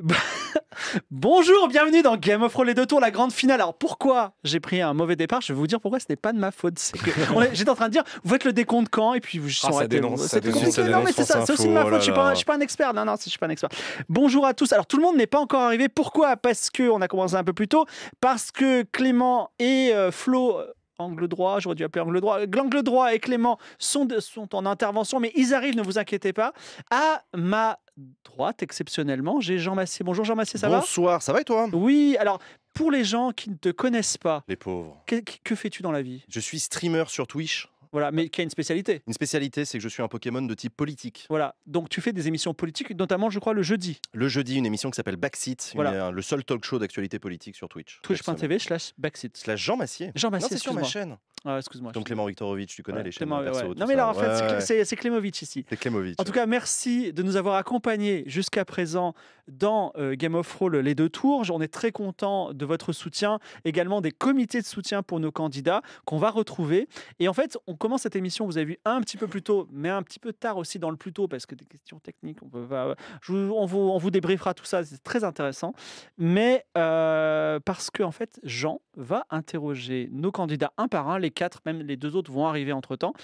Bonjour, bienvenue dans Game of Thrones les deux tours, la grande finale. Alors pourquoi j'ai pris un mauvais départ Je vais vous dire pourquoi ce n'est pas de ma faute. J'étais en train de dire, vous faites le décompte quand Et puis vous ah, ça dénonce, ça dénonce, Non mais c'est ça, c'est aussi de ma faute. je suis pas, oh suis pas un expert. Non non, je suis pas un expert. Bonjour à tous. Alors tout le monde n'est pas encore arrivé. Pourquoi Parce que on a commencé un peu plus tôt. Parce que Clément et euh, Flo angle droit, j'aurais dû appeler angle droit. L'angle droit et Clément sont, en intervention, mais ils arrivent, ne vous inquiétez pas. À ma droite, exceptionnellement, j'ai Jean Massé. Bonjour Jean Massé, ça va Bonsoir, ça va et toi Oui, alors pour les gens qui ne te connaissent pas, les pauvres, que fais-tu dans la vie Je suis streamer sur Twitch. Voilà, mais qui a une spécialité. Une spécialité, c'est que je suis un Pokémon de type politique. Voilà, donc tu fais des émissions politiques, notamment, je crois, le jeudi. Le jeudi, une émission qui s'appelle Backseat, euh, le seul talk show d'actualité politique sur Twitch. Twitch.tv slash Backseat. Slash Jean Massier. Jean Massier, c'est sur ma chaîne. Ah, excuse-moi. Donc Clément Viktorovitch, tu connais les chaînes Clément, Non mais là, en fait, c'est Clémovitch ici. C'est Clémovitch. En tout cas, merci de nous avoir accompagnés jusqu'à présent dans euh, Game of Thrones, les deux tours. On est très content de votre soutien, également des comités de soutien pour nos candidats qu'on va retrouver. Et en fait, on commence cette émission, vous avez vu un petit peu plus tôt, mais un petit peu tard aussi dans le plus tôt, parce que des questions techniques, on, vous, on débriefera tout ça, c'est très intéressant. Mais euh, parce que, en fait, Jean va interroger nos candidats un par un, les quatre, même les deux autres vont arriver entre-temps,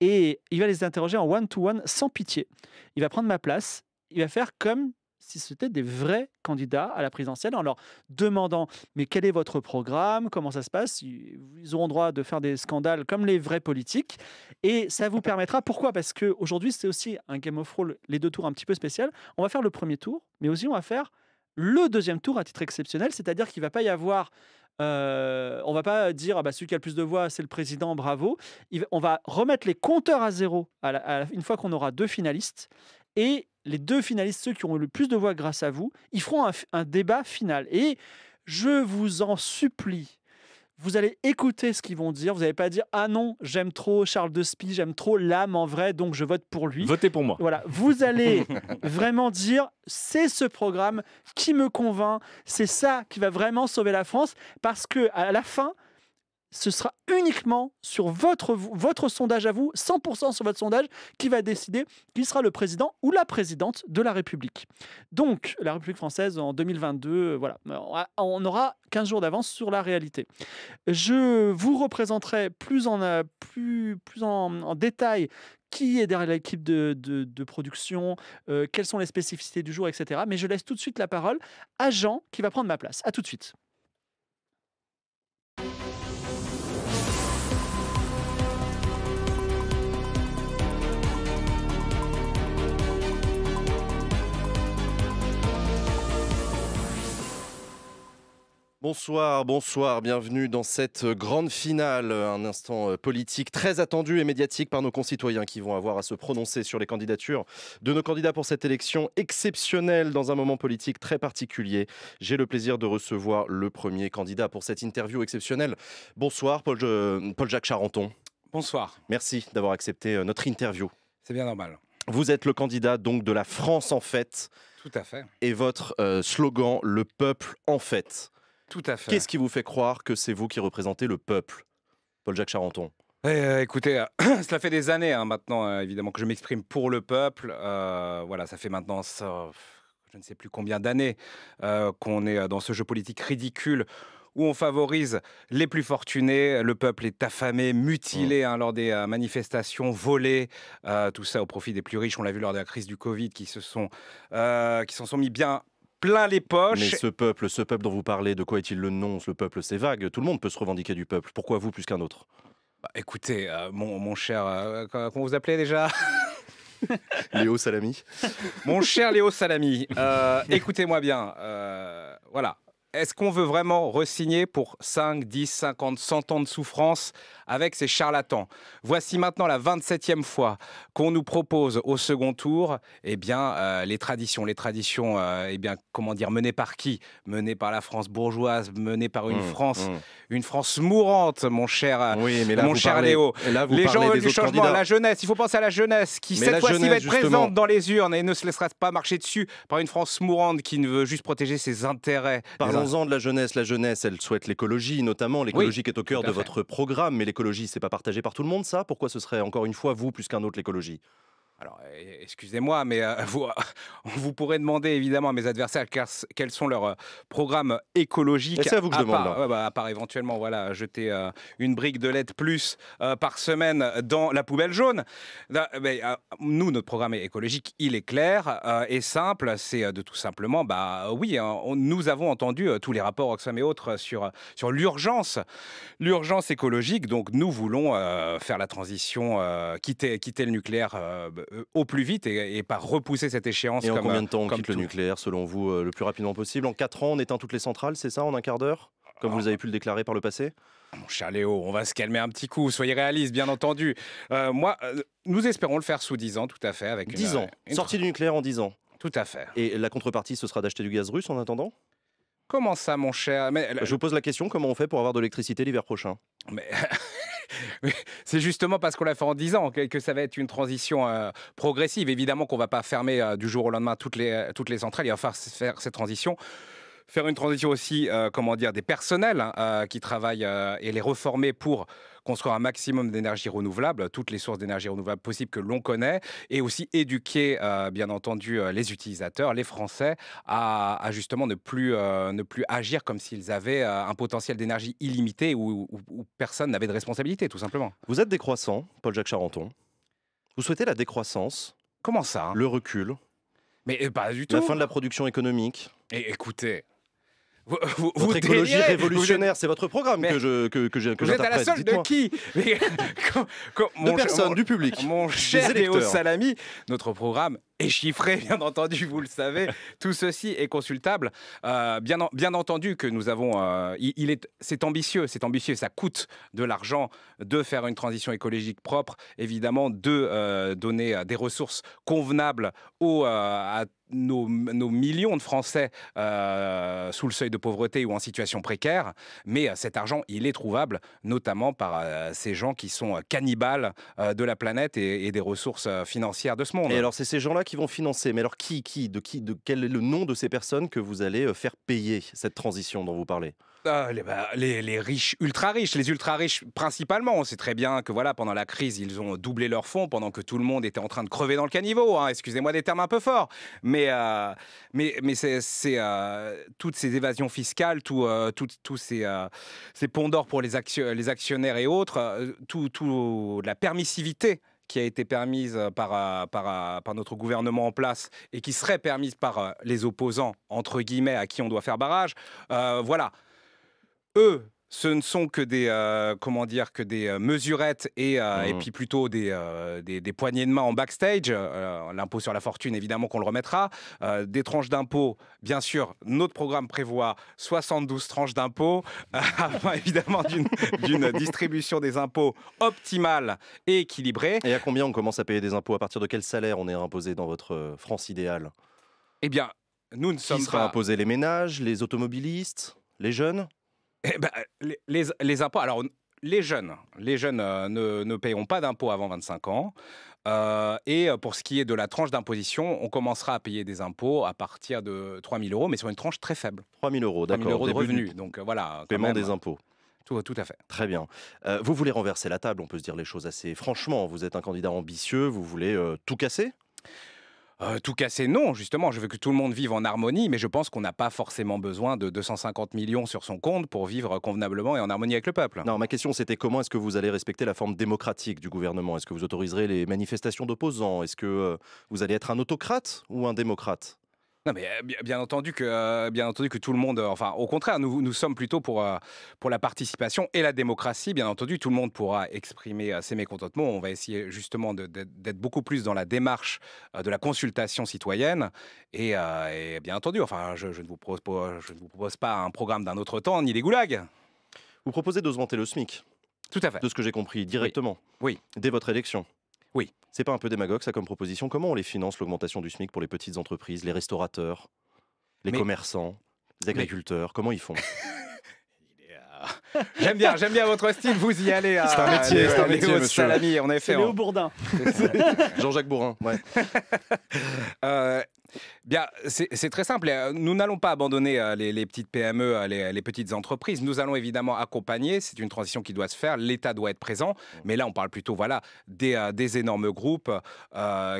et il va les interroger en one to -one, sans pitié. Il va prendre ma place, il va faire comme si c'était des vrais candidats à la présidentielle en leur demandant mais quel est votre programme, comment ça se passe, ils auront droit de faire des scandales comme les vrais politiques et ça vous permettra pourquoi parce que aujourd'hui c'est aussi un game of Thrones, les deux tours un petit peu spécial. On va faire le premier tour mais aussi on va faire le deuxième tour à titre exceptionnel, c'est-à-dire qu'il va pas y avoir On euh, on va pas dire ah bah, celui qui a le plus de voix, c'est le président, bravo. on va remettre les compteurs à zéro une fois qu'on aura deux finalistes. Et les deux finalistes, ceux qui ont eu le plus de voix grâce à vous, ils feront un, débat final. Et je vous en supplie, vous allez écouter ce qu'ils vont dire. Vous n'allez pas dire Ah non, j'aime trop Charles de Spie, j'aime trop l'âme en vrai, donc je vote pour lui. Votez pour moi. Voilà, vous allez vraiment dire C'est ce programme qui me convainc, c'est ça qui va vraiment sauver la France, parce que à la fin, ce sera uniquement sur votre, votre sondage à vous, 100% sur votre sondage, qui va décider qui sera le président ou la présidente de la République. Donc, la République française en 2022, euh, voilà, euh, on aura 15 jours d'avance sur la réalité. Je vous représenterai plus en, euh, plus, en, détail qui est derrière l'équipe de, production, quelles sont les spécificités du jour, etc. Mais je laisse tout de suite la parole à Jean qui va prendre ma place. À tout de suite. Bonsoir, bonsoir, bienvenue dans cette grande finale, un instant euh, politique très attendu et médiatique par nos concitoyens qui vont avoir à se prononcer sur les candidatures de nos candidats pour cette élection exceptionnelle dans un moment politique très particulier. J'ai le plaisir de recevoir le premier candidat pour cette interview exceptionnelle. Bonsoir Paul-Jacques Charenton. Bonsoir. Merci d'avoir accepté euh, notre interview. C'est bien normal. Vous êtes le candidat donc de la France en fait Tout à fait. Et votre euh, slogan, le peuple en fête. Tout à fait. Qu'est-ce qui vous fait croire que c'est vous qui représentez le peuple, Paul-Jacques Charenton eh, euh, écoutez, euh, cela fait des années hein, maintenant, euh, évidemment, que je m'exprime pour le peuple. voilà, ça fait maintenant je ne sais plus combien d'années qu'on est dans ce jeu politique ridicule où on favorise les plus fortunés. Le peuple est affamé, mutilé mmh. hein, lors des manifestations, volé, tout ça au profit des plus riches. On l'a vu lors de la crise du Covid, qui se sont, qui s'en sont mis bien plein les poches. Mais ce peuple, ce peuple dont vous parlez, de quoi est-il le nom Le peuple, c'est vague. Tout le monde peut se revendiquer du peuple. Pourquoi vous plus qu'un autre bah, Écoutez, euh, mon, cher, euh, euh, vous appelait déjà Léo Salami. Mon cher Léo Salami, écoutez-moi bien. voilà. Est-ce qu'on veut vraiment ressigner pour 5, 10, 50, 100 ans de souffrance avec ces charlatans. Voici maintenant la 27e fois qu'on nous propose au second tour eh bien, euh, les traditions. Les traditions, euh, eh bien, comment dire, menées par qui Menées par la France bourgeoise, menées par une mmh, France, mmh. une France mourante, mon cher, euh, mon cher Léo. les gens veulent du changement, la jeunesse. Il faut penser à la jeunesse qui, cette fois-ci, va être présente dans les urnes et ne se laissera pas marcher dessus par une France mourante qui ne veut juste protéger ses intérêts. Parlons-en de la jeunesse. La jeunesse, elle souhaite l'écologie, notamment l'écologie qui est au cœur de votre programme, mais l'écologie, c'est pas partagé par tout le monde, ça Pourquoi ce serait encore une fois vous plus qu'un autre l'écologie alors, eh, eh, excusez-moi, mais euh, vous, euh, vous, pourrez demander évidemment à mes adversaires quels sont leurs euh, programmes écologiques. Et ça, vous que je demande. Bah, à part éventuellement voilà, jeter une brique de lait plus par semaine dans la poubelle jaune. Eh ben, nous, notre programme écologique, il est clair et simple. C'est de tout simplement, bah oui, hein, nous avons entendu tous les rapports Oxfam et autres sur, sur l'urgence, l'urgence écologique. Donc, nous voulons faire la transition, quitter, quitter le nucléaire euh, au plus vite et, par pas repousser cette échéance. Et en combien de temps on quitte le nucléaire, selon vous, euh, le plus rapidement possible En 4 ans, on éteint toutes les centrales, c'est ça, en un quart d'heure comme vous ah. avez pu le déclarer par le passé Mon cher Léo, on va se calmer un petit coup, soyez réaliste, bien entendu. Euh, moi, nous espérons le faire sous 10 ans, tout à fait. Avec 10 ans Sortie du nucléaire en 10 ans Tout à fait. Et la contrepartie, ce sera d'acheter du gaz russe en attendant Comment ça, mon cher bah, Je vous pose la question, comment on fait pour avoir de l'électricité l'hiver prochain c'est justement parce qu'on l'a fait en 10 ans que, ça va être une transition euh, progressive. Évidemment qu'on ne va pas fermer euh, du jour au lendemain toutes les, euh, toutes les centrales, il va falloir faire cette transition faire une transition aussi, comment dire, des personnels hein, qui travaillent et les reformer pour construire un maximum d'énergie renouvelable, toutes les sources d'énergie renouvelable possibles que l'on connaît, et aussi éduquer, euh, bien entendu, euh, les utilisateurs, les Français, à, justement ne plus, euh, ne plus agir comme s'ils avaient un potentiel d'énergie illimité où, personne n'avait de responsabilité, tout simplement. Vous êtes décroissant, Paul-Jacques Charenton. Vous souhaitez la décroissance Comment ça hein Le recul mais pas du tout. La fin de la production économique. Et écoutez, vous, votre révolutionnaire, c'est votre programme que je que, que, Vous êtes à la solde de qui De personne, du public. Mon cher Léo Salami, notre programme est chiffré, bien entendu, vous le savez. Tout ceci est consultable. Euh, bien, bien entendu que nous avons... Euh, il, est, c'est ambitieux, c'est ambitieux. Ça coûte de l'argent de faire une transition écologique propre, évidemment, de euh, donner des ressources convenables aux, à nos, millions de Français euh, sous le seuil de pauvreté ou en situation précaire, mais euh, cet argent, il est trouvable, notamment par euh, ces gens qui sont cannibales de la planète et, des ressources financières de ce monde. Et alors, c'est ces gens-là qui vont financer. Mais alors, qui, qui, de qui, de quel est le nom de ces personnes que vous allez faire payer cette transition dont vous parlez bah, les, riches, ultra riches, les ultra riches principalement. On sait très bien que voilà, pendant la crise, ils ont doublé leurs fonds pendant que tout le monde était en train de crever dans le caniveau. Hein. Excusez-moi des termes un peu forts, mais euh, mais c'est euh, toutes ces évasions fiscales, euh, tous ces ponts d'or pour les, actionnaires et autres, tout la permissivité qui a été permise par, par, notre gouvernement en place et qui serait permise par les opposants, entre guillemets, à qui on doit faire barrage. voilà, eux, ce ne sont que des euh, comment dire que des euh, mesurettes et, euh, et mmh. puis plutôt des, des, poignées de main en backstage l'impôt sur la fortune évidemment qu'on le remettra des tranches d'impôts bien sûr notre programme prévoit 72 tranches d'impôts afin évidemment d'une distribution des impôts optimale et équilibrée et à combien on commence à payer des impôts à partir de quel salaire on est imposé dans votre France idéale eh bien nous ne Qui sommes sera imposé les ménages les automobilistes les jeunes eh ben, les, impôts, alors les jeunes, les jeunes euh, ne, ne payeront pas d'impôts avant 25 ans. Euh, et euh, pour ce qui est de la tranche d'imposition, on commencera à payer des impôts à partir de 3 000 euros, mais sur une tranche très faible. 3 000 euros, d'accord. euros de revenus. Donc voilà. Paiement des impôts. Tout, tout, à fait. Très bien. vous voulez renverser la table, on peut se dire les choses assez franchement. Vous êtes un candidat ambitieux, vous voulez tout casser euh, tout casser, non, justement, je veux que tout le monde vive en harmonie, mais je pense qu'on n'a pas forcément besoin de 250 millions sur son compte pour vivre convenablement et en harmonie avec le peuple. Non, ma question c'était comment est-ce que vous allez respecter la forme démocratique du gouvernement Est-ce que vous autoriserez les manifestations d'opposants Est-ce que euh, vous allez être un autocrate ou un démocrate non, mais eh, bien entendu que, euh, bien entendu que tout le monde, euh, enfin, au contraire, nous, nous sommes plutôt pour, euh, pour la participation et la démocratie. Bien entendu, tout le monde pourra exprimer ses mécontentements. On va essayer justement d'être beaucoup plus dans la démarche de la consultation citoyenne. Et, bien entendu, enfin, je, ne vous propose pas, je ne vous propose pas un programme d'un autre temps, ni des goulags. Vous proposez d'augmenter le SMIC. Tout à fait. De ce que j'ai compris, directement. oui. Dès votre élection. Oui. C'est pas un peu démagogue, ça, comme proposition Comment on les finance, l'augmentation du SMIC pour les petites entreprises, les restaurateurs, les commerçants, les agriculteurs Comment ils font euh, J'aime bien, j'aime bien votre style. Vous y allez. C'est euh, un métier, c'est un métier, monsieur. Salami, en Bourdin. Jean-Jacques Bourdin. Ouais. Euh, Bien, c'est très simple. Euh, nous n'allons pas abandonner euh, les, petites PME, euh, les, petites entreprises. Nous allons évidemment accompagner. C'est une transition qui doit se faire. L'État doit être présent. Mmh. Mais là, on parle plutôt voilà, des, énormes groupes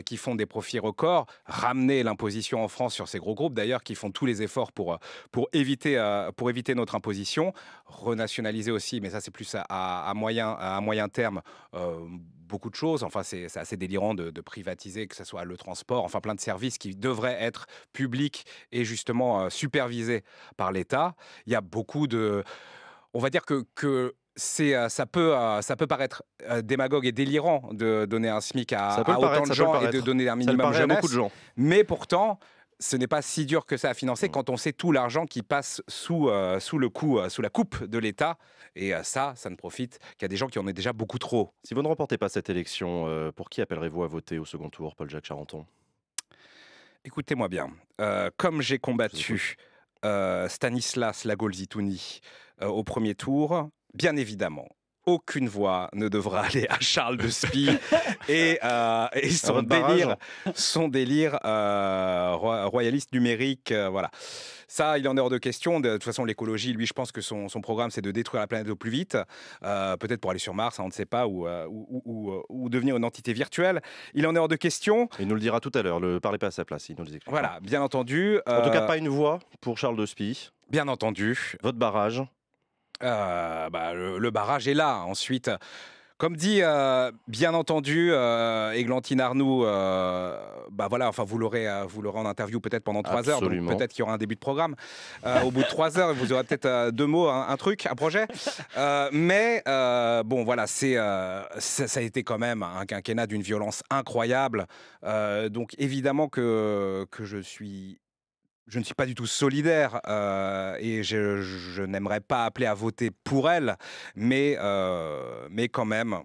qui font des profits records. Ramener l'imposition en France sur ces gros groupes, d'ailleurs, qui font tous les efforts pour, pour, éviter, pour éviter notre imposition. Renationaliser aussi, mais ça, c'est plus à, moyen, à moyen terme beaucoup de choses. Enfin, c'est assez délirant de, privatiser, que ce soit le transport, enfin plein de services qui devraient être publics et justement euh, supervisés par l'État. Il y a beaucoup de... On va dire que, c'est euh, ça peut euh, ça peut paraître démagogue et délirant de donner un SMIC à, autant de gens et de donner un minimum à beaucoup de gens. Mais pourtant, ce n'est pas si dur que ça à financer mmh. quand on sait tout l'argent qui passe sous, euh, le euh, sous la coupe de l'État. Et euh, ça, ça ne profite qu'à des gens qui en ont déjà beaucoup trop. Si vous ne remportez pas cette élection, pour qui appellerez-vous à voter au second tour, Paul-Jacques Charenton Écoutez-moi bien. comme j'ai combattu Stanislas Lagolzitouni au premier tour, bien évidemment, aucune voix ne devra aller à Charles de Spie et, euh, son, délire, euh, royaliste numérique. Euh, voilà. Ça, il en est hors de question. De, toute façon, l'écologie, lui, je pense que son, programme, c'est de détruire la planète au plus vite, peut-être pour aller sur Mars, hein, on ne sait pas, ou, devenir une entité virtuelle. Il en est hors de question. Il nous le dira tout à l'heure, ne parlez pas à sa place, il nous dit Voilà, bien entendu. En tout cas, pas une voix pour Charles de Spie. Bien entendu. Votre barrage. Euh, bah, le, barrage est là. Ensuite, comme dit, euh, bien entendu, euh, Eglantine Arnoux, bah voilà, enfin vous l'aurez, vous en interview peut-être pendant trois heures, peut-être qu'il y aura un début de programme. au bout de trois heures, vous aurez peut-être deux mots, un, truc, un projet. mais bon, voilà, c'est ça, a été quand même un quinquennat d'une violence incroyable. donc évidemment que que je suis je ne suis pas du tout solidaire euh, et je, je, n'aimerais pas appeler à voter pour elle, mais, euh, mais quand même,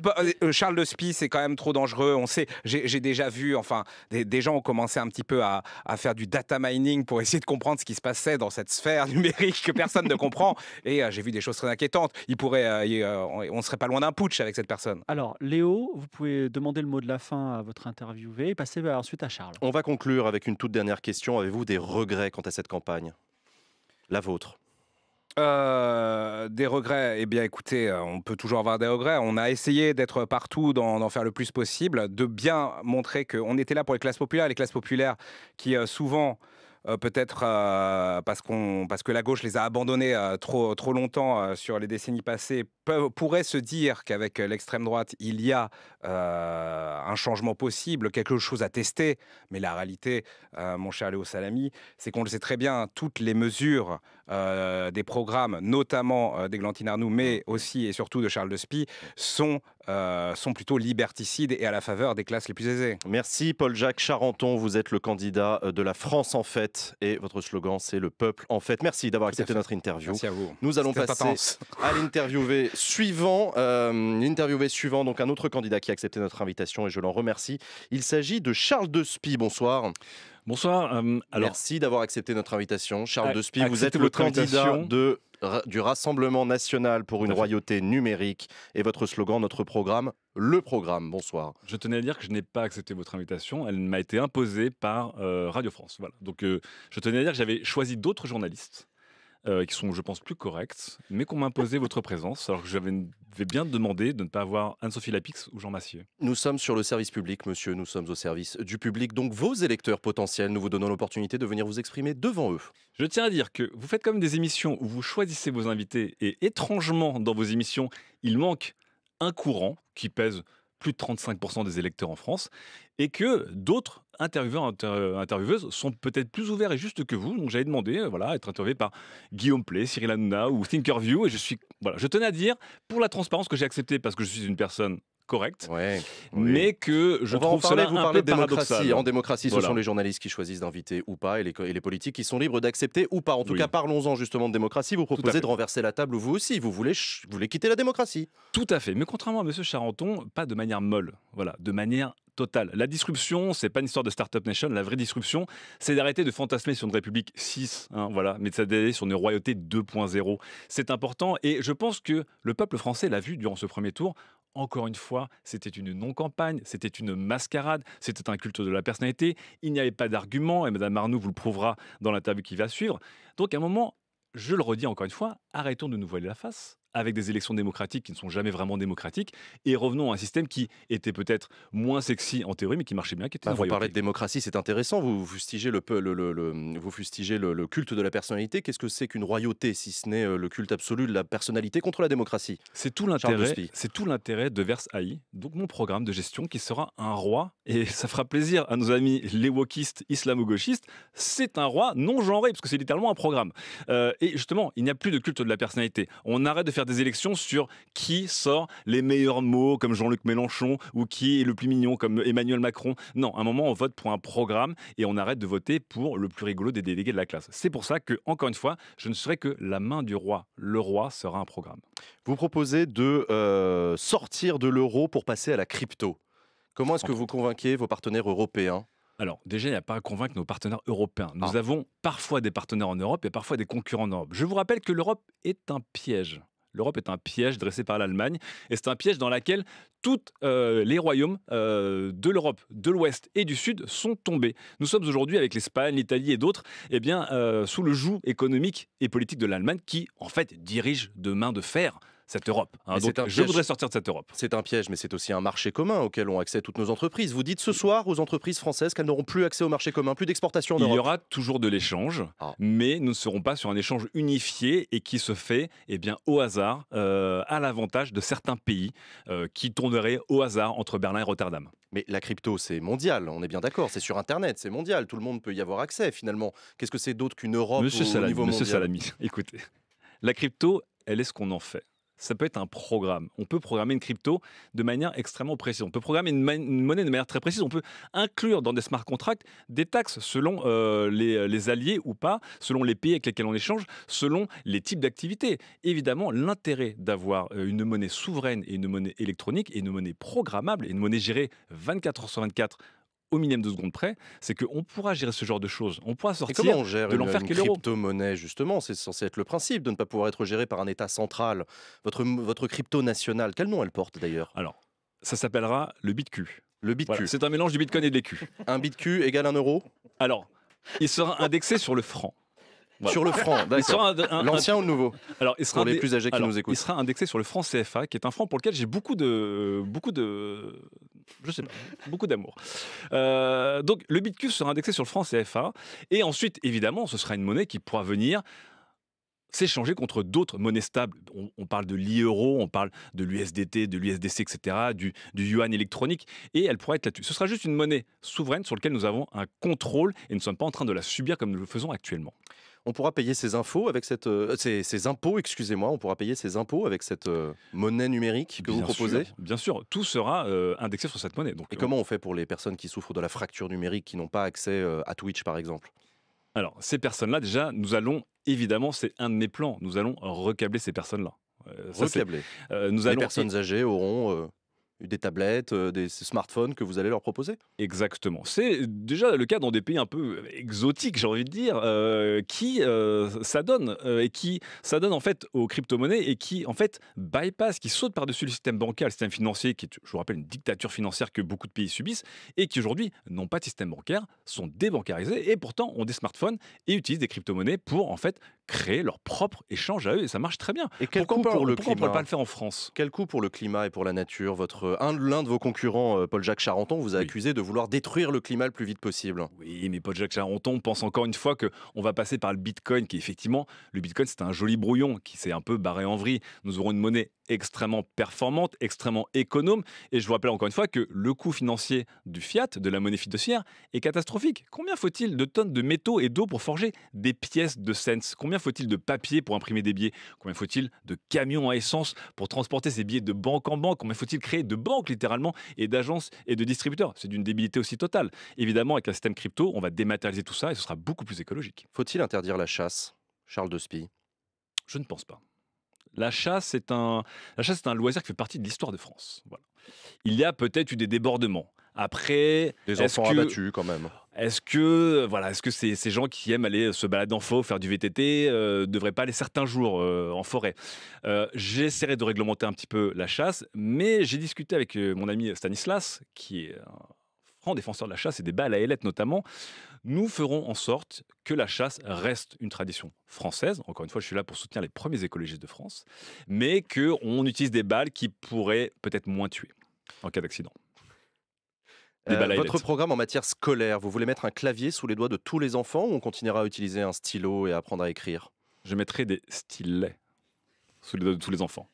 bah, euh, euh, Charles de Spi, c'est quand même trop dangereux. On sait, j'ai déjà vu, enfin, des, gens ont commencé un petit peu à, faire du data mining pour essayer de comprendre ce qui se passait dans cette sphère numérique que personne ne comprend. Et euh, j'ai vu des choses très inquiétantes. Il pourrait, on serait pas loin d'un putsch avec cette personne. Alors, Léo, vous pouvez demander le mot de la fin à votre interviewé et passer bah, ensuite à Charles. On va conclure avec une toute dernière question. Avez-vous des regrets quant à cette campagne La vôtre euh, des regrets, eh bien écoutez, euh, on peut toujours avoir des regrets. On a essayé d'être partout, d'en faire le plus possible, de bien montrer qu'on était là pour les classes populaires, les classes populaires qui euh, souvent... peut-être parce, qu'on, parce que la gauche les a abandonnés trop, trop longtemps sur les décennies passées, peuvent, pourraient se dire qu'avec l'extrême droite, il y a un changement possible, quelque chose à tester. Mais la réalité, mon cher Léo Salami, c'est qu'on le sait très bien, toutes les mesures euh, des programmes, notamment euh, d'Eglantine Arnoux, mais aussi et surtout de Charles de Spie, sont, euh, sont plutôt liberticides et à la faveur des classes les plus aisées. Merci Paul-Jacques Charenton, vous êtes le candidat de la France en fête et votre slogan c'est le peuple en fête. Merci d'avoir accepté notre interview. Merci à vous. Nous allons passer à l'interviewé suivant, l'interviewé suivant, donc un autre candidat qui a accepté notre invitation et je l'en remercie. Il s'agit de Charles de Spie. Bonsoir. Bonsoir. Euh, alors... Merci d'avoir accepté notre invitation. Charles Despie, vous êtes le candidat du Rassemblement national pour une royauté numérique et votre slogan, notre programme, le programme. Bonsoir. Je tenais à dire que je n'ai pas accepté votre invitation. Elle m'a été imposée par euh, Radio France. Voilà. Donc euh, je tenais à dire que j'avais choisi d'autres journalistes euh, qui sont, je pense, plus correctes, mais qu'on m'imposait votre présence, alors que j'avais bien demandé de ne pas avoir Anne-Sophie Lapix ou Jean Massier. Nous sommes sur le service public, monsieur, nous sommes au service du public, donc vos électeurs potentiels, nous vous donnons l'opportunité de venir vous exprimer devant eux. Je tiens à dire que vous faites comme des émissions où vous choisissez vos invités, et étrangement, dans vos émissions, il manque un courant qui pèse plus de 35% des électeurs en France, et que d'autres intervieweurs, euh, intervieweuses sont peut-être plus ouverts et justes que vous. Donc j'avais demandé, euh, voilà, être interviewé par Guillaume Play, Cyril Hanouna ou Thinkerview. Et je suis, voilà, je tenais à dire, pour la transparence, que j'ai accepté parce que je suis une personne correcte, mais que je pense trouve cela vous de démocratie. En démocratie, ce sont les journalistes qui choisissent d'inviter ou pas, et les, politiques qui sont libres d'accepter ou pas. En tout cas, parlons-en justement de démocratie. Vous proposez de renverser la table, vous aussi. Vous voulez, vous voulez quitter la démocratie. Tout à fait. Mais contrairement à M. Charenton, pas de manière molle. Voilà, de manière la disruption, c'est pas une histoire de start-up Nation. La vraie disruption, c'est d'arrêter de fantasmer sur une République 6, hein, voilà, mais de s'adapter sur une royauté 2.0. C'est important et je pense que le peuple français l'a vu durant ce premier tour. Encore une fois, c'était une non-campagne, c'était une mascarade, c'était un culte de la personnalité. Il n'y avait pas d'argument, et Madame Arnoux vous le prouvera dans l'interview qui va suivre. Donc, à un moment, je le redis encore une fois, arrêtons de nous voiler la face, avec des élections démocratiques qui ne sont jamais vraiment démocratiques, et revenons à un système qui était peut-être moins sexy en théorie, mais qui marchait bien, qui était... Bah, vous parlez de démocratie, c'est intéressant, vous, fustigez, le, le, le, vous fustigez le, culte de la personnalité, qu'est-ce que c'est qu'une royauté, si ce n'est euh, le culte absolu de la personnalité contre la démocratie C'est tout l'intérêt c'est tout l'intérêt de Versailles. donc mon programme de gestion qui sera un roi, et ça fera plaisir à nos amis les wokistes islamo-gauchistes, c'est un roi non genré, parce que c'est littéralement un programme. Euh, et justement, il n'y a plus de culte de la personnalité. On arrête de faire des élections sur qui sort les meilleurs mots comme Jean-Luc Mélenchon ou qui est le plus mignon comme Emmanuel Macron. Non, à un moment, on vote pour un programme et on arrête de voter pour le plus rigolo des délégués de la classe. C'est pour ça que, encore une fois, je ne serai que la main du roi. Le roi sera un programme. Vous proposez de euh, sortir de l'euro pour passer à la crypto. Comment est-ce que vous convainquez vos partenaires européens alors, déjà, il n'y a pas à convaincre nos partenaires européens. Nous ah. avons parfois des partenaires en Europe et parfois des concurrents en Europe. Je vous rappelle que l'Europe est un piège l'Europe est un piège dressé par l'Allemagne, et c'est un piège dans lequel tous euh, les royaumes euh, de l'Europe, de l'Ouest et du Sud sont tombés. Nous sommes aujourd'hui avec l'Espagne, l'Italie et d'autres, eh bien, euh, sous le joug économique et politique de l'Allemagne qui, en fait, dirige de main de fer cette Europe. Hein. je voudrais sortir de cette Europe. C'est un piège, mais c'est aussi un marché commun auquel ont accès toutes nos entreprises. Vous dites ce soir aux entreprises françaises qu'elles n'auront plus accès au marché commun, plus d'exportation en Il y aura toujours de l'échange, ah. mais nous ne serons pas sur un échange unifié et qui se fait et eh bien, au hasard, euh, à l'avantage de certains pays euh, qui tourneraient au hasard entre Berlin et Rotterdam. Mais la crypto, c'est mondial, on est bien d'accord, c'est sur Internet, c'est mondial, tout le monde peut y avoir accès finalement. Qu'est-ce que c'est d'autre qu'une Europe au, niveau Monsieur Salami, écoutez, la crypto, elle est ce qu'on en fait ça peut être un programme. On peut programmer une crypto de manière extrêmement précise. On peut programmer une, monnaie de manière très précise. On peut inclure dans des smart contracts des taxes selon euh, les, les, alliés ou pas, selon les pays avec lesquels on échange, selon les types d'activités. Évidemment, l'intérêt d'avoir euh, une monnaie souveraine et une monnaie électronique et une monnaie programmable et une monnaie gérée 24 heures sur 24 au minimum de secondes près, c'est qu'on pourra gérer ce genre de choses. On pourra sortir que de l'enfer qu'est l'euro. crypto-monnaie, justement, c'est censé être le principe de ne pas pouvoir être géré par un État central. Votre, votre crypto nationale, quel nom elle porte d'ailleurs Alors, ça s'appellera le BitQ. Le BitQ. c'est un mélange du Bitcoin et de l'écu. Un BitQ égale un euro Alors, il sera indexé sur le franc. Sur le franc, d'accord. L'ancien ou le nouveau Alors, il sera pour les plus âgés qui nous écoutent. Il sera indexé sur le franc CFA, qui est un franc pour lequel j'ai beaucoup de, beaucoup de, je sais pas, beaucoup d'amour. Euh, donc, le Bitcus sera indexé sur le franc CFA, et ensuite, évidemment, ce sera une monnaie qui pourra venir s'échanger contre d'autres monnaies stables. On, parle de l'euro, on parle de l'USDT, de l'USDC, etc., du, du, yuan électronique, et elle pourra être là-dessus. Ce sera juste une monnaie souveraine sur laquelle nous avons un contrôle et nous ne sommes pas en train de la subir comme nous le faisons actuellement on pourra payer ses euh, impôts, excusez-moi, on pourra payer ses impôts avec cette euh, monnaie numérique que vous proposez Bien sûr, tout sera euh, indexé sur cette monnaie. Donc, Et comment on fait pour les personnes qui souffrent de la fracture numérique, qui n'ont pas accès à Twitch par exemple Alors, ces personnes-là, déjà, nous allons, évidemment, c'est un de mes plans, nous allons recabler ces personnes-là. Ça, recabler. nous Les personnes âgées auront des tablettes, euh, des smartphones que vous allez leur proposer. Exactement. C'est déjà le cas dans des pays un peu euh, exotiques, j'ai envie de dire, euh, qui s'adonnent et qui en fait aux crypto-monnaies et qui en fait bypass, qui sautent par-dessus le système bancaire, le système financier, qui est, je vous rappelle, une dictature financière que beaucoup de pays subissent et qui aujourd'hui n'ont pas de système bancaire, sont débancarisés et pourtant ont des smartphones et utilisent des crypto-monnaies pour en fait créer leur propre échange à eux et ça marche très bien. Et quel pourquoi coût pour le pas le faire en France Quel coup pour le climat et pour la nature Votre un l'un de vos concurrents, euh, Paul-Jacques Charenton, vous a accusé de vouloir détruire le climat le plus vite possible. Oui, mais Paul-Jacques Charenton pense encore une fois que on va passer par le Bitcoin, qui effectivement, le Bitcoin c'est un joli brouillon qui s'est un peu barré en vrille. Nous aurons une monnaie extrêmement performante, extrêmement économe. Et je vous rappelle encore une fois que le coût financier du fiat, de la monnaie fiduciaire, est catastrophique. Combien faut-il de tonnes de métaux et d'eau pour forger des pièces de cents Combien faut-il de papier pour imprimer des billets Combien faut-il de camions à essence pour transporter ces billets de banque en banque Combien faut-il créer de banques littéralement et d'agences et de distributeurs C'est d'une débilité aussi totale. Évidemment, avec un système crypto, on va dématérialiser tout ça et ce sera beaucoup plus écologique. Faut-il interdire la chasse Charles Spie. Je ne pense pas. La chasse est un, la chasse un loisir qui fait partie de l'histoire de France. Il y a peut-être eu des débordements. Après, des enfants abattus quand même. Est-ce que voilà, est-ce que ces, ces, gens qui aiment aller se balader en faux, faire du VTT, ne euh, devraient pas aller certains jours euh, en forêt euh, J'essaierai de réglementer un petit peu la chasse, mais j'ai discuté avec mon ami Stanislas, qui est un franc défenseur de la chasse et des balles à ailettes notamment, nous ferons en sorte que la chasse reste une tradition française. Encore une fois, je suis là pour soutenir les premiers écologistes de France, mais qu'on utilise des balles qui pourraient peut-être moins tuer en cas d'accident. Euh, votre programme en matière scolaire, vous voulez mettre un clavier sous les doigts de tous les enfants ou on continuera à utiliser un stylo et à apprendre à écrire Je mettrai des stylets sous les doigts de tous les enfants.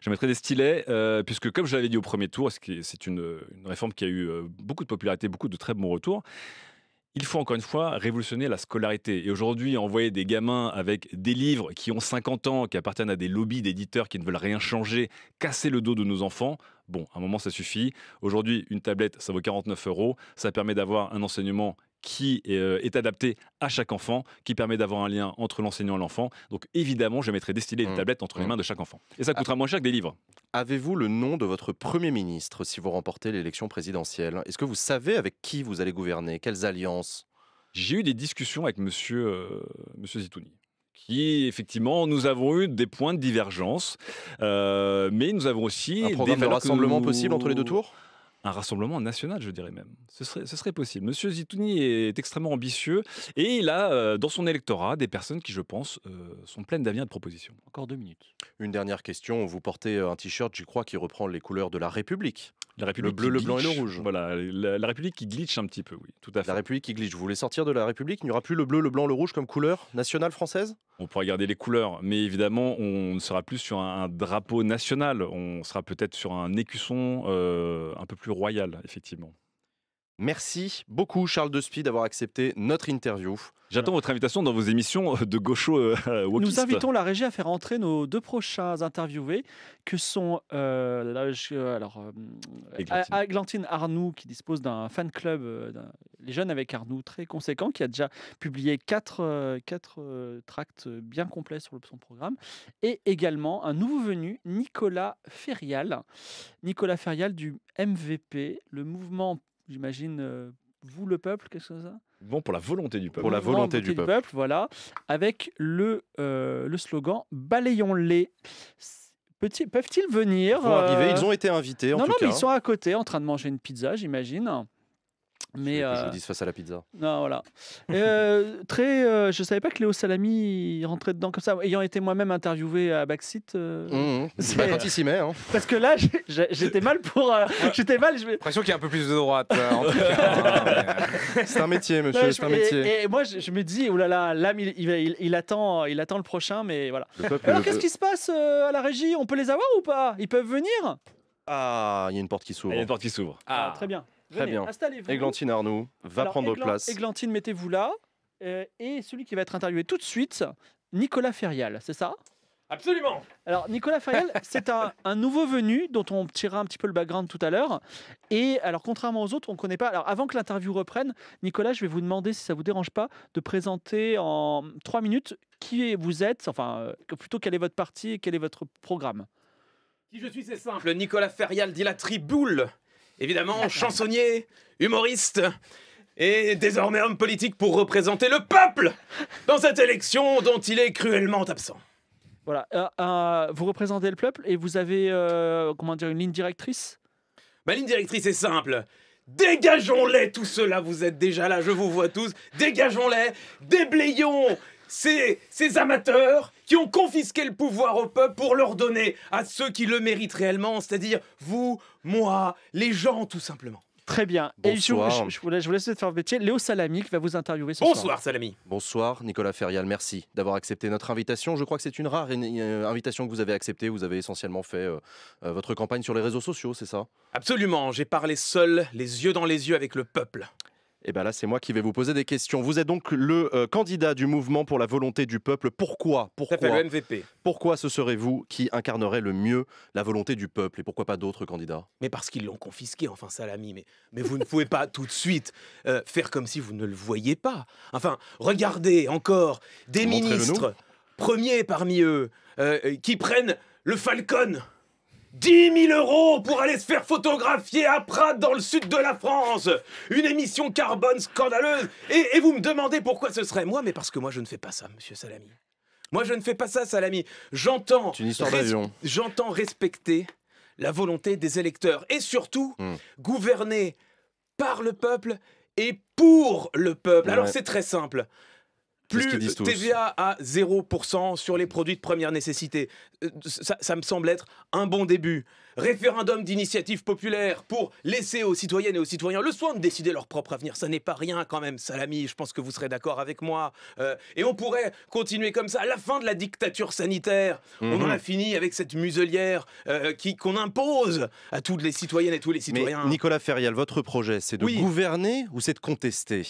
Je mettrai des stylets, euh, puisque comme je l'avais dit au premier tour, c'est une, une réforme qui a eu euh, beaucoup de popularité, beaucoup de très bons retours il faut encore une fois révolutionner la scolarité. Et aujourd'hui, envoyer des gamins avec des livres qui ont 50 ans, qui appartiennent à des lobbies d'éditeurs qui ne veulent rien changer, casser le dos de nos enfants, bon, à un moment, ça suffit. Aujourd'hui, une tablette, ça vaut 49 euros. Ça permet d'avoir un enseignement qui euh, est, adapté à chaque enfant, qui permet d'avoir un lien entre l'enseignant et l'enfant. Donc évidemment, je mettrai des une mmh. des tablettes entre les mmh. mains de chaque enfant. Et ça ah. coûtera moins cher que des livres. Avez-vous le nom de votre Premier ministre si vous remportez l'élection présidentielle Est-ce que vous savez avec qui vous allez gouverner Quelles alliances J'ai eu des discussions avec monsieur, euh, monsieur Zitouni qui effectivement nous avons eu des points de divergence, euh, mais nous avons aussi un programme des de rassemblement possible entre les deux tours un rassemblement national, je dirais même. Ce serait, possible. Monsieur Zitouni est extrêmement ambitieux et il a euh, dans son électorat des personnes qui, je pense, euh, sont pleines d'avenir de propositions. Encore deux minutes. Une dernière question. Vous portez euh, un t-shirt, je crois, qui reprend les couleurs de la République. La République le bleu, le blanc et le rouge. Voilà, la, République qui glitch un petit peu, oui, tout à fait. La République qui glitch. Vous voulez sortir de la République Il n'y aura plus le bleu, le blanc, le rouge comme couleur nationale française On pourra garder les couleurs, mais évidemment, on ne sera plus sur un, drapeau national. On sera peut-être sur un écusson un peu plus Royal, effectivement. Merci beaucoup Charles Despy d'avoir accepté notre interview. J'attends votre invitation dans vos émissions euh, de gaucho euh, Nous invitons la régie à faire entrer nos deux prochains interviewés, que sont euh, euh, alors, Aglantine Arnoux, qui dispose d'un fan club, Les Jeunes avec Arnoux, très conséquent, qui a déjà publié quatre, quatre tracts bien complets sur le, son programme, et également un nouveau venu, Nicolas Ferial Nicolas Ferial du MVP, le mouvement j'imagine, euh, vous le peuple, qu'est-ce que ça Bon, pour la volonté du peuple. Pour la volonté, du, peuple. Voilà, avec le, euh, le slogan Balayons-les. Peuvent-ils venir Ils vont arriver, euh, ils ont été invités. En non, non, mais ils sont à côté en train de manger une pizza, j'imagine. Mais je euh, dis face à la pizza. Non, voilà. Euh, très, euh, je savais pas que Léo Salami rentrait dedans comme ça. Ayant été moi-même interviewé à Backseat. Mmh, mmh. C'est pas bah, quand il s'y met. Hein. Parce que là, j'étais mal pour. j'étais mal. J'ai l'impression qu'il y a un peu plus de droite. c'est un métier, monsieur. c'est un métier. Et, moi, je, me dis, oulala, oh là là, l'âme, il, attend, il attend le prochain, mais voilà. Alors, qu'est-ce qui se passe à la régie On peut les avoir ou pas Ils peuvent venir Ah, il y a une porte qui s'ouvre. Il y a une porte qui s'ouvre. ah, ah. très bien. Très bien. Installez-vous. Églantine Arnoux va prendre place. Églantine, mettez-vous là. Euh, et celui qui va être interviewé tout de suite, Nicolas Ferial, c'est ça Absolument. Alors Nicolas Ferial, c'est un, nouveau venu dont on tirera un petit peu le background tout à l'heure. Et alors contrairement aux autres, on ne connaît pas. Alors avant que l'interview reprenne, Nicolas, je vais vous demander si ça ne vous dérange pas de présenter en trois minutes qui vous êtes, enfin euh, plutôt quelle est votre parti et quel est votre programme. Qui je suis, c'est simple. Nicolas Ferial dit la triboule évidemment chansonnier, humoriste et désormais homme politique pour représenter le peuple dans cette élection dont il est cruellement absent. Voilà, euh, euh, vous représentez le peuple et vous avez euh, comment dire une ligne directrice Ma ligne directrice est simple. Dégageons-les, tous ceux-là, vous êtes déjà là, je vous vois tous. Dégageons-les, déblayons c'est ces, amateurs qui ont confisqué le pouvoir au peuple pour leur donner à ceux qui le méritent réellement, c'est-à-dire vous, moi, les gens tout simplement. Très bien. Et je, je, je, vous laisse, faire vous métier. Léo Salami qui va vous interviewer ce Bonsoir, soir. Bonsoir Salami. Bonsoir Nicolas Ferial, merci d'avoir accepté notre invitation. Je crois que c'est une rare euh, invitation que vous avez acceptée. Vous avez essentiellement fait euh, euh, votre campagne sur les réseaux sociaux, c'est ça Absolument, j'ai parlé seul, les yeux dans les yeux avec le peuple. Et bien là, c'est moi qui vais vous poser des questions. Vous êtes donc le euh, candidat du mouvement pour la volonté du peuple. Pourquoi Pourquoi Pourquoi ce serait vous qui incarnerait le mieux la volonté du peuple et pourquoi pas d'autres candidats Mais parce qu'ils l'ont confisqué, enfin, Salami. Mais, mais vous ne pouvez pas tout de suite euh, faire comme si vous ne le voyez pas. Enfin, regardez encore des ministres, premiers parmi eux, euh, qui prennent le Falcon 10 000 euros pour aller se faire photographier à Prades dans le sud de la France Une émission carbone scandaleuse et, vous me demandez pourquoi ce serait moi, mais parce que moi je ne fais pas ça, monsieur Salami. Moi je ne fais pas ça, Salami. J'entends... J'entends respecter la volonté des électeurs et surtout hmm. gouverner par le peuple et pour le peuple. Alors c'est très simple plus TVA à 0% sur les produits de première nécessité. Euh, ça, me semble être un bon début. Référendum d'initiative populaire pour laisser aux citoyennes et aux citoyens le soin de décider leur propre avenir. Ça n'est pas rien quand même, Salami, je pense que vous serez d'accord avec moi. Euh, et on pourrait continuer comme ça. À la fin de la dictature sanitaire, on en mhm. a fini avec cette muselière euh, qu'on impose à toutes les citoyennes et tous les citoyens. Nicolas Ferrial, votre projet, c'est de gouverner ou c'est de contester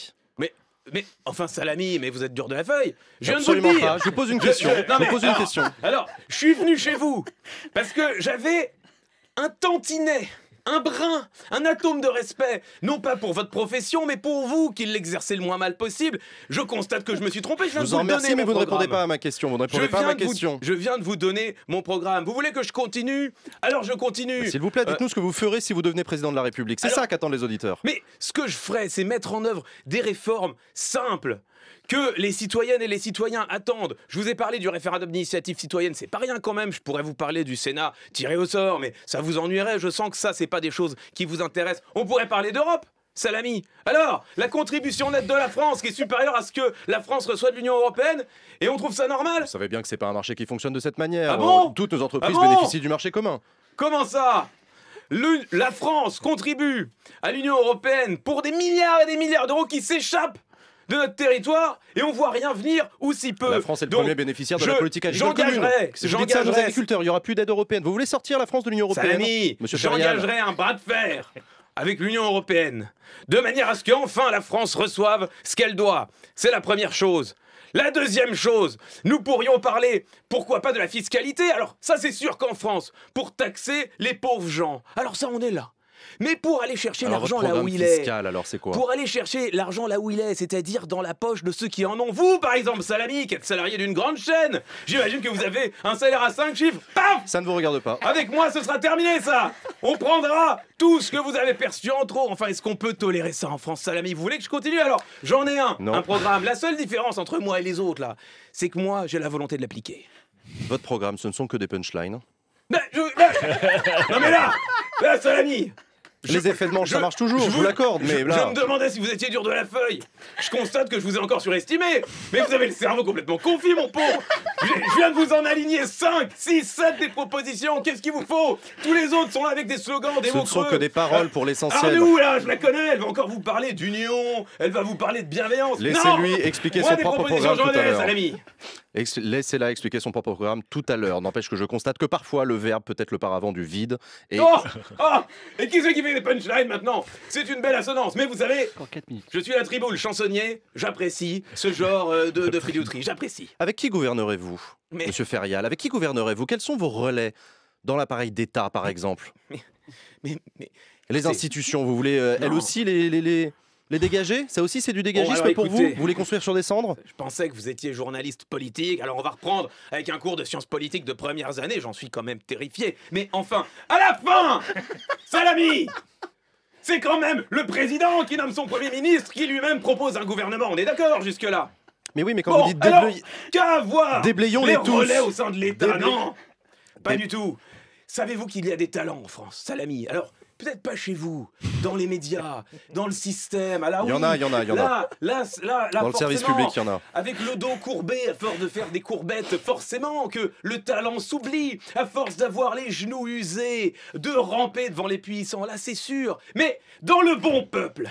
mais enfin, Salami, mais vous êtes dur de la feuille. Je viens vous dire. Pas. Je pose une question. pose une question. Alors, je suis venu chez vous parce que j'avais un tantinet un brin, un atome de respect, non pas pour votre profession, mais pour vous qui l'exercez le moins mal possible. Je constate que je me suis trompé. Je, viens de vous en mais vous ne répondez pas à ma question. Vous pas à ma question. je viens de vous donner mon programme. Vous voulez que je continue Alors je continue. Bah, s'il vous plaît, euh, dites-nous ce que vous ferez si vous devenez président de la République. C'est ça qu'attendent les auditeurs. Mais ce que je ferai, c'est mettre en œuvre des réformes simples que les citoyennes et les citoyens attendent. Je vous ai parlé du référendum d'initiative citoyenne, c'est pas rien quand même. Je pourrais vous parler du Sénat tiré au sort, mais ça vous ennuierait. Je sens que ça, c'est pas des choses qui vous intéressent. On pourrait parler d'Europe. Salami. Alors, la contribution nette de la France qui est supérieure à ce que la France reçoit de l'Union européenne, et on trouve ça normal Vous savez bien que c'est pas un marché qui fonctionne de cette manière. Ah bon Toutes nos entreprises ah bénéficient du marché commun. Comment ça La France contribue à l'Union européenne pour des milliards et des milliards d'euros qui s'échappent de notre territoire et on voit rien venir ou si peu. La France est le premier bénéficiaire de la politique agricole commune. j'engagerai. agriculteurs, il n'y aura plus d'aide européenne. Vous voulez sortir la France de l'Union européenne j'engagerai un bras de fer avec l'Union européenne, de manière à ce qu'enfin la France reçoive ce qu'elle doit. C'est la première chose. La deuxième chose, nous pourrions parler, pourquoi pas, de la fiscalité. Alors ça c'est sûr qu'en France, pour taxer les pauvres gens. Alors ça on est là. Mais pour aller chercher l'argent là où il est. alors c'est quoi Pour aller chercher l'argent là où il est, c'est-à-dire dans la poche de ceux qui en ont. Vous, par exemple, Salami, qui êtes salarié d'une grande chaîne, j'imagine que vous avez un salaire à 5 chiffres. Paf Ça ne vous regarde pas. Avec moi, ce sera terminé ça On prendra tout ce que vous avez perçu en trop. Enfin, est-ce qu'on peut tolérer ça en France, Salami Vous voulez que je continue alors J'en ai un, un programme. La seule différence entre moi et les autres là, c'est que moi, j'ai la volonté de l'appliquer. Votre programme, ce ne sont que des punchlines. Ben, ben, non mais là, là, Salami, les effets de manche, ça marche toujours, je, vous l'accorde. Mais là... je me demandais si vous étiez dur de la feuille. Je constate que je vous ai encore surestimé. Mais vous avez le cerveau complètement confit, mon pauvre. Je, viens de vous en aligner 5, 6, 7 des propositions. Qu'est-ce qu'il vous faut Tous les autres sont là avec des slogans, des Ce ne sont que des paroles pour l'essentiel. Ah, nous, là, je la connais. Elle va encore vous parler d'union. Elle va vous parler de bienveillance. Laissez-lui expliquer ses son propre Laissez-la expliquer son propre programme tout à l'heure. N'empêche que je constate que parfois le verbe peut être le paravent du vide. Et... Oh oh et qui c'est qui fait des punchlines maintenant C'est une belle assonance. Mais vous savez, je suis la le chansonnier, j'apprécie ce genre euh, de, de j'apprécie. Avec qui gouvernerez-vous, Mais... monsieur Ferial Avec qui gouvernerez-vous Quels sont vos relais dans l'appareil d'État, par exemple mais, Les institutions, vous voulez, euh, elles aussi, les, les... Les dégager Ça aussi, c'est du dégagisme pour vous Vous voulez construire sur des cendres Je pensais que vous étiez journaliste politique, alors on va reprendre avec un cours de sciences politiques de premières années, j'en suis quand même terrifié. Mais enfin, à la fin Salami C'est quand même le président qui nomme son Premier ministre, qui lui-même propose un gouvernement, on est d'accord jusque-là Mais oui, mais quand on vous dites déblayons... Déblayons les, les au sein de l'État, non Pas du tout Savez-vous qu'il y a des talents en France, Salami Alors, Peut-être pas chez vous, dans les médias, dans le système, ah à la Il y en a, il y en a, il y en a. Là, dans le service public, il y en a. Avec le dos courbé, à force de faire des courbettes, forcément que le talent s'oublie, à force d'avoir les genoux usés, de ramper devant les puissants, là c'est sûr. Mais dans le bon peuple,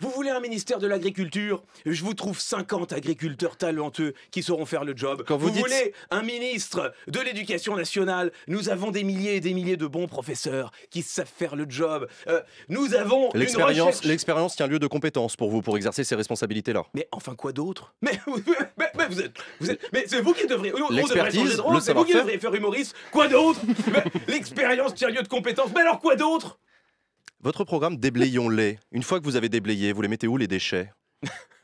vous voulez un ministère de l'agriculture Je vous trouve 50 agriculteurs talentueux qui sauront faire le job. vous, voulez un ministre de l'éducation nationale Nous avons des milliers et des milliers de bons professeurs qui savent faire le job. Euh, nous avons l'expérience. L'expérience tient lieu de compétence pour vous pour exercer ces responsabilités-là. Mais enfin quoi d'autre mais, vous êtes, mais c'est vous qui devriez. L'expertise, le C'est vous faire humoriste. Quoi d'autre L'expérience tient lieu de compétence. Mais alors quoi d'autre votre programme Déblayons-les, une fois que vous avez déblayé, vous les mettez où les déchets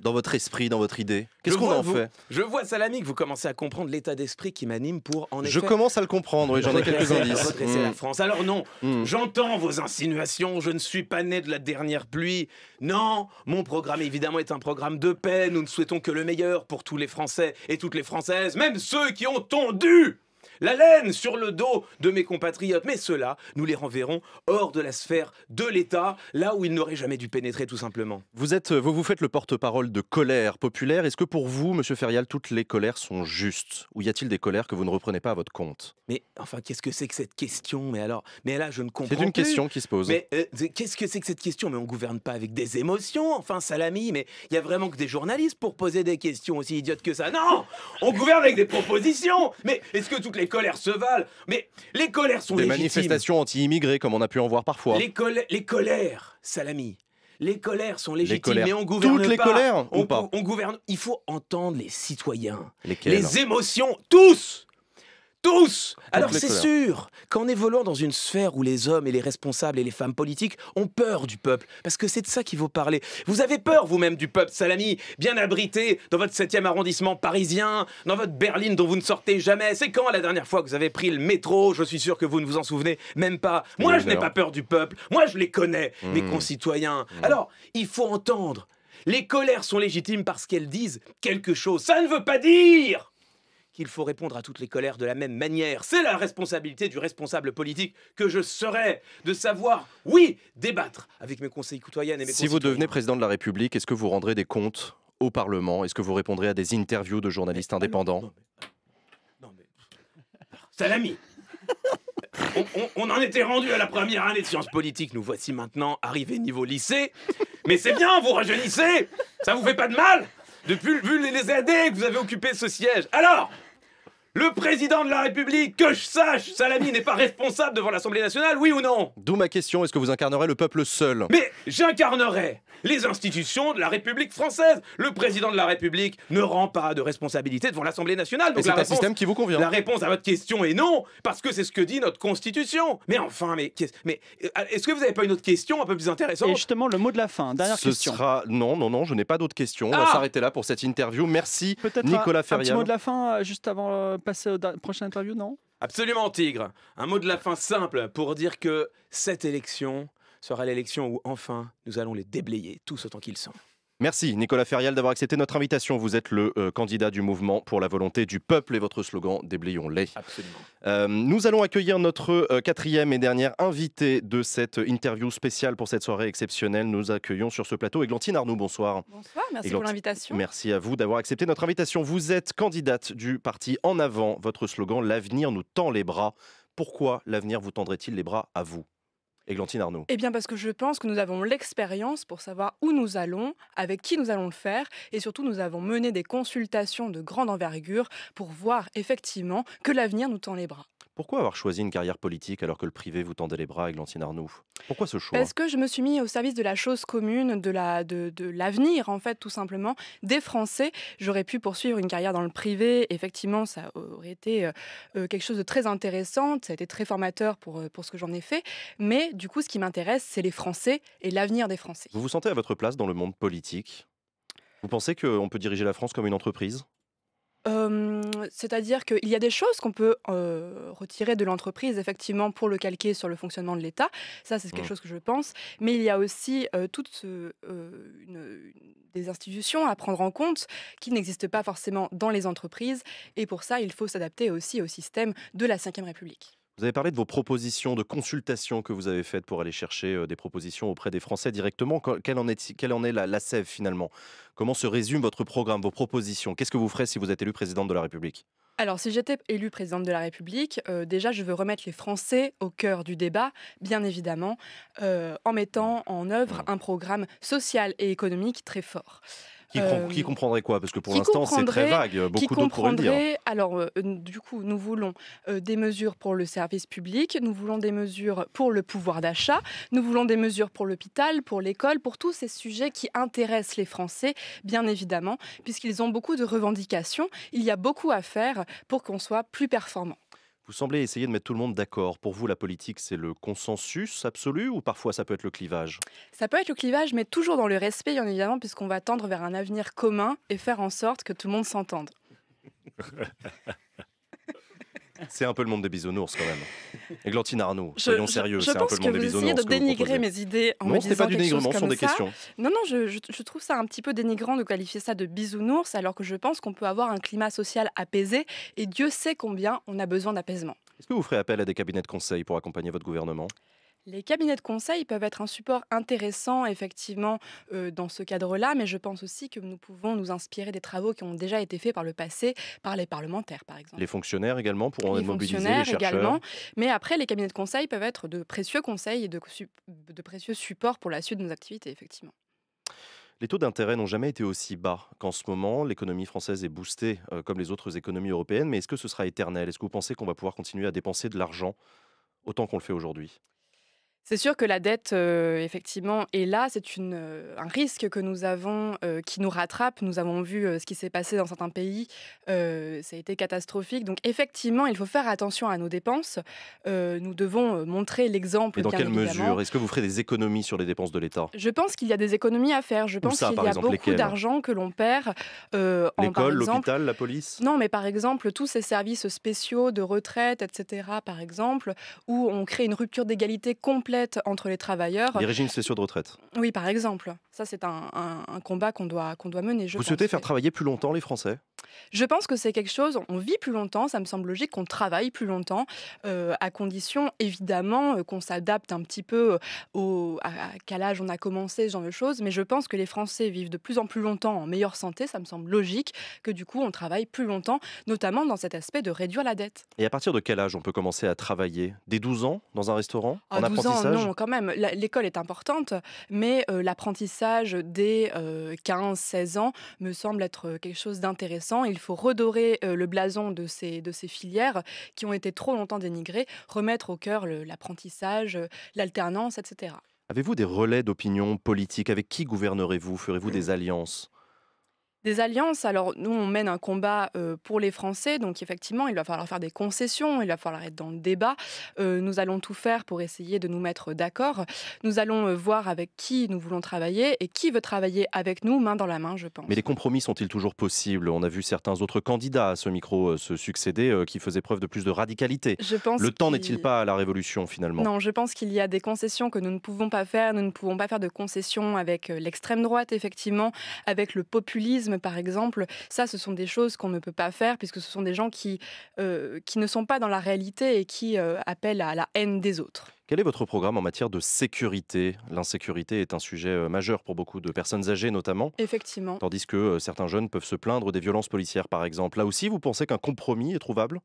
dans votre esprit, dans votre idée Qu'est-ce qu'on en fait Je vois, Salami, que vous commencez à comprendre l'état d'esprit qui m'anime pour en effet... Je commence à le comprendre, et j'en ai quelques indices. la hmm. France. Alors non, hmm. j'entends vos insinuations, je ne suis pas né de la dernière pluie. Non, mon programme, évidemment, est un programme de paix. Nous ne souhaitons que le meilleur pour tous les Français et toutes les Françaises, même ceux qui ont tondu la laine sur le dos de mes compatriotes. Mais cela nous les renverrons hors de la sphère de l'État, là où ils n'auraient jamais dû pénétrer tout simplement. Vous, êtes, euh, vous, vous faites le porte-parole de colère populaire. Est-ce que pour vous, Monsieur Ferial, toutes les colères sont justes Ou y a-t-il des colères que vous ne reprenez pas à votre compte Mais enfin, qu'est-ce que c'est que cette question Mais alors, mais là, je ne comprends C'est une question qui se pose. Mais euh, qu'est-ce que c'est que cette question Mais on gouverne pas avec des émotions, enfin, Salami. Mais il y a vraiment que des journalistes pour poser des questions aussi idiotes que ça. Non, on gouverne avec des propositions. Mais est-ce que toutes les les colères se valent. Mais les colères sont Des manifestations anti-immigrés, comme on a pu en voir parfois. Les, colères, Salami. Les colères sont légitimes, mais on gouverne Toutes les colères on, ou pas on gouverne. Il faut entendre les citoyens, les émotions, tous. Tous Alors c'est sûr qu'en évoluant dans une sphère où les hommes et les responsables et les femmes politiques ont peur du peuple, parce que c'est de ça qu'il faut parler. Vous avez peur vous-même du peuple, Salami, bien abrité dans votre 7e arrondissement parisien, dans votre berline dont vous ne sortez jamais. C'est quand la dernière fois que vous avez pris le métro Je suis sûr que vous ne vous en souvenez même pas. Moi, je n'ai pas peur du peuple. Moi, je les connais, mmh. mes concitoyens. Mmh. Alors, il faut entendre. Les colères sont légitimes parce qu'elles disent quelque chose. Ça ne veut pas dire qu'il faut répondre à toutes les colères de la même manière. C'est la responsabilité du responsable politique que je serai de savoir, oui, débattre avec mes conseillers coutoyens et mes Si vous devenez président de la République, est-ce que vous rendrez des comptes au Parlement Est-ce que vous répondrez à des interviews de journalistes indépendants non, Salami on, on, en était rendu à la première année de sciences politiques. Nous voici maintenant arrivés niveau lycée. Mais c'est bien, vous rajeunissez Ça vous fait pas de mal depuis, vu les années que vous avez occupé ce siège. Alors le président de la République, que je sache, Salami n'est pas responsable devant l'Assemblée nationale, oui ou non D'où ma question, est-ce que vous incarnerez le peuple seul Mais j'incarnerai les institutions de la République française. Le président de la République ne rend pas de responsabilité devant l'Assemblée nationale. c'est un système qui vous convient. La réponse à votre question est non, parce que c'est ce que dit notre Constitution. Mais enfin, mais, euh, est-ce que vous n'avez pas une autre question un peu plus intéressante Et justement, le mot de la fin, dernière ce Sera... Non, non, non, je n'ai pas d'autres questions. On va ah s'arrêter là pour cette interview. Merci, Nicolas Ferrier. mot de la fin, euh, juste avant euh, passer au prochain interview, non Absolument, Tigre. Un mot de la fin simple pour dire que cette élection sera l'élection où enfin nous allons les déblayer tous autant qu'ils sont. Merci Nicolas Ferial d'avoir accepté notre invitation. Vous êtes le euh, candidat du mouvement pour la volonté du peuple et votre slogan Déblayons-les. Euh, nous allons accueillir notre euh, quatrième et dernière invitée de cette interview spéciale pour cette soirée exceptionnelle. Nous accueillons sur ce plateau Eglantine Arnoux. Bonsoir. Bonsoir, merci pour l'invitation. Merci à vous d'avoir accepté notre invitation. Vous êtes candidate du parti En Avant. Votre slogan L'avenir nous tend les bras. Pourquoi l'avenir vous tendrait-il les bras à vous eh bien parce que je pense que nous avons l'expérience pour savoir où nous allons, avec qui nous allons le faire, et surtout nous avons mené des consultations de grande envergure pour voir effectivement que l'avenir nous tend les bras. Pourquoi avoir choisi une carrière politique alors que le privé vous tendait les bras, avec l'ancien Arnoux Pourquoi ce choix Parce que je me suis mis au service de la chose commune, de l'avenir en fait tout simplement des Français. J'aurais pu poursuivre une carrière dans le privé. Effectivement, ça aurait été euh, euh, quelque chose de très intéressant. Ça a été très formateur pour euh, pour ce que j'en ai fait. Mais du coup, ce qui m'intéresse, c'est les Français et l'avenir des Français. Vous vous sentez à votre place dans le monde politique Vous pensez qu'on peut diriger la France comme une entreprise c'est-à-dire qu'il y a des choses qu'on peut retirer de l'entreprise, effectivement, pour le calquer sur le fonctionnement de l'État. Ça, c'est quelque mmh. chose que je pense. Mais il y a aussi toutes des institutions à prendre en compte qui n'existent pas forcément dans les entreprises. Et pour ça, il faut s'adapter aussi au système de la Ve République. Vous avez parlé de vos propositions, de consultations que vous avez faites pour aller chercher des propositions auprès des Français directement. Quelle en est, la, sève finalement Comment se résume votre programme, vos propositions Qu'est-ce que vous ferez si vous êtes élu président de la République alors, si j'étais élue présidente de la République, euh, déjà, je veux remettre les Français au cœur du débat, bien évidemment, euh, en mettant en œuvre mmh. un programme social et économique très fort. Euh, qui, comprendrait quoi Parce que pour l'instant, c'est très vague. Beaucoup d'autres pourraient le dire. Alors, euh, du coup, nous voulons euh, des mesures pour le service public, nous voulons des mesures pour le pouvoir d'achat, nous voulons des mesures pour l'hôpital, pour l'école, pour tous ces sujets qui intéressent les Français, bien évidemment, puisqu'ils ont beaucoup de revendications. Il y a beaucoup à faire pour qu'on soit plus performant. Vous semblez essayer de mettre tout le monde d'accord. Pour vous, la politique, c'est le consensus absolu ou parfois ça peut être le clivage Ça peut être le clivage, mais toujours dans le respect, bien évidemment, puisqu'on va tendre vers un avenir commun et faire en sorte que tout le monde s'entende. C'est un peu le monde des bisounours quand même. Églantine Arnaud, soyons sérieux, c'est un peu le monde des bisounours. Je pense que vous essayez de dénigrer mes idées en non, me pas du dénigrement, ce sont des questions. Non, non, je, je, trouve ça un petit peu dénigrant de qualifier ça de bisounours alors que je pense qu'on peut avoir un climat social apaisé et Dieu sait combien on a besoin d'apaisement. Est-ce que vous ferez appel à des cabinets de conseil pour accompagner votre gouvernement les cabinets de conseil peuvent être un support intéressant, effectivement, euh, dans ce cadre-là, mais je pense aussi que nous pouvons nous inspirer des travaux qui ont déjà été faits par le passé, par les parlementaires, par exemple. Les fonctionnaires également pourront être mobilisés, les chercheurs. également. Mais après, les cabinets de conseil peuvent être de précieux conseils et de, précieux supports pour la suite de nos activités, effectivement. Les taux d'intérêt n'ont jamais été aussi bas qu'en ce moment. L'économie française est boostée euh, comme les autres économies européennes, mais est-ce que ce sera éternel Est-ce que vous pensez qu'on va pouvoir continuer à dépenser de l'argent autant qu'on le fait aujourd'hui c'est sûr que la dette, euh, effectivement, est là. C'est euh, un risque que nous avons euh, qui nous rattrape. Nous avons vu ce qui s'est passé dans certains pays. ça a été catastrophique. Donc, effectivement, il faut faire attention à nos dépenses. nous devons montrer l'exemple. Et dans quelle mesure Est-ce que vous ferez des économies sur les dépenses de l'État Je pense qu'il y a des économies à faire. Je pense qu'il y a beaucoup d'argent que l'on perd. L'école, l'hôpital, la police Non, mais par exemple, tous ces services spéciaux de retraite, etc., par exemple, où on crée une rupture d'égalité complète entre les travailleurs. Les régimes spéciaux de retraite. Oui, par exemple. Ça, c'est un, combat qu'on doit, qu'on doit mener. Je Vous souhaitez faire travailler plus longtemps les Français je pense que c'est quelque chose, on vit plus longtemps, ça me semble logique qu'on travaille plus longtemps, euh, à condition évidemment euh, qu'on s'adapte un petit peu euh, au, à, quel âge on a commencé, ce genre de choses, mais je pense que les Français vivent de plus en plus longtemps en meilleure santé, ça me semble logique que du coup on travaille plus longtemps, notamment dans cet aspect de réduire la dette. Et à partir de quel âge on peut commencer à travailler Dès 12 ans dans un restaurant ah, En non, quand même. L'école est importante, mais euh, l'apprentissage dès 15-16 euh, ans me semble être euh, quelque chose d'intéressant. Il faut redorer le blason de ces, de ces filières qui ont été trop longtemps dénigrées, remettre au cœur l'apprentissage, l'alternance, etc. Avez-vous des relais d'opinion politique Avec qui gouvernerez-vous Ferez-vous des mmh. alliances des alliances, alors nous on mène un combat euh, pour les Français, donc effectivement il va falloir faire des concessions, il va falloir être dans le débat. Euh, nous allons tout faire pour essayer de nous mettre d'accord. Nous allons euh, voir avec qui nous voulons travailler et qui veut travailler avec nous main dans la main, je pense. Mais les compromis sont-ils toujours possibles On a vu certains autres candidats à ce micro se succéder qui faisaient preuve de plus de radicalité. Je pense le temps n'est-il pas à la révolution finalement Non, je pense qu'il y a des concessions que nous ne pouvons pas faire. Nous ne pouvons pas faire de concessions avec l'extrême droite, effectivement, avec le populisme par exemple, ça, ce sont des choses qu'on ne peut pas faire puisque ce sont des gens qui, euh, ne sont pas dans la réalité et qui euh, appellent à la haine des autres. Quel est votre programme en matière de sécurité L'insécurité est un sujet euh, majeur pour beaucoup de personnes âgées notamment. Effectivement. Tandis que certains jeunes peuvent se plaindre des violences policières par exemple. Là aussi, vous pensez qu'un compromis est trouvable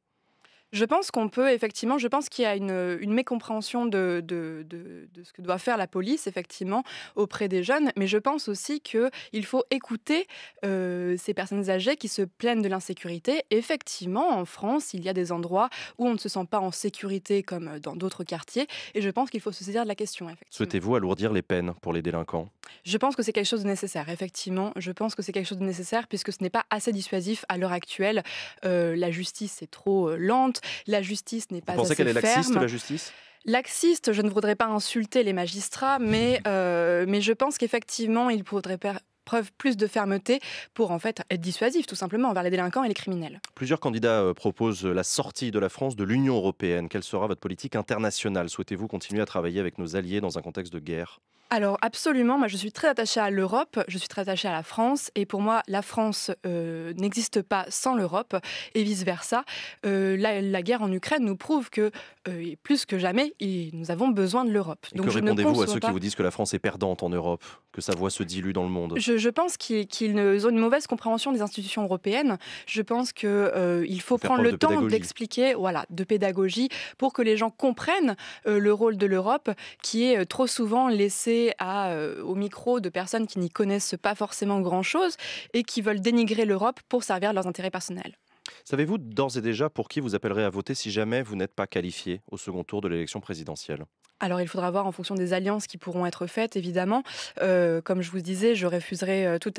je pense qu'on peut, effectivement, je pense qu'il y a une, mécompréhension de, ce que doit faire la police, effectivement, auprès des jeunes. Mais je pense aussi qu'il faut écouter euh, ces personnes âgées qui se plaignent de l'insécurité. Effectivement, en France, il y a des endroits où on ne se sent pas en sécurité comme dans d'autres quartiers. Et je pense qu'il faut se saisir de la question. Souhaitez-vous alourdir les peines pour les délinquants Je pense que c'est quelque chose de nécessaire, effectivement. Je pense que c'est quelque chose de nécessaire puisque ce n'est pas assez dissuasif à l'heure actuelle. Euh, la justice est trop euh, lente la justice n'est pas Vous pensez qu'elle est laxiste, la justice Laxiste, je ne voudrais pas insulter les magistrats, mais, hmm. euh, mais je pense qu'effectivement, il faudrait preuve plus de fermeté pour en fait être dissuasif tout simplement envers les délinquants et les criminels. Plusieurs candidats euh, proposent la sortie de la France de l'Union européenne. Quelle sera votre politique internationale Souhaitez-vous continuer à travailler avec nos alliés dans un contexte de guerre alors absolument, moi je suis très attachée à l'Europe, je suis très attachée à la France et pour moi la France euh, n'existe pas sans l'Europe et vice-versa. Euh, la, guerre en Ukraine nous prouve que euh, plus que jamais nous avons besoin de l'Europe. Donc que répondez-vous à ceux qui vous disent que la France est perdante en Europe, que sa voix se dilue dans le monde je, pense qu'ils ont une mauvaise compréhension des institutions européennes. Je pense qu'il faut prendre le temps d'expliquer, voilà, de pédagogie pour que les gens comprennent le rôle de l'Europe qui est trop souvent laissé à, euh, au micro de personnes qui n'y connaissent pas forcément grand-chose et qui veulent dénigrer l'Europe pour servir leurs intérêts personnels. Savez-vous d'ores et déjà pour qui vous appellerez à voter si jamais vous n'êtes pas qualifié au second tour de l'élection présidentielle alors il faudra voir en fonction des alliances qui pourront être faites, évidemment. Euh, comme je vous disais, je refuserai euh, tout,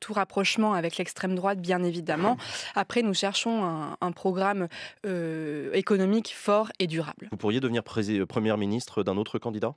tout, rapprochement avec l'extrême droite, bien évidemment. Après, nous cherchons un, programme économique fort et durable. Vous pourriez devenir première ministre d'un autre candidat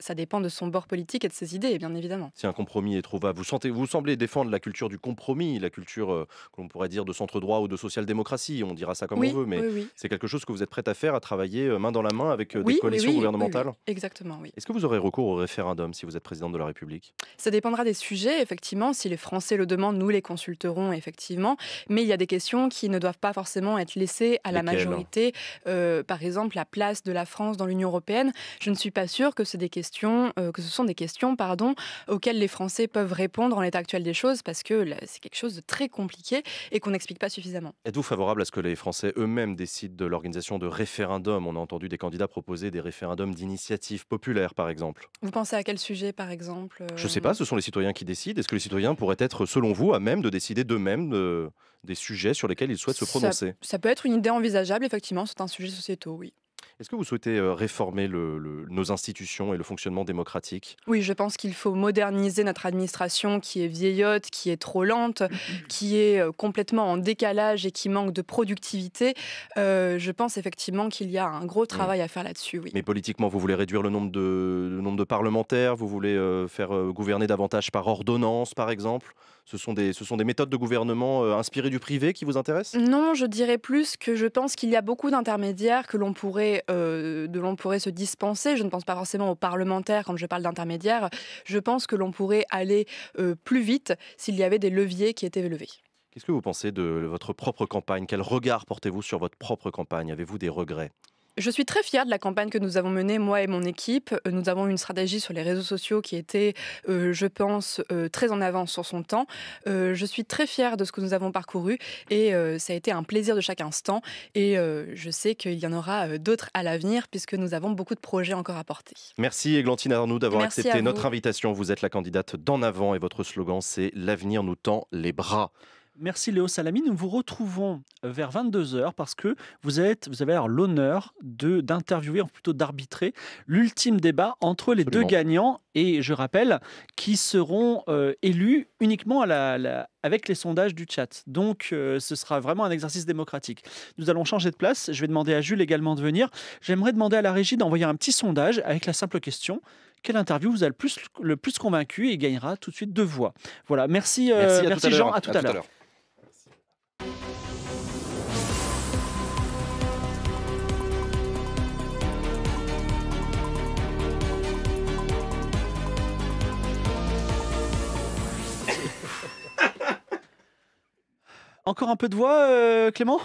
ça dépend de son bord politique et de ses idées, bien évidemment. Si un compromis est trouvable, vous, sentez, vous semblez défendre la culture du compromis, la culture qu'on euh, que l'on pourrait dire de centre-droit ou de social-démocratie, on dira ça comme on veut, mais c'est quelque chose que vous êtes prête à faire, à travailler euh, main dans la main avec euh, des coalitions gouvernementales Exactement, oui. Est-ce que vous aurez recours au référendum si vous êtes présidente de la République Ça dépendra des sujets, effectivement. Si les Français le demandent, nous les consulterons, effectivement. Mais il y a des questions qui ne doivent pas forcément être laissées à la majorité. par exemple, la place de la France dans l'Union européenne. Je ne suis pas sûre que c'est des questions euh, que ce sont des questions pardon, auxquelles les Français peuvent répondre en l'état actuel des choses parce que c'est quelque chose de très compliqué et qu'on n'explique pas suffisamment. Êtes-vous favorable à ce que les Français eux-mêmes décident de l'organisation de référendums On a entendu des candidats proposer des référendums d'initiative populaire, par exemple. Vous pensez à quel sujet, par exemple euh? Je ne sais pas, ce sont les citoyens qui décident. Est-ce que les citoyens pourraient être, selon vous, à même de décider d'eux-mêmes de... Euh, des sujets sur lesquels ils souhaitent se prononcer ça, ça peut être une idée envisageable, effectivement, c'est un sujet sociétaux, oui. Est-ce que vous souhaitez réformer le, nos institutions et le fonctionnement démocratique Oui, je pense qu'il faut moderniser notre administration qui est vieillotte, qui est trop lente, mmh, mmh, mmh. qui est complètement en décalage et qui manque de productivité. je pense effectivement qu'il y a un gros travail à faire là-dessus. Oui. Mais politiquement, vous voulez réduire le nombre de, nombre de parlementaires, vous voulez faire gouverner davantage par ordonnance, par exemple ce sont, des, ce sont des méthodes de gouvernement inspirées du privé qui vous intéressent Non, je dirais plus que je pense qu'il y a beaucoup d'intermédiaires que l'on pourrait euh, de l'on pourrait se dispenser. Je ne pense pas forcément aux parlementaires quand je parle d'intermédiaires. Je pense que l'on pourrait aller euh, plus vite s'il y avait des leviers qui étaient levés. Qu'est-ce que vous pensez de votre propre campagne Quel regard portez-vous sur votre propre campagne Avez-vous des regrets je suis très fière de la campagne que nous avons menée, moi et mon équipe. Euh, nous avons une stratégie sur les réseaux sociaux qui était, euh, je pense, euh, très en avance sur son temps. je suis très fière de ce que nous avons parcouru et ça a été un plaisir de chaque instant. Et je sais qu'il y en aura d'autres à l'avenir puisque nous avons beaucoup de projets encore à porter. Merci Eglantine Arnoux d'avoir accepté notre invitation. Vous êtes la candidate d'En Avant et votre slogan c'est L'avenir nous tend les bras. Merci Léo Salami. Nous vous retrouvons euh, vers 22h parce que vous, vous avez l'honneur d'interviewer, ou plutôt d'arbitrer, l'ultime débat entre les deux gagnants et je rappelle, qui seront euh, élus uniquement avec les sondages du chat. Donc euh, ce sera vraiment un exercice démocratique. Nous allons changer de place. Je vais demander à Jules également de venir. J'aimerais demander à la régie d'envoyer un petit sondage avec la simple question quelle interview vous a le plus, convaincu et gagnera tout de suite deux voix. Voilà, merci, merci, Jean, à tout à l'heure. Encore un peu de voix, euh, Clément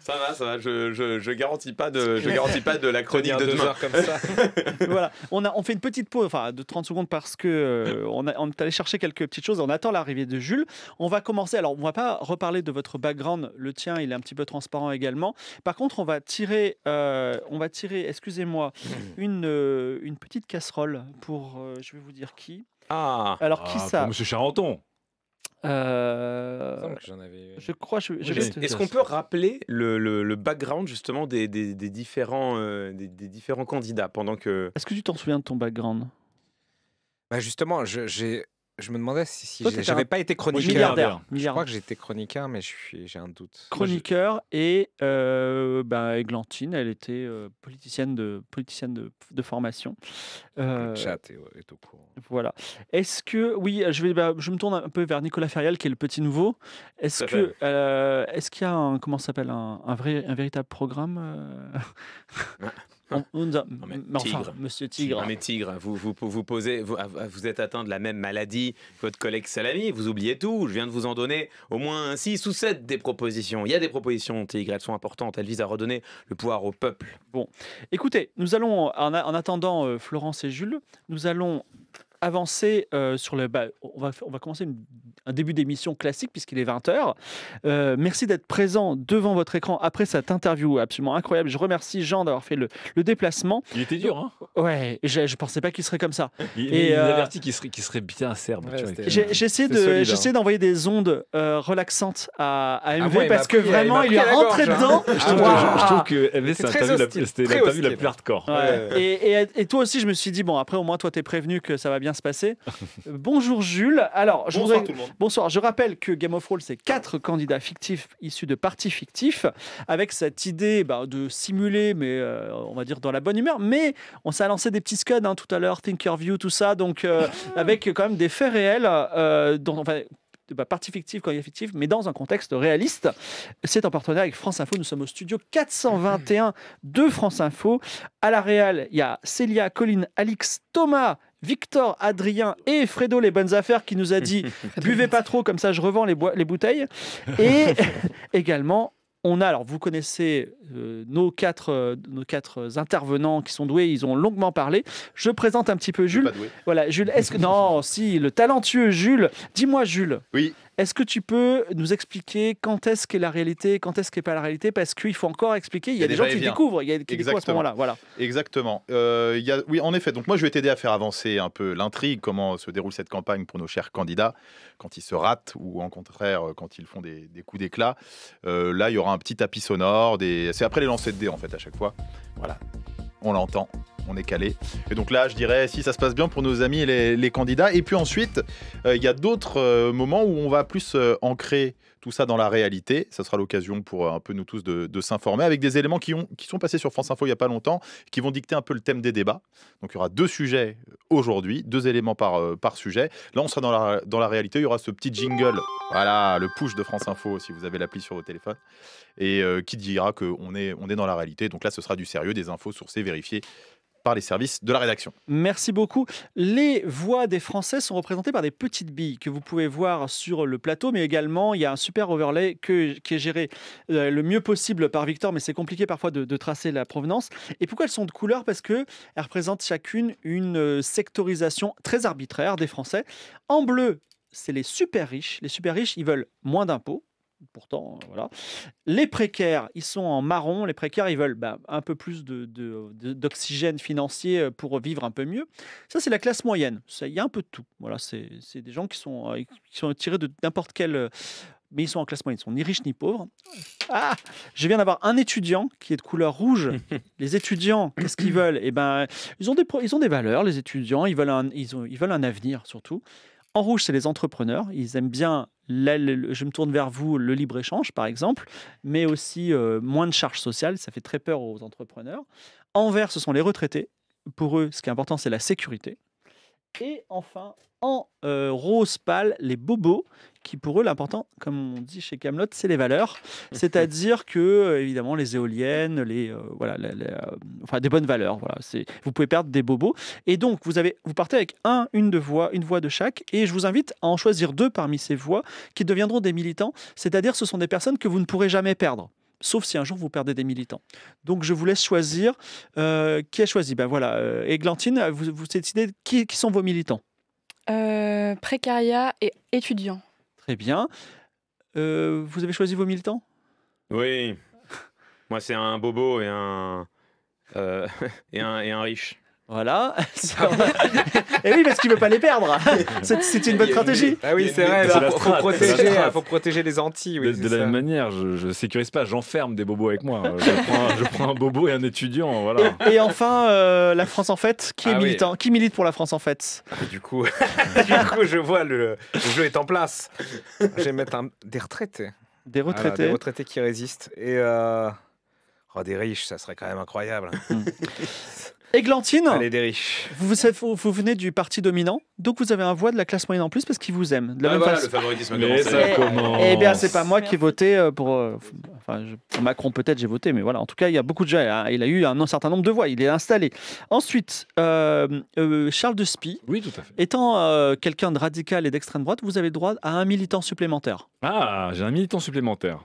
ça va, ça va. Je, je, garantis pas de, je garantis pas de la chronique de heures comme ça. voilà. On a, on fait une petite pause, enfin, de 30 secondes parce que euh, on, est allé chercher quelques petites choses. On attend l'arrivée de Jules. On va commencer. Alors, on va pas reparler de votre background. Le tien, il est un petit peu transparent également. Par contre, on va tirer, euh, on va tirer, excusez-moi, hmm. une, une petite casserole pour, je vais vous dire qui. Ah. Alors qui ah, ça Monsieur Charenton. Euh, je crois. Est-ce qu'on peut rappeler le, background justement des, différents, euh, des, des, différents candidats pendant que. Est-ce que tu t'en souviens de ton background bah Justement, j'ai je me demandais si, j'avais pas été chroniqueur. Je crois que j'étais chroniqueur, mais j'ai un doute. Chroniqueur et euh, bah, elle était euh, politicienne, de, politicienne de, formation. Euh, chat est, au courant. Voilà. Est-ce que, oui, je, vais, bah, je me tourne un peu vers Nicolas Ferial, qui est le petit nouveau. Est-ce que euh, est-ce qu'il y a un, comment s'appelle, un, un, vrai, un véritable programme Hein? tigre. monsieur Tigre. Tigre, vous, vous, posez, ah, ah, vous, êtes atteint de la même maladie que votre collègue Salami, vous oubliez tout. Je viens de vous en donner au moins 6 ou 7 des propositions. Il y a des propositions, Tigre, elles sont importantes. Elles visent à redonner le pouvoir au peuple. Bon, écoutez, nous allons, en, attendant euh, Florence et Jules, nous allons avancer euh, sur le. Bah, on, va, on va commencer un début d'émission classique puisqu'il est 20h. Euh, merci d'être présent devant votre écran après cette interview absolument incroyable. Je remercie Jean d'avoir fait le, déplacement. Il était dur, hein Ouais, je ne pensais pas qu'il serait comme ça. Il, et, il euh, qu'il serait, qu serait bien serbe. j'ai J'essaie hein. d'envoyer des ondes relaxantes à, à ah, MV parce que vraiment, il, est rentré hein. dedans. Ah, je trouve, que, MV, c'est la, la plus hardcore. Et, et toi aussi, je me suis dit, bon, après, au moins, toi, t'es prévenu que ça va bien se passer. Bonjour Jules. Alors, Bonsoir, tout le monde. Bonsoir. Je rappelle que Game of Thrones, c'est quatre candidats fictifs issus de partis fictifs, avec cette idée bah, de simuler, mais euh, on va dire dans la bonne humeur. Mais on s'est lancé des petits scuds hein, tout à l'heure, Thinkerview, tout ça, donc euh, avec quand même des faits réels, euh, bah, partis dont, enfin, fictifs quand il mais dans un contexte réaliste. C'est en partenariat avec France Info. Nous sommes au studio 421 de France Info. À la Réal, il y a Célia, Colline, Alix, Thomas Victor, Adrien et Fredo les bonnes affaires qui nous a dit buvez pas trop comme ça je revends les, les bouteilles et également on a alors vous connaissez euh, nos, quatre, euh, nos quatre intervenants qui sont doués, ils ont longuement parlé. Je présente un petit peu Jules. Voilà, Jules, est-ce que. non, si, le talentueux Jules. Dis-moi, Jules. Oui. Est-ce que tu peux nous expliquer quand est-ce qu'est la réalité, quand est-ce qu'est pas la réalité Parce qu'il faut encore expliquer. Il y a, des gens qui découvrent, il y a, qui ce moment-là. Voilà. Exactement. Euh, il y a, oui, en effet. Donc moi, je vais t'aider à faire avancer un peu l'intrigue, comment se déroule cette campagne pour nos chers candidats quand ils se ratent ou en contraire quand ils font des, coups d'éclat. là, il y aura un petit tapis sonore, des c'est après les lancers de dés en fait à chaque fois. Voilà, on l'entend, on est calé. Et donc là, je dirais, si ça se passe bien pour nos amis et les, candidats. Et puis ensuite, euh, il y a d'autres euh, moments où on va plus euh, ancrer tout ça dans la réalité. Ça sera l'occasion pour euh, un peu nous tous de, s'informer avec des éléments qui, ont, qui sont passés sur France Info il n'y a pas longtemps, qui vont dicter un peu le thème des débats. Donc il y aura deux sujets euh, aujourd'hui, deux éléments par, euh, par sujet. Là, on sera dans la, dans la réalité. Il y aura ce petit jingle, voilà, le push de France Info si vous avez l'appli sur vos téléphone, et qui dira qu'on est, on est dans la réalité. Donc là, ce sera du sérieux, des infos sourcées, vérifiées par les services de la rédaction. Merci beaucoup. Les voix des Français sont représentées par des petites billes que vous pouvez voir sur le plateau, mais également il y a un super overlay qui est géré euh, le mieux possible par Victor, mais c'est compliqué parfois de, de, tracer la provenance. Et pourquoi elles sont de couleur Parce que représentent chacune une euh, sectorisation très arbitraire des Français. En bleu, c'est les super riches. Les super riches, ils veulent moins d'impôts, pourtant, euh, voilà. Les précaires, ils sont en marron. Les précaires, ils veulent bah, un peu plus d'oxygène de, financier euh, pour vivre un peu mieux. Ça, c'est la classe moyenne. Il y a un peu de tout. Voilà, c'est des gens qui sont, euh, qui sont tirés de n'importe quel mais ils sont en classe moyenne, ils sont ni riches ni pauvres. Ah, je viens d'avoir un étudiant qui est de couleur rouge. les étudiants, qu'est-ce qu'ils veulent Eh ben, ils ont des ils ont des valeurs. Les étudiants, ils veulent un ils, ont, ils veulent un avenir surtout. En rouge, c'est les entrepreneurs. Ils aiment bien, je me tourne vers vous, le libre-échange, par exemple, mais aussi euh, moins de charges sociales. Ça fait très peur aux entrepreneurs. En vert, ce sont les retraités. Pour eux, ce qui est important, c'est la sécurité. Et enfin, en euh, rose pâle, les bobos qui pour eux l'important, comme on dit chez Camelot, c'est les valeurs, c'est-à-dire que euh, évidemment les éoliennes, les euh, voilà, euh, enfin des bonnes valeurs. Voilà, c'est vous pouvez perdre des bobos et donc vous avez vous partez avec un une de voix, une voix de chaque et je vous invite à en choisir deux parmi ces voix qui deviendront des militants, c'est-à-dire ce sont des personnes que vous ne pourrez jamais perdre sauf si un jour vous perdez des militants. Donc je vous laisse choisir qui a choisi. Ben voilà, Églantine, vous, vous décidez qui, qui, sont vos militants Précaria et étudiants. Très bien. Euh, vous avez choisi vos militants Oui. Moi, c'est un bobo et un, euh, et un riche. Voilà. et oui, parce qu'il ne veut pas les perdre. C'est une bonne stratégie. Ah oui, c'est vrai. pour, protéger, protéger, les Antilles. de, la même manière, je ne sécurise pas, j'enferme des bobos avec moi. Je prends, un bobo et un étudiant. Voilà. Et, enfin, euh, la France en fait, Qui, est ah militant qui milite pour la France en fait ah, du, coup, du coup, je vois le, le, jeu est en place. Je vais mettre un, des retraités. Des retraités. des retraités qui résistent. Et. Euh, oh, des riches, ça serait quand même incroyable. Hmm. Églantine, Allez, Vous, vous, venez du parti dominant, donc vous avez un voix de la classe moyenne en plus parce qu'ils vous aiment. De ah, le favoritisme eh, eh bien, c'est pas moi qui ai voté euh, euh, pour. Macron, peut-être j'ai voté, mais voilà. En tout cas, il y a beaucoup de gens. il a eu un, certain nombre de voix. Il est installé. Ensuite, euh, Charles de Spie. Oui, tout Étant quelqu'un de radical et d'extrême droite, vous avez droit à un militant supplémentaire. Ah, j'ai un militant supplémentaire.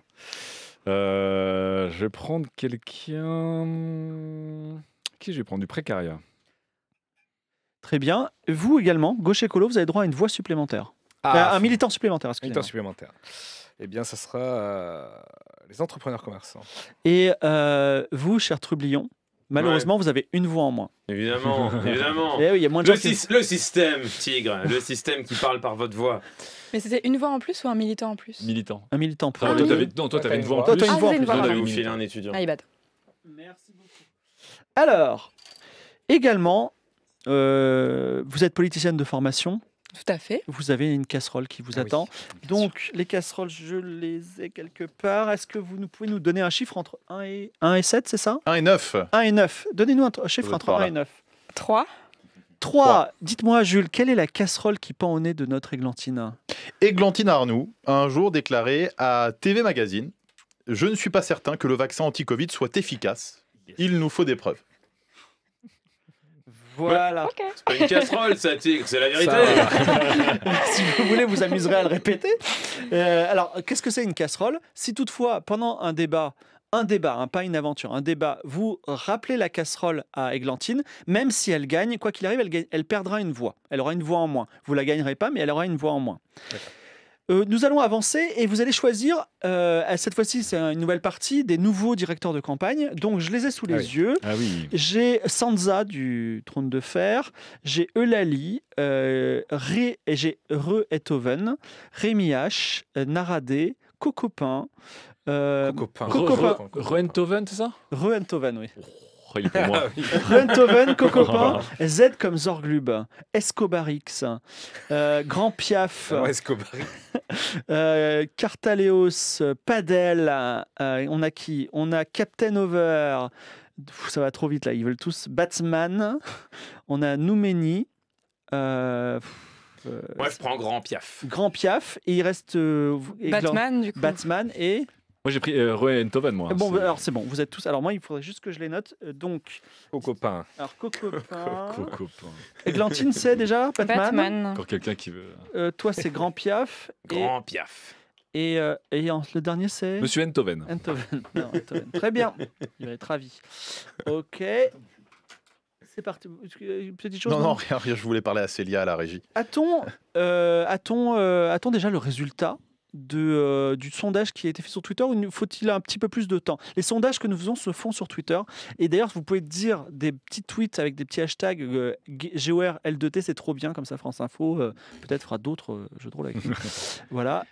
je vais prendre quelqu'un. Qui je vais prendre Du précaria. Très bien. Vous également, gauche colo vous avez droit à une voix supplémentaire. Ah, un militant supplémentaire, excusez-moi. Militant supplémentaire. Eh bien, ça sera euh, les entrepreneurs commerçants. Et euh, vous, cher Trublion, malheureusement, vous avez une voix en moins. Évidemment, évidemment. Et eh oui, il y a moins de le, le système, tigre, le système qui parle par votre voix. Mais c'était une voix en plus ou un militant en plus Militant. Un militant. plus. Ah, ah non, toi, avais une voix en plus. Toi, avais une voix en plus. Toi, une voix en plus. Vous un étudiant. Ah, Merci beaucoup. Alors, également, euh, vous êtes politicienne de formation. Tout à fait. Vous avez une casserole qui vous ah attend. Donc, les casseroles, je les ai quelque part. Est-ce que vous pouvez nous donner un chiffre entre 1 et, 7, c'est ça 1 et 9. 1 et 9. Donnez-nous un, chiffre entre 1 et 9. 3. 3. Dites-moi, Jules, quelle est la casserole qui pend au nez de notre Églantine Églantine Arnoux, un jour déclaré à TV Magazine Je ne suis pas certain que le vaccin anti-Covid soit efficace. Il nous faut des preuves. Voilà. C'est pas une casserole, ça, c'est la vérité. si vous voulez, vous amuserez à le répéter. Euh, alors, qu'est-ce que c'est une casserole Si toutefois, pendant un débat, un débat, hein, pas une aventure, un débat, vous rappelez la casserole à Eglantine, même si elle gagne, quoi qu'il arrive, elle, elle perdra une voix. Elle aura une voix en moins. Vous la gagnerez pas, mais elle aura une voix en moins. Euh, nous allons avancer et vous allez choisir, euh, cette fois-ci c'est une nouvelle partie, des nouveaux directeurs de campagne. Donc je les ai sous ah les yeux. Ah j'ai Sansa du Trône de Fer, j'ai Eulalie, euh, et j'ai Re Ethoven, Rémi H, Narade, Cocopin. Cocopin. Re, Etoven, c'est ça Re oui. Oh. Ah Z comme Zorglub, Escobarix, euh, Grand Piaf, ah euh, Cartaleos, Padel, euh, on a qui On a Captain Over, ça va trop vite là, ils veulent tous Batman, on a Noumeni, euh, euh, moi je prends Grand Piaf. Grand Piaf, et il reste Batman, Batman et moi j'ai pris euh, Roy moi. Hein, bon, alors c'est bon, vous êtes tous. Alors moi, il faudrait juste que je les note. Euh, donc. Cocopin. Alors Cocopin. Et Glantine c'est déjà Batman. Batman. quelqu'un qui veut. Euh, toi, c'est Grand Piaf. Grand piaf. Et, euh, et le dernier, c'est. Monsieur Entoven. Enthoven. Très bien. Il va être ravi. Ok. C'est parti. Une petite chose. Non, non, rien, je voulais parler à Célia à la régie. a-t-on déjà le résultat de, euh, du sondage qui a été fait sur Twitter ou faut-il un petit peu plus de temps Les sondages que nous faisons se font sur Twitter. Et d'ailleurs, vous pouvez dire des petits tweets avec des petits hashtags euh, GORL2T, c'est trop bien, comme ça France Info euh, peut-être fera d'autres euh, jeux de avec nous. voilà.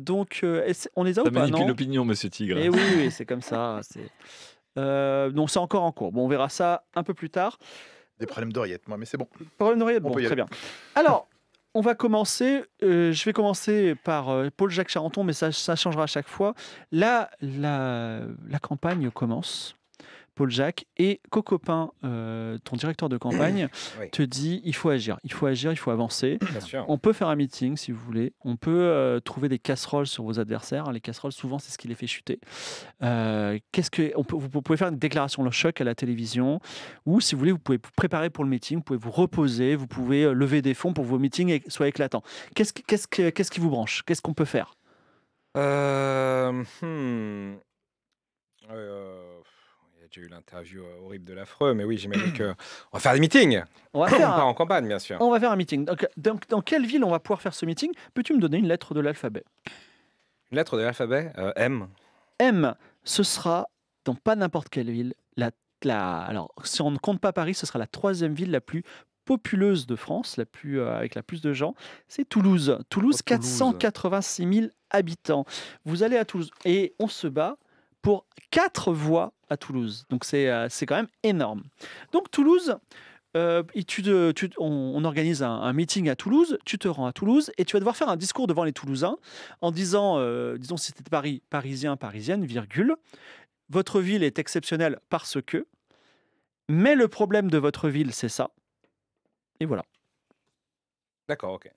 donc, on les a ou pas manipule l'opinion, monsieur Tigre. Et eh oui, c'est comme ça. donc, c'est encore en cours. Bon, on verra ça un peu plus tard. Des problèmes d'oreillette, moi, mais c'est bon. Problème d'oreillette, bon, très bien. Alors on va commencer. Euh, je vais commencer par euh, Paul-Jacques Charenton, mais ça, changera à chaque fois. Là, la campagne commence. Paul Jacques et Cocopin, euh, ton directeur de campagne, te dit il faut agir, il faut agir, il faut avancer. On peut faire un meeting si vous voulez, on peut euh, trouver des casseroles sur vos adversaires. Les casseroles, souvent, c'est ce qui les fait chuter. Euh, qu'est-ce que on peut, vous pouvez faire une déclaration de choc à la télévision ou si vous voulez, vous pouvez préparer pour le meeting, vous pouvez vous reposer, vous pouvez euh, lever des fonds pour vos meetings et éclatants. Qu'est-ce qu'est-ce qui vous branche Qu'est-ce qu'on peut faire hmm déjà eu l'interview euh, horrible de l'affreux, mais oui, j'imagine On va faire des meetings. On va faire en campagne, bien sûr. On va faire un meeting. Donc, dans, dans quelle ville on va pouvoir faire ce meeting Peux-tu me donner une lettre de l'alphabet Une lettre de l'alphabet euh, M. M, ce sera dans pas n'importe quelle ville. La, alors, si on ne compte pas Paris, ce sera la troisième ville la plus populeuse de France, la plus, euh, avec la plus de gens, c'est Toulouse. Toulouse, 486 000 habitants. Vous allez à Toulouse et on se bat pour quatre voix à Toulouse. Donc c'est euh, quand même énorme. Donc Toulouse, euh, tu on, organise un, meeting à Toulouse, tu te rends à Toulouse et tu vas devoir faire un discours devant les Toulousains en disant, euh, disons si c'était Paris, parisien, parisienne, virgule, votre ville est exceptionnelle parce que, mais le problème de votre ville, c'est ça. Et voilà. D'accord, ok.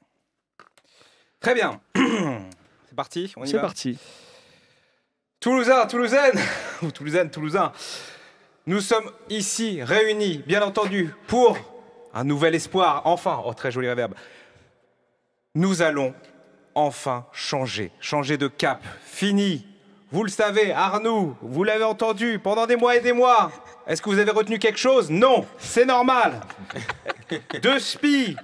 Très bien. c'est parti, C'est parti. Toulousain, Toulousaine, ou Toulousaine, Toulousain, nous sommes ici réunis, bien entendu, pour un nouvel espoir, enfin, oh très joli reverb. Nous allons enfin changer, changer de cap, fini. Vous le savez, Arnoux, vous l'avez entendu pendant des mois et des mois. Est-ce que vous avez retenu quelque chose Non, c'est normal. Deux spies,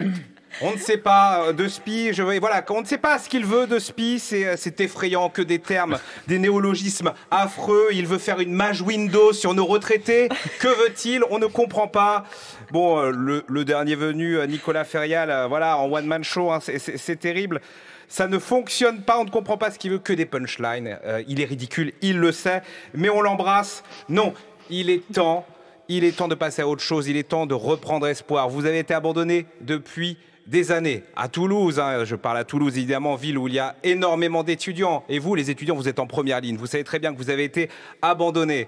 on ne sait pas euh, de Spi. voilà, on ne sait pas ce qu'il veut de Spi. Euh, c'est effrayant que des termes, des néologismes affreux. Il veut faire une mage window sur nos retraités. Que veut-il On ne comprend pas. Bon, euh, le, dernier venu, Nicolas Ferrial, voilà, en one man show, hein, c'est terrible ça ne fonctionne pas, on ne comprend pas ce qu'il veut, que des punchlines. il est ridicule, il le sait, mais on l'embrasse. Non, il est temps il est temps de passer à autre chose, il est temps de reprendre espoir. Vous avez été abandonné depuis des années à Toulouse. Hein. je parle à Toulouse, évidemment, ville où il y a énormément d'étudiants. Et vous, les étudiants, vous êtes en première ligne. Vous savez très bien que vous avez été abandonnés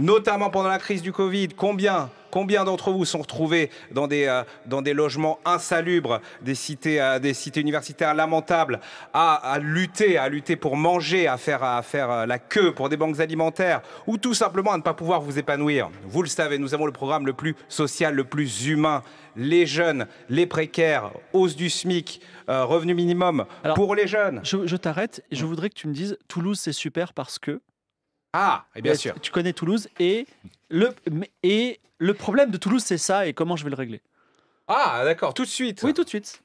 notamment pendant la crise du Covid. Combien Combien d'entre vous sont retrouvés dans des, euh, dans des logements insalubres, des cités, euh, des cités universitaires lamentables, à, à, lutter, à lutter pour manger, à faire, à faire euh, la queue pour des banques alimentaires, ou tout simplement à ne pas pouvoir vous épanouir Vous le savez, nous avons le programme le plus social, le plus humain. Les jeunes, les précaires, hausse du SMIC, revenu minimum pour les jeunes. Je, je t'arrête et je voudrais que tu me dises Toulouse, c'est super parce que. Ah, bien sûr. Tu connais Toulouse et le, et le problème de Toulouse, c'est ça et comment je vais le régler. Ah, d'accord, tout de suite. Oui, tout de suite.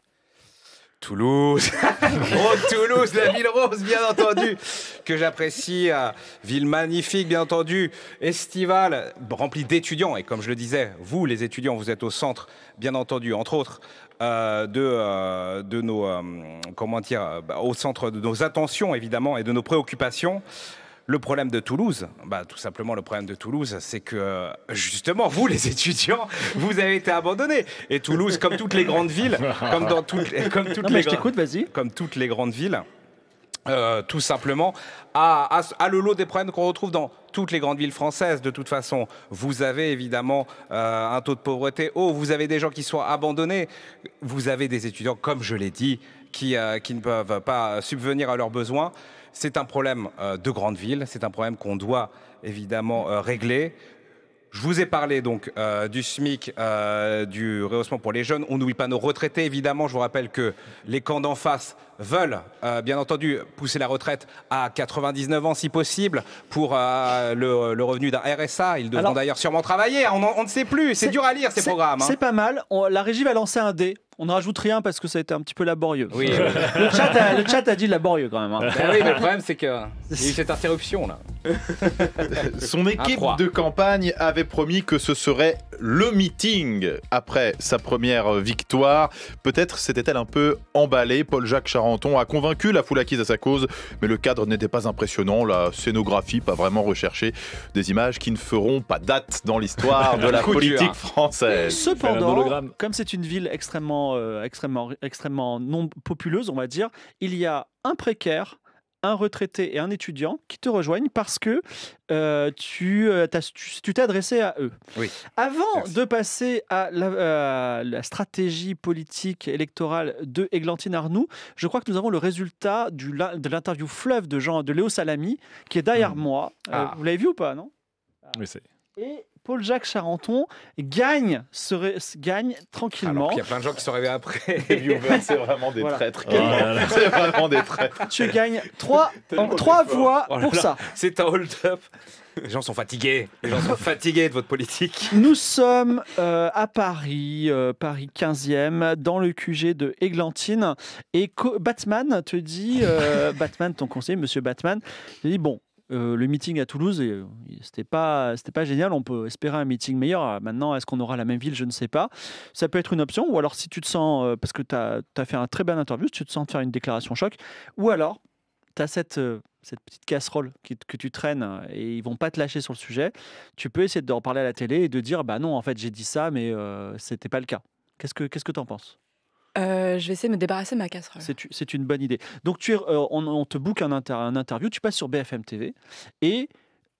Toulouse, Toulouse, la ville rose, bien entendu, que j'apprécie. Euh, ville magnifique, bien entendu, estivale, remplie d'étudiants. Et comme je le disais, vous, les étudiants, vous êtes au centre, bien entendu, entre autres, euh, de, euh, de nos, comment dire, bah, au centre de nos attentions, évidemment, et de nos préoccupations. Le problème de Toulouse, bah, tout simplement le problème de Toulouse, c'est que euh, justement, vous les étudiants, vous avez été abandonnés. Et Toulouse, comme toutes les grandes villes, comme, toutes, les, Comme toutes les grandes villes, euh, tout simplement, à, le lot des problèmes qu'on retrouve dans toutes les grandes villes françaises. De toute façon, vous avez évidemment euh, un taux de pauvreté haut, vous avez des gens qui sont abandonnés, vous avez des étudiants, comme je l'ai dit, qui, qui ne peuvent pas subvenir à leurs besoins. C'est un problème euh, de grande ville, c'est un problème qu'on doit évidemment euh, régler. Je vous ai parlé donc euh, du SMIC, du rehaussement pour les jeunes. On n'oublie pas nos retraités, évidemment. Je vous rappelle que les camps d'en face veulent euh, bien entendu pousser la retraite à 99 ans si possible pour euh, le, revenu d'un RSA. Ils devront d'ailleurs sûrement travailler, on, ne sait plus, c'est dur à lire ces programmes. Hein. C'est pas mal, la régie va lancer un dé. On ne rajoute rien parce que ça a été un petit peu laborieux. Oui, le, chat a, dit laborieux quand même. Hein. Ben oui, mais le problème c'est qu'il y a eu cette interruption là. Son équipe de campagne avait promis que ce serait le meeting après sa première victoire. Peut-être s'était-elle un peu emballée, Paul-Jacques Charles Anton a convaincu la foule acquise à sa cause, mais le cadre n'était pas impressionnant, la scénographie pas vraiment recherchée, des images qui ne feront pas date dans l'histoire de la politique française. Cependant, comme c'est une ville extrêmement, euh, extrêmement, extrêmement non populeuse, on va dire, il y a un précaire un retraité et un étudiant qui te rejoignent parce que euh, tu euh, t'es adressé à eux. Oui. Avant de passer à euh, la, stratégie politique électorale de Eglantine Arnoux, je crois que nous avons le résultat du, de l'interview fleuve de, Jean, de Léo Salami qui est derrière mmh. moi. Euh, ah. vous l'avez vu ou pas, non Oui, c'est. Et Paul-Jacques Charenton gagne, gagne tranquillement. il y a plein de gens qui se arrivés après. c'est vraiment des traîtres. C'est vraiment des traîtres. Tu gagnes trois voix oh pour ça. C'est un hold-up. Les gens sont fatigués. Les gens sont fatigués de votre politique. Nous sommes euh, à Paris, euh, Paris 15e, dans le QG de Églantine. Et Batman te dit, euh, Batman, ton conseiller, monsieur Batman, te dit bon, euh, le meeting à Toulouse, ce euh, c'était pas, c'était pas génial. On peut espérer un meeting meilleur. Ah, maintenant, est-ce qu'on aura la même ville Je ne sais pas. Ça peut être une option. Ou alors, si tu te sens, euh, parce que tu as, fait un très bel interview, si tu te sens faire une déclaration choc. Ou alors, tu as cette, cette petite casserole que tu traînes et ils vont pas te lâcher sur le sujet. Tu peux essayer de reparler à la télé et de dire Bah non, en fait, j'ai dit ça, mais c'était pas le cas. Qu'est-ce que tu en penses euh, je vais essayer de me débarrasser de ma casserole. C'est une bonne idée. Donc, tu euh, on, te book un, un, interview, tu passes sur BFM TV et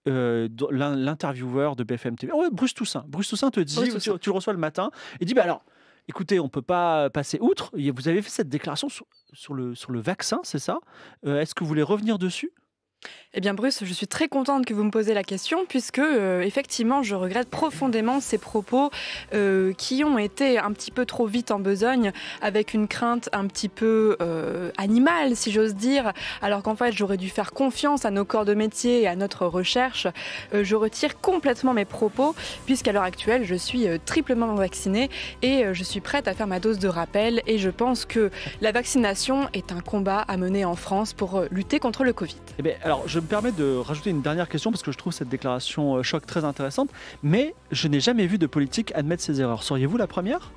euh, l'intervieweur de BFM TV, Bruce Toussaint. Bruce Toussaint te dit, Tu, le reçois le matin, il dit bah alors, écoutez, on ne peut pas passer outre. Vous avez fait cette déclaration sur, le, sur le, vaccin, c'est ça Est-ce que vous voulez revenir dessus eh bien Bruce, je suis très contente que vous me posez la question puisque euh, effectivement je regrette profondément ces propos euh, qui ont été un petit peu trop vite en besogne avec une crainte un petit peu euh, animale si j'ose dire alors qu'en fait j'aurais dû faire confiance à nos corps de métier et à notre recherche. je retire complètement mes propos puisqu'à l'heure actuelle je suis triplement vaccinée et je suis prête à faire ma dose de rappel et je pense que la vaccination est un combat à mener en France pour lutter contre le Covid. Eh alors, je me permets de rajouter une dernière question parce que je trouve cette déclaration euh, choc très intéressante, mais je n'ai jamais vu de politique admettre ses erreurs. Seriez-vous la première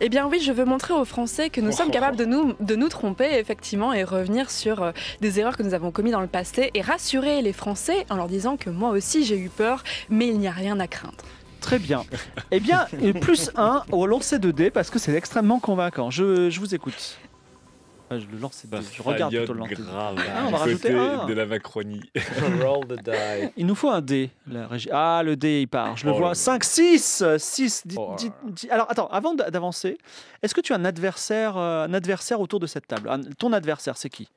eh bien oui, je veux montrer aux Français que nous sommes oh. capables de nous, de nous tromper, effectivement, et revenir sur euh, des erreurs que nous avons commises dans le passé, et rassurer les Français en leur disant que moi aussi j'ai eu peur, mais il n'y a rien à craindre. Très bien. Eh bien, plus un au lancer de dés parce que c'est extrêmement convaincant. je vous écoute. Ah, je le lance, c'est bah, je regarde plutôt le lance. Grave, ah, on va rajouter un. de la Macronie. Roll the die. Il nous faut un dé, la régie. Ah, le dé, il part. Je le oh, vois. 5, 6 6 10, Alors, attends, avant d'avancer, est-ce que tu as un adversaire, euh, un adversaire autour de cette table Ton adversaire, c'est qui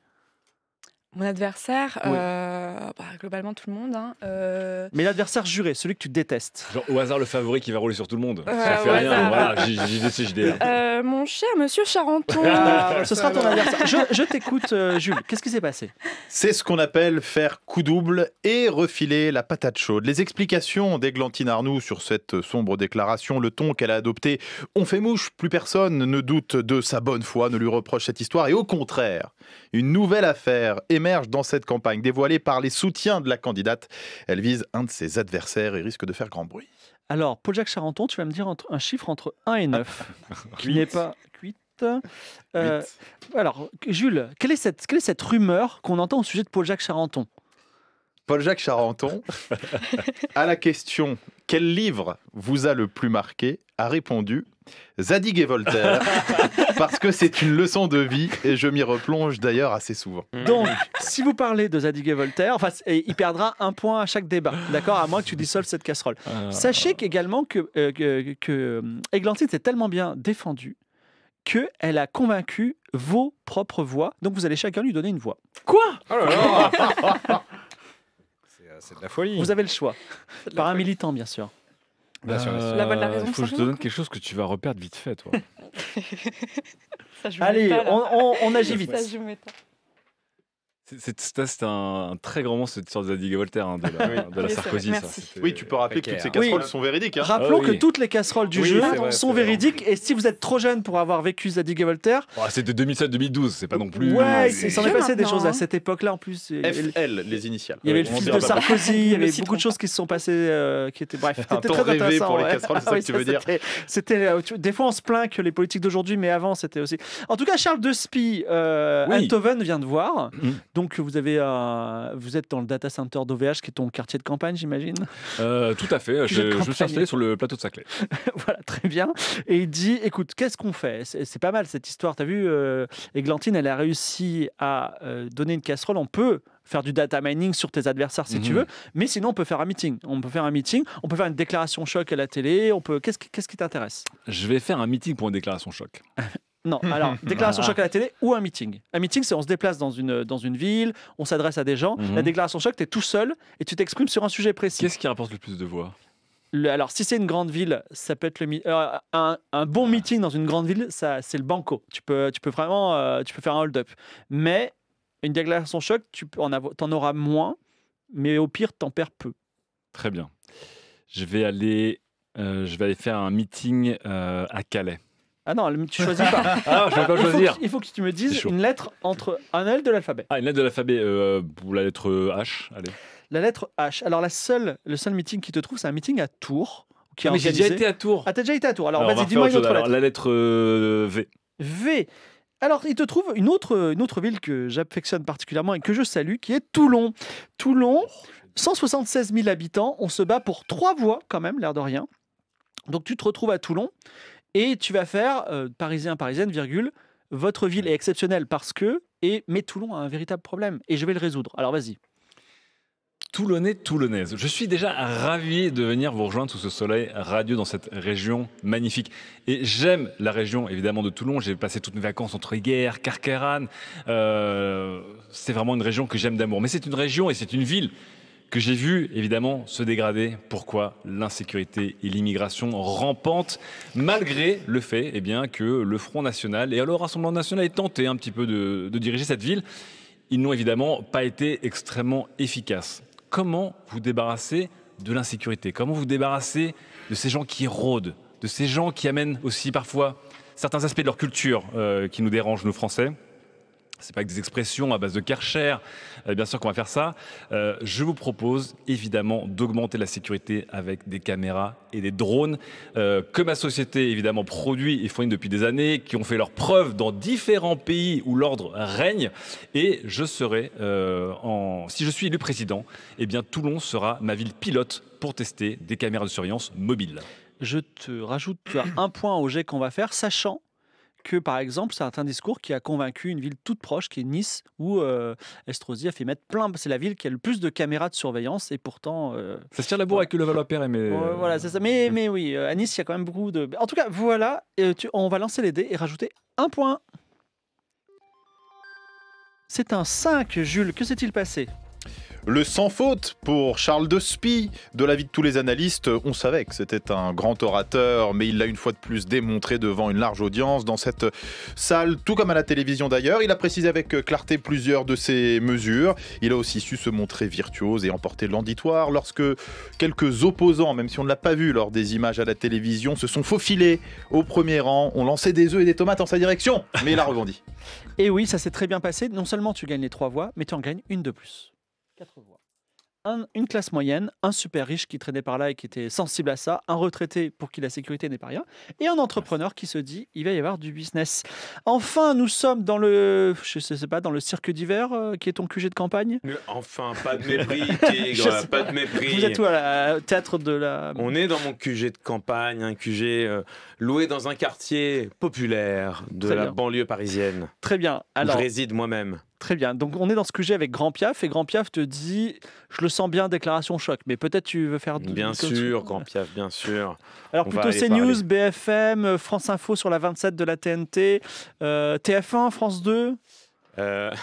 mon adversaire, euh, bah, globalement tout le monde. Hein, euh, Mais l'adversaire juré, celui que tu détestes. Genre au hasard le favori qui va rouler sur tout le monde. fait rien, euh, mon cher monsieur Charenton. ce sera ton adversaire. Je, t'écoute, Jules. Qu'est-ce qui s'est passé C'est ce qu'on appelle faire coup double et refiler la patate chaude. Les explications d'Eglantine Arnoux sur cette sombre déclaration, le ton qu'elle a adopté, ont fait mouche, plus personne ne doute de sa bonne foi, ne lui reproche cette histoire. Et au contraire, une nouvelle affaire émerge dans cette campagne, dévoilée par les soutiens de la candidate. Elle vise un de ses adversaires et risque de faire grand bruit. Alors, Paul-Jacques Charenton, tu vas me dire un chiffre entre 1 et 9. qui n'est pas 8. Euh, alors, Jules, quelle est cette rumeur qu'on entend au sujet de Paul-Jacques Charenton Paul-Jacques Charenton, à la question quel livre vous a le plus marqué, a répondu Zadig et Voltaire, parce que c'est une leçon de vie et je m'y replonge d'ailleurs assez souvent. Donc, si vous parlez de Zadig et Voltaire, enfin, il perdra un point à chaque débat, d'accord À moins que tu dissolves cette casserole. Ah, Sachez également euh, que, que, euh, Eglantine s'est tellement bien défendue qu'elle a convaincu vos propres voix. Donc, vous allez chacun lui donner une voix. Quoi oh euh, C'est de la folie. Vous avez le choix. Par un militant, bien sûr. Bah, euh, il faut que je te donne quelque chose que tu vas reperdre vite fait, toi. Allez, on, agit vite. C'est un, très grand monstre, cette sorte de Voltaire, hein, de la, de la Sarkozy. Oui, tu peux rappeler que toutes ces casseroles sont véridiques. Hein. Rappelons ah que toutes les casseroles du jeu sont véridiques. Et si vous êtes trop jeune pour avoir vécu Zadig et Voltaire. Oh, c'était 2007-2012, c'est pas non plus. Ouais, il s'en est passé des choses à hein. cette époque-là en plus. FL, les initiales. Il y avait le fils de Sarkozy, il y avait beaucoup de choses qui se sont passées. Euh, qui étaient, bref, c'était très intéressant. pour les casseroles, c'est ça que tu veux dire. C'était, euh, des fois, on se plaint que les politiques d'aujourd'hui, mais avant, c'était aussi. En tout cas, Charles Despie, euh, Beethoven vient de voir. Mm. Donc, vous, avez, euh, vous êtes dans le data center d'OVH, qui est ton quartier de campagne, j'imagine euh, Tout à fait. je, me suis installé sur le plateau de Saclay. voilà, très bien. Et il dit écoute, qu'est-ce qu'on fait C'est pas mal cette histoire. Tu as vu, euh, Eglantine, elle a réussi à donner une casserole. On peut faire du data mining sur tes adversaires si tu mhm. veux, mais sinon on peut faire un meeting. On peut faire un meeting, on peut faire une déclaration choc à la télé, on peut qu'est-ce qui, qui t'intéresse Je vais faire un meeting pour une déclaration choc. Non, alors déclaration choc à la télé ou un meeting. Un meeting, c'est on se déplace dans une, dans une ville, on s'adresse à des gens. Mhm. La déclaration choc, tu es tout seul et tu t'exprimes sur un sujet précis. Qu'est-ce qui rapporte le plus de voix alors, si c'est une grande ville, ça peut être le euh, un, bon ah. meeting dans une grande ville, ça c'est le banco. Tu peux, tu peux vraiment, euh, tu peux faire un hold-up. Mais une déclaration choc, tu en, en auras moins, mais au pire, t'en perds peu. Très bien. Je vais aller, euh, je vais aller faire un meeting à Calais. Ah non, tu choisis pas. ah, je vais choisir. que, il faut que tu me dises une lettre entre un L de l'alphabet. Ah, une lettre de l'alphabet, euh, la lettre euh, H, allez. La lettre H. Alors, la seule, le seul meeting qui te trouve, c'est un meeting à Tours. Qui ah, mais j'ai déjà été à Tours. Ah, t'as déjà été à Tours. Alors, vas-y, dis-moi une autre lettre. la lettre euh, V. V. Alors, il te trouve une autre, une autre ville que j'affectionne particulièrement et que je salue, qui est Toulon. Toulon, 176 000 habitants. On se bat pour trois voix, quand même, l'air de rien. Donc, tu te retrouves à Toulon. Et tu vas faire euh, Parisien, Parisienne, virgule, votre ville est exceptionnelle parce que, et, mais Toulon a un véritable problème et je vais le résoudre. Alors vas-y. Toulonnais, Toulonnaise. Je suis déjà ravi de venir vous rejoindre sous ce soleil radieux dans cette région magnifique. Et j'aime la région, évidemment, de Toulon. J'ai passé toutes mes vacances entre Guerre, Carcarane. Euh, c'est vraiment une région que j'aime d'amour. Mais c'est une région et c'est une ville que j'ai vu évidemment se dégrader. Pourquoi L'insécurité et l'immigration rampantes, malgré le fait eh bien, que le Front National et le Rassemblement National aient tenté un petit peu de, diriger cette ville. Ils n'ont évidemment pas été extrêmement efficaces. Comment vous débarrasser de l'insécurité Comment vous débarrasser de ces gens qui rôdent, de ces gens qui amènent aussi parfois certains aspects de leur culture euh, qui nous dérangent, nous Français c'est pas que des expressions à base de Karcher, euh, bien sûr qu'on va faire ça. Euh, je vous propose évidemment d'augmenter la sécurité avec des caméras et des drones euh, que ma société évidemment produit et fournit depuis des années, qui ont fait leurs preuves dans différents pays où l'ordre règne. Et je serai, en... si je suis élu président, eh bien Toulon sera ma ville pilote pour tester des caméras de surveillance mobiles. Je te rajoute un point au jet qu'on va faire, sachant que, par exemple, certains discours qui a convaincu une ville toute proche, qui est Nice, où euh, Estrosi a fait mettre plein. C'est la ville qui a le plus de caméras de surveillance, et pourtant. Euh, ça se tire la bourre avec le Valois perret mais. Euh, voilà, c'est ça. Mais, mais oui, à Nice, il y a quand même beaucoup de. En tout cas, voilà, on va lancer les dés et rajouter un point. C'est un 5, Jules. Que s'est-il passé le sans faute pour Charles de de l'avis de tous les analystes, on savait que c'était un grand orateur, mais il l'a une fois de plus démontré devant une large audience dans cette salle, tout comme à la télévision d'ailleurs. Il a précisé avec clarté plusieurs de ses mesures. Il a aussi su se montrer virtuose et emporter l'auditoire lorsque quelques opposants, même si on ne l'a pas vu lors des images à la télévision, se sont faufilés au premier rang, ont lancé des œufs et des tomates en sa direction, mais il a rebondi. et oui, ça s'est très bien passé. Non seulement tu gagnes les trois voix, mais tu en gagnes une de plus voix. une classe moyenne, un super riche qui traînait par là et qui était sensible à ça, un retraité pour qui la sécurité n'est pas rien, et un entrepreneur qui se dit il va y avoir du business. Enfin, nous sommes dans le, je sais pas, dans le cirque d'hiver euh, qui est ton QG de campagne. enfin, pas de mépris, tigre, pas, de mépris. Vous êtes où à la théâtre de la. On est dans mon QG de campagne, un QG euh, loué dans un quartier populaire de la banlieue parisienne. Très bien. Alors. je réside moi-même. Très bien. Donc on est dans ce que j'ai avec Grand Piaf et Grand Piaf te dit je le sens bien déclaration choc mais peut-être tu veux faire Bien sûr, Grand Piaf, bien sûr. Alors plutôt CNews, BFM, euh, France Info sur la 27 de la TNT, TF1, euh, France 2.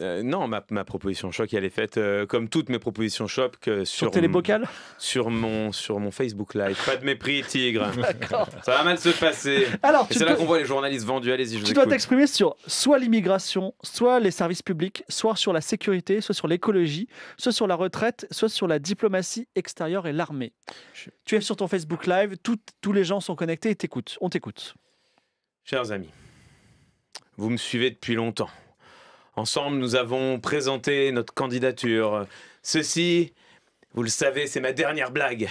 Euh, non, ma, proposition choc, elle est faite euh, comme toutes mes propositions choc euh, sur, sur télébocal sur mon, sur mon Facebook Live. Pas de mépris, tigre. Ça va mal se passer. Alors, c'est là qu'on voit les journalistes vendus. Allez-y, je Tu dois t'exprimer sur soit l'immigration, soit les services publics, soit sur la sécurité, soit sur l'écologie, soit sur la retraite, soit sur la diplomatie extérieure et l'armée. Tu es sur ton Facebook Live, tous les gens sont connectés et t'écoutent. On t'écoute. Chers amis, vous me suivez depuis longtemps. Ensemble, nous avons présenté notre candidature. Ceci, vous le savez, c'est ma dernière blague.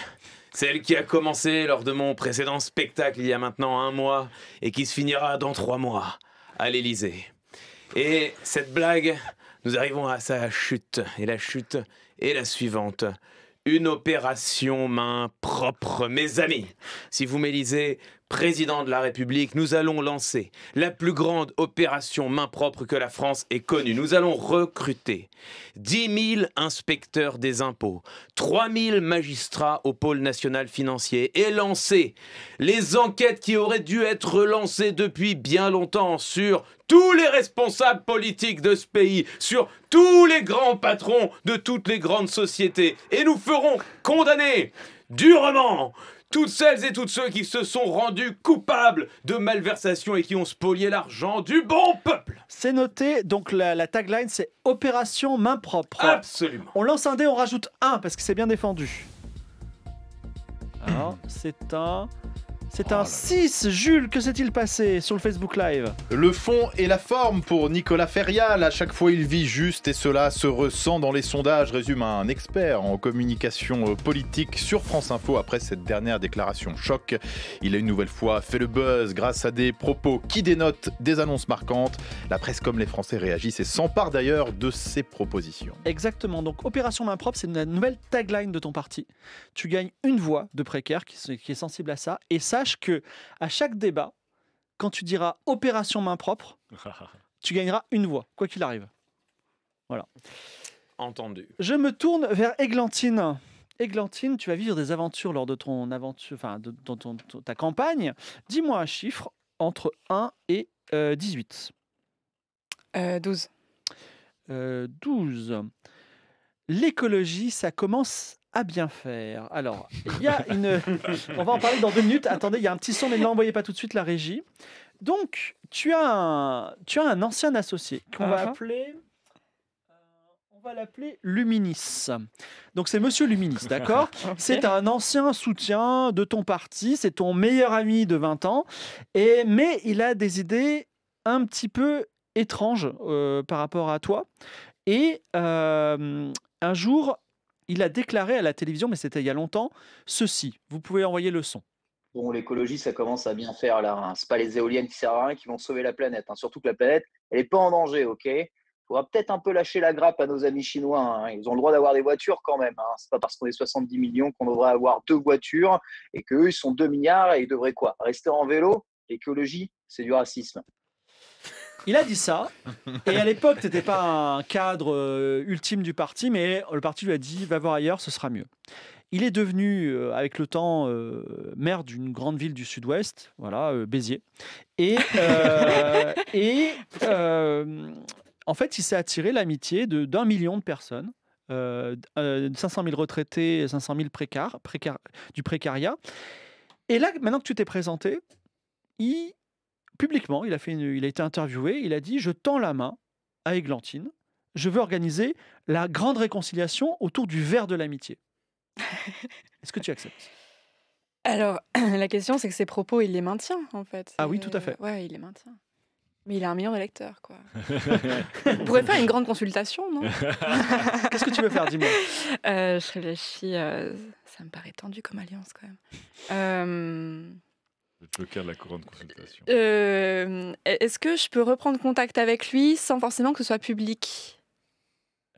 Celle qui a commencé lors de mon précédent spectacle il y a maintenant un mois et qui se finira dans trois mois à l'Élysée. Et cette blague, nous arrivons à sa chute. Et la chute est la suivante. Une opération main propre, mes amis. Si vous m'élisez, président de la République, nous allons lancer la plus grande opération main propre que la France ait connue. Nous allons recruter 10 000 inspecteurs des impôts, 3 000 magistrats au pôle national financier et lancer les enquêtes qui auraient dû être lancées depuis bien longtemps sur tous les responsables politiques de ce pays, sur tous les grands patrons de toutes les grandes sociétés. Et nous ferons condamner durement toutes celles et tous ceux qui se sont rendus coupables de malversations et qui ont spolié l'argent du bon peuple. C'est noté, donc la, la tagline c'est Opération main propre. Absolument. On lance un dé, on rajoute un parce que c'est bien défendu. Alors, c'est un c'est oh un 6. Jules, que s'est-il passé sur le Facebook Live Le fond et la forme pour Nicolas Ferrial. À chaque fois, il vit juste et cela se ressent dans les sondages, résume un expert en communication euh, politique sur France Info après cette dernière déclaration choc. Il a une nouvelle fois fait le buzz grâce à des propos qui dénotent des annonces marquantes. La presse comme les Français réagissent et s'empare d'ailleurs de ces propositions. Exactement. Donc, Opération Main Propre, c'est la nouvelle tagline de ton parti. Tu gagnes une voix de précaire qui est sensible à ça et ça, que à chaque débat, quand tu diras opération main propre, tu gagneras une voix, quoi qu'il arrive. Voilà. Entendu. Je me tourne vers Églantine. Églantine, tu vas vivre des aventures lors de ton aventure, enfin, de, ta campagne. Dis-moi un chiffre entre 1 et 18. 12. 12. L'écologie, ça commence à bien faire. Alors, il y a une. On va en parler dans deux minutes. Attendez, il y a un petit son, mais ne l'envoyez pas tout de suite, la régie. Donc, tu as un, tu as un ancien associé qu'on va uh-huh. appeler. Euh, on va l'appeler Luminis. Donc c'est Monsieur Luminis, d'accord C'est un ancien soutien de ton parti, c'est ton meilleur ami de 20 ans, et, mais il a des idées un petit peu étranges euh, par rapport à toi. Et euh, un jour, il a déclaré à la télévision, mais c'était il y a longtemps, ceci. Vous pouvez envoyer le son. Bon, l'écologie, ça commence à bien faire là. Ce hein. C'est pas les éoliennes qui servent à rien qui vont sauver la planète. Hein. Surtout que la planète, elle n'est pas en danger, ok faudra peut-être un peu lâcher la grappe à nos amis chinois. Hein. Ils ont le droit d'avoir des voitures quand même. C'est pas parce qu'on est 70 millions qu'on devrait avoir deux voitures et qu'eux, ils sont 2 milliards et ils devraient quoi Rester en vélo L'écologie, c'est du racisme. Il a dit ça. Et à l'époque, tu n'étais pas un cadre euh, ultime du parti, mais le parti lui a dit va voir ailleurs, ce sera mieux. Il est devenu, euh, avec le temps, euh, maire d'une grande ville du sud-ouest, voilà, Béziers. Et, en fait, il s'est attiré l'amitié d'un million de personnes. 500 000 retraités, 500 000 précaires, du précariat. Et là, maintenant que tu t'es présenté, il publiquement, il a, fait il a été interviewé, il a dit Je tends la main à Eglantine, je veux organiser la grande réconciliation autour du verre de l'amitié. Est-ce que tu acceptes Alors, la question, c'est que ses propos, il les maintient, en fait. Ah oui, tout à fait. Euh, ouais, il les maintient. Mais il a un million de lecteurs, quoi. On pourrait faire une grande consultation, non Qu'est-ce que tu veux faire, dis-moi euh, Je réfléchis. Euh, ça me paraît tendu comme alliance, quand même. Euh le euh, e-, Est-ce que je peux reprendre contact avec lui sans forcément que ce soit public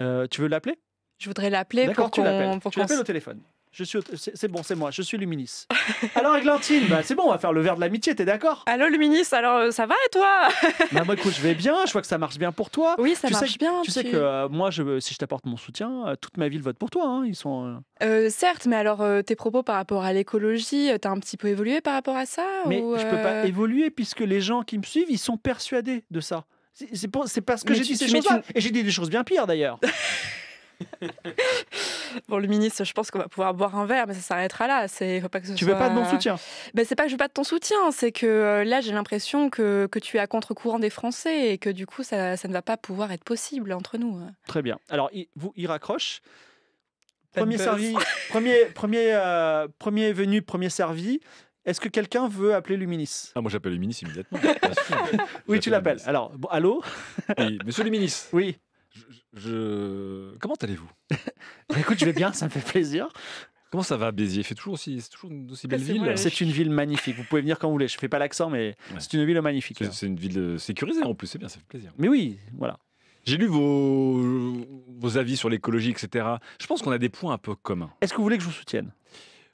euh, Tu veux l'appeler Je voudrais l'appeler pour qu'on... tu l'appelles. au téléphone suis. C'est bon, c'est moi, je suis Luminis. Alors, Aglantine, bah, c'est bon, on va faire le verre de l'amitié, t'es d'accord Allô, Luminis, alors euh, ça va et toi bah, Moi, écoute, je vais bien, je vois que ça marche bien pour toi. Oui, ça marche bien. Tu, sais que euh, moi, je, si je t'apporte mon soutien, euh, toute ma ville vote pour toi. Hein, ils sont. certes, mais alors tes propos par rapport à l'écologie, t'as un petit peu évolué par rapport à ça Mais je peux pas évoluer puisque les gens qui me suivent, ils sont persuadés de ça. C'est parce que j'ai dit ces choses-là. Et j'ai dit des choses bien pires d'ailleurs. bon, le ministre, je pense qu'on va pouvoir boire un verre, mais ça s'arrêtera là. C'est faut pas que Tu veux pas de mon soutien ben, c'est pas que je veux pas de ton soutien, c'est que euh, là j'ai l'impression que, que, tu es à contre-courant des Français et que du coup ça, ça, ne va pas pouvoir être possible entre nous. Hein. Très bien. Alors il, vous, raccroche. Premier servi, premier premier euh, premier venu, premier servi. Est-ce que quelqu'un veut appeler Luminis ah, Moi, j'appelle Luminis immédiatement. oui, tu l'appelles. Alors, bon, allô Monsieur Monsieur Luminis. Oui. Je, Comment allez-vous bah, Écoute, je vais bien, ça me fait plaisir. Comment ça va Béziers C'est toujours aussi, c'est toujours une aussi belle ville. c'est une ville magnifique. Vous pouvez venir quand vous voulez. Je fais pas l'accent, mais c'est une ville magnifique. C'est, une ville euh, sécurisée en plus. C'est bien, ça fait plaisir. Mais oui, voilà. J'ai lu vos, vos avis sur l'écologie, etc. Je pense qu'on a des points un peu communs. Est-ce que vous voulez que je vous soutienne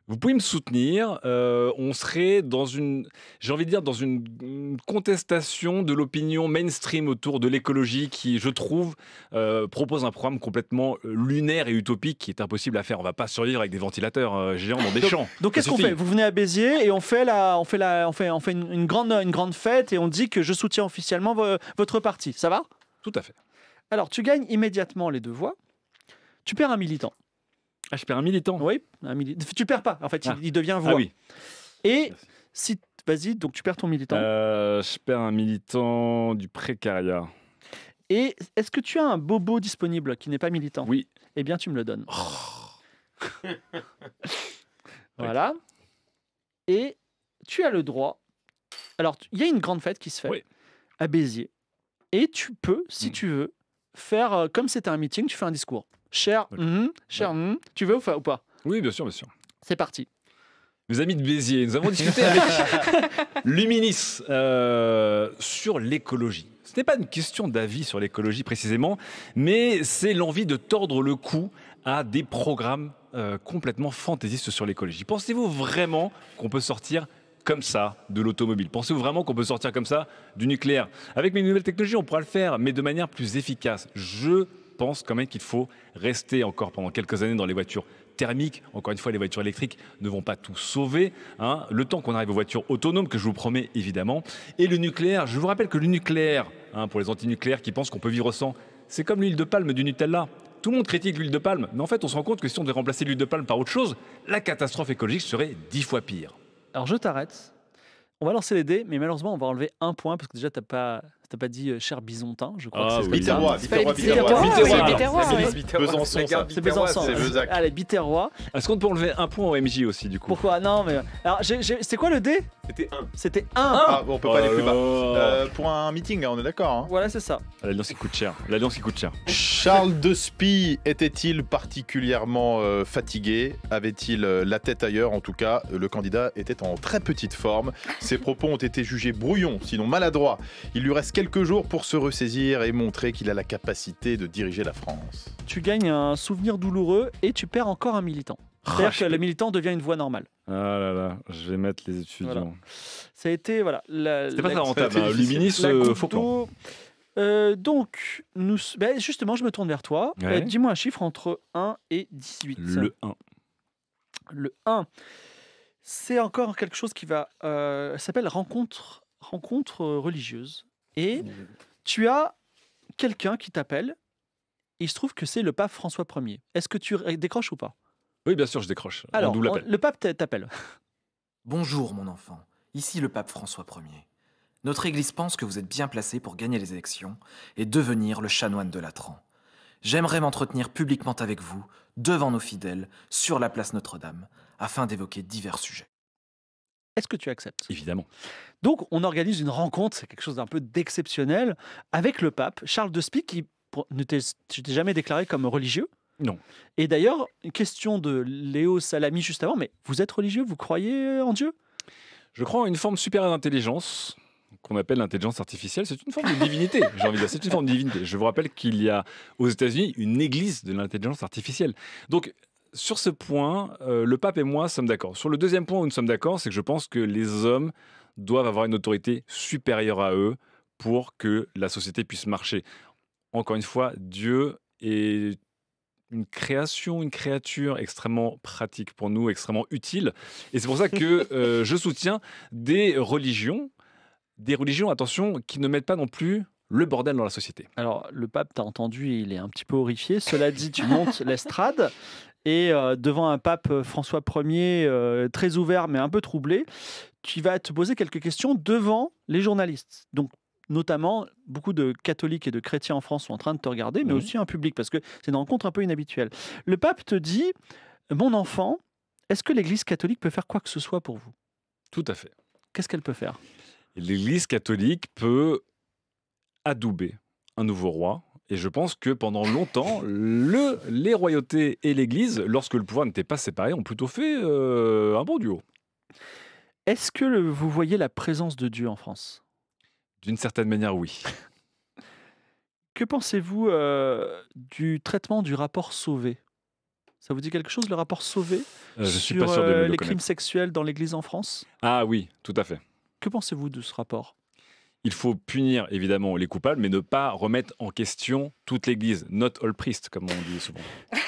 vous pouvez me soutenir. Euh, on serait dans une, j'ai envie de dire, dans une, contestation de l'opinion mainstream autour de l'écologie qui, je trouve, euh, propose un programme complètement euh, lunaire et utopique qui est impossible à faire. On ne va pas survivre avec des ventilateurs géants dans des champs. Donc qu'est-ce qu'on fait Vous venez à Béziers et on fait la, on fait la, on fait, on fait une, grande, une grande fête et on dit que je soutiens officiellement votre parti. Ça va Tout à fait. Alors tu gagnes immédiatement les deux voix. Tu perds un militant. Ah, je perds un militant. Oui, un militant. tu perds pas. En fait, il, ah. devient vous. Ah, oui. Et si, vas-y, donc tu perds ton militant. Euh, je perds un militant du précaria. Et est-ce que tu as un bobo disponible qui n'est pas militant Oui. Eh bien, tu me le donnes. Oh. voilà. Et tu as le droit. Alors, il y a une grande fête qui se fait à Béziers. Et tu peux, si mm. tu veux, faire euh, comme c'était un meeting, tu fais un discours. Cher, hum, cher, hum, tu veux ou, pas Oui, bien sûr, bien sûr. C'est parti. Mes amis de Béziers, nous avons discuté avec Luminis euh, sur l'écologie. Ce n'est pas une question d'avis sur l'écologie précisément, mais c'est l'envie de tordre le cou à des programmes euh, complètement fantaisistes sur l'écologie. Pensez-vous vraiment qu'on peut sortir comme ça de l'automobile Pensez-vous vraiment qu'on peut sortir comme ça du nucléaire Avec mes nouvelles technologies, on pourra le faire, mais de manière plus efficace. Je pense quand même qu'il faut rester encore pendant quelques années dans les voitures thermiques. Encore une fois, les voitures électriques ne vont pas tout sauver. Hein. Le temps qu'on arrive aux voitures autonomes, que je vous promets évidemment. Et le nucléaire, je vous rappelle que le nucléaire, hein, pour les antinucléaires qui pensent qu'on peut vivre sans, c'est comme l'huile de palme du Nutella. Tout le monde critique l'huile de palme, mais en fait, on se rend compte que si on devait remplacer l'huile de palme par autre chose, la catastrophe écologique serait dix fois pire. Alors je t'arrête. On va lancer les dés, mais malheureusement, on va enlever un point parce que déjà, t'as pas T'as pas dit euh, cher Bisontin, je crois. Ah, que c'est Biterrois, Biterrois, C'est Besançon, c'est Besançon. C'est Allez, Biterrois. Est-ce qu'on peut enlever un point au MJ aussi, du coup Pourquoi Non, mais. Alors, c'était quoi le dé C'était 1. C'était 1. Ah, on peut pas aller plus bas. Oh. Euh, pour un meeting, hein, on est d'accord. Hein. Voilà, c'est ça. L'alliance qui coûte cher. L'alliance qui coûte cher. Charles de Spie était-il particulièrement euh, fatigué Avait-il la tête ailleurs En tout cas, le candidat était en très petite forme. Ses propos ont été jugés brouillons, sinon maladroits. Il lui reste quelques jours pour se ressaisir et montrer qu'il a la capacité de diriger la France. Tu gagnes un souvenir douloureux et tu perds encore un militant. Ah, cest que le militant devient une voix normale. Ah là là, je vais mettre les étudiants. Ça a été, voilà. C'était pas très rentable, hein, Luminis, euh, euh, donc, nous, ben, justement, je me tourne vers toi. Euh, dis-moi un chiffre entre 1 et 18. Le 1. Le 1. C'est encore quelque chose qui va. Euh, s'appelle rencontre, rencontre religieuse. Et mmh. tu as quelqu'un qui t'appelle. Il se trouve que c'est le pape François Ier. Est-ce que tu décroches ou pas Oui, bien sûr, je décroche. Alors, le pape t'appelle. Bonjour, mon enfant. Ici le pape François Ier. Notre Église pense que vous êtes bien placé pour gagner les élections et devenir le chanoine de Latran. J'aimerais m'entretenir publiquement avec vous, devant nos fidèles, sur la place Notre-Dame, afin d'évoquer divers sujets. Est-ce que tu acceptes Évidemment. Donc, on organise une rencontre, c'est quelque chose d'un peu d'exceptionnel, avec le pape Charles de Spie, qui ne t'est jamais déclaré comme religieux. Non. Et d'ailleurs, une question de Léo Salami juste avant, mais vous êtes religieux, vous croyez en Dieu Je crois en une forme supérieure d'intelligence qu'on appelle l'intelligence artificielle, c'est une forme de divinité. J'ai envie de dire, c'est une forme de divinité. Je vous rappelle qu'il y a aux États-Unis une église de l'intelligence artificielle. Donc sur ce point, euh, le pape et moi sommes d'accord. Sur le deuxième point où nous sommes d'accord, c'est que je pense que les hommes doivent avoir une autorité supérieure à eux pour que la société puisse marcher. Encore une fois, Dieu est une création, une créature extrêmement pratique pour nous, extrêmement utile. Et c'est pour ça que euh, je soutiens des religions, des religions, attention, qui ne mettent pas non plus le bordel dans la société. Alors, le pape, as entendu, il est un petit peu horrifié. Cela dit, tu montes l'estrade. et euh, devant un pape euh, François Ier euh, très ouvert mais un peu troublé, tu vas te poser quelques questions devant les journalistes. Donc notamment, beaucoup de catholiques et de chrétiens en France sont en train de te regarder, mais mhm. aussi un public, parce que c'est une rencontre un peu inhabituelle. Le pape te dit, mon enfant, est-ce que l'Église catholique peut faire quoi que ce soit pour vous Tout à fait. Qu'est-ce qu'elle peut faire L'Église catholique peut adouber un nouveau roi, et je pense que pendant longtemps, les royautés et l'Église, lorsque le pouvoir n'était pas séparé, ont plutôt fait euh, un bon duo. Est-ce que vous voyez la présence de Dieu en France D'une certaine manière, oui. que pensez-vous euh, du traitement du rapport Sauvé ça vous dit quelque chose, le rapport Sauvé euh, je sur suis pas sûr les crimes sexuels dans l'Église en France Ah oui, tout à fait. Que pensez-vous de ce rapport il faut punir évidemment les coupables, mais ne pas remettre en question toute l'Église. Not all priests, comme on dit souvent.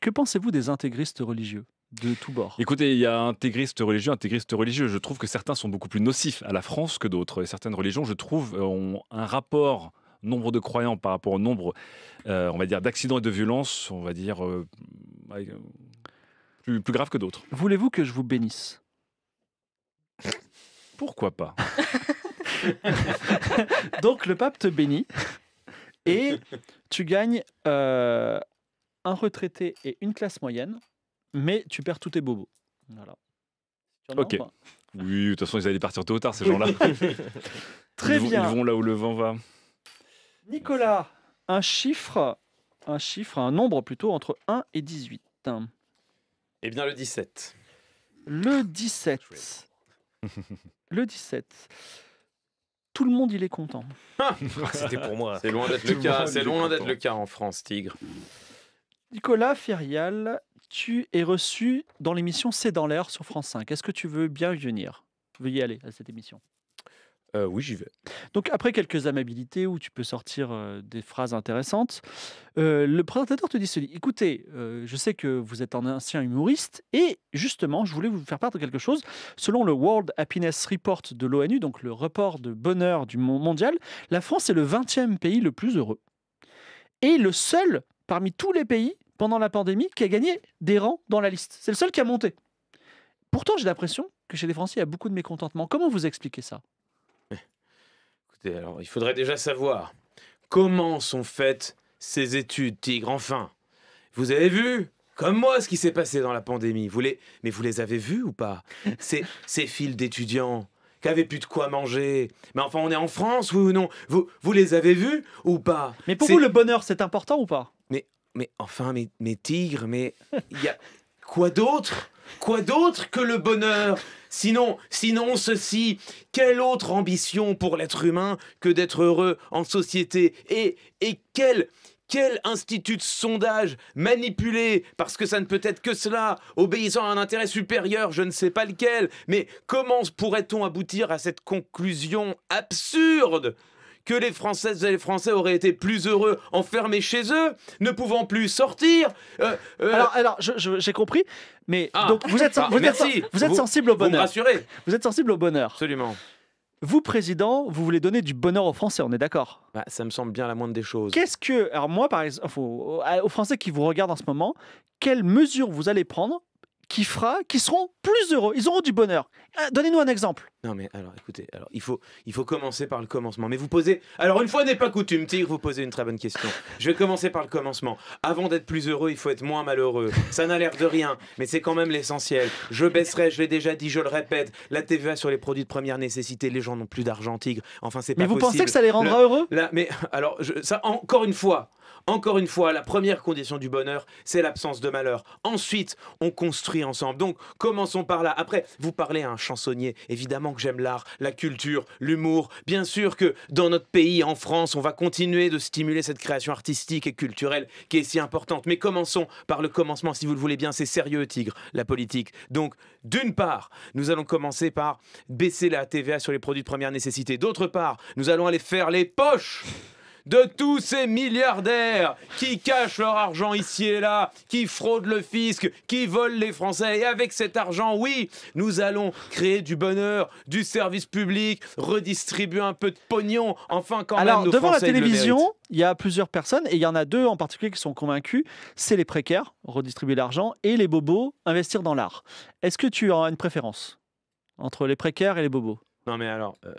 que pensez-vous des intégristes religieux de tous bords. Écoutez, il y a intégristes religieux, intégristes religieux. Je trouve que certains sont beaucoup plus nocifs à la France que d'autres. certaines religions, je trouve, euh, ont un rapport nombre de croyants par rapport au nombre, euh, on va dire, d'accidents et de violences, on va dire, euh, plus, plus grave que d'autres. Voulez-vous que je vous bénisse Pourquoi pas Donc le pape te bénit et tu gagnes euh, un retraité et une classe moyenne, mais tu perds tous tes bobos. Ok. Oui, de toute façon, ils allaient partir tôt ou tard, ces gens-là. Très bien. ils vont là où le vent va. Nicolas, un chiffre, un chiffre, un nombre plutôt entre 1 et 18. Eh bien, le 17. Le 17. Le 17 tout le monde il est content. Ah, c'était pour moi. C'est loin d'être le cas. C'est loin d'être le cas en France, Tigre. Nicolas Ferial, tu es reçu dans l'émission C'est dans l'air sur France 5. Est-ce que tu veux bien venir Veuillez aller à cette émission oui, j'y vais. Donc, après quelques amabilités où tu peux sortir des phrases intéressantes, le présentateur te dit ceci. Écoutez, je sais que vous êtes un ancien humoriste et justement, je voulais vous faire part de quelque chose. Selon le World Happiness Report de l'ONU, donc le report de bonheur du monde mondial, la France est le 20e pays le plus heureux. Et le seul parmi tous les pays pendant la pandémie qui a gagné des rangs dans la liste. C'est le seul qui a monté. Pourtant, j'ai l'impression que chez les Français, il y a beaucoup de mécontentement. Comment vous expliquez ça alors il faudrait déjà savoir comment sont faites ces études, Tigre, enfin. Vous avez vu comme moi, ce qui s'est passé dans la pandémie. Vous les... Mais vous les avez vus ou pas ces, ces files d'étudiants qui n'avaient plus de quoi manger. Mais enfin, on est en France, oui ou non vous, vous les avez vus ou pas Mais pour vous, le bonheur, c'est important ou pas mais, mais enfin, mais, mais Tigre, mais Quoi d'autre Quoi d'autre que le bonheur Sinon, sinon ceci, quelle autre ambition pour l'être humain que d'être heureux en société Et, et quel institut de sondage manipulé, parce que ça ne peut être que cela, obéissant à un intérêt supérieur, je ne sais pas lequel, mais comment pourrait-on aboutir à cette conclusion absurde que les Françaises et les Français auraient été plus heureux enfermés chez eux, ne pouvant plus sortir. Euh, euh, alors, j'ai compris, mais ah. donc vous êtes, ah, vous, êtes sensible au bonheur. Vous, êtes sensible au bonheur. Absolument. Vous, président, vous voulez donner du bonheur aux Français, on est d'accord bah, Ça me semble bien la moindre des choses. Qu'est-ce que. Alors, moi, par exemple, euh, aux Français qui vous regardent en ce moment, quelles mesures vous allez prendre qui fera, qui seront plus heureux Ils auront du bonheur. Donnez-nous un exemple. Non mais alors écoutez, alors il faut il faut commencer par le commencement. Mais vous posez alors une fois n'est pas coutume, Tigre, vous posez une très bonne question. Je vais commencer par le commencement. Avant d'être plus heureux, il faut être moins malheureux. Ça n'a l'air de rien, mais c'est quand même l'essentiel. Je baisserai, je l'ai déjà dit, je le répète, la TVA sur les produits de première nécessité, les gens n'ont plus d'argent, Tigre. Enfin, c'est pas Mais vous pensez que ça les rendra heureux mais alors ça encore une fois, encore une fois, la première condition du bonheur, c'est l'absence de malheur. Ensuite, on construit ensemble. Donc, commençons par là. Après, vous parlez à un chansonnier, évidemment que j'aime l'art, la culture, l'humour. Bien sûr que dans notre pays, en France, on va continuer de stimuler cette création artistique et culturelle qui est si importante. Mais commençons par le commencement, si vous le voulez bien. C'est sérieux, Tigre, la politique. Donc, d'une part, nous allons commencer par baisser la TVA sur les produits de première nécessité. D'autre part, nous allons aller faire les poches de tous ces milliardaires qui cachent leur argent ici et là, qui fraudent le fisc, qui volent les Français. Et avec cet argent, oui, nous allons créer du bonheur, du service public, redistribuer un peu de pognon. Enfin, quand même, nos devant la télévision, il y a plusieurs personnes, et il y en a deux en particulier qui sont convaincus c'est les précaires, redistribuer l'argent, et les bobos, investir dans l'art. Est-ce que tu as une préférence entre les précaires et les bobos non mais alors, euh,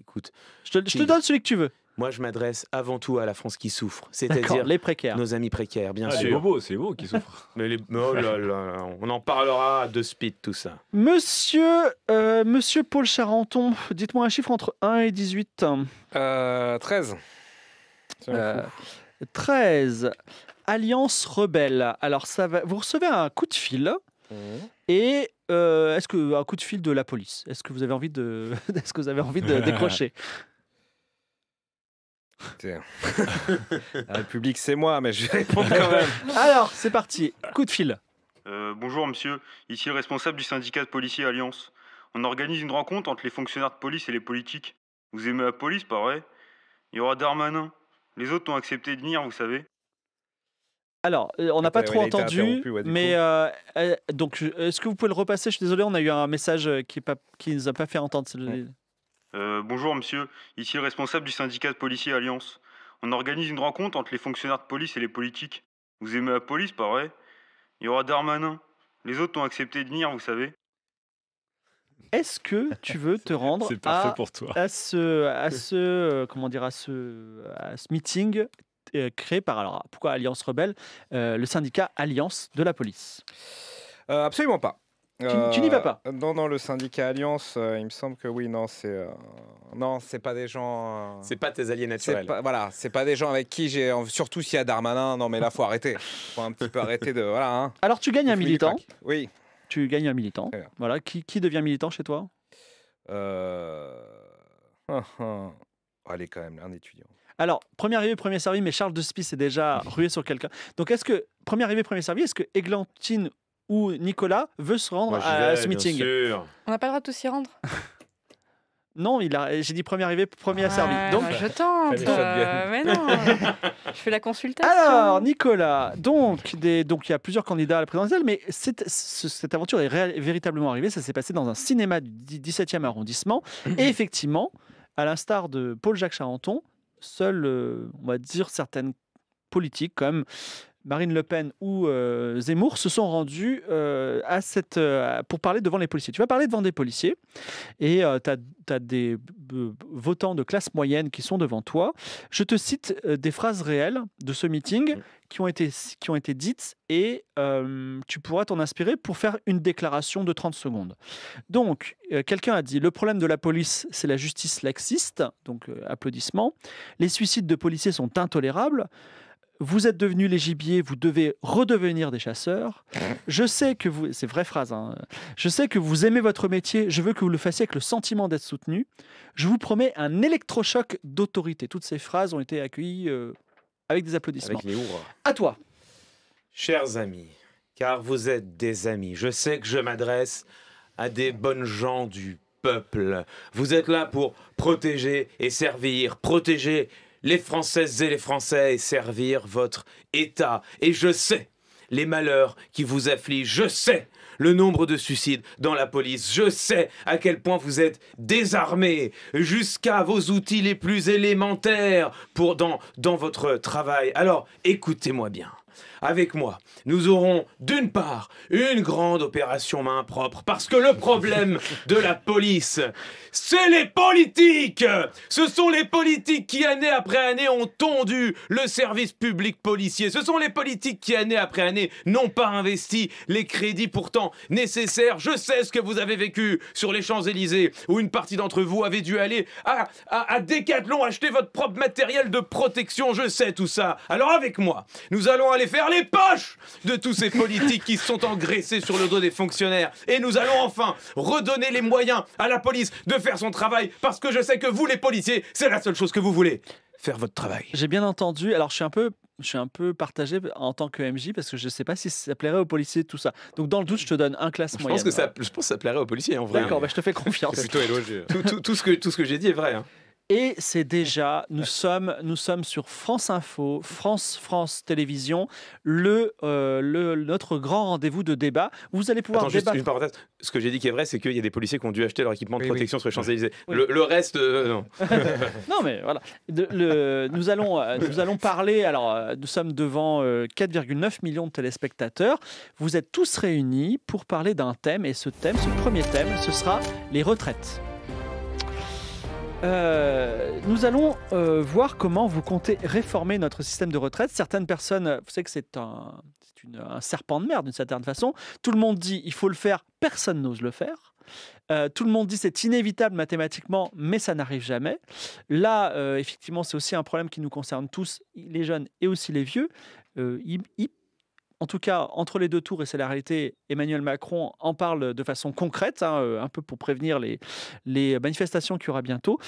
écoute. Je te, je te, donne celui que tu veux. Moi, je m'adresse avant tout à la France qui souffre, c'est-à-dire les précaires, nos amis précaires, bien ah, sûr. C'est beau, c'est vous qui souffre Mais les... Oh on en parlera de speed tout ça. Monsieur, euh, Monsieur Paul Charenton, dites-moi un chiffre entre 1 et 18. 13. 13. Alliance rebelle. Alors ça va... vous recevez un coup de fil. Mmh. Et euh, est-ce que un coup de fil de la police Est-ce que vous avez envie de Est-ce que vous avez envie de décrocher La République, c'est moi, mais je vais quand même. Alors, c'est parti. Coup de fil. Euh, bonjour, monsieur. Ici le responsable du syndicat de policiers Alliance. On organise une rencontre entre les fonctionnaires de police et les politiques. Vous aimez la police, pas vrai Il y aura Darmanin. Les autres ont accepté de venir, vous savez. Alors, euh, on n'a pas ah, trop entendu, mais euh, donc, est-ce que vous pouvez le repasser Je suis désolé, on a eu un message qui ne nous a pas fait entendre. Euh, bonjour monsieur, ici le responsable du syndicat de policiers Alliance. On organise une rencontre entre les fonctionnaires de police et les politiques. Vous aimez la police, pas vrai Il y aura Darmanin. Les autres ont accepté de venir, vous savez. Est-ce que tu veux te rendre à, ce, euh, comment dire, à ce, ce meeting euh, créé par, alors pourquoi Alliance Rebelle, le syndicat Alliance de la police Absolument pas. Tu, n'y vas pas euh, Non, non, le syndicat Alliance, euh, il me semble que oui, non, c'est euh, non, c'est pas des gens. C'est pas tes alliés naturels. voilà, c'est pas des gens avec qui j'ai. Surtout s'il y a Darmanin, non, mais là, faut arrêter. Faut un petit peu arrêter de. Voilà. Hein. Alors, tu gagnes un militant. Oui. Tu gagnes un militant. Voilà. Qui, devient militant chez toi euh... Allez, ah, ah. oh, quand même, un étudiant. Alors, premier arrivé, premier servi, mais Charles de Spice est déjà rué sur quelqu'un. Donc, est-ce que, premier arrivé, premier servi, est-ce que Eglantine où Nicolas veut se rendre à ce meeting. On n'a pas le droit de tous y rendre Non, il a, j'ai dit premier arrivé, premier ouais, servi. Bah, donc, je tente. Euh, mais non, je fais la consultation. Alors, Nicolas, donc, des, donc il y a plusieurs candidats à la présidentielle, mais cette, cette aventure est véritablement arrivée. Ça s'est passé dans un cinéma du 17e arrondissement. Et effectivement, à l'instar de Paul-Jacques Charenton, seul, euh, on va dire, certaines politiques comme Marine Le Pen ou euh, Zemmour se sont rendus euh, à cette, euh, pour parler devant les policiers. Tu vas parler devant des policiers et tu as, des votants de classe moyenne qui sont devant toi. Je te cite des phrases réelles de ce meeting qui ont été, qui ont été dites et tu pourras t'en inspirer pour faire une déclaration de 30 secondes. Donc, quelqu'un a dit, le problème de la police, c'est la justice laxiste, donc applaudissements. Les suicides de policiers sont intolérables vous êtes devenus les gibiers, vous devez redevenir des chasseurs. Je sais que vous, c'est vraie phrase, hein. je sais que vous aimez votre métier, je veux que vous le fassiez avec le sentiment d'être soutenu. Je vous promets un électrochoc d'autorité. Toutes ces phrases ont été accueillies euh, avec des applaudissements. Avec à toi. Chers amis, car vous êtes des amis, je sais que je m'adresse à des bonnes gens du peuple. Vous êtes là pour protéger et servir, protéger les Françaises et les Français et servir votre État. Et je sais les malheurs qui vous affligent, je sais le nombre de suicides dans la police. Je sais à quel point vous êtes désarmés jusqu'à vos outils les plus élémentaires pour dans, dans votre travail. Alors écoutez-moi bien avec moi, nous aurons d'une part une grande opération main propre, parce que le problème de la police, c'est les politiques Ce sont les politiques qui, année après année, ont tondu le service public policier. Ce sont les politiques qui, année après année, n'ont pas investi les crédits pourtant nécessaires. Je sais ce que vous avez vécu sur les Champs-Élysées, où une partie d'entre vous avait dû aller à, Décathlon acheter votre propre matériel de protection. Je sais tout ça. Alors avec moi, nous allons aller faire les poches de tous ces politiques qui se sont engraissés sur le dos des fonctionnaires. Et nous allons enfin redonner les moyens à la police de faire son travail, parce que je sais que vous, les policiers, c'est la seule chose que vous voulez. Faire votre travail. J'ai bien entendu. Alors, je suis un peu je suis un peu partagé en tant que MJ parce que je ne sais pas si ça plairait aux policiers tout ça. Donc dans le doute, je te donne un classe je Pense que ça, je pense que ça plairait aux policiers en vrai. D'accord, hein. bah, je te fais confiance. C'est plutôt Tout, tout, ce que, tout ce que j'ai dit est vrai. Hein. Et c'est déjà, nous sommes, nous sommes sur France Info, France France Télévision, le, euh, le notre grand rendez-vous de débat. Vous allez pouvoir Attends, Juste une parenthèse. Ce que j'ai dit qui est vrai, c'est qu'il y a des policiers qui ont dû acheter leur équipement de protection sur les Champs-Élysées. Le, reste, euh, non. non, mais voilà. nous, allons, euh, nous allons parler. Alors, nous sommes devant 4,9 millions de téléspectateurs. Vous êtes tous réunis pour parler d'un thème. Et ce thème, ce premier thème, ce sera les retraites. Euh, nous allons euh, voir comment vous comptez réformer notre système de retraite. Certaines personnes, vous savez que c'est un, serpent de mer d'une certaine façon. Tout le monde dit il faut le faire, personne n'ose le faire. Euh, tout le monde dit c'est inévitable mathématiquement, mais ça n'arrive jamais. Là, effectivement, c'est aussi un problème qui nous concerne tous, les jeunes et aussi les vieux. En tout cas, entre les deux tours, et c'est la réalité, Emmanuel Macron en parle de façon concrète, hein, euh, un peu pour prévenir les, les manifestations qu'il y aura bientôt.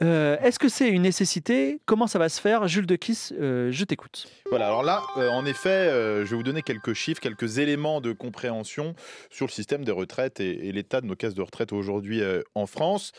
Euh, est-ce que c'est une nécessité Comment ça va se faire Jules de euh, je t'écoute. Voilà, alors là, en effet, je vais vous donner quelques chiffres, quelques éléments de compréhension sur le système des retraites et, et l'état de nos caisses de retraite aujourd'hui en France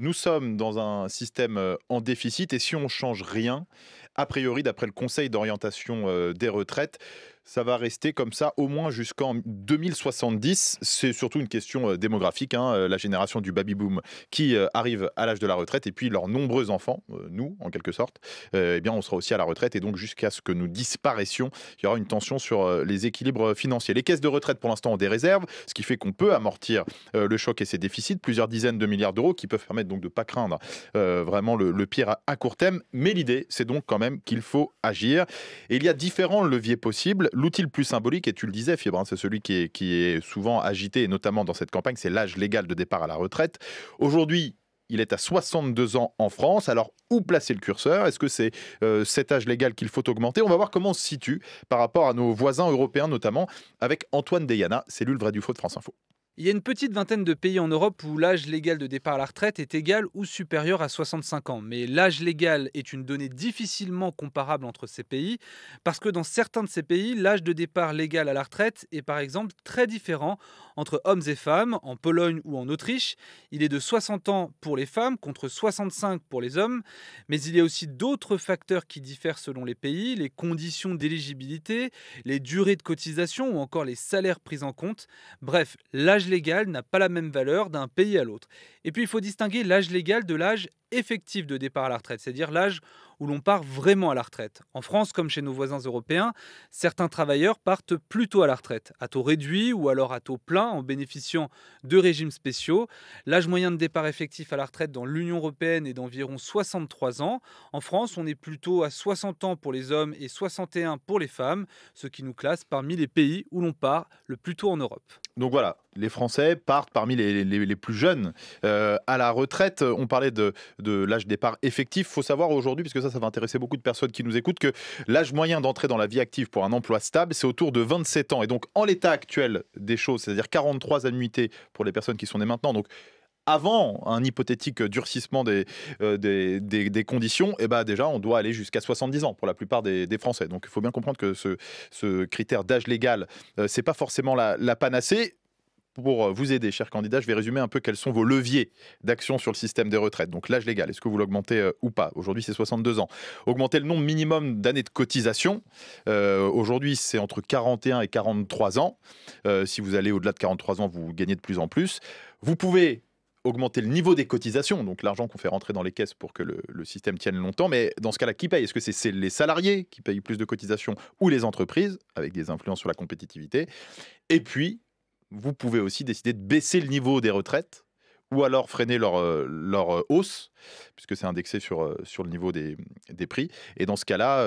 nous sommes dans un système en déficit et si on change rien, a priori, d'après le Conseil d'orientation des retraites, ça va rester comme ça au moins jusqu'en 2070. C'est surtout une question euh, démographique. Hein, euh, la génération du baby-boom qui euh, arrive à l'âge de la retraite et puis leurs nombreux enfants, nous en quelque sorte, eh bien on sera aussi à la retraite et donc jusqu'à ce que nous disparaissions, il y aura une tension sur les équilibres financiers. Les caisses de retraite pour l'instant ont des réserves, ce qui fait qu'on peut amortir le choc et ses déficits, plusieurs dizaines de milliards d'euros qui peuvent permettre donc de ne pas craindre vraiment le, pire à, à court terme. Mais l'idée, c'est donc quand même qu'il faut agir. Et il y a différents leviers possibles l'outil le plus symbolique, et tu le disais, Fibre, hein, c'est celui qui est, souvent agité, notamment dans cette campagne, c'est l'âge légal de départ à la retraite. Aujourd'hui, il est à 62 ans en France. Alors, où placer le curseur Est-ce que c'est euh, cet âge légal qu'il faut augmenter On va voir comment on se situe par rapport à nos voisins européens, notamment avec Antoine Deyana. C'est lui vrai du faux de France Info. Il y a une petite vingtaine de pays en Europe où l'âge légal de départ à la retraite est égal ou supérieur à 65 ans. Mais l'âge légal est une donnée difficilement comparable entre ces pays, parce que dans certains de ces pays, l'âge de départ légal à la retraite est par exemple très différent entre hommes et femmes, en Pologne ou en Autriche. Il est de 60 ans pour les femmes contre 65 pour les hommes. Mais il y a aussi d'autres facteurs qui diffèrent selon les pays, les conditions d'éligibilité, les durées de cotisation ou encore les salaires pris en compte. Bref, l'âge légal n'a pas la même valeur d'un pays à l'autre. Et puis il faut distinguer l'âge légal de l'âge effectif de départ à la retraite, c'est-à-dire l'âge où l'on part vraiment à la retraite. En France, comme chez nos voisins européens, certains travailleurs partent plutôt à la retraite, à taux réduit ou alors à taux plein en bénéficiant de régimes spéciaux. L'âge moyen de départ effectif à la retraite dans l'Union européenne est d'environ 63 ans. En France, on est plutôt à 60 ans pour les hommes et 61 pour les femmes, ce qui nous classe parmi les pays où l'on part le plus tôt en Europe. Donc voilà, les Français partent parmi les, plus jeunes euh, à la retraite. On parlait de, de l'âge départ effectif. Il faut savoir aujourd'hui, puisque ça, ça va intéresser beaucoup de personnes qui nous écoutent, que l'âge moyen d'entrée dans la vie active pour un emploi stable, c'est autour de 27 ans. Et donc, en l'état actuel des choses, c'est-à-dire 43 annuités pour les personnes qui sont nées maintenant, donc avant un hypothétique durcissement des, euh, des, conditions, eh ben déjà, on doit aller jusqu'à 70 ans pour la plupart des, Français. Donc, il faut bien comprendre que ce, ce critère d'âge légal, euh, ce n'est pas forcément la, panacée pour euh, vous aider, chers candidats, je vais résumer un peu quels sont vos leviers d'action sur le système des retraites. Donc l'âge légal, est-ce que vous l'augmentez euh, ou pas Aujourd'hui, c'est 62 ans. Augmenter le nombre minimum d'années de cotisation. Euh, aujourd'hui, c'est entre 41 et 43 ans. si vous allez au-delà de 43 ans, vous gagnez de plus en plus. Vous pouvez augmenter le niveau des cotisations, donc l'argent qu'on fait rentrer dans les caisses pour que le, système tienne longtemps. Mais dans ce cas-là, qui paye Est-ce que c'est les salariés qui payent plus de cotisations ou les entreprises, avec des influences sur la compétitivité Et puis, vous pouvez aussi décider de baisser le niveau des retraites ou alors freiner leur, euh, leur euh, hausse, puisque c'est indexé sur, euh, sur le niveau des, prix. Et dans ce cas-là,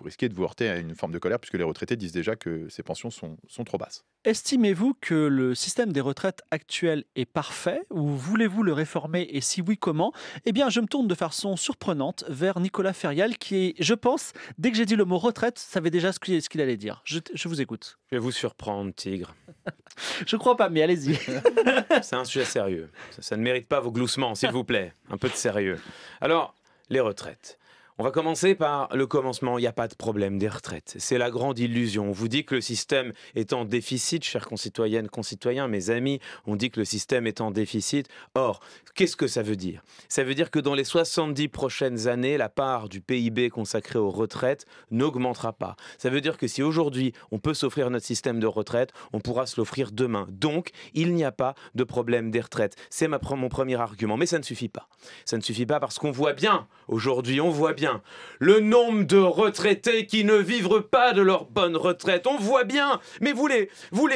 vous risquez de vous heurter à une forme de colère puisque les retraités disent déjà que ces pensions sont, sont trop basses. Estimez-vous que le système des retraites actuel est parfait ou voulez-vous le réformer et si oui comment Eh bien je me tourne de façon surprenante vers Nicolas Ferial qui je pense, dès que j'ai dit le mot retraite, savait déjà ce qu'il allait dire. Je, vous écoute. Je vais vous surprendre, Tigre. je crois pas, mais allez-y. C'est un sujet sérieux. ça ne mérite pas vos gloussements, s'il vous plaît. Un peu de sérieux. Alors, les retraites. On va commencer par le commencement. Il n'y a pas de problème des retraites. C'est la grande illusion. On vous dit que le système est en déficit, chers concitoyennes, concitoyens, mes amis. On dit que le système est en déficit. Or, qu'est-ce que ça veut dire Ça veut dire que dans les 70 prochaines années, la part du PIB consacrée aux retraites n'augmentera pas. Ça veut dire que si aujourd'hui on peut s'offrir notre système de retraite, on pourra se l'offrir demain. Donc, il n'y a pas de problème des retraites. C'est mon premier argument. Mais ça ne suffit pas. Ça ne suffit pas parce qu'on voit bien, aujourd'hui, on voit bien le nombre de retraités qui ne vivent pas de leur bonne retraite. On voit bien, mais vous les,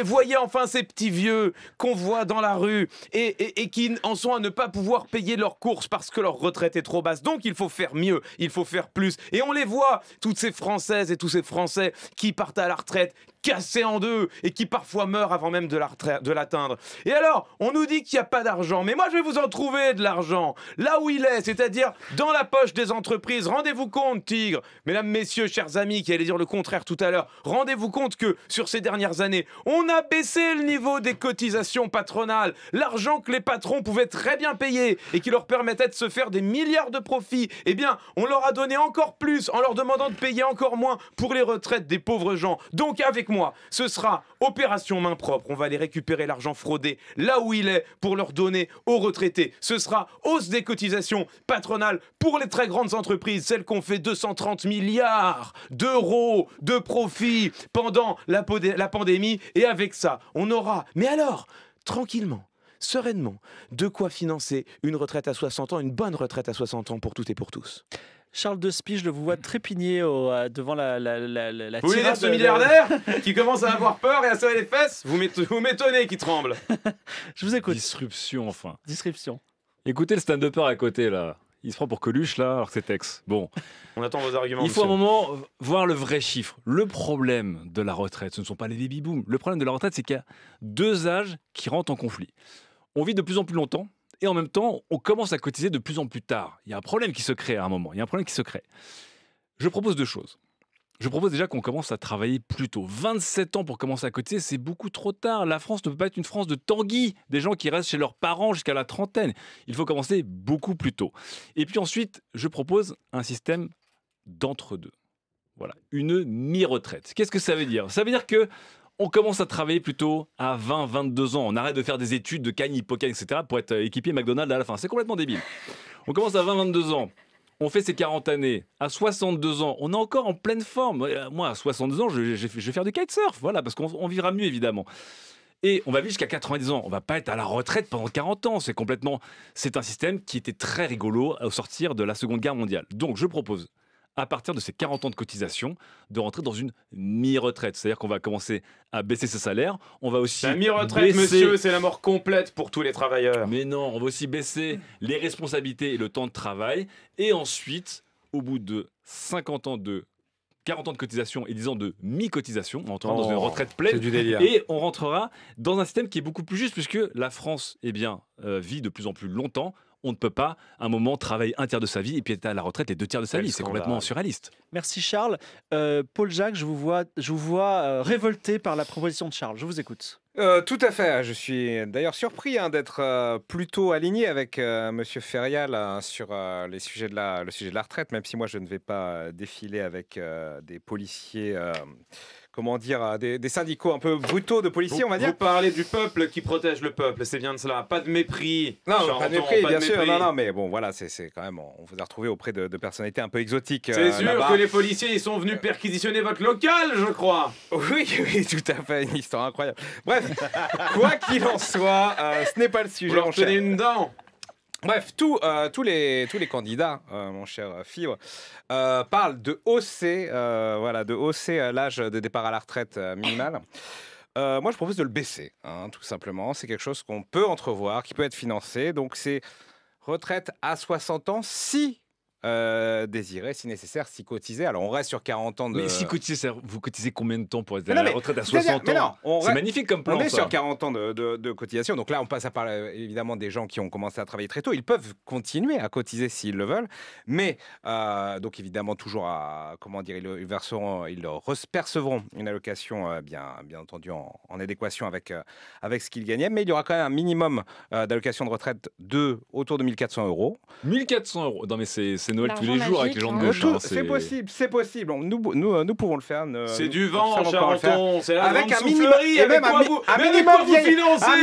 voyez enfin ces petits vieux qu'on voit dans la rue et, qui en sont à ne pas pouvoir payer leurs courses parce que leur retraite est trop basse. Donc il faut faire mieux, il faut faire plus. Et on les voit, toutes ces Françaises et tous ces Français qui partent à la retraite, cassé en deux et qui parfois meurt avant même de l'atteindre. Et alors, on nous dit qu'il n'y a pas d'argent, mais moi je vais vous en trouver de l'argent, là où il est, c'est-à-dire dans la poche des entreprises. Rendez-vous compte, Tigre, mesdames, messieurs, chers amis qui allaient dire le contraire tout à l'heure, rendez-vous compte que sur ces dernières années, on a baissé le niveau des cotisations patronales, l'argent que les patrons pouvaient très bien payer et qui leur permettait de se faire des milliards de profits. Eh bien, on leur a donné encore plus en leur demandant de payer encore moins pour les retraites des pauvres gens. Donc avec ce sera opération main propre. On va aller récupérer l'argent fraudé là où il est pour leur donner aux retraités. Ce sera hausse des cotisations patronales pour les très grandes entreprises, celles qu'on fait 230 milliards d'euros de profit pendant la, la pandémie. Et avec ça, on aura, mais alors, tranquillement, sereinement, de quoi financer une retraite à 60 ans, une bonne retraite à 60 ans pour toutes et pour tous. Charles de je le vous vois mm. trépigner euh, devant la, la, Vous voulez dire ce milliardaire qui commence à avoir peur et à serrer les fesses Vous m'étonnez qu'il tremble. je vous écoute. Disruption, enfin. Disruption. Écoutez le stand-upper à côté, là. Il se prend pour Coluche, là, alors que c'est Tex. Bon. On attend vos arguments. Il faut un moment voir le vrai chiffre. Le problème de la retraite, ce ne sont pas les baby-boom. Le problème de la retraite, c'est qu'il y a deux âges qui rentrent en conflit. On vit de plus en plus longtemps, et en même temps, on commence à cotiser de plus en plus tard. Il y a un problème qui se crée à un moment, il y a un problème qui se crée. Je propose deux choses. Je propose déjà qu'on commence à travailler plus tôt. 27 ans pour commencer à cotiser, c'est beaucoup trop tard. La France ne peut pas être une France de tanguy, des gens qui restent chez leurs parents jusqu'à la trentaine. Il faut commencer beaucoup plus tôt. Et puis ensuite, je propose un système d'entre-deux. Voilà, une mi-retraite. Qu'est-ce que ça veut dire Ça veut dire que on commence à travailler plutôt à 20, 22 ans. On arrête de faire des études de cagne, et etc. pour être euh, équipé McDonald's à la fin. C'est complètement débile. On commence à 20, 22 ans. On fait ses 40 années. À 62 ans, on est encore en pleine forme. Euh, moi, à 62 ans, je, vais faire du kitesurf. Voilà, parce qu'on vivra mieux, évidemment. Et on va vivre jusqu'à 90 ans. On va pas être à la retraite pendant 40 ans. C'est complètement. C'est un système qui était très rigolo au sortir de la Seconde Guerre mondiale. Donc, je propose à partir de ces 40 ans de cotisation, de rentrer dans une mi-retraite. C'est-à-dire qu'on va commencer à baisser ses salaires. On va aussi. La mi-retraite, monsieur, c'est la mort complète pour tous les travailleurs. Mais non, on va aussi baisser les responsabilités et le temps de travail. Et ensuite, au bout de 50 ans de 40 ans de cotisation et 10 ans de mi-cotisation, on rentrera dans une oh, retraite pleine. Du Et on rentrera dans un système qui est beaucoup plus juste, puisque la France eh bien, euh, vit de plus en plus longtemps on ne peut pas, à un moment, travailler un tiers de sa vie et puis être à la retraite les deux tiers de sa vie. C'est complètement surréaliste. Merci Charles. Euh, Paul Jacques, je vous vois, je vous vois euh, révolté par la proposition de Charles. Je vous écoute. Euh, tout à fait. Je suis d'ailleurs surpris hein, d'être plutôt aligné avec Monsieur Ferrial hein, sur les sujets de la, le sujet de la retraite, même si moi je ne vais pas défiler avec des policiers comment dire, des, des, syndicaux un peu brutaux de policiers, on va dire. Vous parlez du peuple qui protège le peuple, c'est bien de cela. Pas de mépris. Non, pas de mépris, bien sûr. Non, non, mais bon, voilà, c'est quand même, on vous a retrouvé auprès de, personnalités un peu exotiques. C'est euh, sûr que les policiers, ils sont venus perquisitionner votre local, je crois. Oui, oui, tout à fait, une histoire incroyable. Bref, quoi qu'il en soit, euh, ce n'est pas le sujet. Vous une dent. Bref, euh, tous, les, tous les candidats, euh, mon cher Fibre, euh, parlent de hausser, voilà, de hausser l'âge de départ à la retraite minimale. moi, je propose de le baisser, hein, tout simplement. C'est quelque chose qu'on peut entrevoir, qui peut être financé. Donc, c'est retraite à 60 ans si euh, désirer, si nécessaire, s'y cotiser. Alors, on reste sur 40 ans de. Mais si cotiser, vous cotisez combien de temps pour être à la retraite à 60 ans C'est magnifique comme plan. On est sur 40 ans de, cotisation. Donc là, on passe à parler euh, évidemment des gens qui ont commencé à travailler très tôt. Ils peuvent continuer à cotiser s'ils le veulent. Mais, euh, donc évidemment, toujours à. Comment dire Ils, verseront, ils percevront une allocation, bien, bien entendu, en, adéquation avec, avec ce qu'ils gagnaient. Mais il y aura quand même un minimum d'allocation de retraite de autour de 1400 euros. 1400 euros Non, mais c'est Noël tous les jours avec les gens hein. de gauche. c'est possible, c'est possible. Nous, nous, euh, nous pouvons le faire. C'est du vent, Charenton. C'est avec un minimum, et un,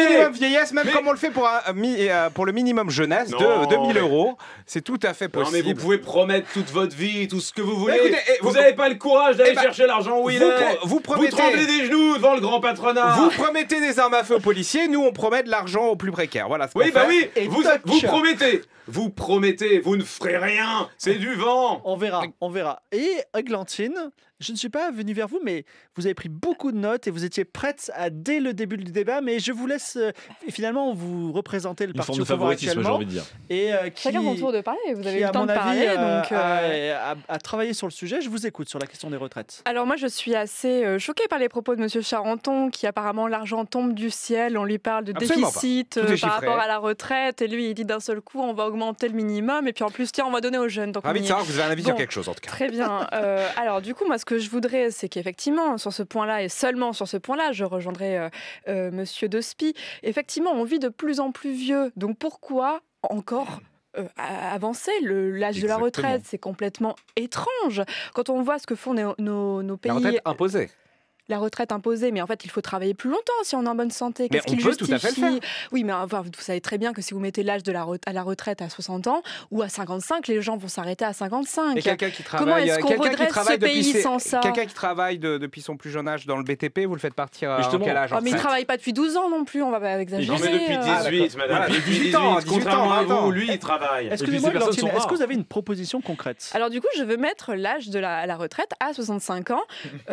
minimum vieillesse, même comme on le fait pour, euh, euh, le minimum jeunesse de 2000 euros. C'est tout à fait possible. vous pouvez promettre toute votre vie, tout ce que vous voulez. vous n'avez pas le courage d'aller eh ben, chercher l'argent où il est. Vous tremblez des genoux devant le grand patronat. Vous promettez des armes à feu aux policiers. Nous, on promet de l'argent aux plus précaires. Voilà. Oui, bah oui. Vous promettez. Vous promettez. Vous ne ferez rien c'est du vent. On verra, on verra. Et Aglantine je ne suis pas venu vers vous, mais vous avez pris beaucoup de notes et vous étiez prête à, dès le début du débat, mais je vous laisse euh, finalement vous représenter le parti favoritisme, j'ai dire. Et euh, qui, Chacun tour de parler, vous avez eu le temps de parler. À euh, donc, sur le sujet. Je vous écoute sur la question des retraites. Alors moi, je suis assez choquée par les propos de Monsieur Charenton, qui apparemment l'argent tombe du ciel, on lui parle de déficit par rapport à la retraite, et lui, il dit d'un seul coup, on va augmenter le minimum, et puis en plus, tiens, on va donner aux jeunes. Donc ah vous avez un avis sur quelque chose en tout cas. Très bien. alors du coup, moi, ce que que je voudrais, c'est qu'effectivement, sur ce point-là, et seulement sur ce point-là, je rejoindrai euh, euh, Monsieur effectivement, on vit de plus en plus vieux. Donc pourquoi encore euh, avancer. L'âge de la retraite, c'est complètement étrange. Quand on voit ce que font nos, nos, pays. La la retraite imposée, mais en fait, il faut travailler plus longtemps si on est en bonne santé. Qu'est-ce qu'il justifie... tout à fait faire. Oui, mais vous savez très bien que si vous mettez l'âge de la à la retraite à 60 ans ou à 55, les gens vont s'arrêter à 55. quelqu'un qui travaille, Comment est-ce euh, qu'on ce pays sans ça Quelqu'un qui travaille depuis son plus jeune âge dans le BTP, vous le faites partir à euh, quel âge ah, Mais il ne travaille pas depuis 12 ans non plus, on va pas exagérer. Non, mais depuis 18, euh. ah, madame. depuis 18 ans, 18 ans, à vous, lui, il travaille. Hein. est-ce que vous avez une proposition concrète Alors du coup, je veux mettre l'âge de la, la retraite à 65 ans.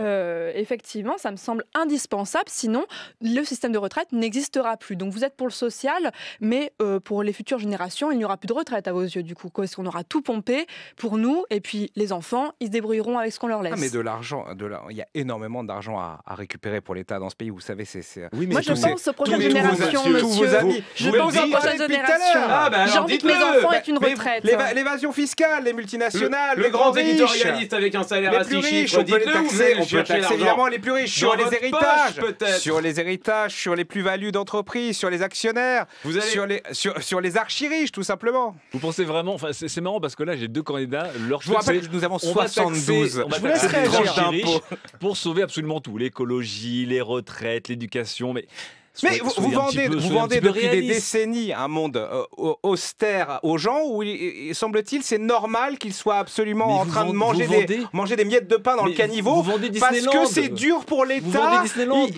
effectivement, ça me semble indispensable, sinon le système de retraite n'existera plus. Donc vous êtes pour le social, mais euh, pour les futures générations, il n'y aura plus de retraite à vos yeux, du coup, est-ce qu'on aura tout pompé pour nous, et puis les enfants, ils se débrouilleront avec ce qu'on leur laisse. Ah, mais de l'argent, il y a énormément d'argent à, récupérer pour l'État dans ce pays, vous savez, c'est... Moi, je pense aux prochaines générations, monsieur. je pense aux prochaines générations. Ah, bah J'ai envie que mes enfants aient une retraite. L'évasion fiscale, les multinationales, le, grand éditorialiste avec un salaire à six on peut les on peut taxer évidemment les plus sur les héritages, peut-être. Sur les héritages, sur les plus-values d'entreprise, sur les actionnaires, sur, les, sur, archiriches, tout simplement. Vous pensez vraiment, enfin, c'est, marrant parce que là, j'ai deux candidats. Leur je nous avons 72 pour sauver absolument tout l'écologie, les retraites, l'éducation. Mais mais vous, vendez, vous vendez depuis des décennies un monde euh, austère aux gens où, semble-t-il, c'est normal qu'ils soient absolument en train de manger des, manger des miettes de pain dans le caniveau parce que c'est dur pour l'État.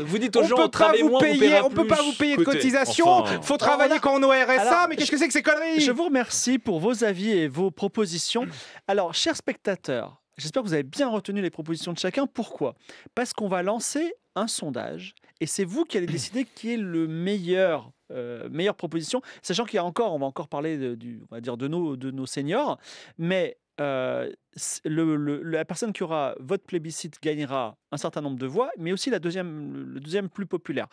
Vous, dites on ne peut pas vous payer, on, peut pas vous payer de cotisation, Il faut travailler quand on est au RSA, mais qu'est-ce que c'est que ces conneries Je vous remercie pour vos avis et vos propositions. Alors, chers spectateurs, J'espère que vous avez bien retenu les propositions de chacun. Pourquoi Parce qu'on va lancer un sondage et c'est vous qui allez décider qui est le meilleur. Euh, meilleure proposition, sachant qu'il y a encore, on va encore parler du, on va dire de nos, de nos seniors, mais euh, la personne qui aura votre plébiscite gagnera un certain nombre de voix, mais aussi la deuxième, le deuxième plus populaire.